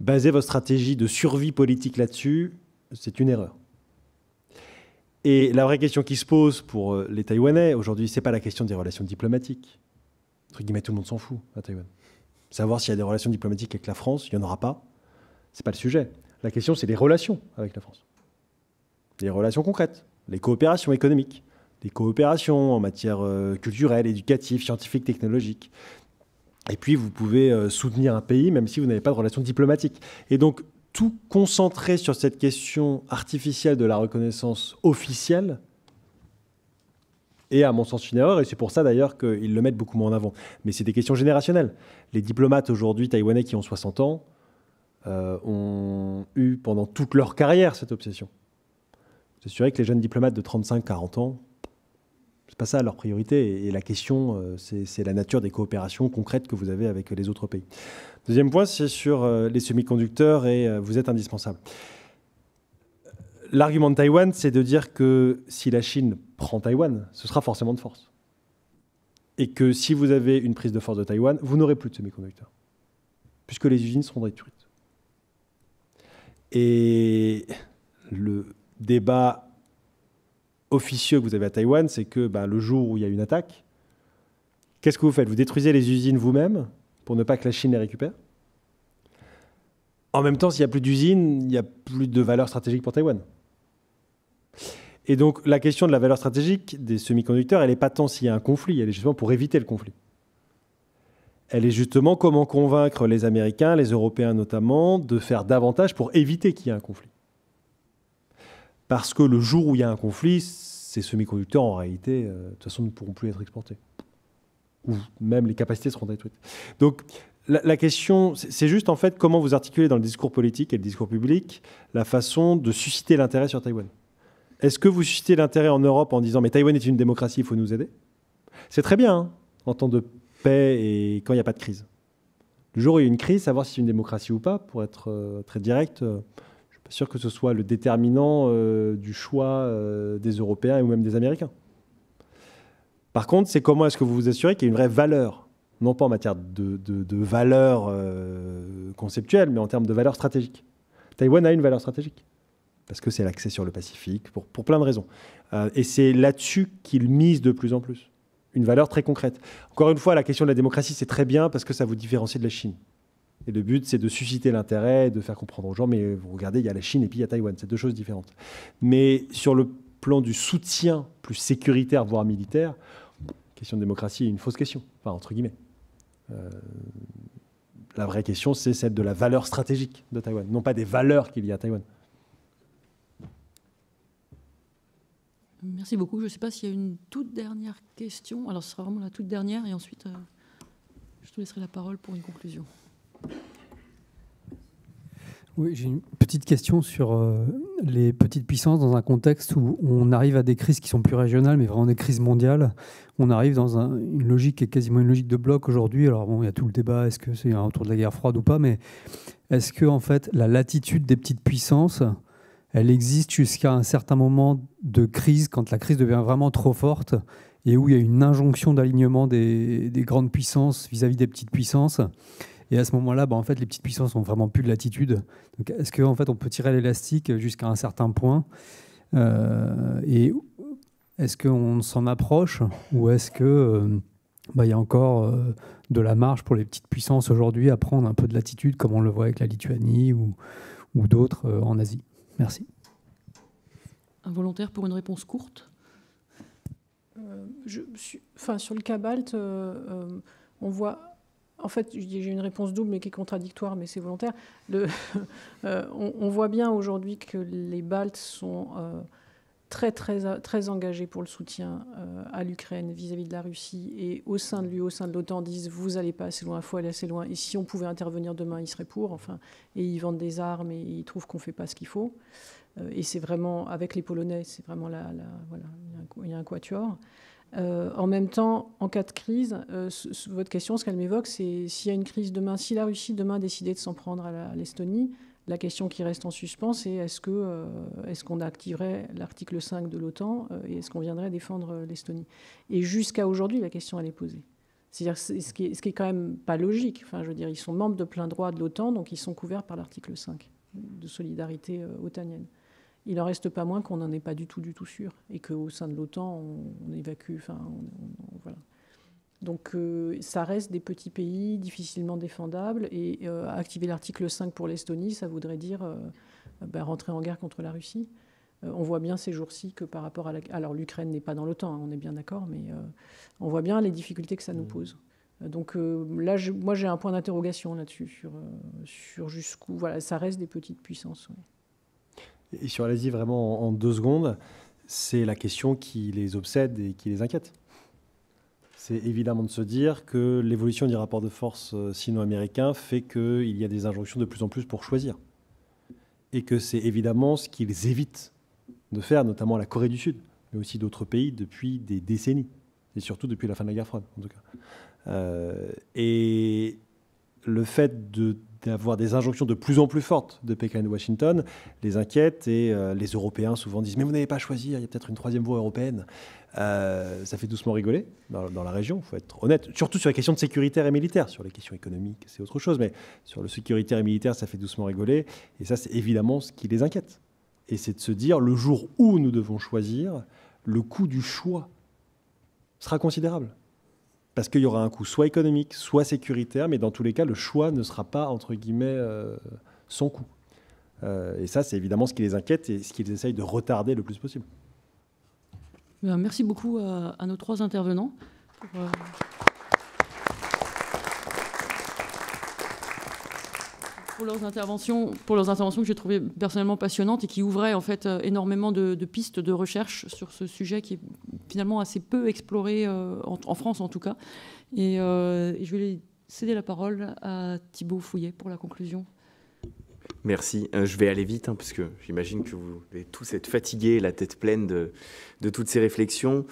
baser votre stratégie de survie politique là-dessus, c'est une erreur. Et la vraie question qui se pose pour euh, les Taïwanais aujourd'hui, n'est pas la question des relations diplomatiques. guillemets, tout le monde s'en fout à Taïwan. Savoir s'il y a des relations diplomatiques avec la France, il n'y en aura pas. C'est pas le sujet. La question, c'est les relations avec la France. Les relations concrètes, les coopérations économiques, les coopérations en matière euh, culturelle, éducative, scientifique, technologique. Et puis, vous pouvez euh, soutenir un pays même si vous n'avez pas de relations diplomatiques. Et donc, tout concentré sur cette question artificielle de la reconnaissance officielle et à mon sens une erreur, et c'est pour ça d'ailleurs qu'ils le mettent beaucoup moins en avant. Mais c'est des questions générationnelles. Les diplomates aujourd'hui taïwanais qui ont 60 ans euh, ont eu pendant toute leur carrière cette obsession. C'est sûr que les jeunes diplomates de 35-40 ans, c'est pas ça leur priorité. Et, la question, euh, c'est la nature des coopérations concrètes que vous avez avec euh, les autres pays. Deuxième point, c'est sur euh, les semi-conducteurs et vous êtes indispensable. L'argument de Taïwan, c'est de dire que si la Chine prend Taïwan, ce sera forcément de force. Et que si vous avez une prise de force de Taïwan, vous n'aurez plus de semi-conducteurs, puisque les usines seront détruites. Et le débat officieux que vous avez à Taïwan, c'est que ben, le jour où il y a une attaque, qu'est-ce que vous faites Vous détruisez les usines vous-même pour ne pas que la Chine les récupère En même temps, s'il n'y a plus d'usines, il n'y a plus de valeur stratégique pour Taïwan. Et donc la question de la valeur stratégique des semi-conducteurs, elle n'est pas tant s'il y a un conflit, elle est justement pour éviter le conflit. Elle est justement comment convaincre les Américains, les Européens notamment, de faire davantage pour éviter qu'il y ait un conflit. Parce que le jour où il y a un conflit, ces semi-conducteurs, en réalité, euh, de toute façon, ne pourront plus être exportés. Ou même les capacités seront détruites. Donc, la, question, c'est juste en fait comment vous articulez dans le discours politique et le discours public la façon de susciter l'intérêt sur Taïwan. Est-ce que vous suscitez l'intérêt en Europe en disant mais Taïwan est une démocratie, il faut nous aider C'est très bien hein, en temps de paix et quand il n'y a pas de crise. Le jour où il y a une crise, savoir si c'est une démocratie ou pas, pour être euh, très direct, euh, pas sûr que ce soit le déterminant euh, du choix euh, des Européens ou même des Américains. Par contre, c'est comment est-ce que vous vous assurez qu'il y a une vraie valeur, non pas en matière de, valeur euh, conceptuelle, mais en termes de valeur stratégique. Taïwan a une valeur stratégique, parce que c'est l'accès sur le Pacifique, pour, pour plein de raisons. et c'est là-dessus qu'il mise de plus en plus, une valeur très concrète. Encore une fois, la question de la démocratie, c'est très bien parce que ça vous différencie de la Chine. Et le but, c'est de susciter l'intérêt, de faire comprendre aux gens, mais vous regardez, il y a la Chine et puis il y a Taïwan, c'est deux choses différentes. Mais sur le plan du soutien plus sécuritaire, voire militaire, question de démocratie est une fausse question, enfin, entre guillemets. Euh, la vraie question, c'est celle de la valeur stratégique de Taïwan, non pas des valeurs qu'il y a à Taïwan. Merci beaucoup. Je ne sais pas s'il y a une toute dernière question. Alors, ce sera vraiment la toute dernière, et ensuite, euh, je te laisserai la parole pour une conclusion. Oui, j'ai une petite question sur euh, les petites puissances dans un contexte où on arrive à des crises qui sont plus régionales, mais vraiment des crises mondiales. On arrive dans une logique qui est quasiment une logique de bloc aujourd'hui. Alors bon, il y a tout le débat, est-ce que c'est un de la guerre froide ou pas, mais est-ce que en fait la latitude des petites puissances, elle existe jusqu'à un certain moment de crise, quand la crise devient vraiment trop forte et où il y a une injonction d'alignement des grandes puissances vis à -vis des petites puissances et à ce moment-là, bah, en fait, les petites puissances ont vraiment plus de latitude. est-ce qu'en en fait, on peut tirer l'élastique jusqu'à un certain point euh, Et est-ce qu'on s'en approche ou est-ce que euh, bah, y a encore euh, de la marge pour les petites puissances aujourd'hui à prendre un peu de latitude, comme on le voit avec la Lituanie ou, ou d'autres en Asie Merci. Un volontaire pour une réponse courte je, Enfin, sur le cas on voit en fait, j'ai une réponse double, mais qui est contradictoire, mais c'est volontaire. Euh, on, voit bien aujourd'hui que les Baltes sont euh, très, très, très engagés pour le soutien euh, à l'Ukraine vis-à-vis de la Russie. Et au sein de lui, au sein de l'OTAN, disent Vous n'allez pas assez loin, il faut aller assez loin. Et si on pouvait intervenir demain, ils seraient pour. Enfin, et ils vendent des armes et ils trouvent qu'on ne fait pas ce qu'il faut. et c'est vraiment, avec les Polonais, c'est vraiment là, voilà, il y a un quatuor. Euh, en même temps, en cas de crise, euh, votre question, ce qu'elle m'évoque, c'est s'il y a une crise demain, si la Russie demain décidait de s'en prendre à l'Estonie, la, question qui reste en suspens, c'est est-ce euh, qu'on activerait l'article 5 de l'OTAN et est-ce qu'on viendrait défendre l'Estonie Et jusqu'à aujourd'hui, la question, elle est posée. C'est-à-dire, ce, ce, qui est quand même pas logique. Enfin, je veux dire, ils sont membres de plein droit de l'OTAN, donc ils sont couverts par l'article 5 de solidarité otanienne il en reste pas moins qu'on n'en est pas du tout, du tout sûr, et qu'au sein de l'OTAN, on, évacue. Enfin, voilà. Donc, euh, ça reste des petits pays difficilement défendables, et euh, activer l'article 5 pour l'Estonie, ça voudrait dire euh, ben, rentrer en guerre contre la Russie. on voit bien ces jours-ci que par rapport à la... alors l'Ukraine n'est pas dans l'OTAN, hein, on est bien d'accord, mais on voit bien les difficultés que ça nous mmh. pose. Donc là, moi, j'ai un point d'interrogation là-dessus, sur, jusqu'où. Voilà, ça reste des petites puissances. Et sur l'Asie, vraiment en, deux secondes, c'est la question qui les obsède et qui les inquiète. C'est évidemment de se dire que l'évolution des rapports de force euh, sino-américains fait qu'il y a des injonctions de plus en plus pour choisir. Et que c'est évidemment ce qu'ils évitent de faire, notamment la Corée du Sud, mais aussi d'autres pays depuis des décennies, et surtout depuis la fin de la guerre froide en tout cas. Euh, et le fait d'avoir des injonctions de plus en plus fortes de Pékin et Washington les inquiète et euh, les Européens souvent disent mais vous n'avez pas à choisir, hein, il y a peut-être une troisième voie européenne. Euh, ça fait doucement rigoler dans, la région, il faut être honnête, surtout sur les questions de sécuritaire et militaire, sur les questions économiques c'est autre chose, mais sur le sécuritaire et militaire ça fait doucement rigoler et ça c'est évidemment ce qui les inquiète. Et c'est de se dire le jour où nous devons choisir, le coût du choix sera considérable parce qu'il y aura un coût soit économique, soit sécuritaire, mais dans tous les cas, le choix ne sera pas, entre guillemets, euh, son coût. Euh, et ça, c'est évidemment ce qui les inquiète et ce qu'ils essayent de retarder le plus possible. Merci beaucoup à, nos trois intervenants. Pour, euh, pour leurs interventions, pour leurs interventions que j'ai trouvées personnellement passionnantes et qui ouvraient en fait euh, énormément de, pistes de recherche sur ce sujet qui est finalement assez peu exploré euh, en, France en tout cas. Euh, et, je vais céder la parole à Thibaut Fouillet pour la conclusion. Merci. Euh, je vais aller vite, hein, parce que j'imagine que vous allez tous être fatigués, la tête pleine de, toutes ces réflexions.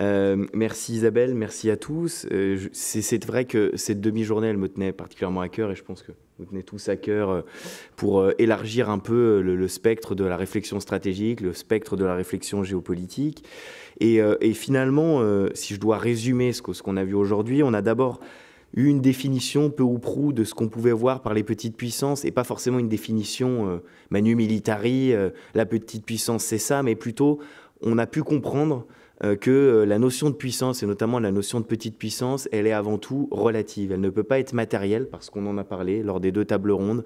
Euh, merci Isabelle, merci à tous. Euh, c'est vrai que cette demi-journée, elle me tenait particulièrement à cœur, et je pense que vous tenez tous à cœur pour élargir un peu le, spectre de la réflexion stratégique, le spectre de la réflexion géopolitique. Et, finalement, si je dois résumer ce qu'on a vu aujourd'hui, on a d'abord une définition peu ou prou de ce qu'on pouvait voir par les petites puissances, et pas forcément une définition euh, manu militari, euh, la petite puissance c'est ça, mais plutôt on a pu comprendre euh, que la notion de puissance, et notamment la notion de petite puissance, elle est avant tout relative. Elle ne peut pas être matérielle, parce qu'on en a parlé lors des deux tables rondes.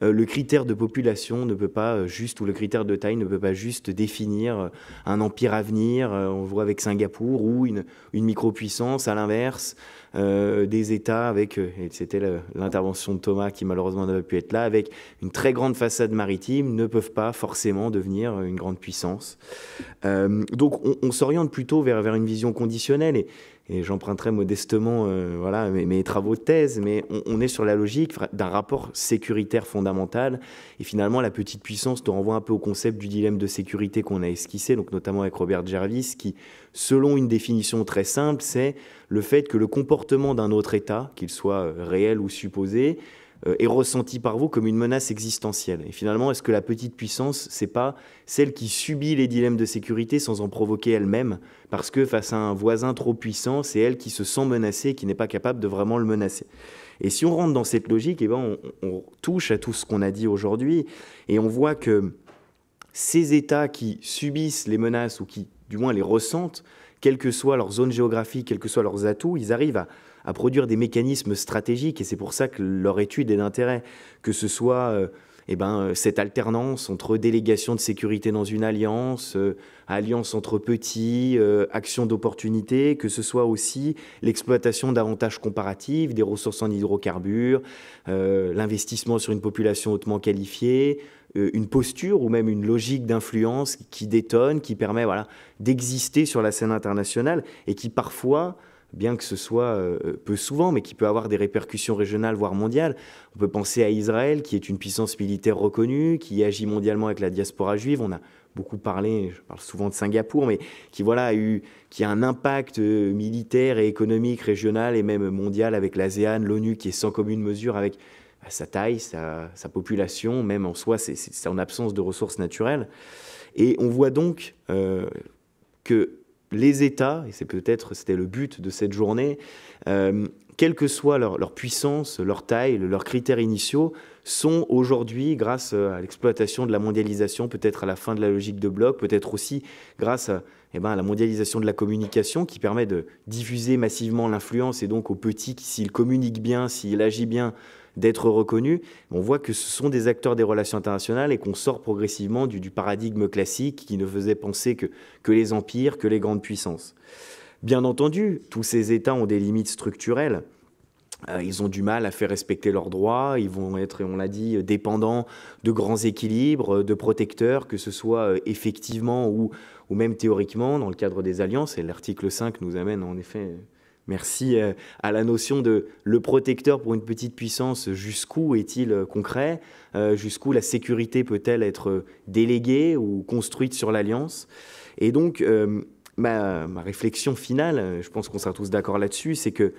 le critère de population ne peut pas juste, ou le critère de taille ne peut pas juste définir un empire à venir, on voit avec Singapour, ou une, une micro-puissance à l'inverse, euh, des États, avec, euh, et c'était l'intervention de Thomas qui malheureusement n'avait pu être là, avec une très grande façade maritime, ne peuvent pas forcément devenir euh, une grande puissance. donc on, s'oriente plutôt vers, vers une vision conditionnelle. Et, et j'emprunterai modestement euh, voilà, mes, travaux de thèse, mais on, est sur la logique d'un rapport sécuritaire fondamental. Et finalement, la petite puissance te renvoie un peu au concept du dilemme de sécurité qu'on a esquissé, donc notamment avec Robert Jervis, qui, selon une définition très simple, c'est le fait que le comportement d'un autre État, qu'il soit euh, réel ou supposé, euh, est ressentie par vous comme une menace existentielle Et finalement, est-ce que la petite puissance, c'est pas celle qui subit les dilemmes de sécurité sans en provoquer elle-même Parce que face à un voisin trop puissant, c'est elle qui se sent menacée qui n'est pas capable de vraiment le menacer. Et si on rentre dans cette logique, eh ben on, touche à tout ce qu'on a dit aujourd'hui et on voit que ces États qui subissent les menaces ou qui, du moins, les ressentent, quelle que soit leur zone géographique, quels que soient leurs atouts, ils arrivent à à produire des mécanismes stratégiques, et c'est pour ça que leur étude est d'intérêt, que ce soit euh, eh ben, euh, cette alternance entre délégation de sécurité dans une alliance, euh, alliance entre petits, action d'opportunité, que ce soit aussi l'exploitation d'avantages comparatifs, des ressources en hydrocarbures, l'investissement sur une population hautement qualifiée, une posture ou même une logique d'influence qui détonne, qui permet voilà, d'exister sur la scène internationale et qui parfois bien que ce soit euh, peu souvent, mais qui peut avoir des répercussions régionales, voire mondiales. On peut penser à Israël, qui est une puissance militaire reconnue, qui agit mondialement avec la diaspora juive. On a beaucoup parlé, je parle souvent de Singapour, mais qui voilà a eu, qui a un impact euh, militaire et économique régional et même mondial avec l'ASEAN, l'ONU, qui est sans commune mesure avec sa taille, sa, population, même en soi, c'est en absence de ressources naturelles. Et on voit donc euh, que les États, et c'est peut-être c'était le but de cette journée, euh, quelle que soit leur, puissance, leur taille, leurs critères initiaux, sont aujourd'hui, grâce à l'exploitation de la mondialisation, peut-être à la fin de la logique de bloc, peut-être aussi grâce à, eh ben, à, la mondialisation de la communication qui permet de diffuser massivement l'influence et donc aux petits qui, s'ils communiquent bien, s'ils agissent bien, d'être reconnus. On voit que ce sont des acteurs des relations internationales et qu'on sort progressivement du, paradigme classique qui ne faisait penser que, que les empires, que les grandes puissances. Bien entendu, tous ces États ont des limites structurelles euh, ils ont du mal à faire respecter leurs droits, ils vont être, on l'a dit, dépendants de grands équilibres, de protecteurs, que ce soit euh, effectivement ou, ou même théoriquement dans le cadre des alliances. Et l'article 5 nous amène en effet Merci euh, à la notion de le protecteur pour une petite puissance, jusqu'où est-il euh, concret euh, Jusqu'où la sécurité peut-elle être déléguée ou construite sur l'alliance Et donc, ma, réflexion finale, je pense qu'on sera tous d'accord là-dessus, c'est que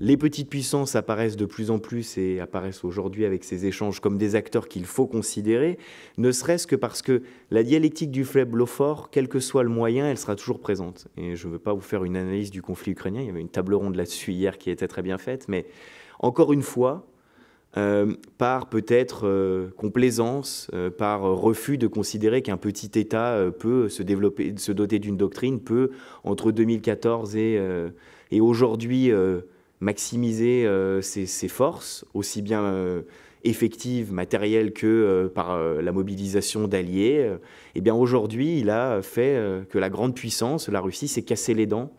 les petites puissances apparaissent de plus en plus et apparaissent aujourd'hui avec ces échanges comme des acteurs qu'il faut considérer, ne serait-ce que parce que la dialectique du faible au fort, quel que soit le moyen, elle sera toujours présente. Et je ne veux pas vous faire une analyse du conflit ukrainien, il y avait une table ronde là-dessus hier qui était très bien faite, mais encore une fois, euh, par peut-être euh, complaisance, euh, par refus de considérer qu'un petit État peut se développer, se doter d'une doctrine, peut, entre 2014 et aujourd'hui, maximiser euh, ses, forces, aussi bien euh, effectives, matérielles que euh, par la mobilisation d'alliés, eh bien aujourd'hui, il a fait que la grande puissance, la Russie, s'est cassée les dents,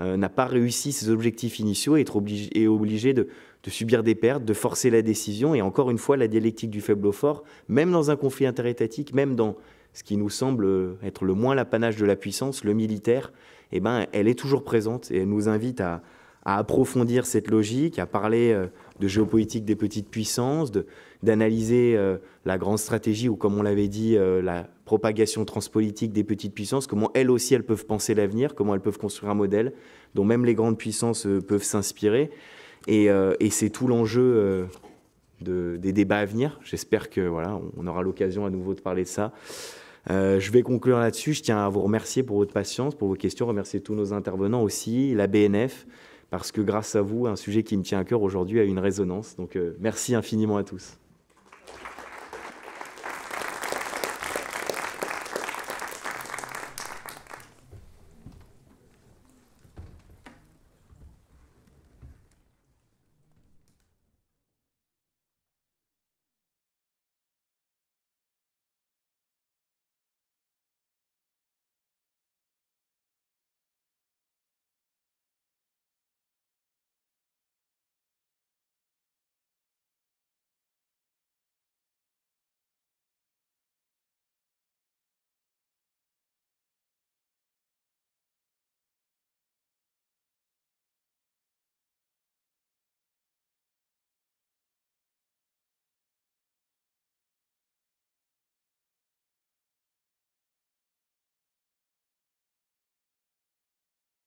n'a pas réussi ses objectifs initiaux et est obligée de, subir des pertes, de forcer la décision. Et encore une fois, la dialectique du faible au fort, même dans un conflit interétatique, même dans ce qui nous semble être le moins l'apanage de la puissance, le militaire, eh ben, elle est toujours présente et elle nous invite à, à approfondir cette logique, à parler euh, de géopolitique des petites puissances, d'analyser euh, la grande stratégie ou, comme on l'avait dit, euh, la propagation transpolitique des petites puissances, comment elles aussi elles peuvent penser l'avenir, comment elles peuvent construire un modèle dont même les grandes puissances peuvent s'inspirer. Et, c'est tout l'enjeu des débats à venir. J'espère que voilà, on aura l'occasion à nouveau de parler de ça. je vais conclure là-dessus. Je tiens à vous remercier pour votre patience, pour vos questions, remercier tous nos intervenants aussi, la BNF, parce que grâce à vous, un sujet qui me tient à cœur aujourd'hui a une résonance. Donc euh, merci infiniment à tous.